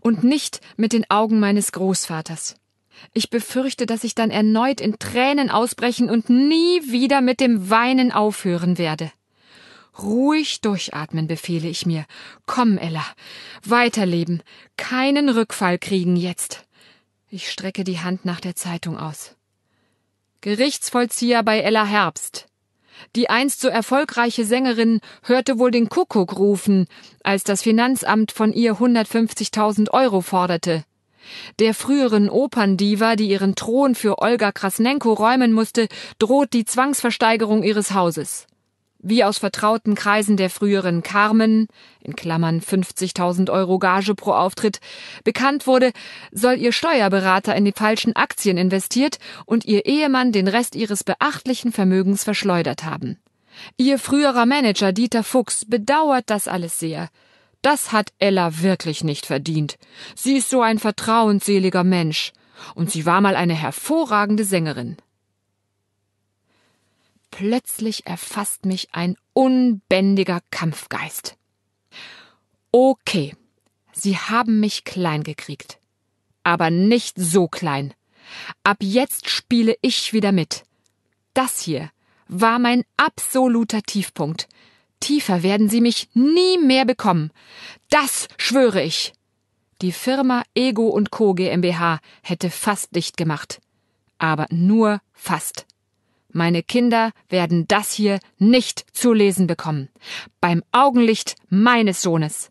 und nicht mit den Augen meines Großvaters. Ich befürchte, dass ich dann erneut in Tränen ausbrechen und nie wieder mit dem Weinen aufhören werde. Ruhig durchatmen, befehle ich mir. Komm, Ella. Weiterleben. Keinen Rückfall kriegen jetzt. Ich strecke die Hand nach der Zeitung aus. Gerichtsvollzieher bei Ella Herbst. Die einst so erfolgreiche Sängerin hörte wohl den Kuckuck rufen, als das Finanzamt von ihr 150.000 Euro forderte. Der früheren Operndiva, die ihren Thron für Olga Krasnenko räumen musste, droht die Zwangsversteigerung ihres Hauses wie aus vertrauten Kreisen der früheren Carmen, in Klammern 50.000 Euro Gage pro Auftritt, bekannt wurde, soll ihr Steuerberater in die falschen Aktien investiert und ihr Ehemann den Rest ihres beachtlichen Vermögens verschleudert haben. Ihr früherer Manager Dieter Fuchs bedauert das alles sehr. Das hat Ella wirklich nicht verdient. Sie ist so ein vertrauensseliger Mensch. Und sie war mal eine hervorragende Sängerin. Plötzlich erfasst mich ein unbändiger Kampfgeist. Okay, Sie haben mich klein gekriegt. Aber nicht so klein. Ab jetzt spiele ich wieder mit. Das hier war mein absoluter Tiefpunkt. Tiefer werden Sie mich nie mehr bekommen. Das schwöre ich. Die Firma Ego und Co. GmbH hätte fast dicht gemacht. Aber nur fast. Meine Kinder werden das hier nicht zu lesen bekommen. Beim Augenlicht meines Sohnes.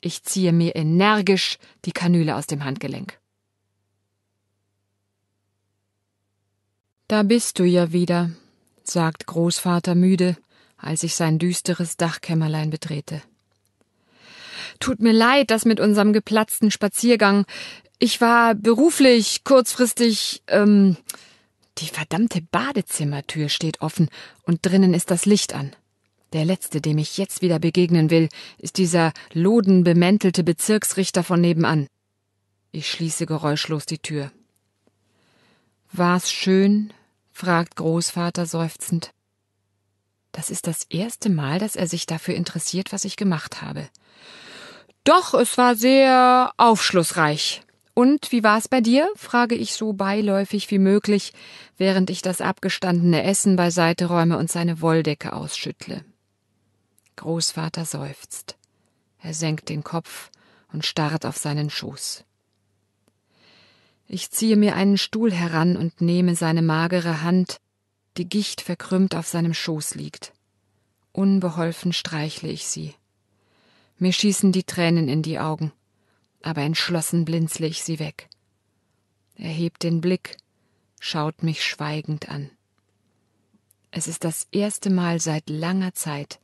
Ich ziehe mir energisch die Kanüle aus dem Handgelenk. Da bist du ja wieder, sagt Großvater müde, als ich sein düsteres Dachkämmerlein betrete. Tut mir leid, dass mit unserem geplatzten Spaziergang. Ich war beruflich, kurzfristig, ähm, die verdammte Badezimmertür steht offen und drinnen ist das Licht an. Der letzte, dem ich jetzt wieder begegnen will, ist dieser lodenbemäntelte Bezirksrichter von nebenan. Ich schließe geräuschlos die Tür. War's schön? fragt Großvater seufzend. Das ist das erste Mal, dass er sich dafür interessiert, was ich gemacht habe. Doch, es war sehr aufschlussreich. Und wie war es bei dir? frage ich so beiläufig wie möglich, während ich das abgestandene Essen beiseite räume und seine Wolldecke ausschüttle. Großvater seufzt. Er senkt den Kopf und starrt auf seinen Schoß. Ich ziehe mir einen Stuhl heran und nehme seine magere Hand, die Gicht verkrümmt auf seinem Schoß liegt. Unbeholfen streichle ich sie. Mir schießen die Tränen in die Augen aber entschlossen blinzle ich sie weg. Er hebt den Blick, schaut mich schweigend an. Es ist das erste Mal seit langer Zeit,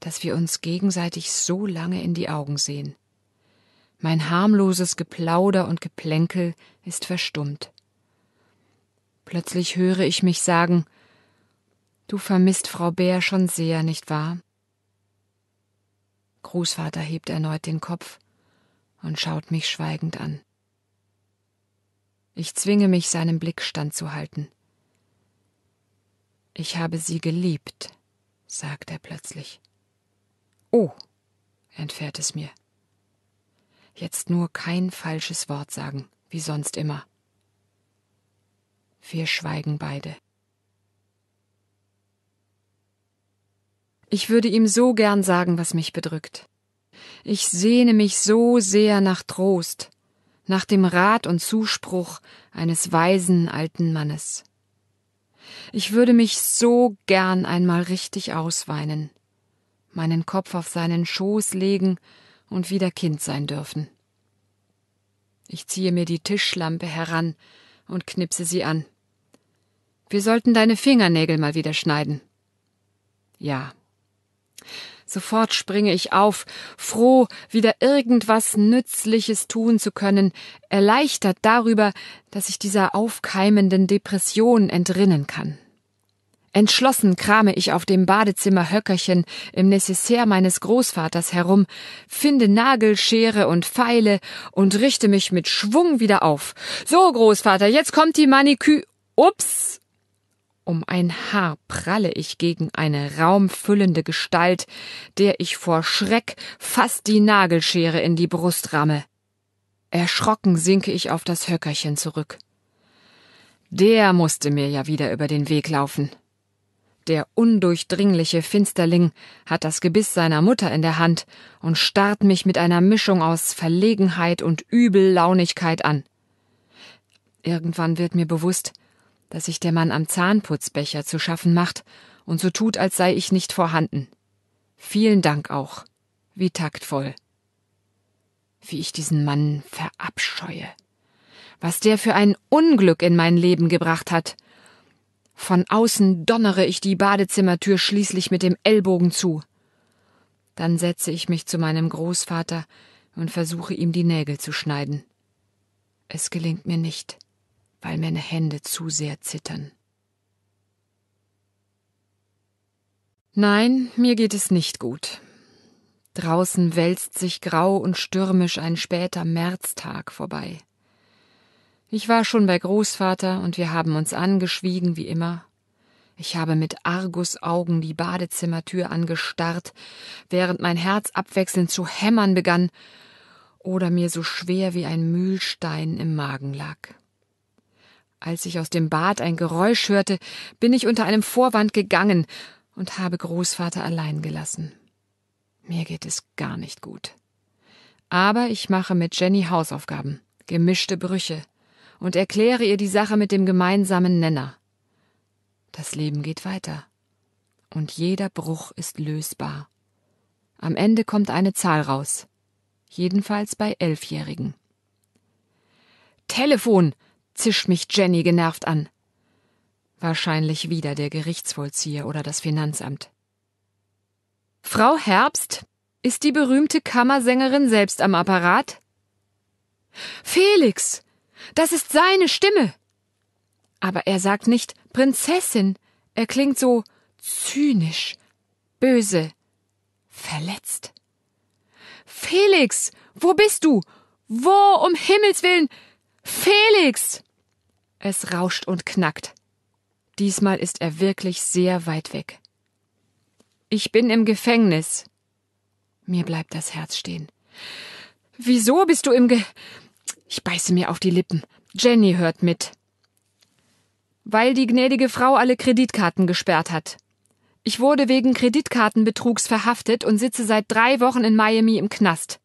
dass wir uns gegenseitig so lange in die Augen sehen. Mein harmloses Geplauder und Geplänkel ist verstummt. Plötzlich höre ich mich sagen Du vermisst Frau Bär schon sehr, nicht wahr? Großvater hebt erneut den Kopf und schaut mich schweigend an. Ich zwinge mich, seinem Blick standzuhalten. Ich habe sie geliebt, sagt er plötzlich. Oh, entfährt es mir. Jetzt nur kein falsches Wort sagen, wie sonst immer. Wir schweigen beide. Ich würde ihm so gern sagen, was mich bedrückt. Ich sehne mich so sehr nach Trost, nach dem Rat und Zuspruch eines weisen alten Mannes. Ich würde mich so gern einmal richtig ausweinen, meinen Kopf auf seinen Schoß legen und wieder Kind sein dürfen. Ich ziehe mir die Tischlampe heran und knipse sie an. Wir sollten deine Fingernägel mal wieder schneiden. Ja, Sofort springe ich auf, froh, wieder irgendwas Nützliches tun zu können, erleichtert darüber, dass ich dieser aufkeimenden Depression entrinnen kann. Entschlossen krame ich auf dem Badezimmerhöckerchen im Necessaire meines Großvaters herum, finde Nagelschere und Pfeile und richte mich mit Schwung wieder auf. So, Großvater, jetzt kommt die Manikü. Ups! Um ein Haar pralle ich gegen eine raumfüllende Gestalt, der ich vor Schreck fast die Nagelschere in die Brust ramme. Erschrocken sinke ich auf das Höckerchen zurück. Der musste mir ja wieder über den Weg laufen. Der undurchdringliche Finsterling hat das Gebiss seiner Mutter in der Hand und starrt mich mit einer Mischung aus Verlegenheit und Übellaunigkeit an. Irgendwann wird mir bewusst, dass sich der Mann am Zahnputzbecher zu schaffen macht und so tut, als sei ich nicht vorhanden. Vielen Dank auch. Wie taktvoll. Wie ich diesen Mann verabscheue. Was der für ein Unglück in mein Leben gebracht hat. Von außen donnere ich die Badezimmertür schließlich mit dem Ellbogen zu. Dann setze ich mich zu meinem Großvater und versuche ihm die Nägel zu schneiden. Es gelingt mir nicht weil meine Hände zu sehr zittern. Nein, mir geht es nicht gut. Draußen wälzt sich grau und stürmisch ein später Märztag vorbei. Ich war schon bei Großvater und wir haben uns angeschwiegen wie immer. Ich habe mit Argusaugen die Badezimmertür angestarrt, während mein Herz abwechselnd zu hämmern begann oder mir so schwer wie ein Mühlstein im Magen lag. Als ich aus dem Bad ein Geräusch hörte, bin ich unter einem Vorwand gegangen und habe Großvater allein gelassen. Mir geht es gar nicht gut. Aber ich mache mit Jenny Hausaufgaben, gemischte Brüche und erkläre ihr die Sache mit dem gemeinsamen Nenner. Das Leben geht weiter. Und jeder Bruch ist lösbar. Am Ende kommt eine Zahl raus. Jedenfalls bei Elfjährigen. Telefon! zischt mich Jenny genervt an. Wahrscheinlich wieder der Gerichtsvollzieher oder das Finanzamt. Frau Herbst, ist die berühmte Kammersängerin selbst am Apparat? Felix, das ist seine Stimme. Aber er sagt nicht Prinzessin, er klingt so zynisch, böse, verletzt. Felix, wo bist du? Wo um Himmels willen? Felix! Es rauscht und knackt. Diesmal ist er wirklich sehr weit weg. Ich bin im Gefängnis. Mir bleibt das Herz stehen. Wieso bist du im Ge. Ich beiße mir auf die Lippen. Jenny hört mit. Weil die gnädige Frau alle Kreditkarten gesperrt hat. Ich wurde wegen Kreditkartenbetrugs verhaftet und sitze seit drei Wochen in Miami im Knast.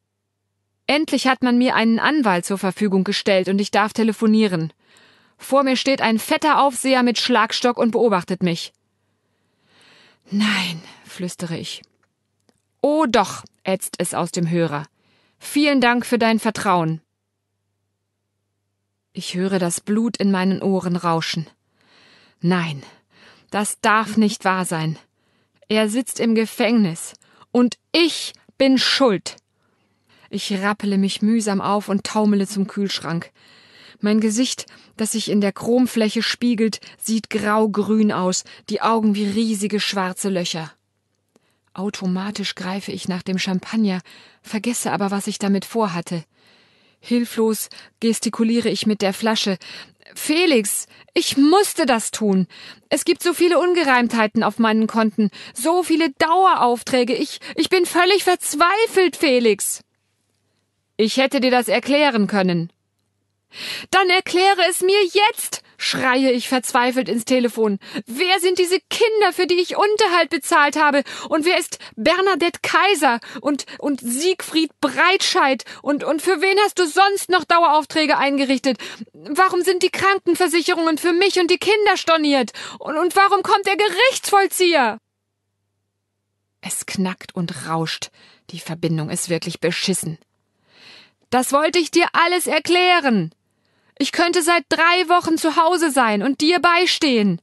Endlich hat man mir einen Anwalt zur Verfügung gestellt und ich darf telefonieren. Vor mir steht ein fetter Aufseher mit Schlagstock und beobachtet mich. Nein, flüstere ich. Oh doch, ätzt es aus dem Hörer. Vielen Dank für dein Vertrauen. Ich höre das Blut in meinen Ohren rauschen. Nein, das darf nicht wahr sein. Er sitzt im Gefängnis und ich bin schuld. Ich rappele mich mühsam auf und taumele zum Kühlschrank. Mein Gesicht, das sich in der Chromfläche spiegelt, sieht grau-grün aus, die Augen wie riesige schwarze Löcher. Automatisch greife ich nach dem Champagner, vergesse aber, was ich damit vorhatte. Hilflos gestikuliere ich mit der Flasche. Felix, ich musste das tun. Es gibt so viele Ungereimtheiten auf meinen Konten, so viele Daueraufträge. Ich, ich bin völlig verzweifelt, Felix. Ich hätte dir das erklären können, dann erkläre es mir jetzt, schreie ich verzweifelt ins Telefon. Wer sind diese Kinder, für die ich Unterhalt bezahlt habe? Und wer ist Bernadette Kaiser und, und Siegfried Breitscheid? Und, und für wen hast du sonst noch Daueraufträge eingerichtet? Warum sind die Krankenversicherungen für mich und die Kinder storniert? Und, und warum kommt der Gerichtsvollzieher? Es knackt und rauscht. Die Verbindung ist wirklich beschissen. Das wollte ich dir alles erklären, ich könnte seit drei Wochen zu Hause sein und dir beistehen.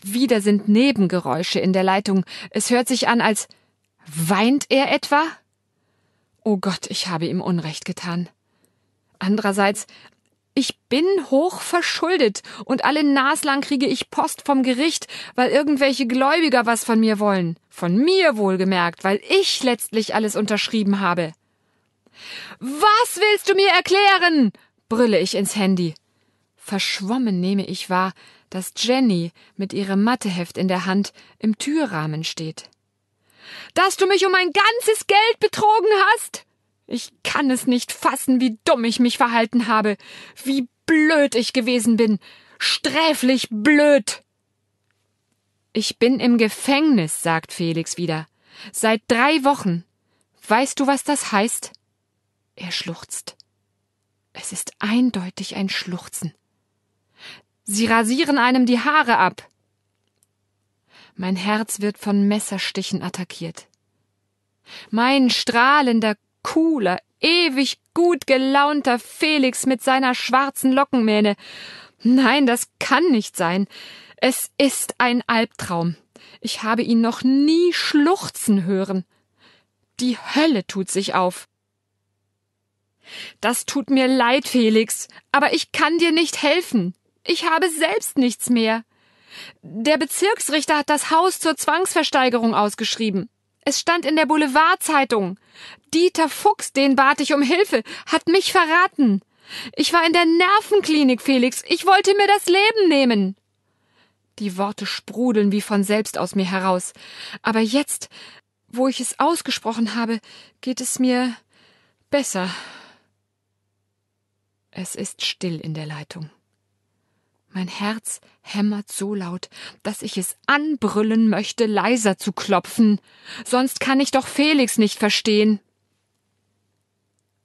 Wieder sind Nebengeräusche in der Leitung. Es hört sich an, als weint er etwa? Oh Gott, ich habe ihm Unrecht getan. Andererseits, ich bin hoch verschuldet und alle Naslang kriege ich Post vom Gericht, weil irgendwelche Gläubiger was von mir wollen. Von mir wohlgemerkt, weil ich letztlich alles unterschrieben habe. Was willst du mir erklären? brülle ich ins Handy. Verschwommen nehme ich wahr, dass Jenny mit ihrem Matheheft in der Hand im Türrahmen steht. Dass du mich um mein ganzes Geld betrogen hast! Ich kann es nicht fassen, wie dumm ich mich verhalten habe, wie blöd ich gewesen bin, sträflich blöd. Ich bin im Gefängnis, sagt Felix wieder, seit drei Wochen. Weißt du, was das heißt? Er schluchzt. Es ist eindeutig ein Schluchzen. Sie rasieren einem die Haare ab. Mein Herz wird von Messerstichen attackiert. Mein strahlender, cooler, ewig gut gelaunter Felix mit seiner schwarzen Lockenmähne. Nein, das kann nicht sein. Es ist ein Albtraum. Ich habe ihn noch nie schluchzen hören. Die Hölle tut sich auf. Das tut mir leid, Felix, aber ich kann dir nicht helfen. Ich habe selbst nichts mehr. Der Bezirksrichter hat das Haus zur Zwangsversteigerung ausgeschrieben. Es stand in der Boulevardzeitung. Dieter Fuchs, den bat ich um Hilfe, hat mich verraten. Ich war in der Nervenklinik, Felix. Ich wollte mir das Leben nehmen. Die Worte sprudeln wie von selbst aus mir heraus. Aber jetzt, wo ich es ausgesprochen habe, geht es mir besser. Es ist still in der Leitung. Mein Herz hämmert so laut, dass ich es anbrüllen möchte, leiser zu klopfen, sonst kann ich doch Felix nicht verstehen.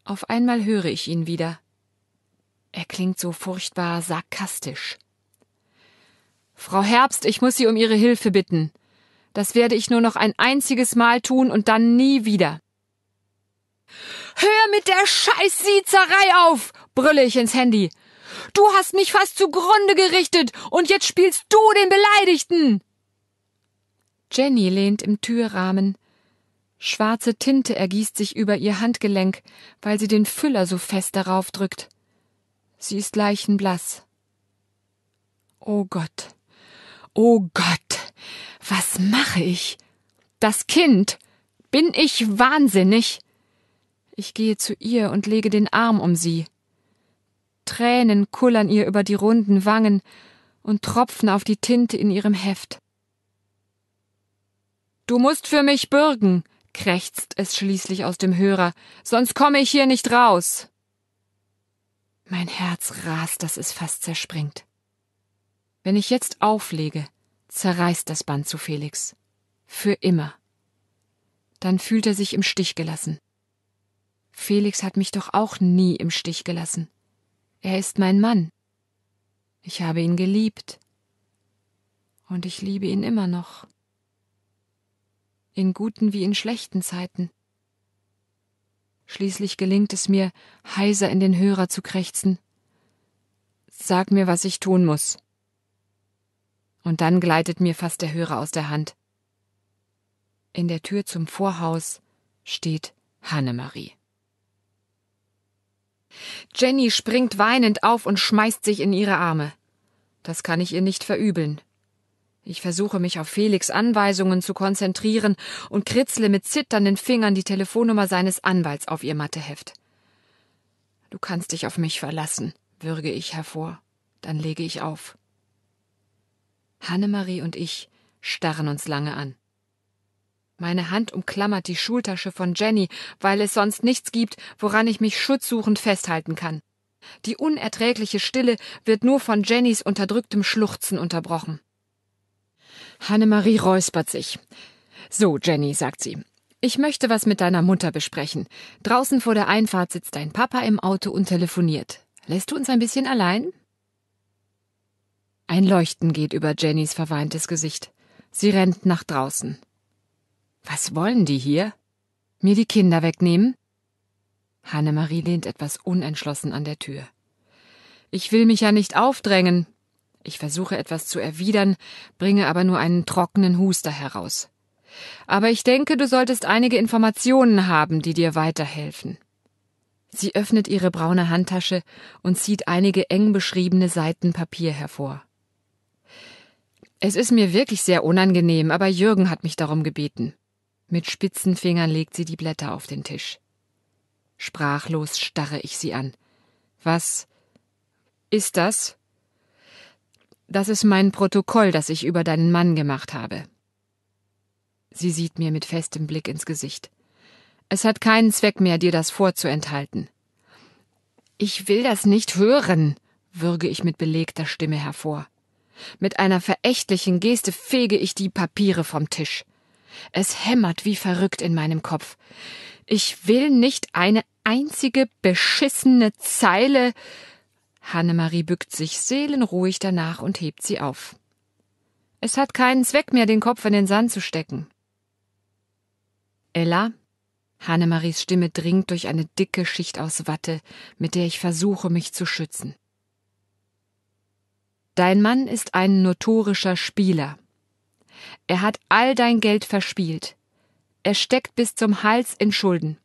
Auf einmal höre ich ihn wieder. Er klingt so furchtbar sarkastisch. Frau Herbst, ich muss Sie um Ihre Hilfe bitten. Das werde ich nur noch ein einziges Mal tun und dann nie wieder. Hör mit der Scheißsiezerei auf brülle ich ins Handy. Du hast mich fast zugrunde gerichtet und jetzt spielst du den Beleidigten! Jenny lehnt im Türrahmen. Schwarze Tinte ergießt sich über ihr Handgelenk, weil sie den Füller so fest darauf drückt. Sie ist leichenblass. Oh Gott. Oh Gott. Was mache ich? Das Kind. Bin ich wahnsinnig? Ich gehe zu ihr und lege den Arm um sie. Tränen kullern ihr über die runden Wangen und tropfen auf die Tinte in ihrem Heft. Du musst für mich bürgen, krächzt es schließlich aus dem Hörer, sonst komme ich hier nicht raus. Mein Herz rast, dass es fast zerspringt. Wenn ich jetzt auflege, zerreißt das Band zu Felix. Für immer. Dann fühlt er sich im Stich gelassen. Felix hat mich doch auch nie im Stich gelassen. Er ist mein Mann. Ich habe ihn geliebt. Und ich liebe ihn immer noch. In guten wie in schlechten Zeiten. Schließlich gelingt es mir, heiser in den Hörer zu krächzen. Sag mir, was ich tun muss. Und dann gleitet mir fast der Hörer aus der Hand. In der Tür zum Vorhaus steht Hannemarie. Jenny springt weinend auf und schmeißt sich in ihre Arme. Das kann ich ihr nicht verübeln. Ich versuche mich auf Felix Anweisungen zu konzentrieren und kritzle mit zitternden Fingern die Telefonnummer seines Anwalts auf ihr Matheheft. Du kannst dich auf mich verlassen, würge ich hervor, dann lege ich auf. Hannemarie und ich starren uns lange an. Meine Hand umklammert die Schultasche von Jenny, weil es sonst nichts gibt, woran ich mich schutzsuchend festhalten kann. Die unerträgliche Stille wird nur von Jennys unterdrücktem Schluchzen unterbrochen. Hannemarie räuspert sich. So, Jenny, sagt sie. Ich möchte was mit deiner Mutter besprechen. Draußen vor der Einfahrt sitzt dein Papa im Auto und telefoniert. Lässt du uns ein bisschen allein? Ein Leuchten geht über Jennys verweintes Gesicht. Sie rennt nach draußen. Was wollen die hier? Mir die Kinder wegnehmen? Hannemarie lehnt etwas unentschlossen an der Tür. Ich will mich ja nicht aufdrängen. Ich versuche etwas zu erwidern, bringe aber nur einen trockenen Huster heraus. Aber ich denke, du solltest einige Informationen haben, die dir weiterhelfen. Sie öffnet ihre braune Handtasche und zieht einige eng beschriebene Seiten Papier hervor. Es ist mir wirklich sehr unangenehm, aber Jürgen hat mich darum gebeten. Mit spitzen Fingern legt sie die Blätter auf den Tisch. Sprachlos starre ich sie an. Was ist das? Das ist mein Protokoll, das ich über deinen Mann gemacht habe. Sie sieht mir mit festem Blick ins Gesicht. Es hat keinen Zweck mehr, dir das vorzuenthalten. Ich will das nicht hören, würge ich mit belegter Stimme hervor. Mit einer verächtlichen Geste fege ich die Papiere vom Tisch. Es hämmert wie verrückt in meinem Kopf. Ich will nicht eine einzige beschissene Zeile. Hannemarie bückt sich seelenruhig danach und hebt sie auf. Es hat keinen Zweck mehr, den Kopf in den Sand zu stecken. Ella? Hannemaries Stimme dringt durch eine dicke Schicht aus Watte, mit der ich versuche, mich zu schützen. Dein Mann ist ein notorischer Spieler, er hat all dein Geld verspielt. Er steckt bis zum Hals in Schulden.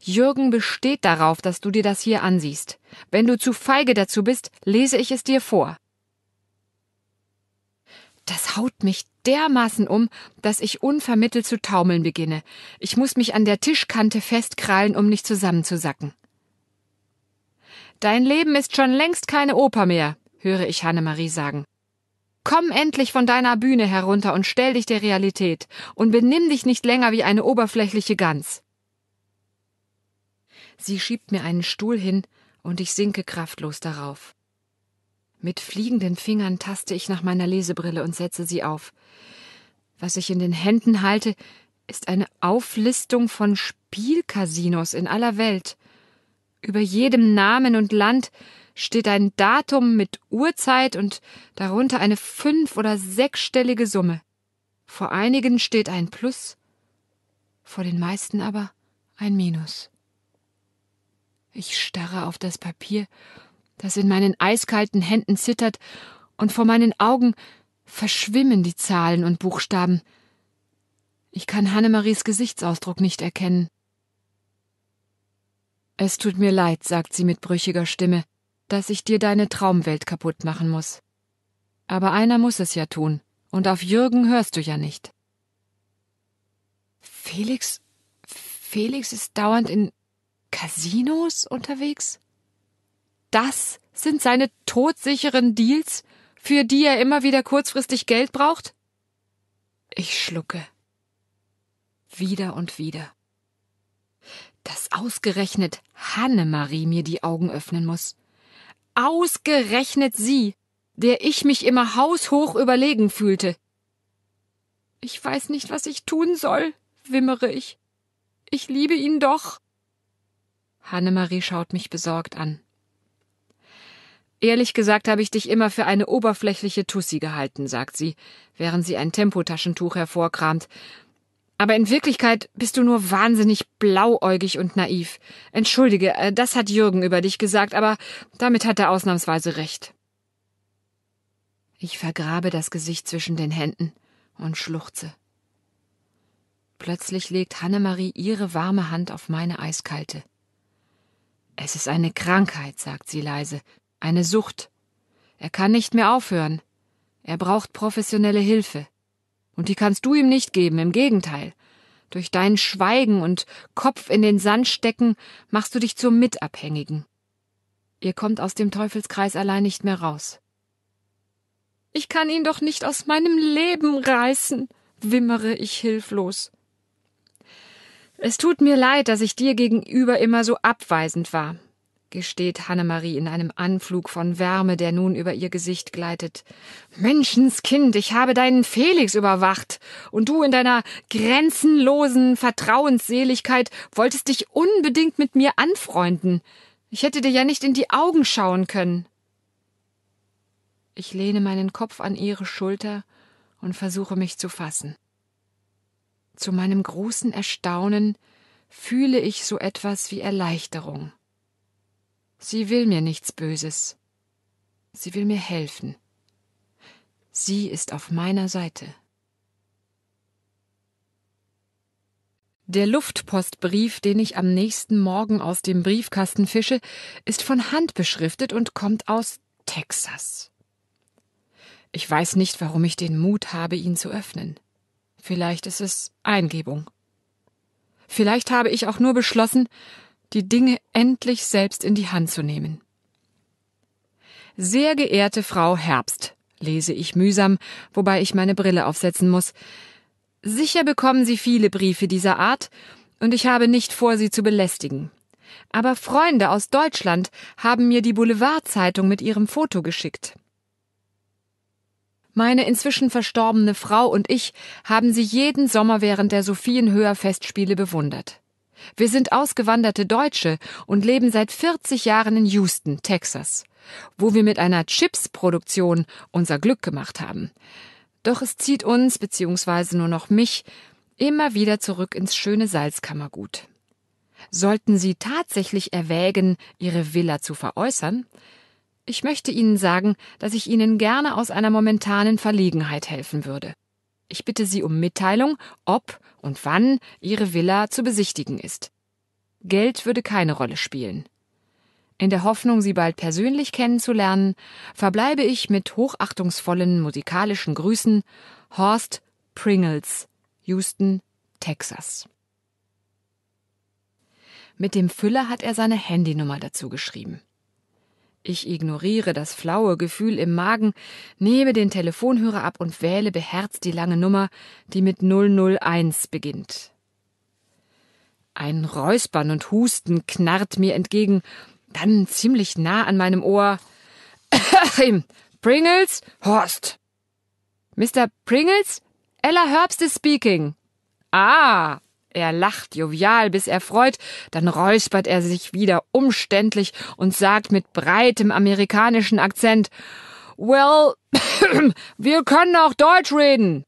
Jürgen besteht darauf, dass du dir das hier ansiehst. Wenn du zu feige dazu bist, lese ich es dir vor. Das haut mich dermaßen um, dass ich unvermittelt zu taumeln beginne. Ich muss mich an der Tischkante festkrallen, um nicht zusammenzusacken. Dein Leben ist schon längst keine Oper mehr, höre ich Hannemarie sagen. Komm endlich von deiner Bühne herunter und stell dich der Realität und benimm dich nicht länger wie eine oberflächliche Gans. Sie schiebt mir einen Stuhl hin und ich sinke kraftlos darauf. Mit fliegenden Fingern taste ich nach meiner Lesebrille und setze sie auf. Was ich in den Händen halte, ist eine Auflistung von Spielcasinos in aller Welt. Über jedem Namen und Land steht ein Datum mit Uhrzeit und darunter eine fünf- oder sechsstellige Summe. Vor einigen steht ein Plus, vor den meisten aber ein Minus. Ich starre auf das Papier, das in meinen eiskalten Händen zittert, und vor meinen Augen verschwimmen die Zahlen und Buchstaben. Ich kann Hannemaries Gesichtsausdruck nicht erkennen. Es tut mir leid, sagt sie mit brüchiger Stimme dass ich dir deine Traumwelt kaputt machen muss. Aber einer muss es ja tun, und auf Jürgen hörst du ja nicht. Felix. Felix ist dauernd in Casinos unterwegs? Das sind seine todsicheren Deals, für die er immer wieder kurzfristig Geld braucht? Ich schlucke. Wieder und wieder. Dass ausgerechnet Hannemarie mir die Augen öffnen muss. Ausgerechnet sie, der ich mich immer haushoch überlegen fühlte. Ich weiß nicht, was ich tun soll, wimmere ich. Ich liebe ihn doch. Hannemarie schaut mich besorgt an. Ehrlich gesagt habe ich dich immer für eine oberflächliche Tussi gehalten, sagt sie, während sie ein Tempotaschentuch hervorkramt aber in Wirklichkeit bist du nur wahnsinnig blauäugig und naiv. Entschuldige, äh, das hat Jürgen über dich gesagt, aber damit hat er ausnahmsweise recht. Ich vergrabe das Gesicht zwischen den Händen und schluchze. Plötzlich legt Hannemarie ihre warme Hand auf meine eiskalte. Es ist eine Krankheit, sagt sie leise, eine Sucht. Er kann nicht mehr aufhören. Er braucht professionelle Hilfe. Und die kannst du ihm nicht geben, im Gegenteil. Durch dein Schweigen und Kopf in den Sand stecken machst du dich zur Mitabhängigen. Ihr kommt aus dem Teufelskreis allein nicht mehr raus. Ich kann ihn doch nicht aus meinem Leben reißen, wimmere ich hilflos. Es tut mir leid, dass ich dir gegenüber immer so abweisend war gesteht Hannemarie in einem Anflug von Wärme, der nun über ihr Gesicht gleitet. Menschenskind, ich habe deinen Felix überwacht, und du in deiner grenzenlosen Vertrauensseligkeit wolltest dich unbedingt mit mir anfreunden. Ich hätte dir ja nicht in die Augen schauen können. Ich lehne meinen Kopf an ihre Schulter und versuche mich zu fassen. Zu meinem großen Erstaunen fühle ich so etwas wie Erleichterung. Sie will mir nichts Böses. Sie will mir helfen. Sie ist auf meiner Seite. Der Luftpostbrief, den ich am nächsten Morgen aus dem Briefkasten fische, ist von Hand beschriftet und kommt aus Texas. Ich weiß nicht, warum ich den Mut habe, ihn zu öffnen. Vielleicht ist es Eingebung. Vielleicht habe ich auch nur beschlossen, die Dinge endlich selbst in die Hand zu nehmen. Sehr geehrte Frau Herbst, lese ich mühsam, wobei ich meine Brille aufsetzen muss. Sicher bekommen Sie viele Briefe dieser Art, und ich habe nicht vor, Sie zu belästigen. Aber Freunde aus Deutschland haben mir die Boulevardzeitung mit ihrem Foto geschickt. Meine inzwischen verstorbene Frau und ich haben sie jeden Sommer während der Sophienhöher Festspiele bewundert. Wir sind ausgewanderte Deutsche und leben seit 40 Jahren in Houston, Texas, wo wir mit einer Chips-Produktion unser Glück gemacht haben. Doch es zieht uns, beziehungsweise nur noch mich, immer wieder zurück ins schöne Salzkammergut. Sollten Sie tatsächlich erwägen, Ihre Villa zu veräußern? Ich möchte Ihnen sagen, dass ich Ihnen gerne aus einer momentanen Verlegenheit helfen würde. Ich bitte Sie um Mitteilung, ob und wann Ihre Villa zu besichtigen ist. Geld würde keine Rolle spielen. In der Hoffnung, Sie bald persönlich kennenzulernen, verbleibe ich mit hochachtungsvollen musikalischen Grüßen Horst Pringles, Houston, Texas. Mit dem Füller hat er seine Handynummer dazu geschrieben. Ich ignoriere das flaue Gefühl im Magen, nehme den Telefonhörer ab und wähle beherzt die lange Nummer, die mit 001 beginnt. Ein Räuspern und Husten knarrt mir entgegen, dann ziemlich nah an meinem Ohr. Pringles, Horst. Mr. Pringles, Ella Herbst is speaking. Ah, er lacht jovial bis er freut, dann räuspert er sich wieder umständlich und sagt mit breitem amerikanischen Akzent Well, wir können auch Deutsch reden.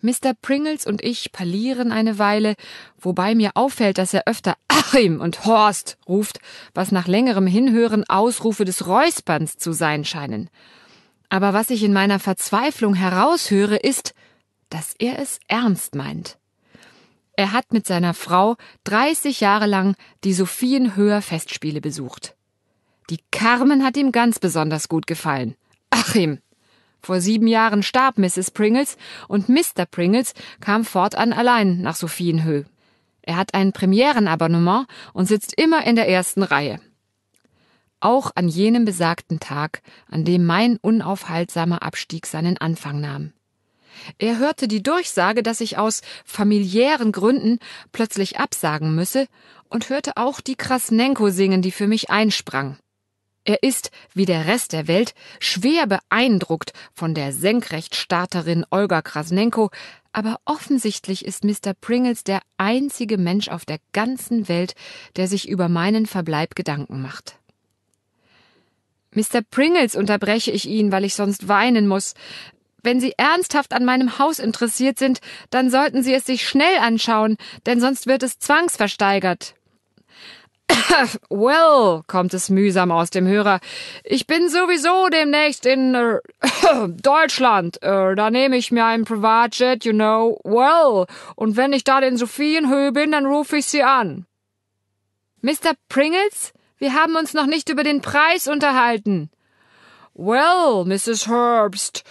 Mr. Pringles und ich parlieren eine Weile, wobei mir auffällt, dass er öfter Achim und Horst ruft, was nach längerem Hinhören Ausrufe des Räusperns zu sein scheinen. Aber was ich in meiner Verzweiflung heraushöre, ist, dass er es ernst meint. Er hat mit seiner Frau 30 Jahre lang die Sophienhöher Festspiele besucht. Die Carmen hat ihm ganz besonders gut gefallen. Achim! Vor sieben Jahren starb Mrs. Pringles und Mr. Pringles kam fortan allein nach Sophienhöhe. Er hat ein Premierenabonnement und sitzt immer in der ersten Reihe. Auch an jenem besagten Tag, an dem mein unaufhaltsamer Abstieg seinen Anfang nahm. Er hörte die Durchsage, dass ich aus familiären Gründen plötzlich absagen müsse, und hörte auch die Krasnenko singen, die für mich einsprang. Er ist, wie der Rest der Welt, schwer beeindruckt von der Senkrechtstarterin Olga Krasnenko, aber offensichtlich ist Mr. Pringles der einzige Mensch auf der ganzen Welt, der sich über meinen Verbleib Gedanken macht. Mr. Pringles unterbreche ich ihn, weil ich sonst weinen muss. Wenn Sie ernsthaft an meinem Haus interessiert sind, dann sollten Sie es sich schnell anschauen, denn sonst wird es zwangsversteigert. Well, kommt es mühsam aus dem Hörer. Ich bin sowieso demnächst in äh, Deutschland. Äh, da nehme ich mir einen Privatjet, you know. Well, und wenn ich da in Sophienhöhe bin, dann rufe ich Sie an. Mr. Pringles, wir haben uns noch nicht über den Preis unterhalten. Well, Mrs. Herbst,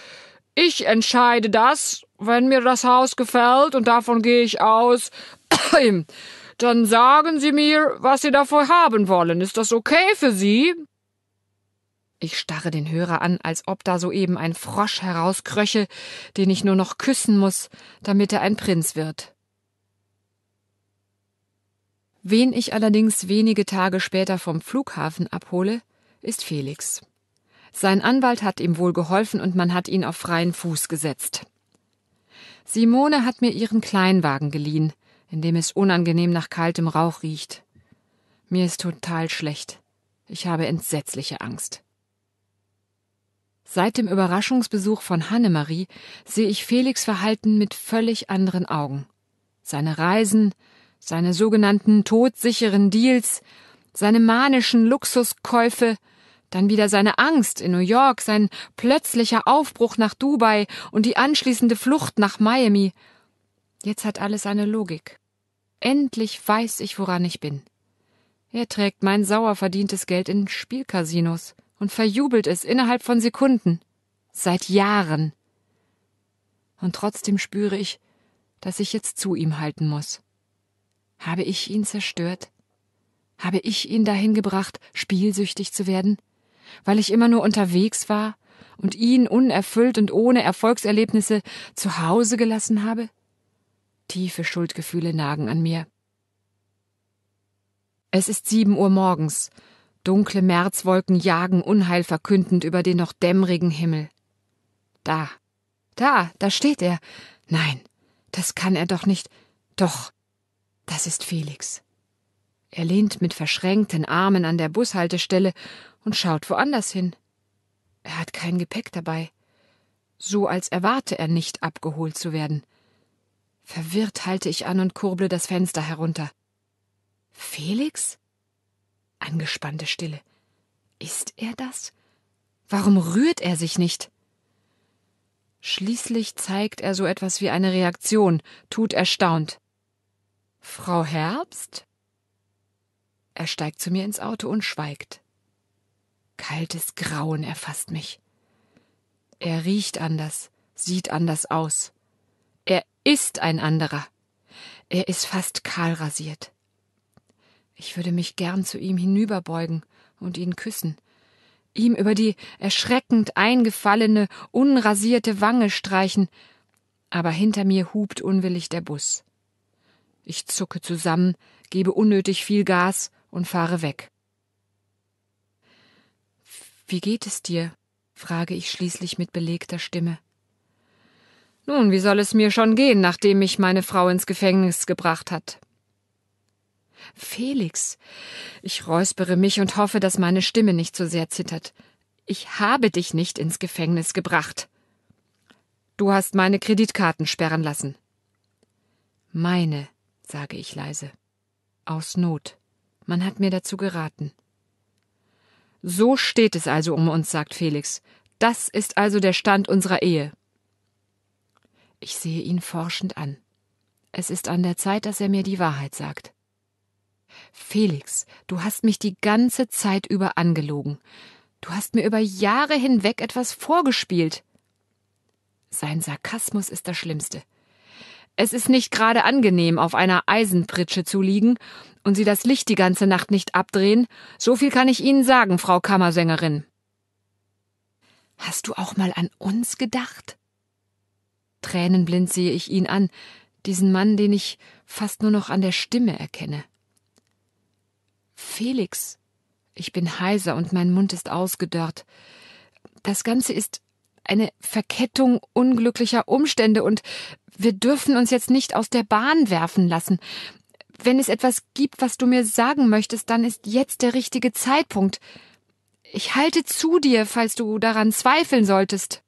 ich entscheide das, wenn mir das Haus gefällt und davon gehe ich aus. Dann sagen Sie mir, was Sie davor haben wollen. Ist das okay für Sie? Ich starre den Hörer an, als ob da soeben ein Frosch herauskröche, den ich nur noch küssen muss, damit er ein Prinz wird. Wen ich allerdings wenige Tage später vom Flughafen abhole, ist Felix. Sein Anwalt hat ihm wohl geholfen und man hat ihn auf freien Fuß gesetzt. Simone hat mir ihren Kleinwagen geliehen, in dem es unangenehm nach kaltem Rauch riecht. Mir ist total schlecht. Ich habe entsetzliche Angst. Seit dem Überraschungsbesuch von Hannemarie sehe ich Felix Verhalten mit völlig anderen Augen. Seine Reisen, seine sogenannten todsicheren Deals, seine manischen Luxuskäufe, dann wieder seine Angst in New York, sein plötzlicher Aufbruch nach Dubai und die anschließende Flucht nach Miami. Jetzt hat alles eine Logik. Endlich weiß ich, woran ich bin. Er trägt mein sauer verdientes Geld in Spielcasinos und verjubelt es innerhalb von Sekunden. Seit Jahren. Und trotzdem spüre ich, dass ich jetzt zu ihm halten muss. Habe ich ihn zerstört? Habe ich ihn dahin gebracht, spielsüchtig zu werden? weil ich immer nur unterwegs war und ihn unerfüllt und ohne Erfolgserlebnisse zu Hause gelassen habe? Tiefe Schuldgefühle nagen an mir. Es ist sieben Uhr morgens. Dunkle Märzwolken jagen unheilverkündend über den noch dämmerigen Himmel. Da, da, da steht er. Nein, das kann er doch nicht. Doch, das ist Felix. Er lehnt mit verschränkten Armen an der Bushaltestelle und schaut woanders hin. Er hat kein Gepäck dabei, so als erwarte er nicht abgeholt zu werden. Verwirrt halte ich an und kurble das Fenster herunter. Felix? Angespannte Stille. Ist er das? Warum rührt er sich nicht? Schließlich zeigt er so etwas wie eine Reaktion, tut erstaunt. Frau Herbst? Er steigt zu mir ins Auto und schweigt. Kaltes Grauen erfasst mich. Er riecht anders, sieht anders aus. Er ist ein anderer. Er ist fast kahlrasiert. Ich würde mich gern zu ihm hinüberbeugen und ihn küssen, ihm über die erschreckend eingefallene, unrasierte Wange streichen, aber hinter mir hupt unwillig der Bus. Ich zucke zusammen, gebe unnötig viel Gas und fahre weg. Wie geht es dir? frage ich schließlich mit belegter Stimme. Nun, wie soll es mir schon gehen, nachdem mich meine Frau ins Gefängnis gebracht hat? Felix, ich räuspere mich und hoffe, dass meine Stimme nicht so sehr zittert. Ich habe dich nicht ins Gefängnis gebracht. Du hast meine Kreditkarten sperren lassen. Meine, sage ich leise. Aus Not. Man hat mir dazu geraten. So steht es also um uns, sagt Felix. Das ist also der Stand unserer Ehe. Ich sehe ihn forschend an. Es ist an der Zeit, dass er mir die Wahrheit sagt. Felix, du hast mich die ganze Zeit über angelogen. Du hast mir über Jahre hinweg etwas vorgespielt. Sein Sarkasmus ist das Schlimmste. Es ist nicht gerade angenehm, auf einer Eisenpritsche zu liegen und Sie das Licht die ganze Nacht nicht abdrehen. So viel kann ich Ihnen sagen, Frau Kammersängerin. Hast du auch mal an uns gedacht? Tränenblind sehe ich ihn an, diesen Mann, den ich fast nur noch an der Stimme erkenne. Felix. Ich bin heiser und mein Mund ist ausgedörrt. Das Ganze ist eine Verkettung unglücklicher Umstände und wir dürfen uns jetzt nicht aus der Bahn werfen lassen. Wenn es etwas gibt, was du mir sagen möchtest, dann ist jetzt der richtige Zeitpunkt. Ich halte zu dir, falls du daran zweifeln solltest.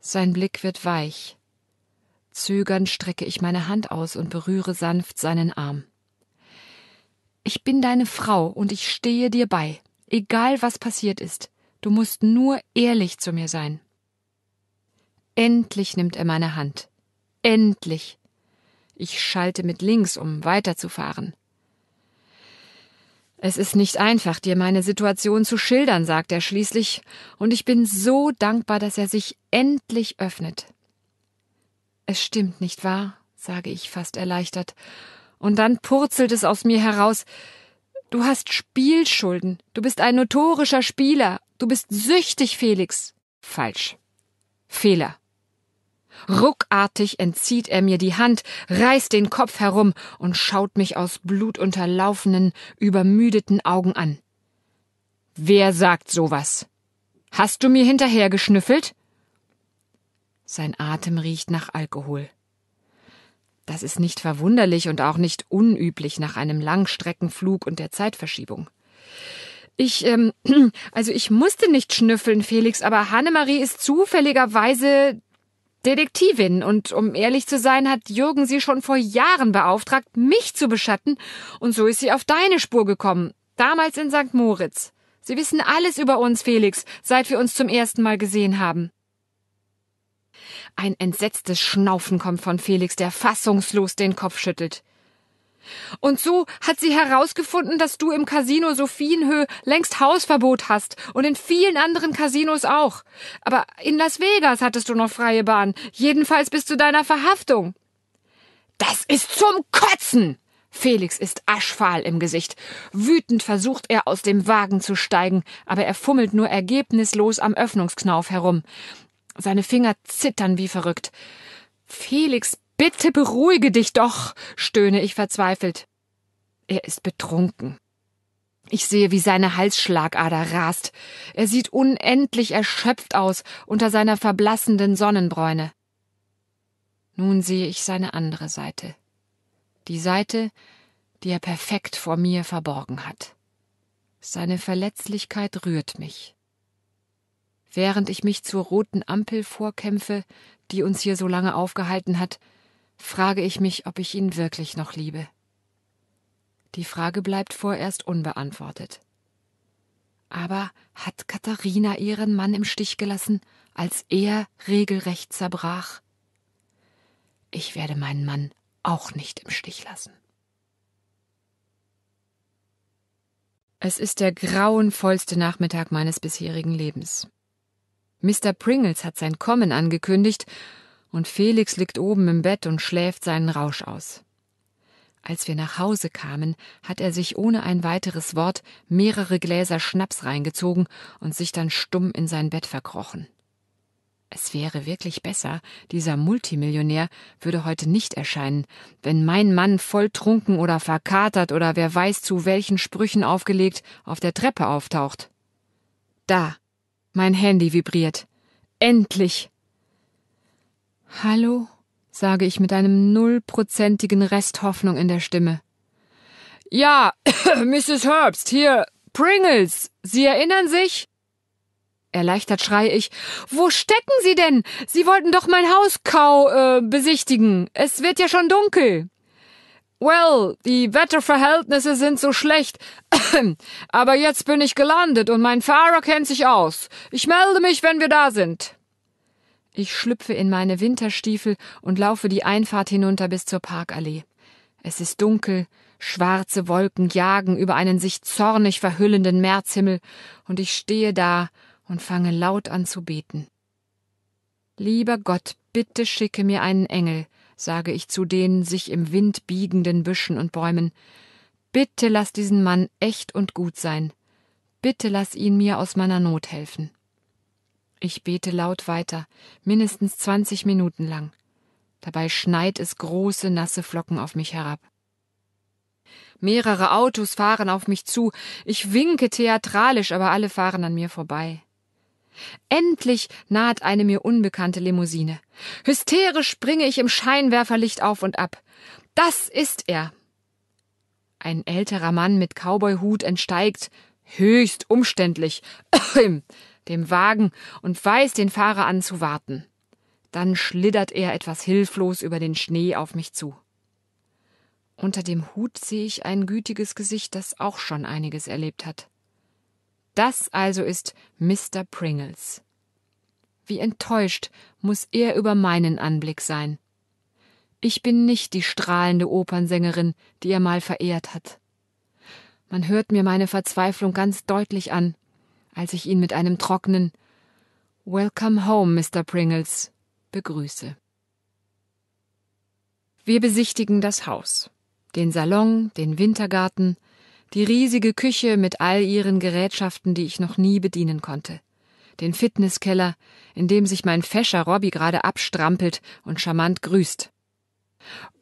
Sein Blick wird weich. Zögernd strecke ich meine Hand aus und berühre sanft seinen Arm. Ich bin deine Frau und ich stehe dir bei, egal was passiert ist. Du musst nur ehrlich zu mir sein. Endlich nimmt er meine Hand. Endlich. Ich schalte mit links, um weiterzufahren. Es ist nicht einfach, dir meine Situation zu schildern, sagt er schließlich, und ich bin so dankbar, dass er sich endlich öffnet. Es stimmt, nicht wahr? sage ich fast erleichtert, und dann purzelt es aus mir heraus. Du hast Spielschulden, du bist ein notorischer Spieler, Du bist süchtig, Felix. Falsch. Fehler. Ruckartig entzieht er mir die Hand, reißt den Kopf herum und schaut mich aus blutunterlaufenen, übermüdeten Augen an. Wer sagt sowas? Hast du mir hinterher geschnüffelt? Sein Atem riecht nach Alkohol. Das ist nicht verwunderlich und auch nicht unüblich nach einem Langstreckenflug und der Zeitverschiebung. Ich, ähm, also ich musste nicht schnüffeln, Felix, aber Hannemarie ist zufälligerweise Detektivin und um ehrlich zu sein, hat Jürgen sie schon vor Jahren beauftragt, mich zu beschatten und so ist sie auf deine Spur gekommen, damals in St. Moritz. Sie wissen alles über uns, Felix, seit wir uns zum ersten Mal gesehen haben. Ein entsetztes Schnaufen kommt von Felix, der fassungslos den Kopf schüttelt. Und so hat sie herausgefunden, dass du im Casino Sophienhöhe längst Hausverbot hast und in vielen anderen Casinos auch. Aber in Las Vegas hattest du noch freie Bahn, jedenfalls bis zu deiner Verhaftung. Das ist zum Kotzen! Felix ist aschfahl im Gesicht. Wütend versucht er aus dem Wagen zu steigen, aber er fummelt nur ergebnislos am Öffnungsknauf herum. Seine Finger zittern wie verrückt. Felix Bitte beruhige dich doch, stöhne ich verzweifelt. Er ist betrunken. Ich sehe, wie seine Halsschlagader rast. Er sieht unendlich erschöpft aus unter seiner verblassenden Sonnenbräune. Nun sehe ich seine andere Seite. Die Seite, die er perfekt vor mir verborgen hat. Seine Verletzlichkeit rührt mich. Während ich mich zur roten Ampel vorkämpfe, die uns hier so lange aufgehalten hat, frage ich mich, ob ich ihn wirklich noch liebe. Die Frage bleibt vorerst unbeantwortet. Aber hat Katharina ihren Mann im Stich gelassen, als er regelrecht zerbrach? Ich werde meinen Mann auch nicht im Stich lassen. Es ist der grauenvollste Nachmittag meines bisherigen Lebens. Mr. Pringles hat sein Kommen angekündigt und Felix liegt oben im Bett und schläft seinen Rausch aus. Als wir nach Hause kamen, hat er sich ohne ein weiteres Wort mehrere Gläser Schnaps reingezogen und sich dann stumm in sein Bett verkrochen. Es wäre wirklich besser, dieser Multimillionär würde heute nicht erscheinen, wenn mein Mann volltrunken oder verkatert oder wer weiß zu welchen Sprüchen aufgelegt auf der Treppe auftaucht. Da. Mein Handy vibriert. Endlich. Hallo, sage ich mit einem nullprozentigen Rest Hoffnung in der Stimme. Ja, Mrs. Herbst, hier, Pringles, Sie erinnern sich? Erleichtert schreie ich, wo stecken Sie denn? Sie wollten doch mein Haus kau äh, besichtigen. Es wird ja schon dunkel. Well, die Wetterverhältnisse sind so schlecht. Aber jetzt bin ich gelandet und mein Fahrer kennt sich aus. Ich melde mich, wenn wir da sind. Ich schlüpfe in meine Winterstiefel und laufe die Einfahrt hinunter bis zur Parkallee. Es ist dunkel, schwarze Wolken jagen über einen sich zornig verhüllenden Märzhimmel, und ich stehe da und fange laut an zu beten. Lieber Gott, bitte schicke mir einen Engel, sage ich zu den sich im Wind biegenden Büschen und Bäumen. Bitte lass diesen Mann echt und gut sein. Bitte lass ihn mir aus meiner Not helfen. Ich bete laut weiter, mindestens 20 Minuten lang. Dabei schneit es große, nasse Flocken auf mich herab. Mehrere Autos fahren auf mich zu. Ich winke theatralisch, aber alle fahren an mir vorbei. Endlich naht eine mir unbekannte Limousine. Hysterisch springe ich im Scheinwerferlicht auf und ab. Das ist er. Ein älterer Mann mit Cowboyhut entsteigt, höchst umständlich. dem Wagen und weiß den Fahrer an zu warten. Dann schlittert er etwas hilflos über den Schnee auf mich zu. Unter dem Hut sehe ich ein gütiges Gesicht, das auch schon einiges erlebt hat. Das also ist Mr. Pringles. Wie enttäuscht muss er über meinen Anblick sein. Ich bin nicht die strahlende Opernsängerin, die er mal verehrt hat. Man hört mir meine Verzweiflung ganz deutlich an als ich ihn mit einem trockenen Welcome home, Mr. Pringles, begrüße. Wir besichtigen das Haus, den Salon, den Wintergarten, die riesige Küche mit all ihren Gerätschaften, die ich noch nie bedienen konnte, den Fitnesskeller, in dem sich mein fescher Robby gerade abstrampelt und charmant grüßt.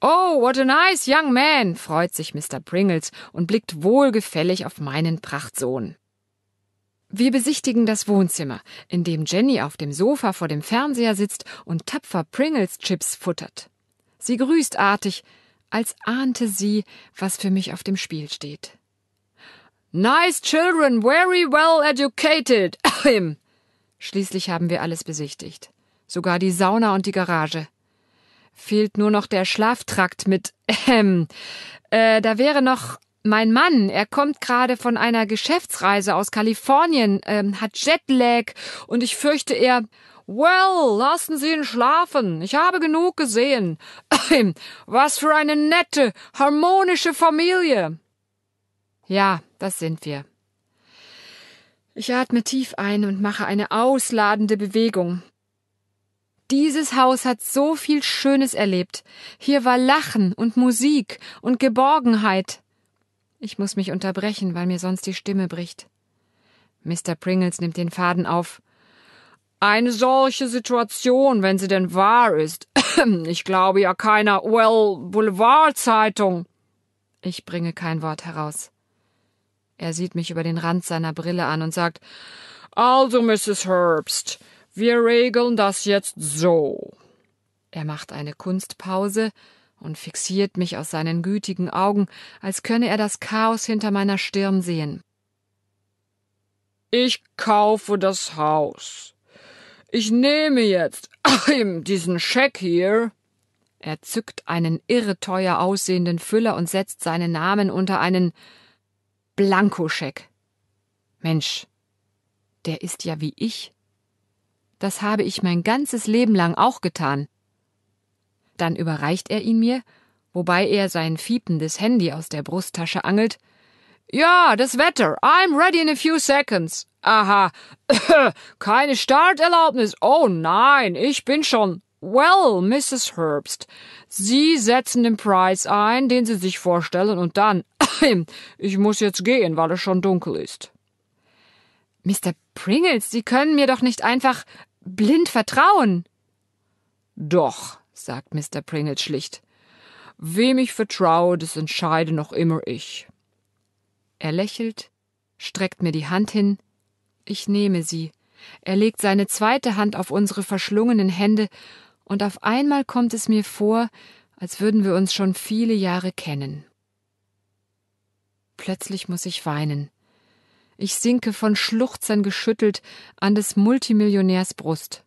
Oh, what a nice young man, freut sich Mr. Pringles und blickt wohlgefällig auf meinen Prachtsohn. Wir besichtigen das Wohnzimmer, in dem Jenny auf dem Sofa vor dem Fernseher sitzt und tapfer Pringles Chips futtert. Sie grüßt artig, als ahnte sie, was für mich auf dem Spiel steht. Nice children, very well educated. Schließlich haben wir alles besichtigt, sogar die Sauna und die Garage. Fehlt nur noch der Schlaftrakt mit äh, da wäre noch mein Mann, er kommt gerade von einer Geschäftsreise aus Kalifornien, ähm, hat Jetlag und ich fürchte, er. Well, lassen Sie ihn schlafen. Ich habe genug gesehen. Was für eine nette, harmonische Familie. Ja, das sind wir. Ich atme tief ein und mache eine ausladende Bewegung. Dieses Haus hat so viel Schönes erlebt. Hier war Lachen und Musik und Geborgenheit. Ich muss mich unterbrechen, weil mir sonst die Stimme bricht. Mr. Pringles nimmt den Faden auf. Eine solche Situation, wenn sie denn wahr ist. Ich glaube ja keiner, well, Boulevard-Zeitung. Ich bringe kein Wort heraus. Er sieht mich über den Rand seiner Brille an und sagt, also, Mrs. Herbst, wir regeln das jetzt so. Er macht eine Kunstpause, und fixiert mich aus seinen gütigen Augen, als könne er das Chaos hinter meiner Stirn sehen. Ich kaufe das Haus. Ich nehme jetzt Achim, diesen Scheck hier. Er zückt einen irre teuer aussehenden Füller und setzt seinen Namen unter einen Blankoscheck. Mensch, der ist ja wie ich. Das habe ich mein ganzes Leben lang auch getan. Dann überreicht er ihn mir, wobei er sein fiependes Handy aus der Brusttasche angelt. Ja, das Wetter. I'm ready in a few seconds. Aha. Keine Starterlaubnis. Oh nein, ich bin schon. Well, Mrs. Herbst, Sie setzen den Preis ein, den Sie sich vorstellen, und dann. ich muss jetzt gehen, weil es schon dunkel ist. Mr. Pringles, Sie können mir doch nicht einfach blind vertrauen. Doch, sagt Mr. Pringle schlicht. Wem ich vertraue, das entscheide noch immer ich. Er lächelt, streckt mir die Hand hin. Ich nehme sie. Er legt seine zweite Hand auf unsere verschlungenen Hände, und auf einmal kommt es mir vor, als würden wir uns schon viele Jahre kennen. Plötzlich muss ich weinen. Ich sinke von Schluchzern geschüttelt an des Multimillionärs Brust.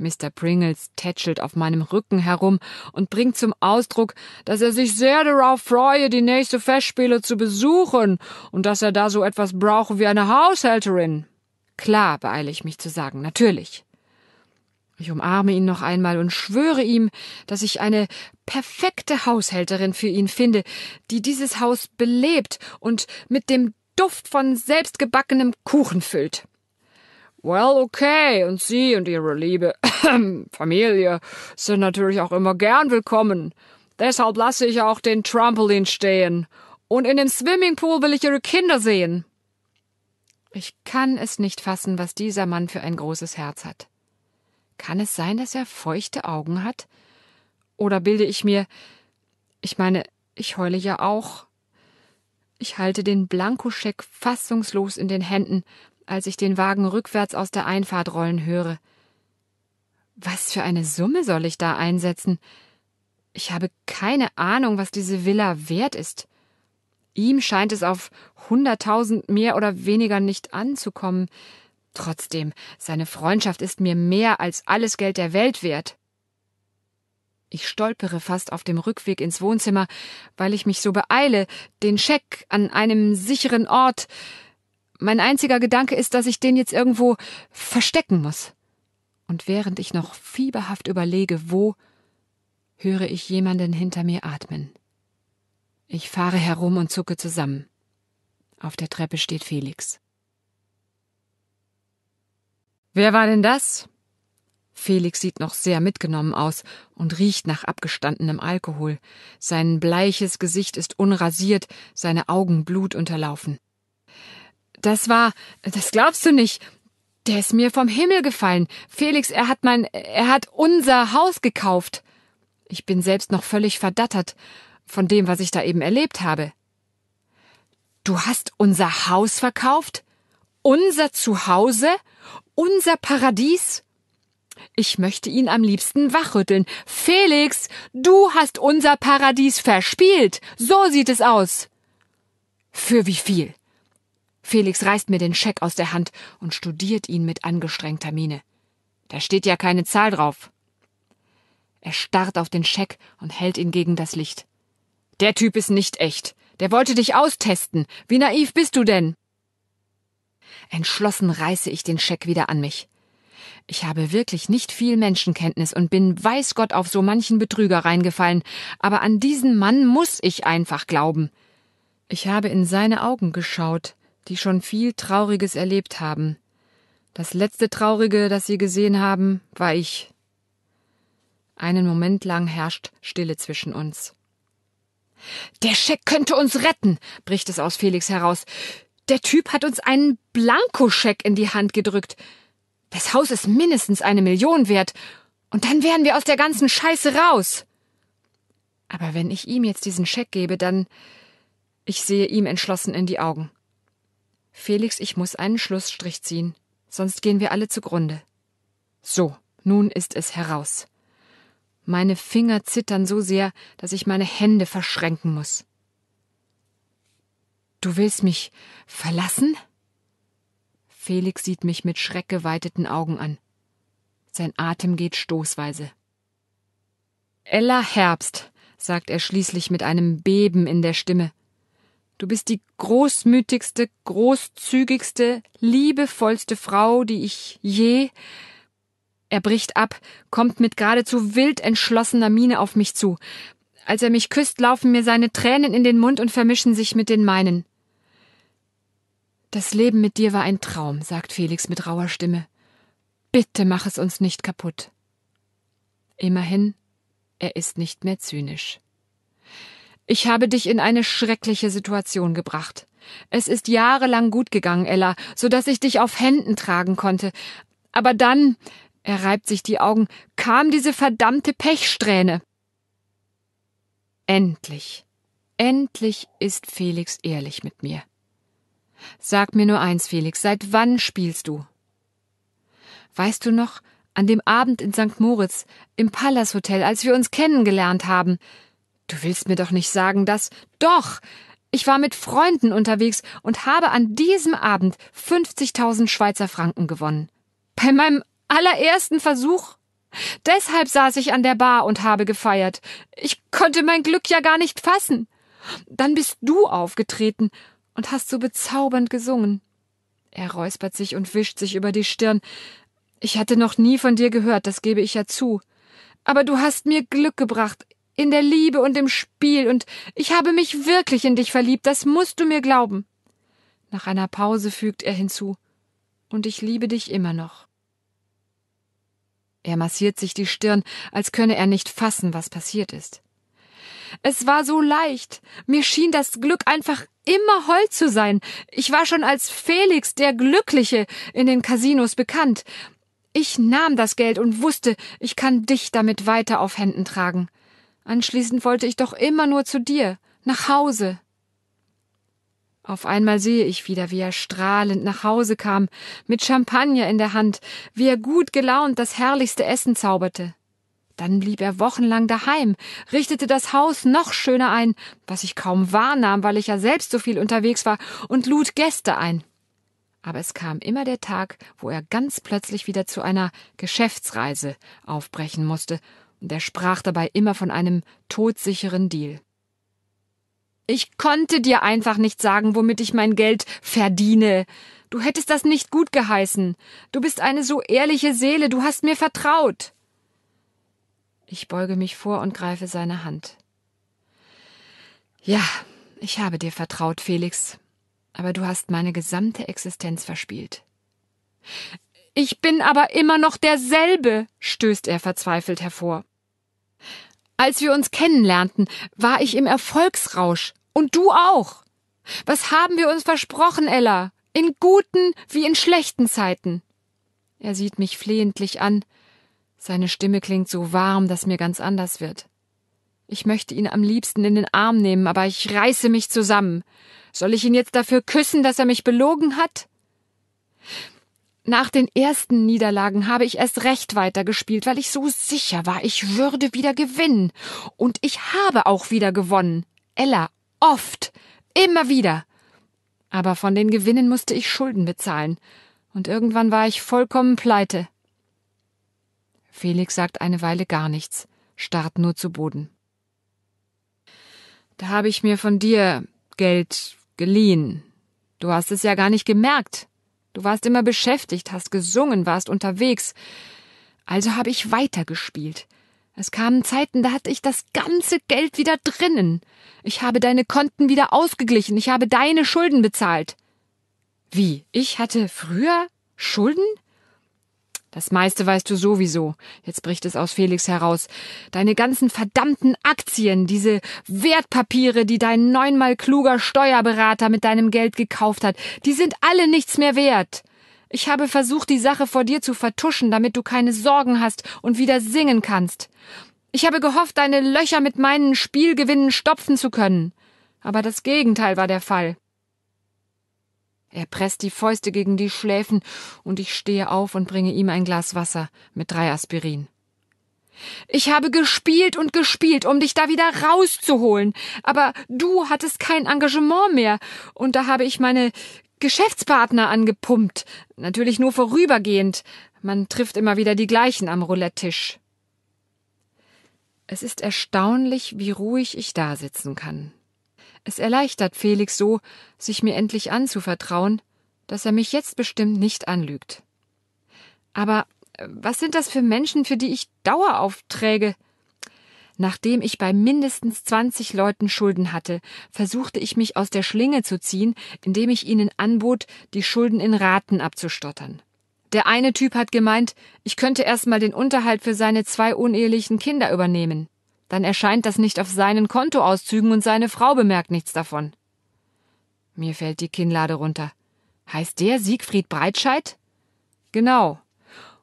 Mr. Pringles tätschelt auf meinem Rücken herum und bringt zum Ausdruck, dass er sich sehr darauf freue, die nächste Festspiele zu besuchen und dass er da so etwas brauche wie eine Haushälterin. Klar, beeile ich mich zu sagen, natürlich. Ich umarme ihn noch einmal und schwöre ihm, dass ich eine perfekte Haushälterin für ihn finde, die dieses Haus belebt und mit dem Duft von selbstgebackenem Kuchen füllt. Well, okay. Und Sie und Ihre liebe Familie sind natürlich auch immer gern willkommen. Deshalb lasse ich auch den Trampolin stehen. Und in dem Swimmingpool will ich Ihre Kinder sehen. Ich kann es nicht fassen, was dieser Mann für ein großes Herz hat. Kann es sein, dass er feuchte Augen hat? Oder bilde ich mir. Ich meine, ich heule ja auch. Ich halte den Blankoscheck fassungslos in den Händen als ich den Wagen rückwärts aus der Einfahrt rollen höre. Was für eine Summe soll ich da einsetzen? Ich habe keine Ahnung, was diese Villa wert ist. Ihm scheint es auf hunderttausend mehr oder weniger nicht anzukommen. Trotzdem, seine Freundschaft ist mir mehr als alles Geld der Welt wert. Ich stolpere fast auf dem Rückweg ins Wohnzimmer, weil ich mich so beeile, den Scheck an einem sicheren Ort, mein einziger Gedanke ist, dass ich den jetzt irgendwo verstecken muss. Und während ich noch fieberhaft überlege, wo, höre ich jemanden hinter mir atmen. Ich fahre herum und zucke zusammen. Auf der Treppe steht Felix. Wer war denn das? Felix sieht noch sehr mitgenommen aus und riecht nach abgestandenem Alkohol. Sein bleiches Gesicht ist unrasiert, seine Augen blutunterlaufen. Das war, das glaubst du nicht. Der ist mir vom Himmel gefallen. Felix, er hat mein, er hat unser Haus gekauft. Ich bin selbst noch völlig verdattert von dem, was ich da eben erlebt habe. Du hast unser Haus verkauft? Unser Zuhause? Unser Paradies? Ich möchte ihn am liebsten wachrütteln. Felix, du hast unser Paradies verspielt. So sieht es aus. Für wie viel? Felix reißt mir den Scheck aus der Hand und studiert ihn mit angestrengter Miene. Da steht ja keine Zahl drauf. Er starrt auf den Scheck und hält ihn gegen das Licht. Der Typ ist nicht echt. Der wollte dich austesten. Wie naiv bist du denn? Entschlossen reiße ich den Scheck wieder an mich. Ich habe wirklich nicht viel Menschenkenntnis und bin weiß Gott auf so manchen Betrüger reingefallen, aber an diesen Mann muss ich einfach glauben. Ich habe in seine Augen geschaut, die schon viel Trauriges erlebt haben. Das letzte Traurige, das sie gesehen haben, war ich. Einen Moment lang herrscht Stille zwischen uns. Der Scheck könnte uns retten, bricht es aus Felix heraus. Der Typ hat uns einen Blankoscheck in die Hand gedrückt. Das Haus ist mindestens eine Million wert, und dann wären wir aus der ganzen Scheiße raus. Aber wenn ich ihm jetzt diesen Scheck gebe, dann. Ich sehe ihm entschlossen in die Augen. Felix, ich muss einen Schlussstrich ziehen, sonst gehen wir alle zugrunde. So, nun ist es heraus. Meine Finger zittern so sehr, dass ich meine Hände verschränken muss. Du willst mich verlassen? Felix sieht mich mit schreckgeweiteten Augen an. Sein Atem geht stoßweise. Ella Herbst, sagt er schließlich mit einem Beben in der Stimme. Du bist die großmütigste, großzügigste, liebevollste Frau, die ich je. Er bricht ab, kommt mit geradezu wild entschlossener Miene auf mich zu. Als er mich küsst, laufen mir seine Tränen in den Mund und vermischen sich mit den meinen. Das Leben mit dir war ein Traum, sagt Felix mit rauer Stimme. Bitte mach es uns nicht kaputt. Immerhin, er ist nicht mehr zynisch. Ich habe dich in eine schreckliche Situation gebracht. Es ist jahrelang gut gegangen, Ella, so dass ich dich auf Händen tragen konnte. Aber dann, er reibt sich die Augen, kam diese verdammte Pechsträhne. Endlich, endlich ist Felix ehrlich mit mir. Sag mir nur eins, Felix, seit wann spielst du? Weißt du noch, an dem Abend in St. Moritz, im Palace Hotel, als wir uns kennengelernt haben, Du willst mir doch nicht sagen, dass. Doch! Ich war mit Freunden unterwegs und habe an diesem Abend 50.000 Schweizer Franken gewonnen. Bei meinem allerersten Versuch? Deshalb saß ich an der Bar und habe gefeiert. Ich konnte mein Glück ja gar nicht fassen. Dann bist du aufgetreten und hast so bezaubernd gesungen. Er räuspert sich und wischt sich über die Stirn. Ich hatte noch nie von dir gehört, das gebe ich ja zu. Aber du hast mir Glück gebracht, in der Liebe und im Spiel, und ich habe mich wirklich in dich verliebt, das musst du mir glauben. Nach einer Pause fügt er hinzu, und ich liebe dich immer noch. Er massiert sich die Stirn, als könne er nicht fassen, was passiert ist. Es war so leicht. Mir schien das Glück einfach immer hold zu sein. Ich war schon als Felix der Glückliche in den Casinos bekannt. Ich nahm das Geld und wusste, ich kann dich damit weiter auf Händen tragen. Anschließend wollte ich doch immer nur zu dir, nach Hause. Auf einmal sehe ich wieder, wie er strahlend nach Hause kam, mit Champagner in der Hand, wie er gut gelaunt das herrlichste Essen zauberte. Dann blieb er wochenlang daheim, richtete das Haus noch schöner ein, was ich kaum wahrnahm, weil ich ja selbst so viel unterwegs war, und lud Gäste ein. Aber es kam immer der Tag, wo er ganz plötzlich wieder zu einer Geschäftsreise aufbrechen musste, der sprach dabei immer von einem todsicheren Deal. Ich konnte dir einfach nicht sagen, womit ich mein Geld verdiene. Du hättest das nicht gut geheißen. Du bist eine so ehrliche Seele, du hast mir vertraut. Ich beuge mich vor und greife seine Hand. Ja, ich habe dir vertraut, Felix, aber du hast meine gesamte Existenz verspielt. Ich bin aber immer noch derselbe, stößt er verzweifelt hervor. Als wir uns kennenlernten, war ich im Erfolgsrausch. Und du auch. Was haben wir uns versprochen, Ella? In guten wie in schlechten Zeiten. Er sieht mich flehentlich an. Seine Stimme klingt so warm, dass mir ganz anders wird. Ich möchte ihn am liebsten in den Arm nehmen, aber ich reiße mich zusammen. Soll ich ihn jetzt dafür küssen, dass er mich belogen hat? Nach den ersten Niederlagen habe ich erst recht weitergespielt, weil ich so sicher war, ich würde wieder gewinnen. Und ich habe auch wieder gewonnen. Ella, oft, immer wieder. Aber von den Gewinnen musste ich Schulden bezahlen. Und irgendwann war ich vollkommen pleite. Felix sagt eine Weile gar nichts, starrt nur zu Boden. Da habe ich mir von dir Geld geliehen. Du hast es ja gar nicht gemerkt, Du warst immer beschäftigt, hast gesungen, warst unterwegs. Also habe ich weitergespielt. Es kamen Zeiten, da hatte ich das ganze Geld wieder drinnen. Ich habe deine Konten wieder ausgeglichen, ich habe deine Schulden bezahlt. Wie? Ich hatte früher Schulden? Das meiste weißt du sowieso. Jetzt bricht es aus Felix heraus. Deine ganzen verdammten Aktien, diese Wertpapiere, die dein neunmal kluger Steuerberater mit deinem Geld gekauft hat, die sind alle nichts mehr wert. Ich habe versucht, die Sache vor dir zu vertuschen, damit du keine Sorgen hast und wieder singen kannst. Ich habe gehofft, deine Löcher mit meinen Spielgewinnen stopfen zu können. Aber das Gegenteil war der Fall. Er presst die Fäuste gegen die Schläfen, und ich stehe auf und bringe ihm ein Glas Wasser mit drei Aspirin. Ich habe gespielt und gespielt, um dich da wieder rauszuholen, aber du hattest kein Engagement mehr, und da habe ich meine Geschäftspartner angepumpt, natürlich nur vorübergehend, man trifft immer wieder die gleichen am Roulette-Tisch. Es ist erstaunlich, wie ruhig ich da sitzen kann. Es erleichtert Felix so, sich mir endlich anzuvertrauen, dass er mich jetzt bestimmt nicht anlügt. Aber äh, was sind das für Menschen, für die ich Daueraufträge? Nachdem ich bei mindestens 20 Leuten Schulden hatte, versuchte ich mich aus der Schlinge zu ziehen, indem ich ihnen anbot, die Schulden in Raten abzustottern. Der eine Typ hat gemeint, ich könnte erstmal den Unterhalt für seine zwei unehelichen Kinder übernehmen. Dann erscheint das nicht auf seinen Kontoauszügen und seine Frau bemerkt nichts davon. Mir fällt die Kinnlade runter. Heißt der Siegfried Breitscheid? Genau.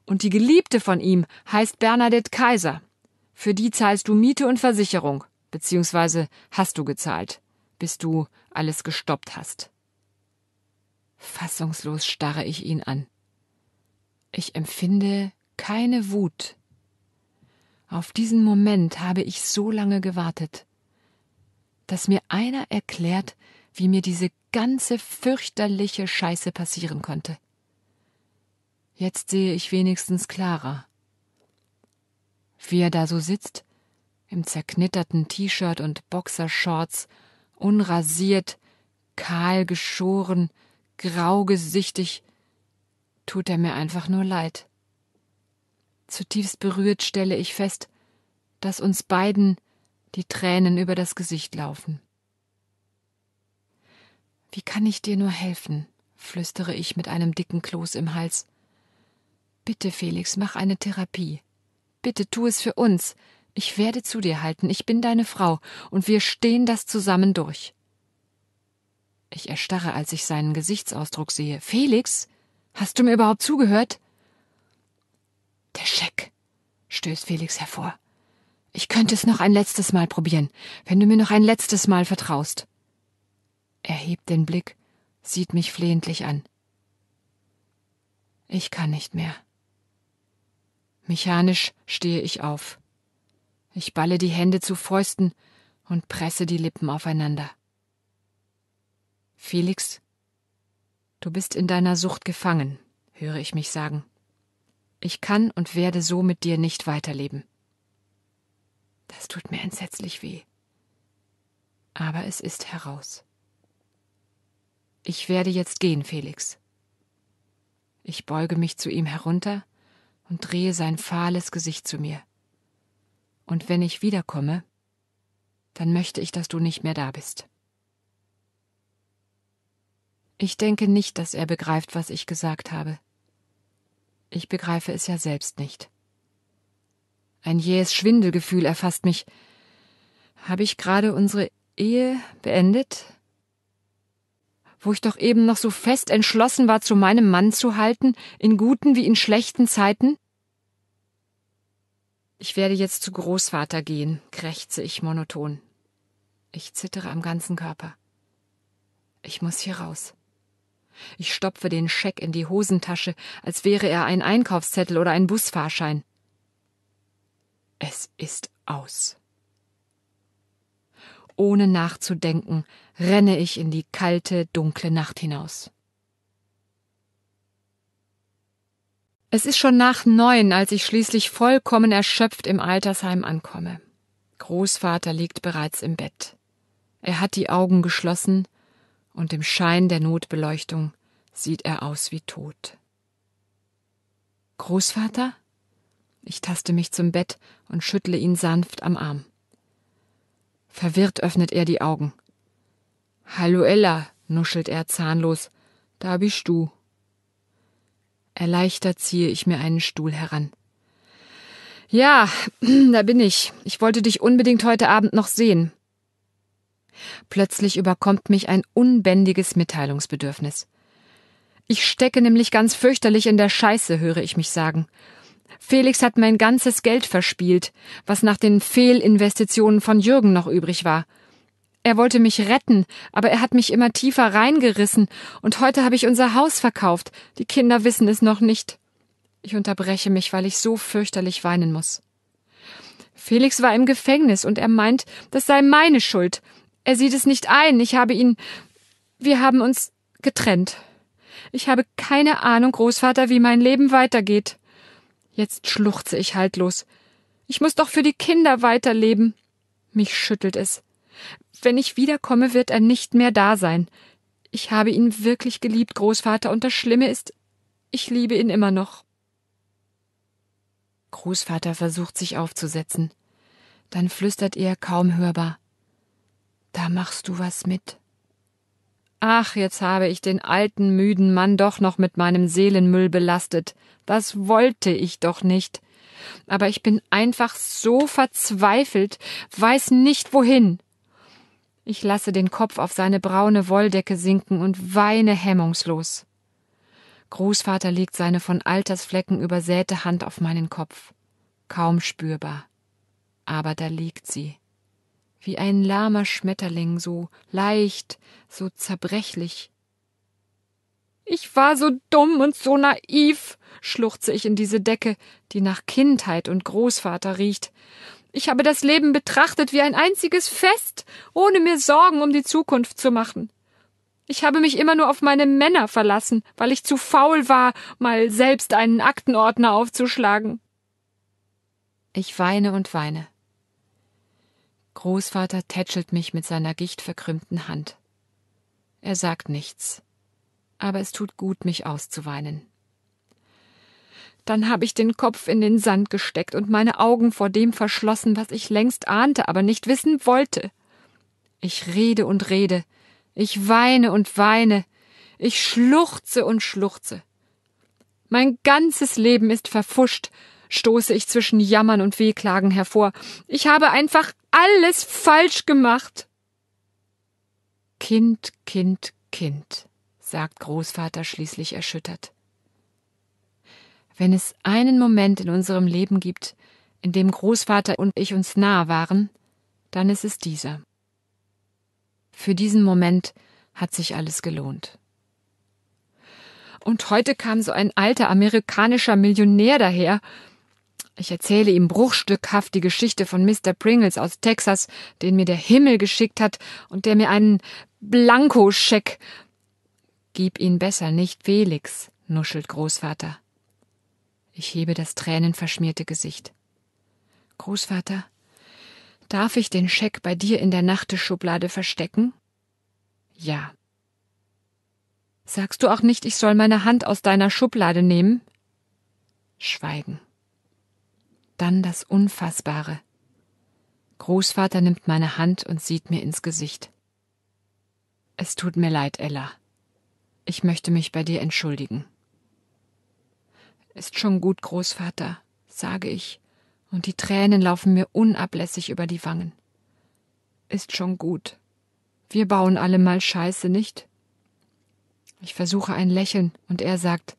Und die Geliebte von ihm heißt Bernadette Kaiser. Für die zahlst du Miete und Versicherung, beziehungsweise hast du gezahlt, bis du alles gestoppt hast. Fassungslos starre ich ihn an. Ich empfinde keine Wut, auf diesen Moment habe ich so lange gewartet, dass mir einer erklärt, wie mir diese ganze fürchterliche Scheiße passieren konnte. Jetzt sehe ich wenigstens klarer. Wie er da so sitzt, im zerknitterten T-Shirt und Boxershorts, unrasiert, kahl geschoren, graugesichtig, tut er mir einfach nur leid. Zutiefst berührt stelle ich fest, dass uns beiden die Tränen über das Gesicht laufen. Wie kann ich dir nur helfen? flüstere ich mit einem dicken Kloß im Hals. Bitte, Felix, mach eine Therapie. Bitte tu es für uns. Ich werde zu dir halten, ich bin deine Frau, und wir stehen das zusammen durch. Ich erstarre, als ich seinen Gesichtsausdruck sehe. Felix, hast du mir überhaupt zugehört? Der Scheck, stößt Felix hervor. Ich könnte es noch ein letztes Mal probieren, wenn du mir noch ein letztes Mal vertraust. Er hebt den Blick, sieht mich flehentlich an. Ich kann nicht mehr. Mechanisch stehe ich auf. Ich balle die Hände zu Fäusten und presse die Lippen aufeinander. Felix, du bist in deiner Sucht gefangen, höre ich mich sagen. Ich kann und werde so mit dir nicht weiterleben. Das tut mir entsetzlich weh. Aber es ist heraus. Ich werde jetzt gehen, Felix. Ich beuge mich zu ihm herunter und drehe sein fahles Gesicht zu mir. Und wenn ich wiederkomme, dann möchte ich, dass du nicht mehr da bist. Ich denke nicht, dass er begreift, was ich gesagt habe. Ich begreife es ja selbst nicht. Ein jähes Schwindelgefühl erfasst mich. Habe ich gerade unsere Ehe beendet? Wo ich doch eben noch so fest entschlossen war, zu meinem Mann zu halten, in guten wie in schlechten Zeiten? Ich werde jetzt zu Großvater gehen, krächze ich monoton. Ich zittere am ganzen Körper. Ich muss hier raus. Ich stopfe den Scheck in die Hosentasche, als wäre er ein Einkaufszettel oder ein Busfahrschein. Es ist aus. Ohne nachzudenken, renne ich in die kalte, dunkle Nacht hinaus. Es ist schon nach neun, als ich schließlich vollkommen erschöpft im Altersheim ankomme. Großvater liegt bereits im Bett. Er hat die Augen geschlossen, und im Schein der Notbeleuchtung sieht er aus wie tot. Großvater? Ich taste mich zum Bett und schüttle ihn sanft am Arm. Verwirrt öffnet er die Augen. Hallo Ella, nuschelt er zahnlos, da bist du. Erleichtert ziehe ich mir einen Stuhl heran. Ja, da bin ich. Ich wollte dich unbedingt heute Abend noch sehen. Plötzlich überkommt mich ein unbändiges Mitteilungsbedürfnis. Ich stecke nämlich ganz fürchterlich in der Scheiße, höre ich mich sagen. Felix hat mein ganzes Geld verspielt, was nach den Fehlinvestitionen von Jürgen noch übrig war. Er wollte mich retten, aber er hat mich immer tiefer reingerissen, und heute habe ich unser Haus verkauft. Die Kinder wissen es noch nicht. Ich unterbreche mich, weil ich so fürchterlich weinen muss. Felix war im Gefängnis, und er meint, das sei meine Schuld, er sieht es nicht ein. Ich habe ihn. Wir haben uns getrennt. Ich habe keine Ahnung, Großvater, wie mein Leben weitergeht. Jetzt schluchze ich haltlos. Ich muss doch für die Kinder weiterleben. Mich schüttelt es. Wenn ich wiederkomme, wird er nicht mehr da sein. Ich habe ihn wirklich geliebt, Großvater, und das Schlimme ist, ich liebe ihn immer noch. Großvater versucht sich aufzusetzen. Dann flüstert er kaum hörbar. Da machst du was mit. Ach, jetzt habe ich den alten, müden Mann doch noch mit meinem Seelenmüll belastet. Das wollte ich doch nicht. Aber ich bin einfach so verzweifelt, weiß nicht wohin. Ich lasse den Kopf auf seine braune Wolldecke sinken und weine hemmungslos. Großvater legt seine von Altersflecken übersäte Hand auf meinen Kopf. Kaum spürbar. Aber da liegt sie wie ein lahmer Schmetterling, so leicht, so zerbrechlich. Ich war so dumm und so naiv, schluchze ich in diese Decke, die nach Kindheit und Großvater riecht. Ich habe das Leben betrachtet wie ein einziges Fest, ohne mir Sorgen um die Zukunft zu machen. Ich habe mich immer nur auf meine Männer verlassen, weil ich zu faul war, mal selbst einen Aktenordner aufzuschlagen. Ich weine und weine. Großvater tätschelt mich mit seiner gichtverkrümmten Hand. Er sagt nichts. Aber es tut gut, mich auszuweinen. Dann habe ich den Kopf in den Sand gesteckt und meine Augen vor dem verschlossen, was ich längst ahnte, aber nicht wissen wollte. Ich rede und rede, ich weine und weine, ich schluchze und schluchze. Mein ganzes Leben ist verfuscht, stoße ich zwischen Jammern und Wehklagen hervor. Ich habe einfach alles falsch gemacht. Kind, Kind, Kind, sagt Großvater schließlich erschüttert. Wenn es einen Moment in unserem Leben gibt, in dem Großvater und ich uns nahe waren, dann ist es dieser. Für diesen Moment hat sich alles gelohnt. Und heute kam so ein alter amerikanischer Millionär daher ich erzähle ihm bruchstückhaft die Geschichte von Mr. Pringles aus Texas, den mir der Himmel geschickt hat und der mir einen Blankoscheck. Gib ihn besser nicht, Felix, nuschelt Großvater. Ich hebe das tränenverschmierte Gesicht. Großvater, darf ich den Scheck bei dir in der Nachteschublade verstecken? Ja. Sagst du auch nicht, ich soll meine Hand aus deiner Schublade nehmen? Schweigen dann das Unfassbare. Großvater nimmt meine Hand und sieht mir ins Gesicht. Es tut mir leid, Ella. Ich möchte mich bei dir entschuldigen. Ist schon gut, Großvater, sage ich, und die Tränen laufen mir unablässig über die Wangen. Ist schon gut. Wir bauen alle mal Scheiße, nicht? Ich versuche ein Lächeln, und er sagt,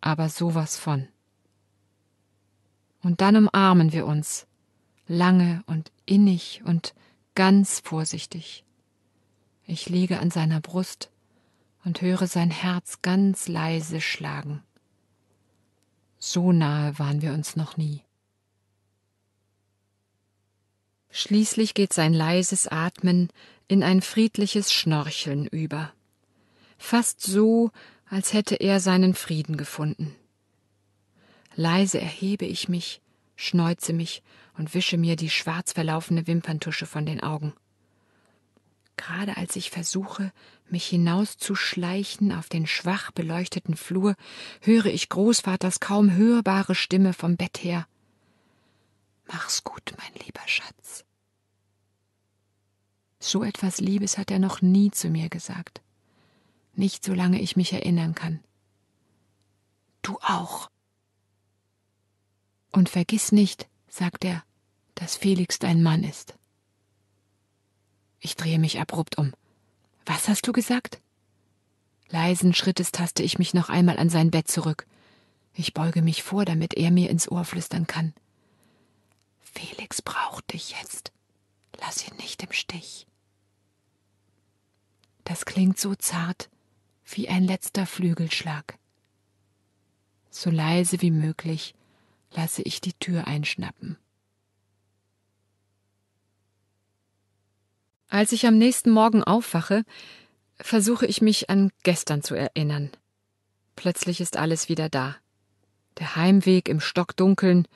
aber sowas von und dann umarmen wir uns, lange und innig und ganz vorsichtig. Ich liege an seiner Brust und höre sein Herz ganz leise schlagen. So nahe waren wir uns noch nie. Schließlich geht sein leises Atmen in ein friedliches Schnorcheln über, fast so, als hätte er seinen Frieden gefunden. Leise erhebe ich mich, schneuze mich und wische mir die schwarz verlaufene Wimperntusche von den Augen. Gerade als ich versuche, mich hinauszuschleichen auf den schwach beleuchteten Flur, höre ich Großvaters kaum hörbare Stimme vom Bett her. Mach's gut, mein lieber Schatz. So etwas Liebes hat er noch nie zu mir gesagt. Nicht solange ich mich erinnern kann. Du auch. Und vergiss nicht, sagt er, dass Felix dein Mann ist. Ich drehe mich abrupt um. Was hast du gesagt? Leisen Schrittes taste ich mich noch einmal an sein Bett zurück. Ich beuge mich vor, damit er mir ins Ohr flüstern kann. Felix braucht dich jetzt. Lass ihn nicht im Stich. Das klingt so zart wie ein letzter Flügelschlag. So leise wie möglich lasse ich die Tür einschnappen. Als ich am nächsten Morgen aufwache, versuche ich mich an gestern zu erinnern. Plötzlich ist alles wieder da. Der Heimweg im Stockdunkeln,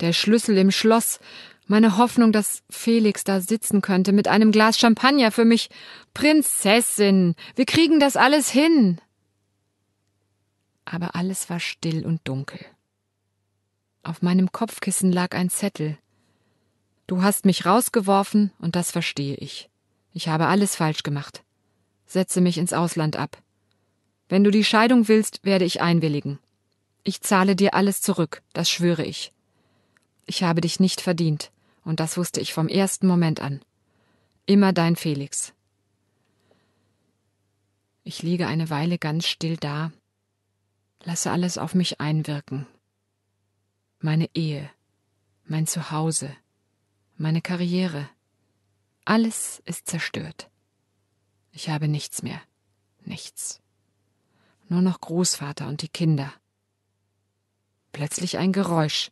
der Schlüssel im Schloss, meine Hoffnung, dass Felix da sitzen könnte mit einem Glas Champagner für mich. Prinzessin, wir kriegen das alles hin. Aber alles war still und dunkel. Auf meinem Kopfkissen lag ein Zettel. Du hast mich rausgeworfen, und das verstehe ich. Ich habe alles falsch gemacht. Setze mich ins Ausland ab. Wenn du die Scheidung willst, werde ich einwilligen. Ich zahle dir alles zurück, das schwöre ich. Ich habe dich nicht verdient, und das wusste ich vom ersten Moment an. Immer dein Felix. Ich liege eine Weile ganz still da, lasse alles auf mich einwirken meine Ehe, mein Zuhause, meine Karriere. Alles ist zerstört. Ich habe nichts mehr, nichts. Nur noch Großvater und die Kinder. Plötzlich ein Geräusch.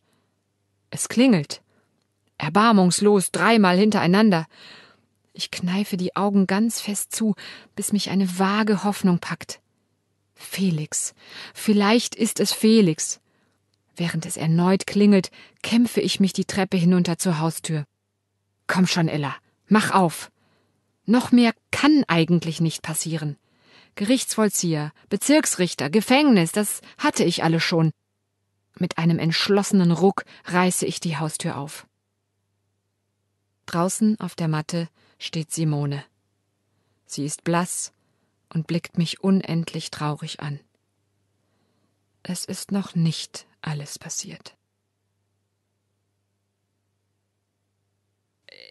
Es klingelt. Erbarmungslos dreimal hintereinander. Ich kneife die Augen ganz fest zu, bis mich eine vage Hoffnung packt. Felix. Vielleicht ist es Felix. Während es erneut klingelt, kämpfe ich mich die Treppe hinunter zur Haustür. Komm schon, Ella, mach auf. Noch mehr kann eigentlich nicht passieren. Gerichtsvollzieher, Bezirksrichter, Gefängnis, das hatte ich alle schon. Mit einem entschlossenen Ruck reiße ich die Haustür auf. Draußen auf der Matte steht Simone. Sie ist blass und blickt mich unendlich traurig an. Es ist noch nicht alles passiert.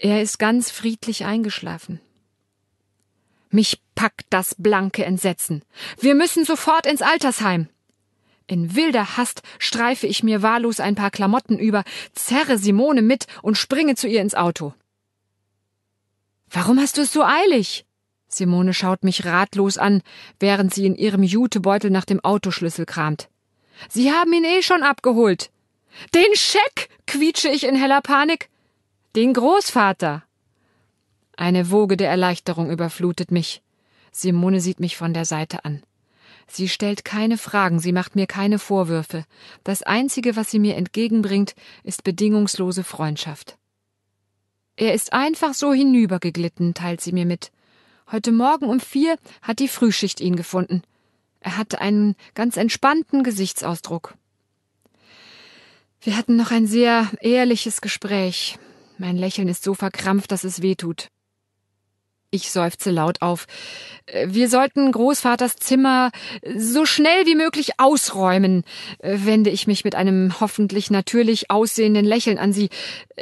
Er ist ganz friedlich eingeschlafen. Mich packt das blanke Entsetzen. Wir müssen sofort ins Altersheim. In wilder Hast streife ich mir wahllos ein paar Klamotten über, zerre Simone mit und springe zu ihr ins Auto. Warum hast du es so eilig? Simone schaut mich ratlos an, während sie in ihrem Jutebeutel nach dem Autoschlüssel kramt. Sie haben ihn eh schon abgeholt. Den Scheck, quietsche ich in heller Panik. Den Großvater. Eine Woge der Erleichterung überflutet mich. Simone sieht mich von der Seite an. Sie stellt keine Fragen, sie macht mir keine Vorwürfe. Das Einzige, was sie mir entgegenbringt, ist bedingungslose Freundschaft. Er ist einfach so hinübergeglitten, teilt sie mir mit. Heute Morgen um vier hat die Frühschicht ihn gefunden. Er hatte einen ganz entspannten Gesichtsausdruck. Wir hatten noch ein sehr ehrliches Gespräch. Mein Lächeln ist so verkrampft, dass es weh tut. Ich seufze laut auf. Wir sollten Großvaters Zimmer so schnell wie möglich ausräumen, wende ich mich mit einem hoffentlich natürlich aussehenden Lächeln an sie.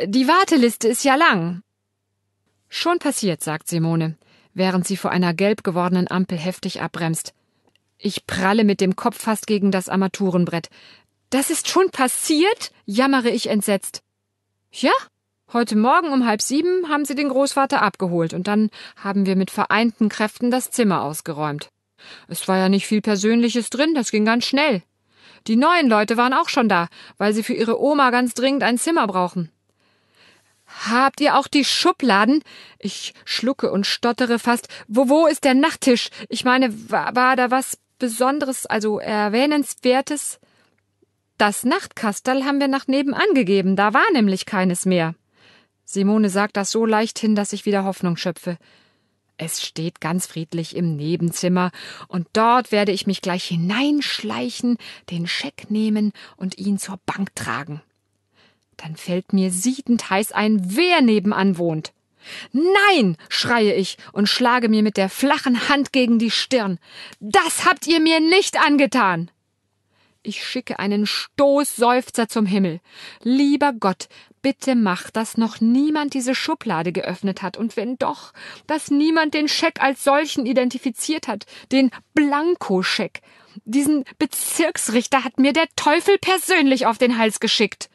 Die Warteliste ist ja lang. Schon passiert, sagt Simone, während sie vor einer gelb gewordenen Ampel heftig abbremst. Ich pralle mit dem Kopf fast gegen das Armaturenbrett. Das ist schon passiert? jammere ich entsetzt. Ja, heute Morgen um halb sieben haben sie den Großvater abgeholt und dann haben wir mit vereinten Kräften das Zimmer ausgeräumt. Es war ja nicht viel Persönliches drin, das ging ganz schnell. Die neuen Leute waren auch schon da, weil sie für ihre Oma ganz dringend ein Zimmer brauchen. Habt ihr auch die Schubladen? Ich schlucke und stottere fast. Wo, wo ist der Nachttisch? Ich meine, war, war da was Besonderes, also Erwähnenswertes. Das Nachtkastel haben wir nach nebenan gegeben, da war nämlich keines mehr. Simone sagt das so leicht hin, dass ich wieder Hoffnung schöpfe. Es steht ganz friedlich im Nebenzimmer, und dort werde ich mich gleich hineinschleichen, den Scheck nehmen und ihn zur Bank tragen. Dann fällt mir siedend heiß ein, wer nebenan wohnt. Nein, schreie ich und schlage mir mit der flachen Hand gegen die Stirn. Das habt ihr mir nicht angetan. Ich schicke einen Stoßseufzer zum Himmel. Lieber Gott, bitte mach, dass noch niemand diese Schublade geöffnet hat, und wenn doch, dass niemand den Scheck als solchen identifiziert hat, den Blankoscheck. Diesen Bezirksrichter hat mir der Teufel persönlich auf den Hals geschickt.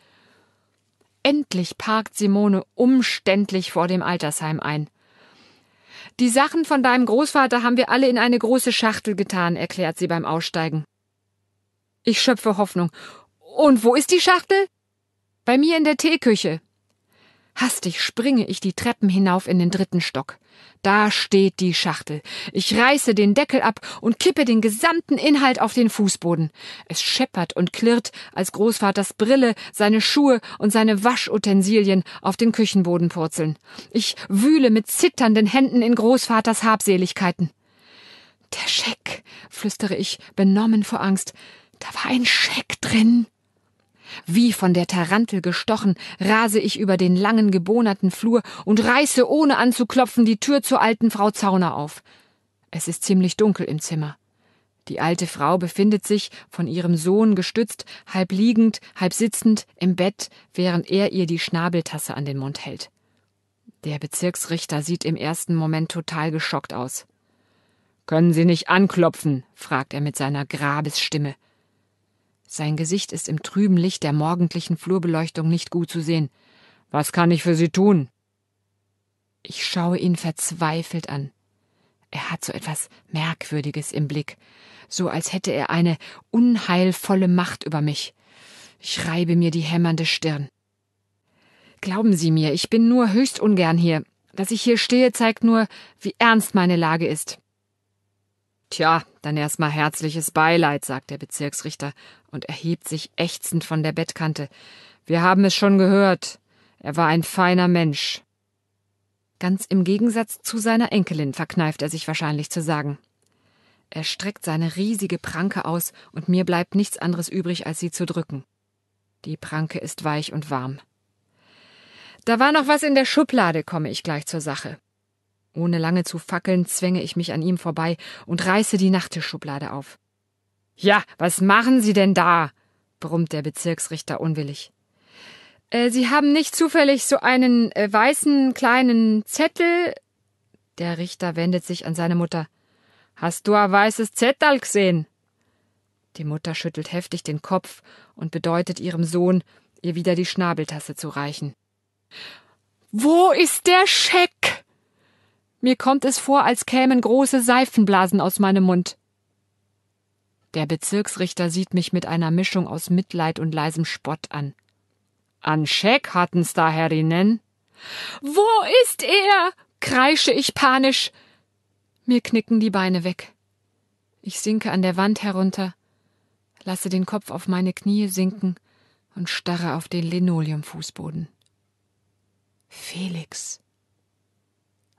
Endlich parkt Simone umständlich vor dem Altersheim ein. Die Sachen von deinem Großvater haben wir alle in eine große Schachtel getan, erklärt sie beim Aussteigen. Ich schöpfe Hoffnung. Und wo ist die Schachtel? Bei mir in der Teeküche. Hastig springe ich die Treppen hinauf in den dritten Stock. Da steht die Schachtel. Ich reiße den Deckel ab und kippe den gesamten Inhalt auf den Fußboden. Es scheppert und klirrt, als Großvaters Brille, seine Schuhe und seine Waschutensilien auf den Küchenboden purzeln. Ich wühle mit zitternden Händen in Großvaters Habseligkeiten. Der Scheck, flüstere ich, benommen vor Angst. Da war ein Scheck drin. Wie von der Tarantel gestochen, rase ich über den langen gebohnerten Flur und reiße ohne anzuklopfen die Tür zur alten Frau Zauner auf. Es ist ziemlich dunkel im Zimmer. Die alte Frau befindet sich, von ihrem Sohn gestützt, halb liegend, halb sitzend, im Bett, während er ihr die Schnabeltasse an den Mund hält. Der Bezirksrichter sieht im ersten Moment total geschockt aus. Können Sie nicht anklopfen? fragt er mit seiner Grabesstimme. Sein Gesicht ist im trüben Licht der morgendlichen Flurbeleuchtung nicht gut zu sehen. Was kann ich für Sie tun? Ich schaue ihn verzweifelt an. Er hat so etwas Merkwürdiges im Blick, so als hätte er eine unheilvolle Macht über mich. Ich reibe mir die hämmernde Stirn. Glauben Sie mir, ich bin nur höchst ungern hier. Dass ich hier stehe, zeigt nur, wie ernst meine Lage ist. Tja, dann erstmal herzliches Beileid, sagt der Bezirksrichter, und erhebt sich ächzend von der Bettkante. Wir haben es schon gehört. Er war ein feiner Mensch. Ganz im Gegensatz zu seiner Enkelin verkneift er sich wahrscheinlich zu sagen. Er streckt seine riesige Pranke aus, und mir bleibt nichts anderes übrig, als sie zu drücken. Die Pranke ist weich und warm. Da war noch was in der Schublade, komme ich gleich zur Sache. Ohne lange zu fackeln, zwänge ich mich an ihm vorbei und reiße die Nachttischschublade auf. Ja, was machen Sie denn da? brummt der Bezirksrichter unwillig. Äh, Sie haben nicht zufällig so einen äh, weißen kleinen Zettel? Der Richter wendet sich an seine Mutter. Hast du ein weißes Zettel gesehen? Die Mutter schüttelt heftig den Kopf und bedeutet ihrem Sohn, ihr wieder die Schnabeltasse zu reichen. Wo ist der Scheck? Mir kommt es vor, als kämen große Seifenblasen aus meinem Mund. Der Bezirksrichter sieht mich mit einer Mischung aus Mitleid und leisem Spott an. An Scheck hatten's da Herrinnen. Wo ist er? kreische ich panisch. Mir knicken die Beine weg. Ich sinke an der Wand herunter, lasse den Kopf auf meine Knie sinken und starre auf den Linoleumfußboden. Felix.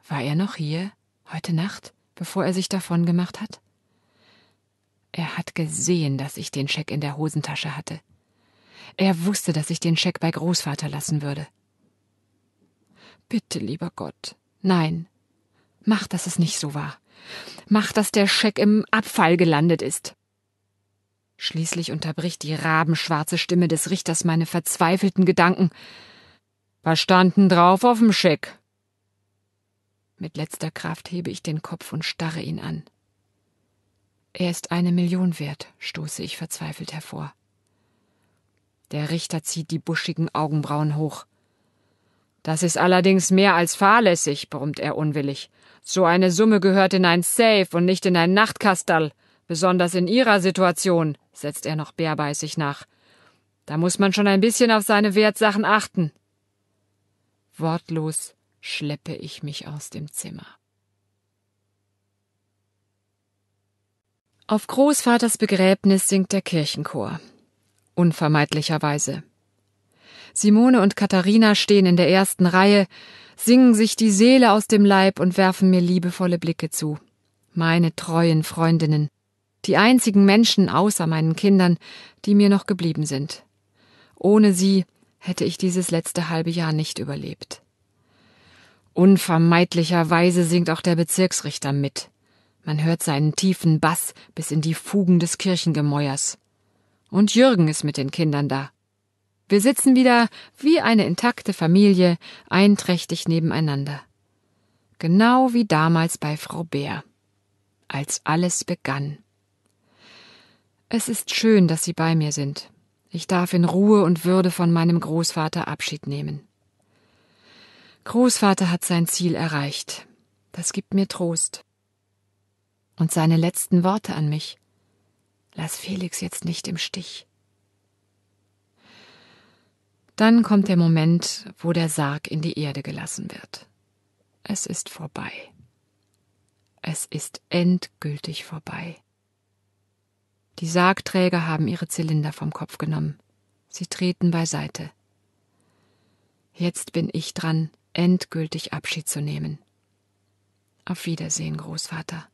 War er noch hier, heute Nacht, bevor er sich davon gemacht hat? Er hat gesehen, dass ich den Scheck in der Hosentasche hatte. Er wusste, dass ich den Scheck bei Großvater lassen würde. Bitte, lieber Gott, nein. Mach, dass es nicht so war. Mach, dass der Scheck im Abfall gelandet ist. Schließlich unterbricht die rabenschwarze Stimme des Richters meine verzweifelten Gedanken. Was standen drauf auf dem Scheck? Mit letzter Kraft hebe ich den Kopf und starre ihn an. Er ist eine Million wert, stoße ich verzweifelt hervor. Der Richter zieht die buschigen Augenbrauen hoch. Das ist allerdings mehr als fahrlässig, brummt er unwillig. So eine Summe gehört in ein Safe und nicht in ein Nachtkastal, besonders in Ihrer Situation, setzt er noch bärbeißig nach. Da muss man schon ein bisschen auf seine Wertsachen achten. Wortlos schleppe ich mich aus dem Zimmer. Auf Großvaters Begräbnis singt der Kirchenchor. Unvermeidlicherweise. Simone und Katharina stehen in der ersten Reihe, singen sich die Seele aus dem Leib und werfen mir liebevolle Blicke zu. Meine treuen Freundinnen. Die einzigen Menschen außer meinen Kindern, die mir noch geblieben sind. Ohne sie hätte ich dieses letzte halbe Jahr nicht überlebt. Unvermeidlicherweise singt auch der Bezirksrichter mit. Man hört seinen tiefen Bass bis in die Fugen des Kirchengemäuers. Und Jürgen ist mit den Kindern da. Wir sitzen wieder wie eine intakte Familie einträchtig nebeneinander. Genau wie damals bei Frau Bär, als alles begann. Es ist schön, dass Sie bei mir sind. Ich darf in Ruhe und Würde von meinem Großvater Abschied nehmen. Großvater hat sein Ziel erreicht. Das gibt mir Trost und seine letzten Worte an mich. Lass Felix jetzt nicht im Stich. Dann kommt der Moment, wo der Sarg in die Erde gelassen wird. Es ist vorbei. Es ist endgültig vorbei. Die Sargträger haben ihre Zylinder vom Kopf genommen. Sie treten beiseite. Jetzt bin ich dran, endgültig Abschied zu nehmen. Auf Wiedersehen, Großvater.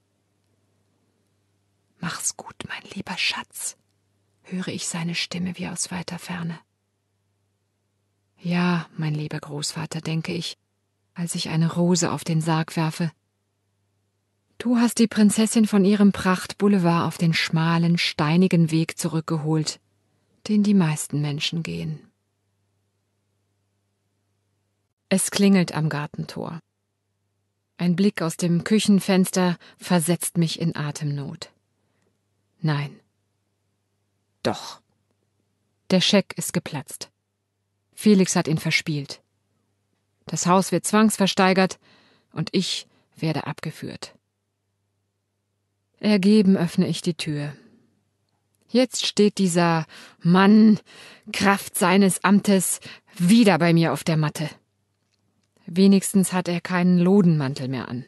Mach's gut, mein lieber Schatz, höre ich seine Stimme wie aus weiter Ferne. Ja, mein lieber Großvater, denke ich, als ich eine Rose auf den Sarg werfe. Du hast die Prinzessin von ihrem Prachtboulevard auf den schmalen, steinigen Weg zurückgeholt, den die meisten Menschen gehen. Es klingelt am Gartentor. Ein Blick aus dem Küchenfenster versetzt mich in Atemnot. Nein. Doch. Der Scheck ist geplatzt. Felix hat ihn verspielt. Das Haus wird zwangsversteigert und ich werde abgeführt. Ergeben öffne ich die Tür. Jetzt steht dieser Mann, Kraft seines Amtes, wieder bei mir auf der Matte. Wenigstens hat er keinen Lodenmantel mehr an.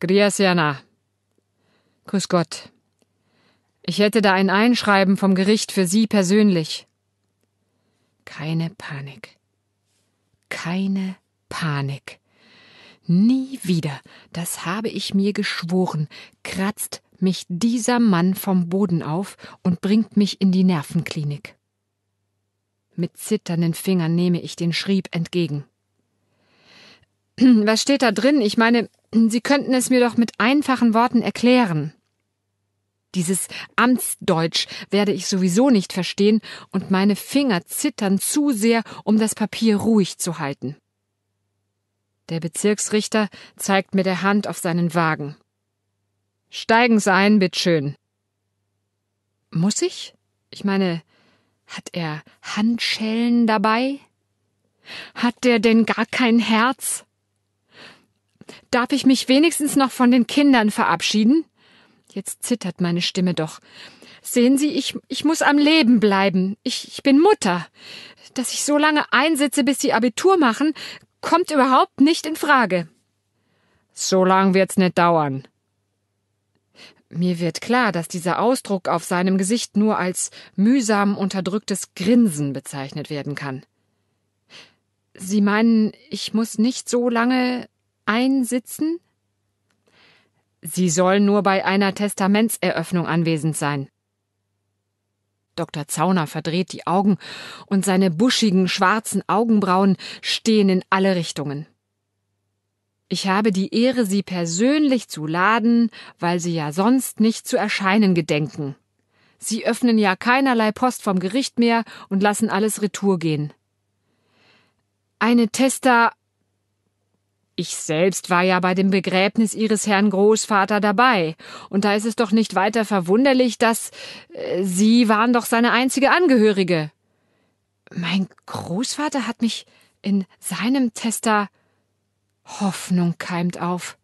Griasiana. Grüß Gott, ich hätte da ein Einschreiben vom Gericht für Sie persönlich. Keine Panik. Keine Panik. Nie wieder, das habe ich mir geschworen, kratzt mich dieser Mann vom Boden auf und bringt mich in die Nervenklinik. Mit zitternden Fingern nehme ich den Schrieb entgegen. Was steht da drin? Ich meine, Sie könnten es mir doch mit einfachen Worten erklären. Dieses Amtsdeutsch werde ich sowieso nicht verstehen, und meine Finger zittern zu sehr, um das Papier ruhig zu halten. Der Bezirksrichter zeigt mir der Hand auf seinen Wagen. Steigen Sie ein, bitteschön. Muss ich? Ich meine, hat er Handschellen dabei? Hat der denn gar kein Herz? Darf ich mich wenigstens noch von den Kindern verabschieden? Jetzt zittert meine Stimme doch. Sehen Sie, ich, ich muss am Leben bleiben. Ich, ich bin Mutter. Dass ich so lange einsitze, bis Sie Abitur machen, kommt überhaupt nicht in Frage. So lang wird's nicht dauern. Mir wird klar, dass dieser Ausdruck auf seinem Gesicht nur als mühsam unterdrücktes Grinsen bezeichnet werden kann. Sie meinen, ich muss nicht so lange einsitzen? Sie soll nur bei einer Testamentseröffnung anwesend sein. Dr. Zauner verdreht die Augen und seine buschigen, schwarzen Augenbrauen stehen in alle Richtungen. Ich habe die Ehre, Sie persönlich zu laden, weil Sie ja sonst nicht zu erscheinen gedenken. Sie öffnen ja keinerlei Post vom Gericht mehr und lassen alles retour gehen. Eine Testa ich selbst war ja bei dem Begräbnis Ihres Herrn Großvater dabei, und da ist es doch nicht weiter verwunderlich, dass äh, Sie waren doch seine einzige Angehörige. Mein Großvater hat mich in seinem Tester Hoffnung keimt auf.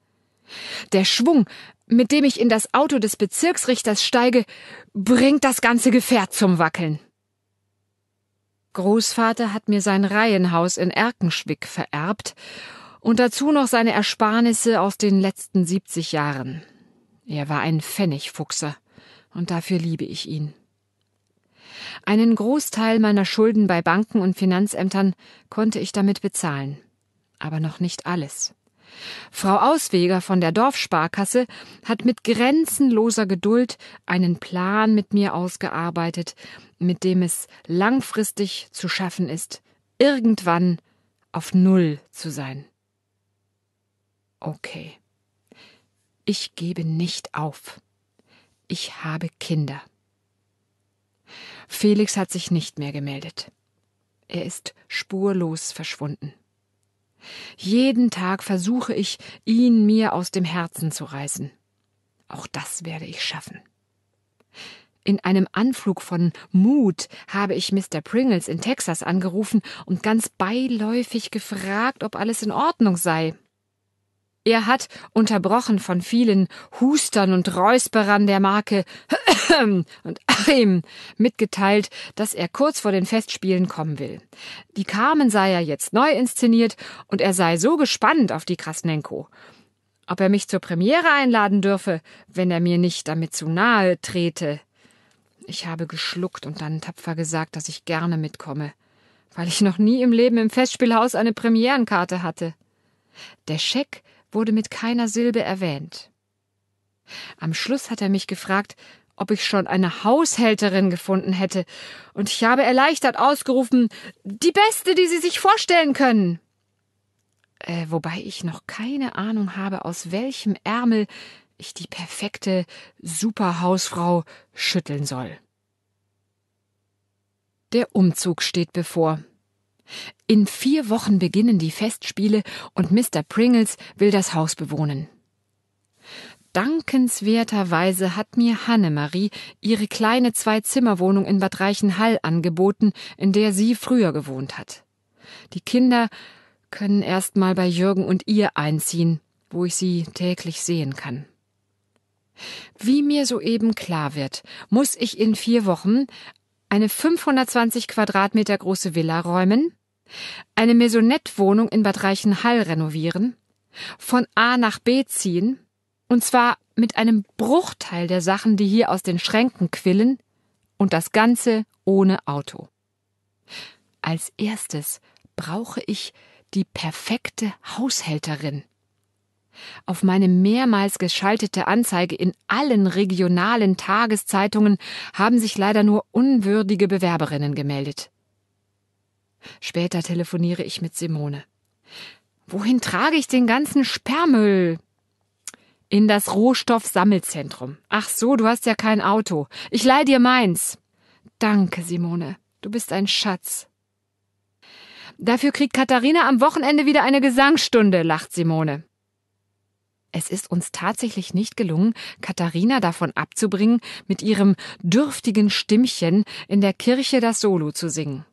Der Schwung, mit dem ich in das Auto des Bezirksrichters steige, bringt das ganze Gefährt zum Wackeln. Großvater hat mir sein Reihenhaus in Erkenschwick vererbt und dazu noch seine Ersparnisse aus den letzten 70 Jahren. Er war ein Pfennigfuchser. Und dafür liebe ich ihn. Einen Großteil meiner Schulden bei Banken und Finanzämtern konnte ich damit bezahlen. Aber noch nicht alles. Frau Ausweger von der Dorfsparkasse hat mit grenzenloser Geduld einen Plan mit mir ausgearbeitet, mit dem es langfristig zu schaffen ist, irgendwann auf Null zu sein. Okay. Ich gebe nicht auf. Ich habe Kinder. Felix hat sich nicht mehr gemeldet. Er ist spurlos verschwunden. Jeden Tag versuche ich, ihn mir aus dem Herzen zu reißen. Auch das werde ich schaffen. In einem Anflug von Mut habe ich Mr. Pringles in Texas angerufen und ganz beiläufig gefragt, ob alles in Ordnung sei. Er hat, unterbrochen von vielen Hustern und Räusperern der Marke und Achim, mitgeteilt, dass er kurz vor den Festspielen kommen will. Die Carmen sei ja jetzt neu inszeniert und er sei so gespannt auf die Krasnenko. Ob er mich zur Premiere einladen dürfe, wenn er mir nicht damit zu nahe trete. Ich habe geschluckt und dann tapfer gesagt, dass ich gerne mitkomme, weil ich noch nie im Leben im Festspielhaus eine Premierenkarte hatte. Der Scheck wurde mit keiner Silbe erwähnt. Am Schluss hat er mich gefragt, ob ich schon eine Haushälterin gefunden hätte, und ich habe erleichtert ausgerufen, die beste, die Sie sich vorstellen können. Äh, wobei ich noch keine Ahnung habe, aus welchem Ärmel ich die perfekte Superhausfrau schütteln soll. Der Umzug steht bevor. In vier Wochen beginnen die Festspiele und Mr. Pringles will das Haus bewohnen. Dankenswerterweise hat mir Hannemarie ihre kleine Zwei-Zimmer-Wohnung in Bad Reichenhall angeboten, in der sie früher gewohnt hat. Die Kinder können erst mal bei Jürgen und ihr einziehen, wo ich sie täglich sehen kann. Wie mir soeben klar wird, muss ich in vier Wochen eine 520 Quadratmeter große Villa räumen, eine Maisonettwohnung in Bad Reichenhall renovieren, von A nach B ziehen, und zwar mit einem Bruchteil der Sachen, die hier aus den Schränken quillen, und das Ganze ohne Auto. Als erstes brauche ich die perfekte Haushälterin. Auf meine mehrmals geschaltete Anzeige in allen regionalen Tageszeitungen haben sich leider nur unwürdige Bewerberinnen gemeldet. Später telefoniere ich mit Simone. Wohin trage ich den ganzen Sperrmüll? In das Rohstoffsammelzentrum. Ach so, du hast ja kein Auto. Ich leih dir meins. Danke, Simone. Du bist ein Schatz. Dafür kriegt Katharina am Wochenende wieder eine Gesangsstunde, lacht Simone. Es ist uns tatsächlich nicht gelungen, Katharina davon abzubringen, mit ihrem dürftigen Stimmchen in der Kirche das Solo zu singen.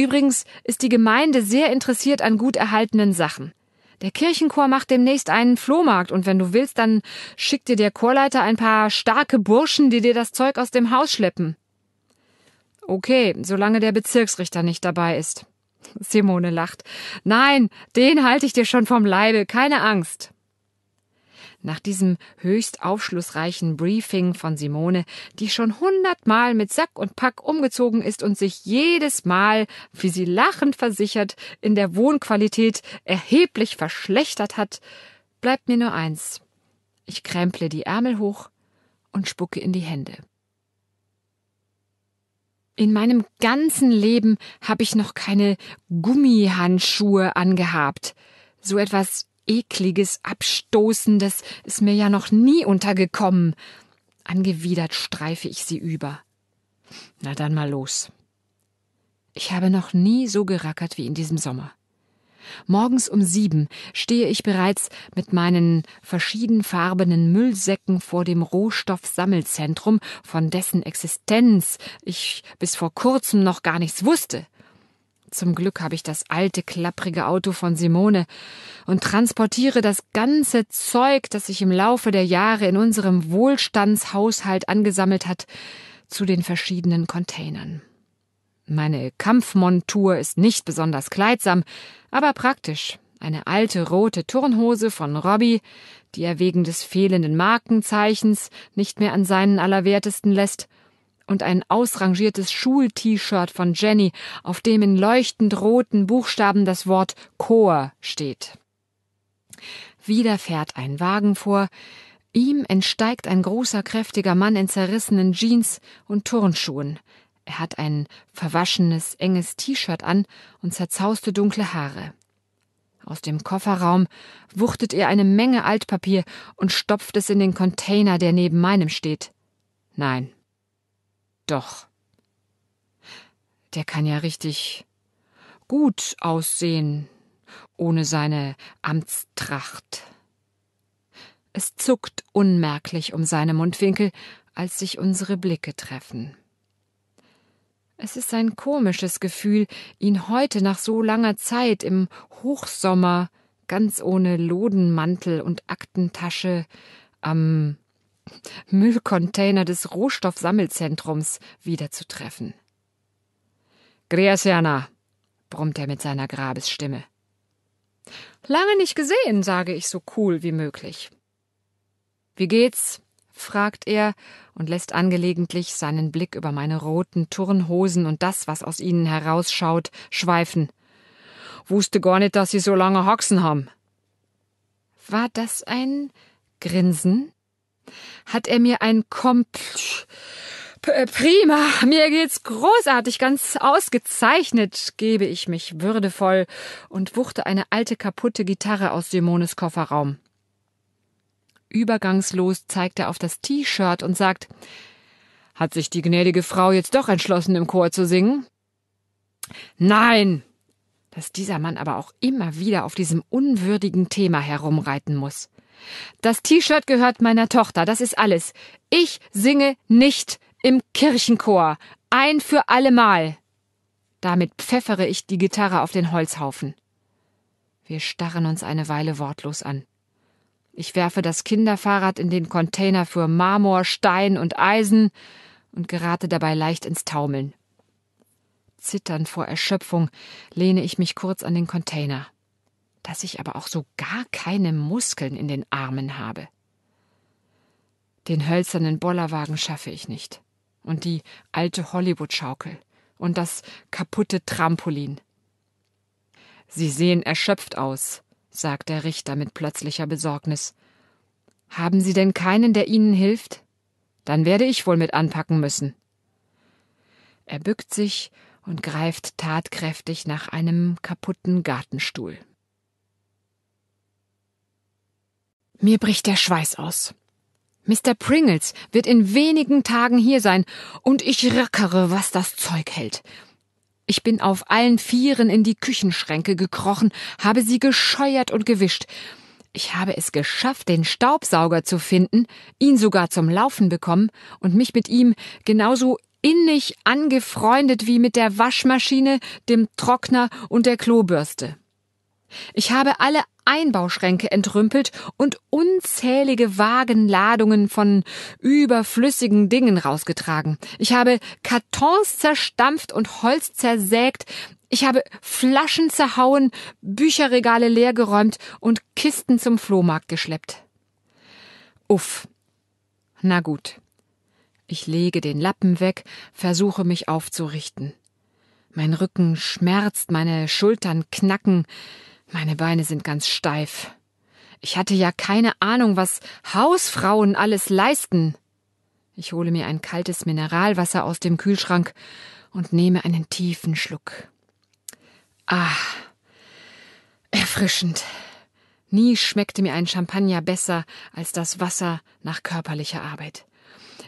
Übrigens ist die Gemeinde sehr interessiert an gut erhaltenen Sachen. Der Kirchenchor macht demnächst einen Flohmarkt und wenn du willst, dann schickt dir der Chorleiter ein paar starke Burschen, die dir das Zeug aus dem Haus schleppen. Okay, solange der Bezirksrichter nicht dabei ist. Simone lacht. Nein, den halte ich dir schon vom Leibe, keine Angst. Nach diesem höchst aufschlussreichen Briefing von Simone, die schon hundertmal mit Sack und Pack umgezogen ist und sich jedes Mal, wie sie lachend versichert, in der Wohnqualität erheblich verschlechtert hat, bleibt mir nur eins. Ich kremple die Ärmel hoch und spucke in die Hände. In meinem ganzen Leben habe ich noch keine Gummihandschuhe angehabt. So etwas ekliges, abstoßendes ist mir ja noch nie untergekommen. Angewidert streife ich sie über. Na dann mal los. Ich habe noch nie so gerackert wie in diesem Sommer. Morgens um sieben stehe ich bereits mit meinen verschiedenfarbenen Müllsäcken vor dem Rohstoffsammelzentrum, von dessen Existenz ich bis vor kurzem noch gar nichts wusste. Zum Glück habe ich das alte, klapprige Auto von Simone und transportiere das ganze Zeug, das sich im Laufe der Jahre in unserem Wohlstandshaushalt angesammelt hat, zu den verschiedenen Containern. Meine Kampfmontur ist nicht besonders kleidsam, aber praktisch. Eine alte rote Turnhose von Robbie, die er wegen des fehlenden Markenzeichens nicht mehr an seinen Allerwertesten lässt, und ein ausrangiertes Schul-T-Shirt von Jenny, auf dem in leuchtend roten Buchstaben das Wort Chor steht. Wieder fährt ein Wagen vor, ihm entsteigt ein großer, kräftiger Mann in zerrissenen Jeans und Turnschuhen. Er hat ein verwaschenes, enges T-Shirt an und zerzauste dunkle Haare. Aus dem Kofferraum wuchtet er eine Menge Altpapier und stopft es in den Container, der neben meinem steht. Nein, doch. Der kann ja richtig gut aussehen, ohne seine Amtstracht. Es zuckt unmerklich um seine Mundwinkel, als sich unsere Blicke treffen. Es ist ein komisches Gefühl, ihn heute nach so langer Zeit im Hochsommer ganz ohne Lodenmantel und Aktentasche am Müllcontainer des Rohstoffsammelzentrums wiederzutreffen. Griasiana, brummt er mit seiner Grabesstimme. Lange nicht gesehen, sage ich so cool wie möglich. Wie geht's? fragt er und lässt angelegentlich seinen Blick über meine roten Turnhosen und das, was aus ihnen herausschaut, schweifen. Wusste gar nicht, dass sie so lange Haxen haben. War das ein Grinsen? hat er mir ein Kompl... Äh, prima, mir geht's großartig, ganz ausgezeichnet, gebe ich mich würdevoll und wuchte eine alte kaputte Gitarre aus Simones Kofferraum. Übergangslos zeigt er auf das T-Shirt und sagt, hat sich die gnädige Frau jetzt doch entschlossen, im Chor zu singen? Nein! Dass dieser Mann aber auch immer wieder auf diesem unwürdigen Thema herumreiten muss. Das T-Shirt gehört meiner Tochter, das ist alles. Ich singe nicht im Kirchenchor, ein für allemal. Damit pfeffere ich die Gitarre auf den Holzhaufen. Wir starren uns eine Weile wortlos an. Ich werfe das Kinderfahrrad in den Container für Marmor, Stein und Eisen und gerate dabei leicht ins Taumeln. Zitternd vor Erschöpfung lehne ich mich kurz an den Container dass ich aber auch so gar keine Muskeln in den Armen habe. Den hölzernen Bollerwagen schaffe ich nicht. Und die alte Hollywood-Schaukel. Und das kaputte Trampolin. Sie sehen erschöpft aus, sagt der Richter mit plötzlicher Besorgnis. Haben Sie denn keinen, der Ihnen hilft? Dann werde ich wohl mit anpacken müssen. Er bückt sich und greift tatkräftig nach einem kaputten Gartenstuhl. Mir bricht der Schweiß aus. Mr. Pringles wird in wenigen Tagen hier sein und ich rackere, was das Zeug hält. Ich bin auf allen Vieren in die Küchenschränke gekrochen, habe sie gescheuert und gewischt. Ich habe es geschafft, den Staubsauger zu finden, ihn sogar zum Laufen bekommen und mich mit ihm genauso innig angefreundet wie mit der Waschmaschine, dem Trockner und der Klobürste. Ich habe alle Einbauschränke entrümpelt und unzählige Wagenladungen von überflüssigen Dingen rausgetragen. Ich habe Kartons zerstampft und Holz zersägt. Ich habe Flaschen zerhauen, Bücherregale leergeräumt und Kisten zum Flohmarkt geschleppt. Uff. Na gut. Ich lege den Lappen weg, versuche mich aufzurichten. Mein Rücken schmerzt, meine Schultern knacken. Meine Beine sind ganz steif. Ich hatte ja keine Ahnung, was Hausfrauen alles leisten. Ich hole mir ein kaltes Mineralwasser aus dem Kühlschrank und nehme einen tiefen Schluck. Ah, erfrischend. Nie schmeckte mir ein Champagner besser als das Wasser nach körperlicher Arbeit.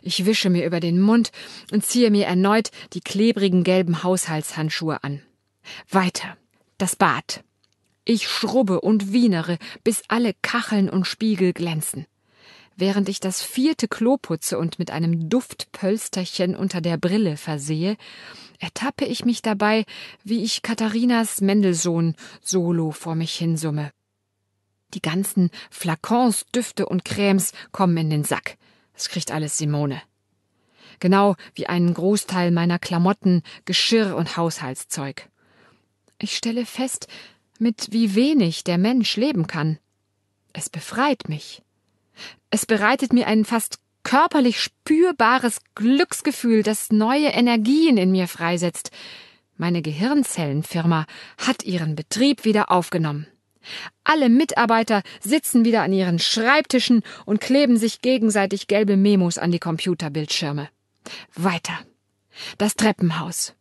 Ich wische mir über den Mund und ziehe mir erneut die klebrigen gelben Haushaltshandschuhe an. Weiter. Das Bad. Ich schrubbe und wienere, bis alle Kacheln und Spiegel glänzen. Während ich das vierte Klo putze und mit einem Duftpölsterchen unter der Brille versehe, ertappe ich mich dabei, wie ich Katharinas Mendelssohn solo vor mich hinsumme. Die ganzen Flakons, Düfte und Cremes kommen in den Sack. Das kriegt alles Simone. Genau wie einen Großteil meiner Klamotten, Geschirr und Haushaltszeug. Ich stelle fest, mit wie wenig der Mensch leben kann. Es befreit mich. Es bereitet mir ein fast körperlich spürbares Glücksgefühl, das neue Energien in mir freisetzt. Meine Gehirnzellenfirma hat ihren Betrieb wieder aufgenommen. Alle Mitarbeiter sitzen wieder an ihren Schreibtischen und kleben sich gegenseitig gelbe Memos an die Computerbildschirme. Weiter. Das Treppenhaus.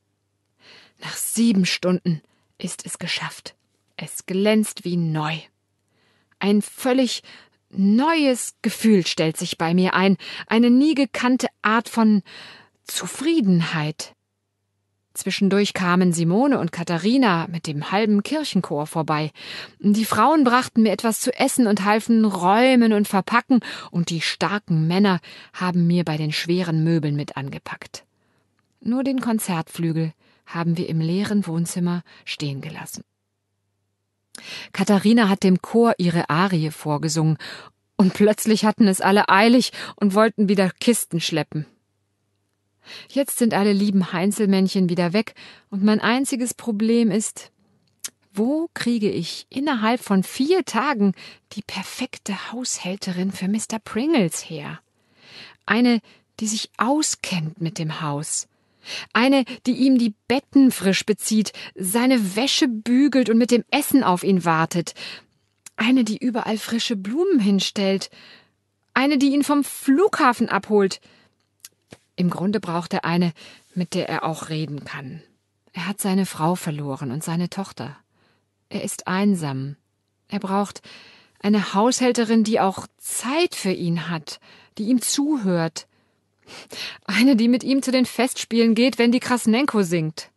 Nach sieben Stunden ist es geschafft. Es glänzt wie neu. Ein völlig neues Gefühl stellt sich bei mir ein, eine nie gekannte Art von Zufriedenheit. Zwischendurch kamen Simone und Katharina mit dem halben Kirchenchor vorbei. Die Frauen brachten mir etwas zu essen und halfen räumen und verpacken, und die starken Männer haben mir bei den schweren Möbeln mit angepackt. Nur den Konzertflügel haben wir im leeren Wohnzimmer stehen gelassen. Katharina hat dem Chor ihre Arie vorgesungen, und plötzlich hatten es alle eilig und wollten wieder Kisten schleppen. Jetzt sind alle lieben Heinzelmännchen wieder weg, und mein einziges Problem ist, wo kriege ich innerhalb von vier Tagen die perfekte Haushälterin für Mr. Pringles her? Eine, die sich auskennt mit dem Haus, eine, die ihm die Betten frisch bezieht, seine Wäsche bügelt und mit dem Essen auf ihn wartet. Eine, die überall frische Blumen hinstellt. Eine, die ihn vom Flughafen abholt. Im Grunde braucht er eine, mit der er auch reden kann. Er hat seine Frau verloren und seine Tochter. Er ist einsam. Er braucht eine Haushälterin, die auch Zeit für ihn hat, die ihm zuhört, eine, die mit ihm zu den Festspielen geht, wenn die Krasnenko singt.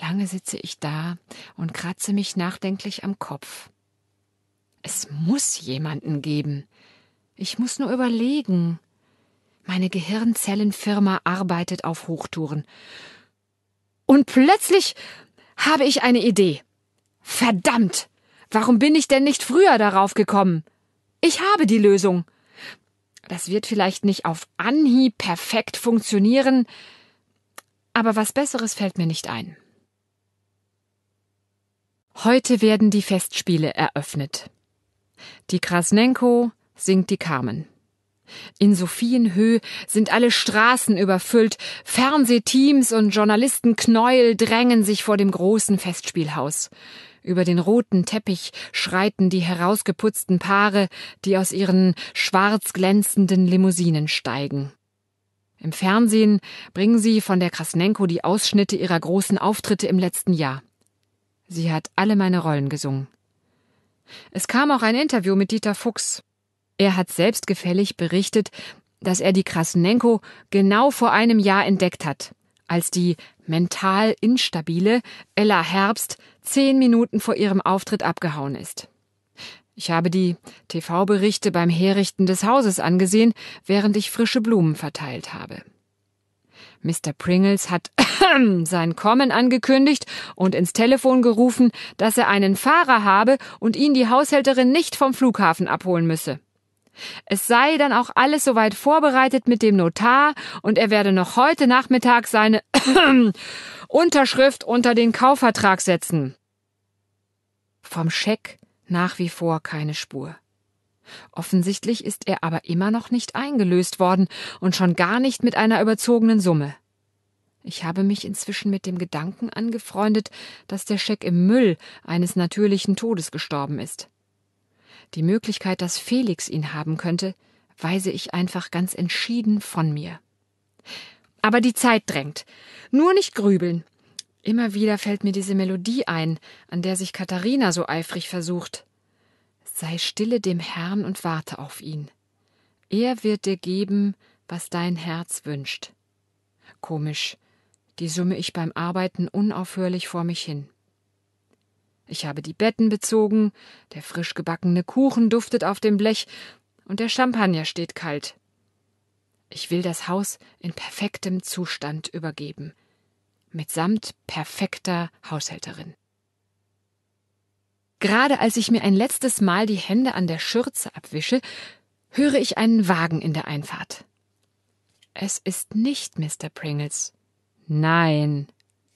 Lange sitze ich da und kratze mich nachdenklich am Kopf. Es muss jemanden geben. Ich muss nur überlegen. Meine Gehirnzellenfirma arbeitet auf Hochtouren. Und plötzlich habe ich eine Idee. Verdammt! Warum bin ich denn nicht früher darauf gekommen? Ich habe die Lösung. Das wird vielleicht nicht auf Anhieb perfekt funktionieren, aber was Besseres fällt mir nicht ein. Heute werden die Festspiele eröffnet. Die Krasnenko singt die Carmen. In Sophienhöhe sind alle Straßen überfüllt, Fernsehteams und Journalistenknäuel drängen sich vor dem großen Festspielhaus. Über den roten Teppich schreiten die herausgeputzten Paare, die aus ihren schwarz glänzenden Limousinen steigen. Im Fernsehen bringen sie von der Krasnenko die Ausschnitte ihrer großen Auftritte im letzten Jahr. Sie hat alle meine Rollen gesungen. Es kam auch ein Interview mit Dieter Fuchs. Er hat selbstgefällig berichtet, dass er die Krasnenko genau vor einem Jahr entdeckt hat, als die mental instabile Ella Herbst zehn Minuten vor ihrem Auftritt abgehauen ist. Ich habe die TV-Berichte beim Herrichten des Hauses angesehen, während ich frische Blumen verteilt habe. Mr. Pringles hat sein Kommen angekündigt und ins Telefon gerufen, dass er einen Fahrer habe und ihn die Haushälterin nicht vom Flughafen abholen müsse. Es sei dann auch alles soweit vorbereitet mit dem Notar und er werde noch heute Nachmittag seine Unterschrift unter den Kaufvertrag setzen. Vom Scheck nach wie vor keine Spur. Offensichtlich ist er aber immer noch nicht eingelöst worden und schon gar nicht mit einer überzogenen Summe. Ich habe mich inzwischen mit dem Gedanken angefreundet, dass der Scheck im Müll eines natürlichen Todes gestorben ist. Die Möglichkeit, dass Felix ihn haben könnte, weise ich einfach ganz entschieden von mir. Aber die Zeit drängt. Nur nicht grübeln. Immer wieder fällt mir diese Melodie ein, an der sich Katharina so eifrig versucht. Sei stille dem Herrn und warte auf ihn. Er wird dir geben, was dein Herz wünscht. Komisch, die summe ich beim Arbeiten unaufhörlich vor mich hin. Ich habe die Betten bezogen, der frisch gebackene Kuchen duftet auf dem Blech und der Champagner steht kalt. Ich will das Haus in perfektem Zustand übergeben, mitsamt perfekter Haushälterin. Gerade als ich mir ein letztes Mal die Hände an der Schürze abwische, höre ich einen Wagen in der Einfahrt. Es ist nicht Mr. Pringles. Nein,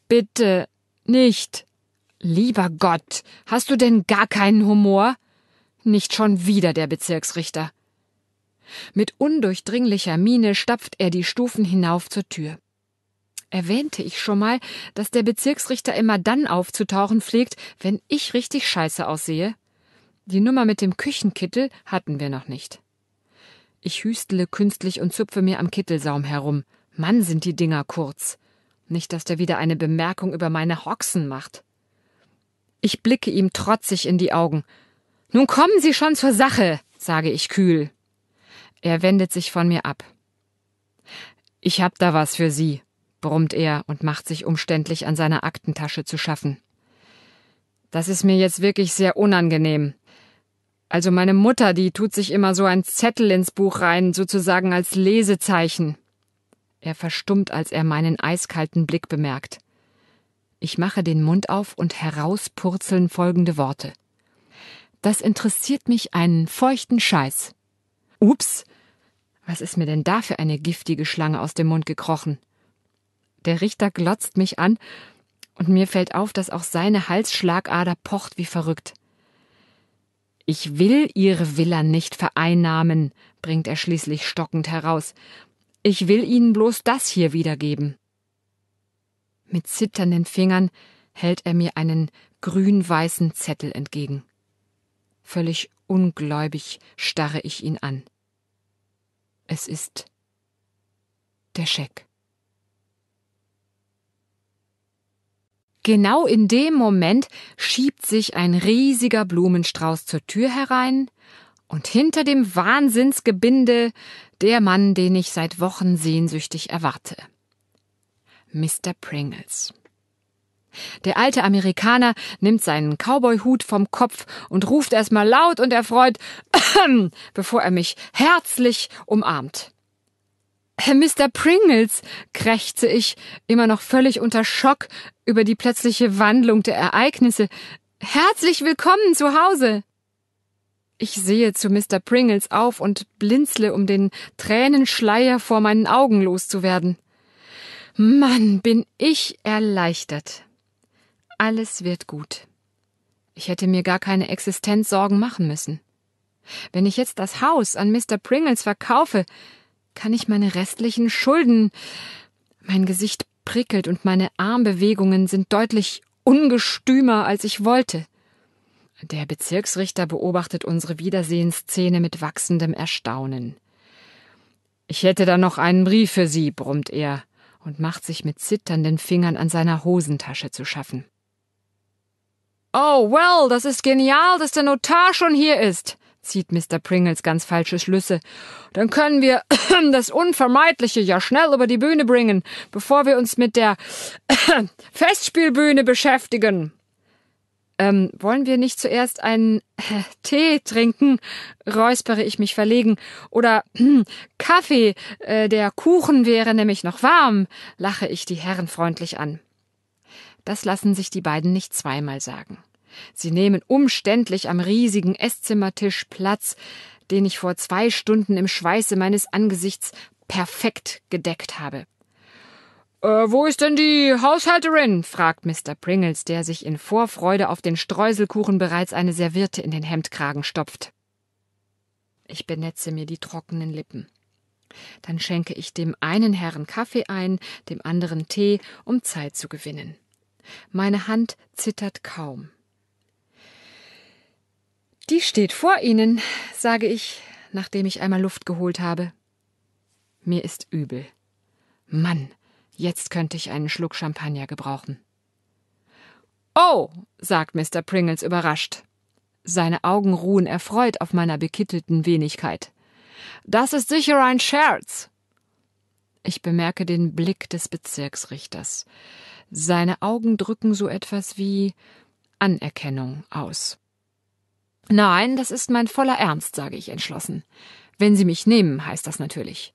bitte nicht. Lieber Gott, hast du denn gar keinen Humor? Nicht schon wieder der Bezirksrichter. Mit undurchdringlicher Miene stapft er die Stufen hinauf zur Tür. Erwähnte ich schon mal, dass der Bezirksrichter immer dann aufzutauchen pflegt, wenn ich richtig scheiße aussehe? Die Nummer mit dem Küchenkittel hatten wir noch nicht. Ich hüstle künstlich und zupfe mir am Kittelsaum herum. Mann, sind die Dinger kurz. Nicht, dass der wieder eine Bemerkung über meine Hoxen macht. Ich blicke ihm trotzig in die Augen. Nun kommen Sie schon zur Sache, sage ich kühl. Er wendet sich von mir ab. Ich hab da was für Sie, brummt er und macht sich umständlich an seiner Aktentasche zu schaffen. Das ist mir jetzt wirklich sehr unangenehm. Also meine Mutter, die tut sich immer so ein Zettel ins Buch rein, sozusagen als Lesezeichen. Er verstummt, als er meinen eiskalten Blick bemerkt. Ich mache den Mund auf und herauspurzeln folgende Worte. Das interessiert mich einen feuchten Scheiß. Ups, was ist mir denn da für eine giftige Schlange aus dem Mund gekrochen? Der Richter glotzt mich an, und mir fällt auf, dass auch seine Halsschlagader pocht wie verrückt. Ich will Ihre Villa nicht vereinnahmen, bringt er schließlich stockend heraus. Ich will Ihnen bloß das hier wiedergeben. Mit zitternden Fingern hält er mir einen grün-weißen Zettel entgegen. Völlig ungläubig starre ich ihn an. Es ist der Scheck. Genau in dem Moment schiebt sich ein riesiger Blumenstrauß zur Tür herein, und hinter dem Wahnsinnsgebinde der Mann, den ich seit Wochen sehnsüchtig erwarte. Mr. Pringles. Der alte Amerikaner nimmt seinen Cowboy-Hut vom Kopf und ruft erstmal laut und erfreut, bevor er mich herzlich umarmt. Mr. Pringles, krächze ich, immer noch völlig unter Schock über die plötzliche Wandlung der Ereignisse. Herzlich willkommen zu Hause. Ich sehe zu Mr. Pringles auf und blinzle, um den Tränenschleier vor meinen Augen loszuwerden. Mann, bin ich erleichtert. Alles wird gut. Ich hätte mir gar keine Existenzsorgen machen müssen. Wenn ich jetzt das Haus an Mr. Pringles verkaufe, kann ich meine restlichen Schulden. Mein Gesicht prickelt und meine Armbewegungen sind deutlich ungestümer, als ich wollte. Der Bezirksrichter beobachtet unsere Wiedersehensszene mit wachsendem Erstaunen. Ich hätte da noch einen Brief für Sie, brummt er und macht sich mit zitternden Fingern an seiner Hosentasche zu schaffen. Oh, well, das ist genial, dass der Notar schon hier ist, zieht Mr. Pringles ganz falsche Schlüsse. Dann können wir das Unvermeidliche ja schnell über die Bühne bringen, bevor wir uns mit der Festspielbühne beschäftigen. Ähm, wollen wir nicht zuerst einen äh, Tee trinken? räuspere ich mich verlegen. Oder äh, Kaffee, äh, der Kuchen wäre nämlich noch warm, lache ich die Herren freundlich an. Das lassen sich die beiden nicht zweimal sagen. Sie nehmen umständlich am riesigen Esszimmertisch Platz, den ich vor zwei Stunden im Schweiße meines Angesichts perfekt gedeckt habe. Äh, wo ist denn die Haushälterin? fragt Mr. Pringles, der sich in Vorfreude auf den Streuselkuchen bereits eine Serviette in den Hemdkragen stopft. Ich benetze mir die trockenen Lippen. Dann schenke ich dem einen Herrn Kaffee ein, dem anderen Tee, um Zeit zu gewinnen. Meine Hand zittert kaum. Die steht vor Ihnen, sage ich, nachdem ich einmal Luft geholt habe. Mir ist übel. Mann, jetzt könnte ich einen Schluck Champagner gebrauchen. Oh, sagt Mr. Pringles überrascht. Seine Augen ruhen erfreut auf meiner bekittelten Wenigkeit. Das ist sicher ein Scherz. Ich bemerke den Blick des Bezirksrichters. Seine Augen drücken so etwas wie Anerkennung aus. Nein, das ist mein voller Ernst, sage ich entschlossen. Wenn Sie mich nehmen, heißt das natürlich.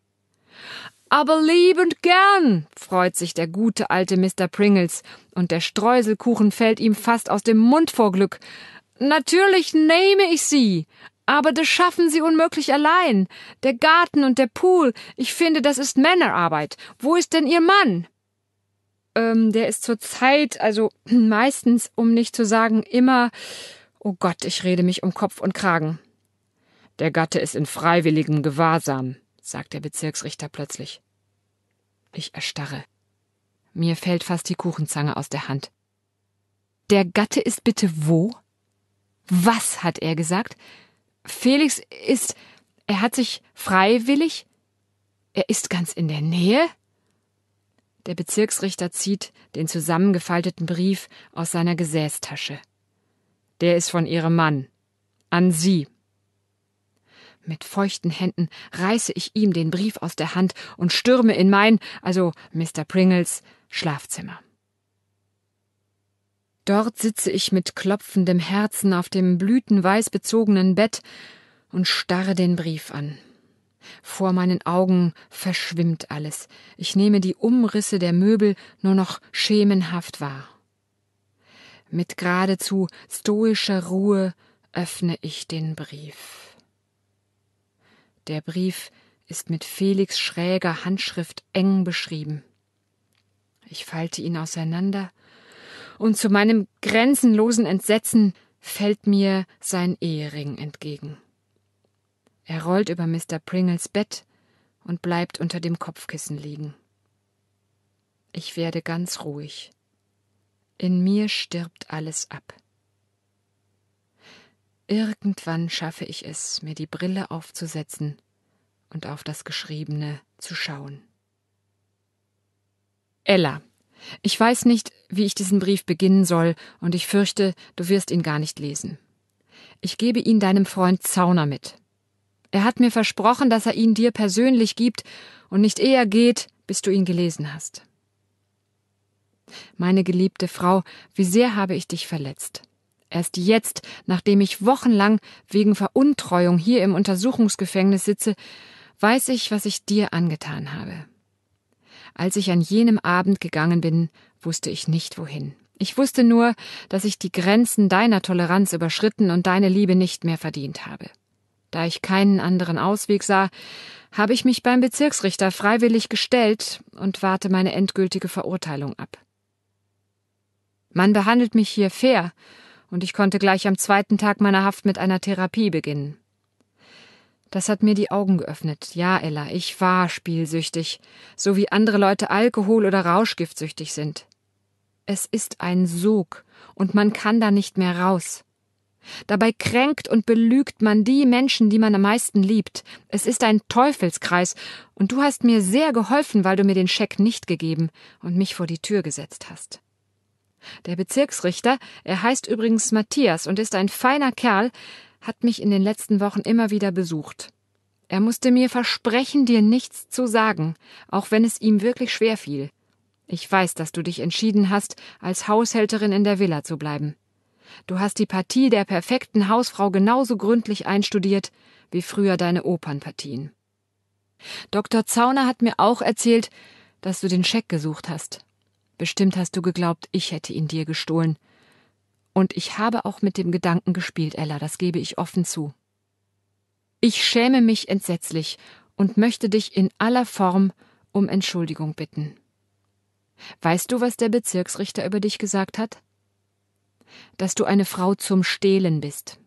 Aber liebend gern, freut sich der gute alte Mr. Pringles, und der Streuselkuchen fällt ihm fast aus dem Mund vor Glück. Natürlich nehme ich Sie, aber das schaffen Sie unmöglich allein. Der Garten und der Pool, ich finde, das ist Männerarbeit. Wo ist denn Ihr Mann? Ähm, der ist zur Zeit, also meistens, um nicht zu sagen, immer Oh Gott, ich rede mich um Kopf und Kragen. Der Gatte ist in freiwilligem Gewahrsam, sagt der Bezirksrichter plötzlich. Ich erstarre. Mir fällt fast die Kuchenzange aus der Hand. Der Gatte ist bitte wo? Was hat er gesagt? Felix ist. Er hat sich freiwillig. Er ist ganz in der Nähe? Der Bezirksrichter zieht den zusammengefalteten Brief aus seiner Gesäßtasche der ist von ihrem Mann. An Sie. Mit feuchten Händen reiße ich ihm den Brief aus der Hand und stürme in mein, also Mr. Pringles, Schlafzimmer. Dort sitze ich mit klopfendem Herzen auf dem blütenweiß bezogenen Bett und starre den Brief an. Vor meinen Augen verschwimmt alles. Ich nehme die Umrisse der Möbel nur noch schemenhaft wahr. Mit geradezu stoischer Ruhe öffne ich den Brief. Der Brief ist mit Felix schräger Handschrift eng beschrieben. Ich falte ihn auseinander, und zu meinem grenzenlosen Entsetzen fällt mir sein Ehering entgegen. Er rollt über Mr. Pringles Bett und bleibt unter dem Kopfkissen liegen. Ich werde ganz ruhig. In mir stirbt alles ab. Irgendwann schaffe ich es, mir die Brille aufzusetzen und auf das Geschriebene zu schauen. Ella, ich weiß nicht, wie ich diesen Brief beginnen soll, und ich fürchte, du wirst ihn gar nicht lesen. Ich gebe ihn deinem Freund Zauner mit. Er hat mir versprochen, dass er ihn dir persönlich gibt und nicht eher geht, bis du ihn gelesen hast meine geliebte Frau, wie sehr habe ich dich verletzt. Erst jetzt, nachdem ich wochenlang wegen Veruntreuung hier im Untersuchungsgefängnis sitze, weiß ich, was ich dir angetan habe. Als ich an jenem Abend gegangen bin, wusste ich nicht wohin. Ich wusste nur, dass ich die Grenzen deiner Toleranz überschritten und deine Liebe nicht mehr verdient habe. Da ich keinen anderen Ausweg sah, habe ich mich beim Bezirksrichter freiwillig gestellt und warte meine endgültige Verurteilung ab. Man behandelt mich hier fair, und ich konnte gleich am zweiten Tag meiner Haft mit einer Therapie beginnen. Das hat mir die Augen geöffnet. Ja, Ella, ich war spielsüchtig, so wie andere Leute Alkohol oder Rauschgiftsüchtig sind. Es ist ein Sog, und man kann da nicht mehr raus. Dabei kränkt und belügt man die Menschen, die man am meisten liebt. Es ist ein Teufelskreis, und du hast mir sehr geholfen, weil du mir den Scheck nicht gegeben und mich vor die Tür gesetzt hast. Der Bezirksrichter, er heißt übrigens Matthias und ist ein feiner Kerl, hat mich in den letzten Wochen immer wieder besucht. Er musste mir versprechen, dir nichts zu sagen, auch wenn es ihm wirklich schwer fiel. Ich weiß, dass du dich entschieden hast, als Haushälterin in der Villa zu bleiben. Du hast die Partie der perfekten Hausfrau genauso gründlich einstudiert wie früher deine Opernpartien. Dr. Zauner hat mir auch erzählt, dass du den Scheck gesucht hast Bestimmt hast du geglaubt, ich hätte ihn dir gestohlen. Und ich habe auch mit dem Gedanken gespielt, Ella, das gebe ich offen zu. Ich schäme mich entsetzlich und möchte dich in aller Form um Entschuldigung bitten. Weißt du, was der Bezirksrichter über dich gesagt hat? Dass du eine Frau zum Stehlen bist.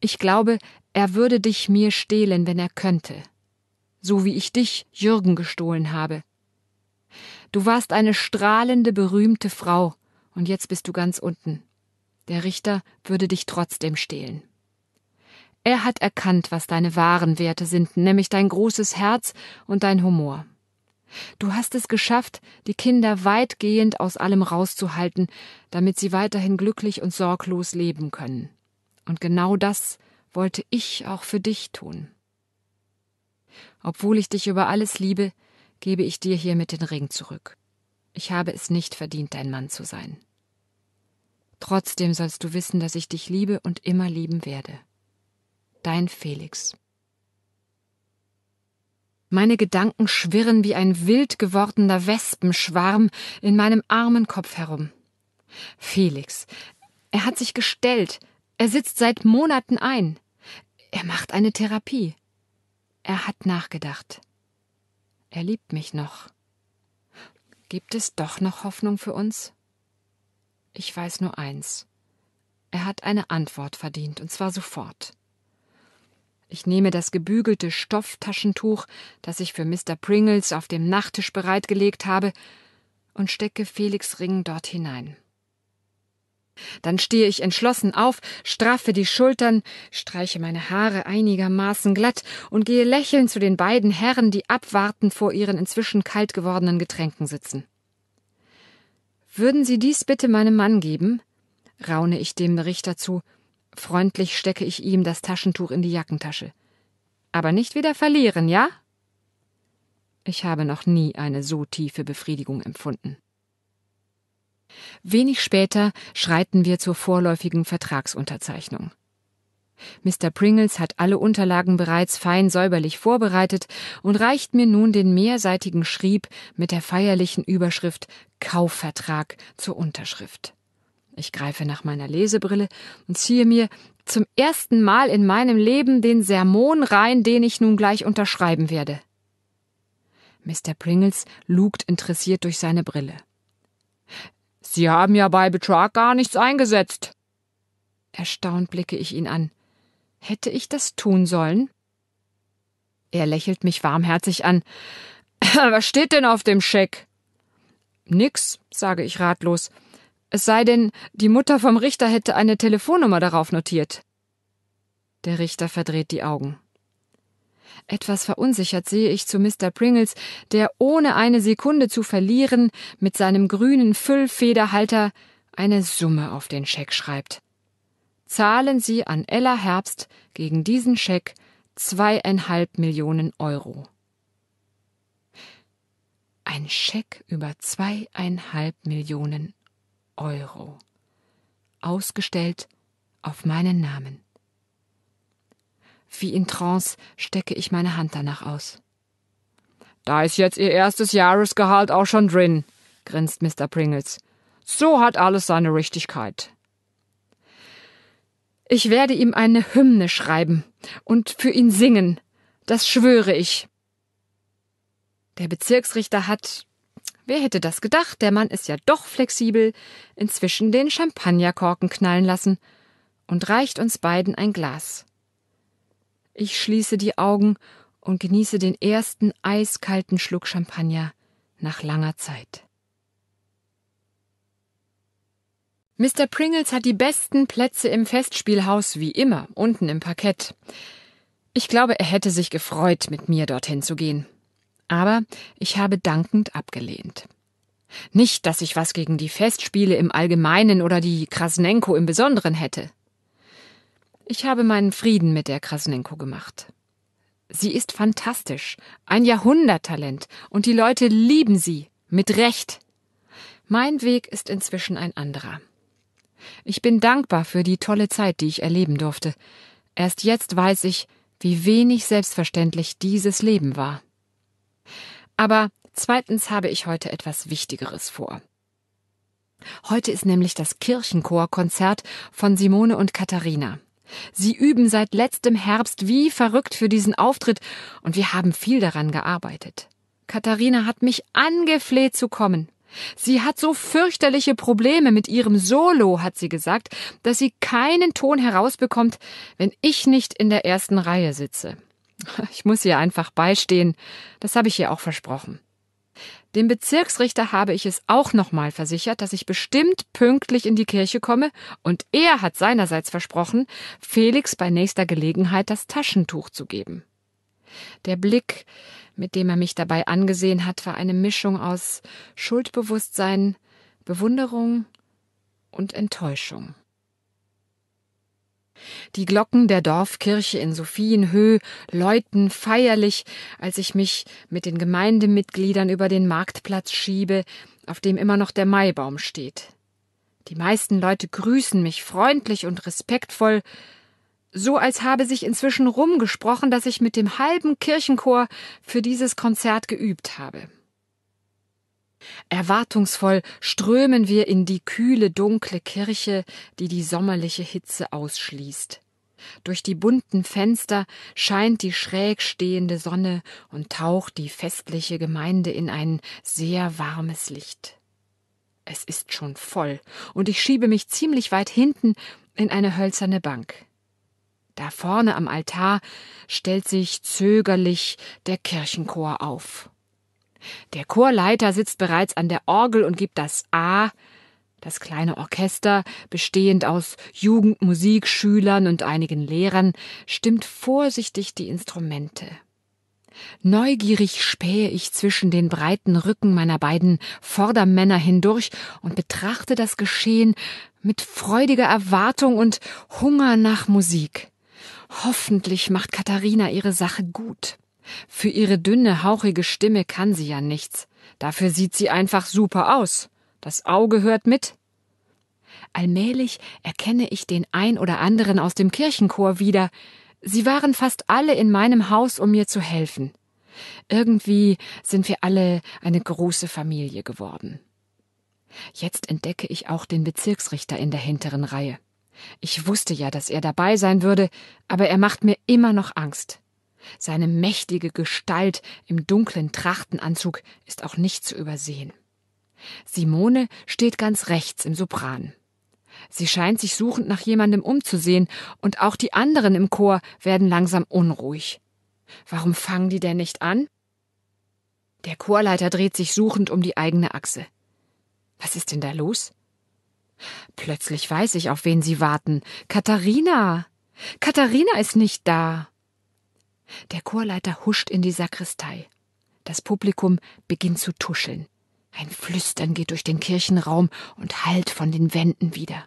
Ich glaube, er würde dich mir stehlen, wenn er könnte. So wie ich dich, Jürgen, gestohlen habe. Du warst eine strahlende, berühmte Frau, und jetzt bist du ganz unten. Der Richter würde dich trotzdem stehlen. Er hat erkannt, was deine wahren Werte sind, nämlich dein großes Herz und dein Humor. Du hast es geschafft, die Kinder weitgehend aus allem rauszuhalten, damit sie weiterhin glücklich und sorglos leben können. Und genau das wollte ich auch für dich tun. Obwohl ich dich über alles liebe, gebe ich dir hiermit den Ring zurück. Ich habe es nicht verdient, dein Mann zu sein. Trotzdem sollst du wissen, dass ich dich liebe und immer lieben werde. Dein Felix. Meine Gedanken schwirren wie ein wild gewordener Wespenschwarm in meinem armen Kopf herum. Felix. Er hat sich gestellt. Er sitzt seit Monaten ein. Er macht eine Therapie. Er hat nachgedacht. Er liebt mich noch. Gibt es doch noch Hoffnung für uns? Ich weiß nur eins. Er hat eine Antwort verdient, und zwar sofort. Ich nehme das gebügelte Stofftaschentuch, das ich für Mr. Pringles auf dem Nachttisch bereitgelegt habe, und stecke Felix Ring dort hinein. Dann stehe ich entschlossen auf, straffe die Schultern, streiche meine Haare einigermaßen glatt und gehe lächelnd zu den beiden Herren, die abwartend vor ihren inzwischen kalt gewordenen Getränken sitzen. Würden Sie dies bitte meinem Mann geben? raune ich dem Richter zu. Freundlich stecke ich ihm das Taschentuch in die Jackentasche. Aber nicht wieder verlieren, ja? Ich habe noch nie eine so tiefe Befriedigung empfunden. Wenig später schreiten wir zur vorläufigen Vertragsunterzeichnung. Mr. Pringles hat alle Unterlagen bereits fein säuberlich vorbereitet und reicht mir nun den mehrseitigen Schrieb mit der feierlichen Überschrift Kaufvertrag zur Unterschrift. Ich greife nach meiner Lesebrille und ziehe mir zum ersten Mal in meinem Leben den Sermon rein, den ich nun gleich unterschreiben werde. Mr. Pringles lugt interessiert durch seine Brille. Sie haben ja bei Betrag gar nichts eingesetzt. Erstaunt blicke ich ihn an. Hätte ich das tun sollen? Er lächelt mich warmherzig an. Was steht denn auf dem Scheck? Nix, sage ich ratlos. Es sei denn, die Mutter vom Richter hätte eine Telefonnummer darauf notiert. Der Richter verdreht die Augen. Etwas verunsichert sehe ich zu Mr. Pringles, der ohne eine Sekunde zu verlieren mit seinem grünen Füllfederhalter eine Summe auf den Scheck schreibt. Zahlen Sie an Ella Herbst gegen diesen Scheck zweieinhalb Millionen Euro. Ein Scheck über zweieinhalb Millionen Euro. Ausgestellt auf meinen Namen. Wie in Trance stecke ich meine Hand danach aus. Da ist jetzt Ihr erstes Jahresgehalt auch schon drin, grinst Mr. Pringles. So hat alles seine Richtigkeit. Ich werde ihm eine Hymne schreiben und für ihn singen. Das schwöre ich. Der Bezirksrichter hat, wer hätte das gedacht, der Mann ist ja doch flexibel, inzwischen den Champagnerkorken knallen lassen und reicht uns beiden ein Glas. Ich schließe die Augen und genieße den ersten eiskalten Schluck Champagner nach langer Zeit. Mr. Pringles hat die besten Plätze im Festspielhaus wie immer, unten im Parkett. Ich glaube, er hätte sich gefreut, mit mir dorthin zu gehen. Aber ich habe dankend abgelehnt. Nicht, dass ich was gegen die Festspiele im Allgemeinen oder die Krasnenko im Besonderen hätte. Ich habe meinen Frieden mit der Krasnenko gemacht. Sie ist fantastisch, ein Jahrhunderttalent, und die Leute lieben sie, mit Recht. Mein Weg ist inzwischen ein anderer. Ich bin dankbar für die tolle Zeit, die ich erleben durfte. Erst jetzt weiß ich, wie wenig selbstverständlich dieses Leben war. Aber zweitens habe ich heute etwas Wichtigeres vor. Heute ist nämlich das Kirchenchorkonzert von Simone und Katharina. Sie üben seit letztem Herbst wie verrückt für diesen Auftritt und wir haben viel daran gearbeitet. Katharina hat mich angefleht zu kommen. Sie hat so fürchterliche Probleme mit ihrem Solo, hat sie gesagt, dass sie keinen Ton herausbekommt, wenn ich nicht in der ersten Reihe sitze. Ich muss ihr einfach beistehen, das habe ich ihr auch versprochen. Dem Bezirksrichter habe ich es auch nochmal versichert, dass ich bestimmt pünktlich in die Kirche komme, und er hat seinerseits versprochen, Felix bei nächster Gelegenheit das Taschentuch zu geben. Der Blick, mit dem er mich dabei angesehen hat, war eine Mischung aus Schuldbewusstsein, Bewunderung und Enttäuschung. Die Glocken der Dorfkirche in Sophienhöh läuten feierlich, als ich mich mit den Gemeindemitgliedern über den Marktplatz schiebe, auf dem immer noch der Maibaum steht. Die meisten Leute grüßen mich freundlich und respektvoll, so als habe sich inzwischen rumgesprochen, dass ich mit dem halben Kirchenchor für dieses Konzert geübt habe. Erwartungsvoll strömen wir in die kühle, dunkle Kirche, die die sommerliche Hitze ausschließt. Durch die bunten Fenster scheint die schräg stehende Sonne und taucht die festliche Gemeinde in ein sehr warmes Licht. Es ist schon voll, und ich schiebe mich ziemlich weit hinten in eine hölzerne Bank. Da vorne am Altar stellt sich zögerlich der Kirchenchor auf. Der Chorleiter sitzt bereits an der Orgel und gibt das A. Das kleine Orchester, bestehend aus Jugendmusikschülern und einigen Lehrern, stimmt vorsichtig die Instrumente. Neugierig spähe ich zwischen den breiten Rücken meiner beiden Vordermänner hindurch und betrachte das Geschehen mit freudiger Erwartung und Hunger nach Musik. Hoffentlich macht Katharina ihre Sache gut. Für ihre dünne, hauchige Stimme kann sie ja nichts. Dafür sieht sie einfach super aus. Das Auge hört mit. Allmählich erkenne ich den ein oder anderen aus dem Kirchenchor wieder. Sie waren fast alle in meinem Haus, um mir zu helfen. Irgendwie sind wir alle eine große Familie geworden. Jetzt entdecke ich auch den Bezirksrichter in der hinteren Reihe. Ich wusste ja, dass er dabei sein würde, aber er macht mir immer noch Angst. Seine mächtige Gestalt im dunklen Trachtenanzug ist auch nicht zu übersehen. Simone steht ganz rechts im Sopran. Sie scheint sich suchend nach jemandem umzusehen, und auch die anderen im Chor werden langsam unruhig. Warum fangen die denn nicht an? Der Chorleiter dreht sich suchend um die eigene Achse. Was ist denn da los? Plötzlich weiß ich, auf wen sie warten. Katharina. Katharina ist nicht da. Der Chorleiter huscht in die Sakristei. Das Publikum beginnt zu tuscheln. Ein Flüstern geht durch den Kirchenraum und hallt von den Wänden wieder.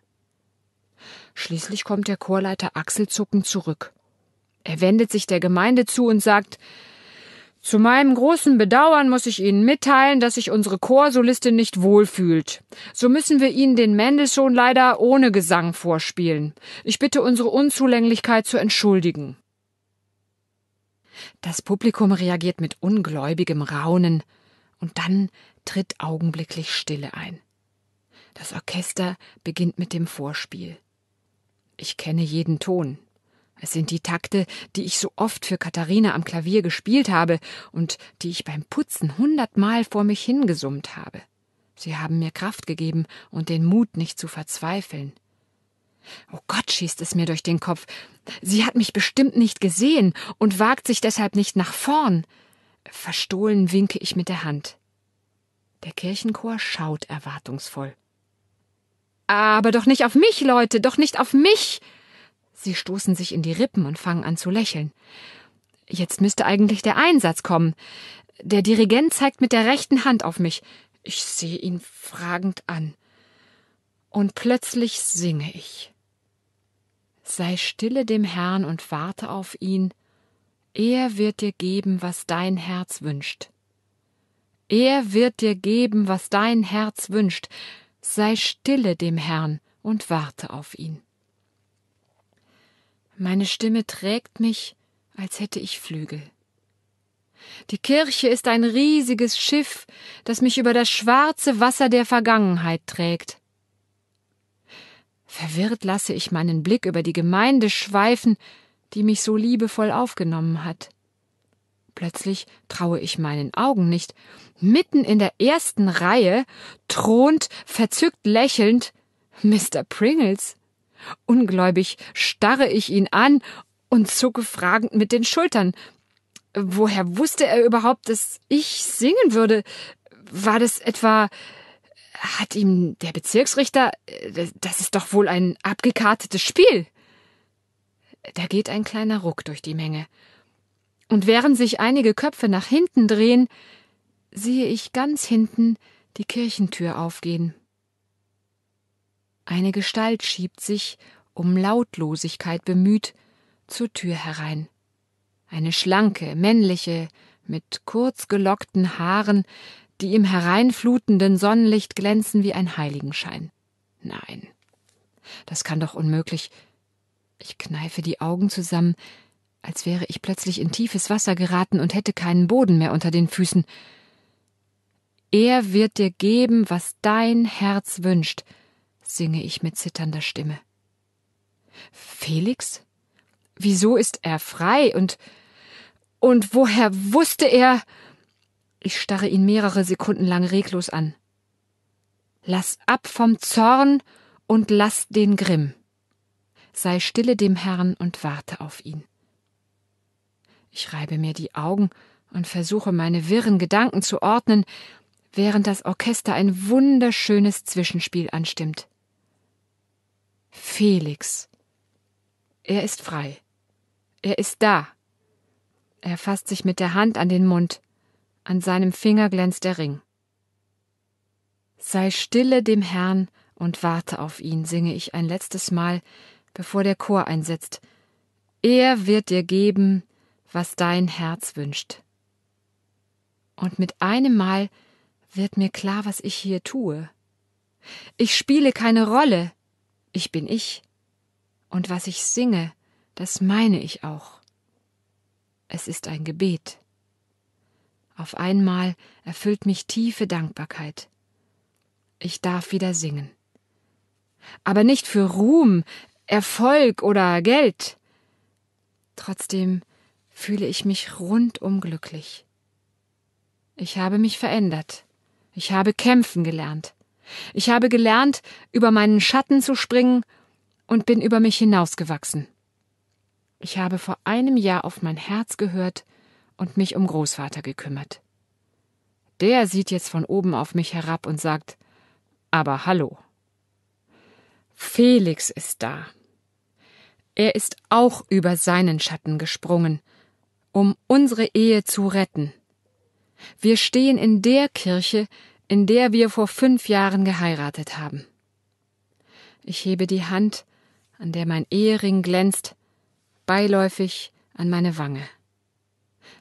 Schließlich kommt der Chorleiter achselzuckend zurück. Er wendet sich der Gemeinde zu und sagt Zu meinem großen Bedauern muss ich Ihnen mitteilen, dass sich unsere Chorsolistin nicht wohlfühlt. So müssen wir Ihnen den Mendelssohn leider ohne Gesang vorspielen. Ich bitte unsere Unzulänglichkeit zu entschuldigen. Das Publikum reagiert mit ungläubigem Raunen, und dann tritt augenblicklich Stille ein. Das Orchester beginnt mit dem Vorspiel. Ich kenne jeden Ton. Es sind die Takte, die ich so oft für Katharina am Klavier gespielt habe und die ich beim Putzen hundertmal vor mich hingesummt habe. Sie haben mir Kraft gegeben und den Mut, nicht zu verzweifeln. Oh Gott, schießt es mir durch den Kopf. Sie hat mich bestimmt nicht gesehen und wagt sich deshalb nicht nach vorn. Verstohlen winke ich mit der Hand. Der Kirchenchor schaut erwartungsvoll. Aber doch nicht auf mich, Leute, doch nicht auf mich. Sie stoßen sich in die Rippen und fangen an zu lächeln. Jetzt müsste eigentlich der Einsatz kommen. Der Dirigent zeigt mit der rechten Hand auf mich. Ich sehe ihn fragend an und plötzlich singe ich. Sei stille dem Herrn und warte auf ihn, er wird dir geben, was dein Herz wünscht. Er wird dir geben, was dein Herz wünscht. Sei stille dem Herrn und warte auf ihn. Meine Stimme trägt mich, als hätte ich Flügel. Die Kirche ist ein riesiges Schiff, das mich über das schwarze Wasser der Vergangenheit trägt. Verwirrt lasse ich meinen Blick über die Gemeinde schweifen, die mich so liebevoll aufgenommen hat. Plötzlich traue ich meinen Augen nicht. Mitten in der ersten Reihe thront, verzückt lächelnd, Mr. Pringles. Ungläubig starre ich ihn an und zucke fragend mit den Schultern. Woher wusste er überhaupt, dass ich singen würde? War das etwa hat ihm der Bezirksrichter, äh, das ist doch wohl ein abgekartetes Spiel. Da geht ein kleiner Ruck durch die Menge. Und während sich einige Köpfe nach hinten drehen, sehe ich ganz hinten die Kirchentür aufgehen. Eine Gestalt schiebt sich, um Lautlosigkeit bemüht, zur Tür herein. Eine schlanke, männliche, mit kurz gelockten Haaren, die im hereinflutenden Sonnenlicht glänzen wie ein Heiligenschein. Nein, das kann doch unmöglich. Ich kneife die Augen zusammen, als wäre ich plötzlich in tiefes Wasser geraten und hätte keinen Boden mehr unter den Füßen. Er wird dir geben, was dein Herz wünscht, singe ich mit zitternder Stimme. Felix? Wieso ist er frei und und woher wusste er? Ich starre ihn mehrere Sekunden lang reglos an. Lass ab vom Zorn und lass den Grimm. Sei stille dem Herrn und warte auf ihn. Ich reibe mir die Augen und versuche meine wirren Gedanken zu ordnen, während das Orchester ein wunderschönes Zwischenspiel anstimmt. Felix. Er ist frei. Er ist da. Er fasst sich mit der Hand an den Mund an seinem Finger glänzt der Ring. Sei stille dem Herrn und warte auf ihn, singe ich ein letztes Mal, bevor der Chor einsetzt. Er wird dir geben, was dein Herz wünscht. Und mit einem Mal wird mir klar, was ich hier tue. Ich spiele keine Rolle, ich bin ich. Und was ich singe, das meine ich auch. Es ist ein Gebet. Auf einmal erfüllt mich tiefe Dankbarkeit. Ich darf wieder singen. Aber nicht für Ruhm, Erfolg oder Geld. Trotzdem fühle ich mich rundum glücklich. Ich habe mich verändert. Ich habe kämpfen gelernt. Ich habe gelernt, über meinen Schatten zu springen und bin über mich hinausgewachsen. Ich habe vor einem Jahr auf mein Herz gehört und mich um Großvater gekümmert. Der sieht jetzt von oben auf mich herab und sagt, aber hallo. Felix ist da. Er ist auch über seinen Schatten gesprungen, um unsere Ehe zu retten. Wir stehen in der Kirche, in der wir vor fünf Jahren geheiratet haben. Ich hebe die Hand, an der mein Ehering glänzt, beiläufig an meine Wange.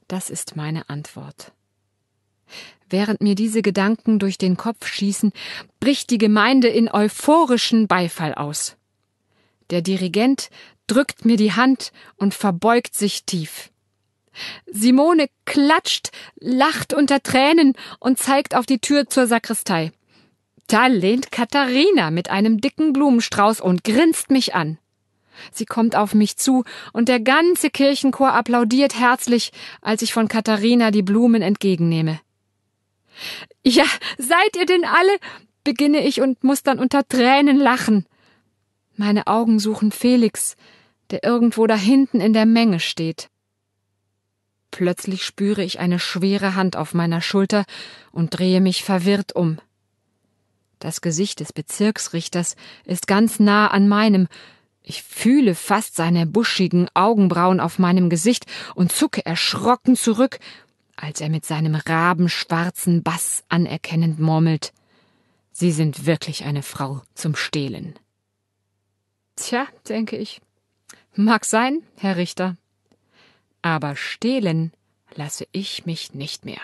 Das ist meine Antwort. Während mir diese Gedanken durch den Kopf schießen, bricht die Gemeinde in euphorischen Beifall aus. Der Dirigent drückt mir die Hand und verbeugt sich tief. Simone klatscht, lacht unter Tränen und zeigt auf die Tür zur Sakristei. Da lehnt Katharina mit einem dicken Blumenstrauß und grinst mich an. Sie kommt auf mich zu, und der ganze Kirchenchor applaudiert herzlich, als ich von Katharina die Blumen entgegennehme. Ja, seid ihr denn alle? beginne ich und muss dann unter Tränen lachen. Meine Augen suchen Felix, der irgendwo da hinten in der Menge steht. Plötzlich spüre ich eine schwere Hand auf meiner Schulter und drehe mich verwirrt um. Das Gesicht des Bezirksrichters ist ganz nah an meinem, ich fühle fast seine buschigen Augenbrauen auf meinem Gesicht und zucke erschrocken zurück, als er mit seinem rabenschwarzen Bass anerkennend murmelt. Sie sind wirklich eine Frau zum Stehlen. Tja, denke ich. Mag sein, Herr Richter. Aber stehlen lasse ich mich nicht mehr.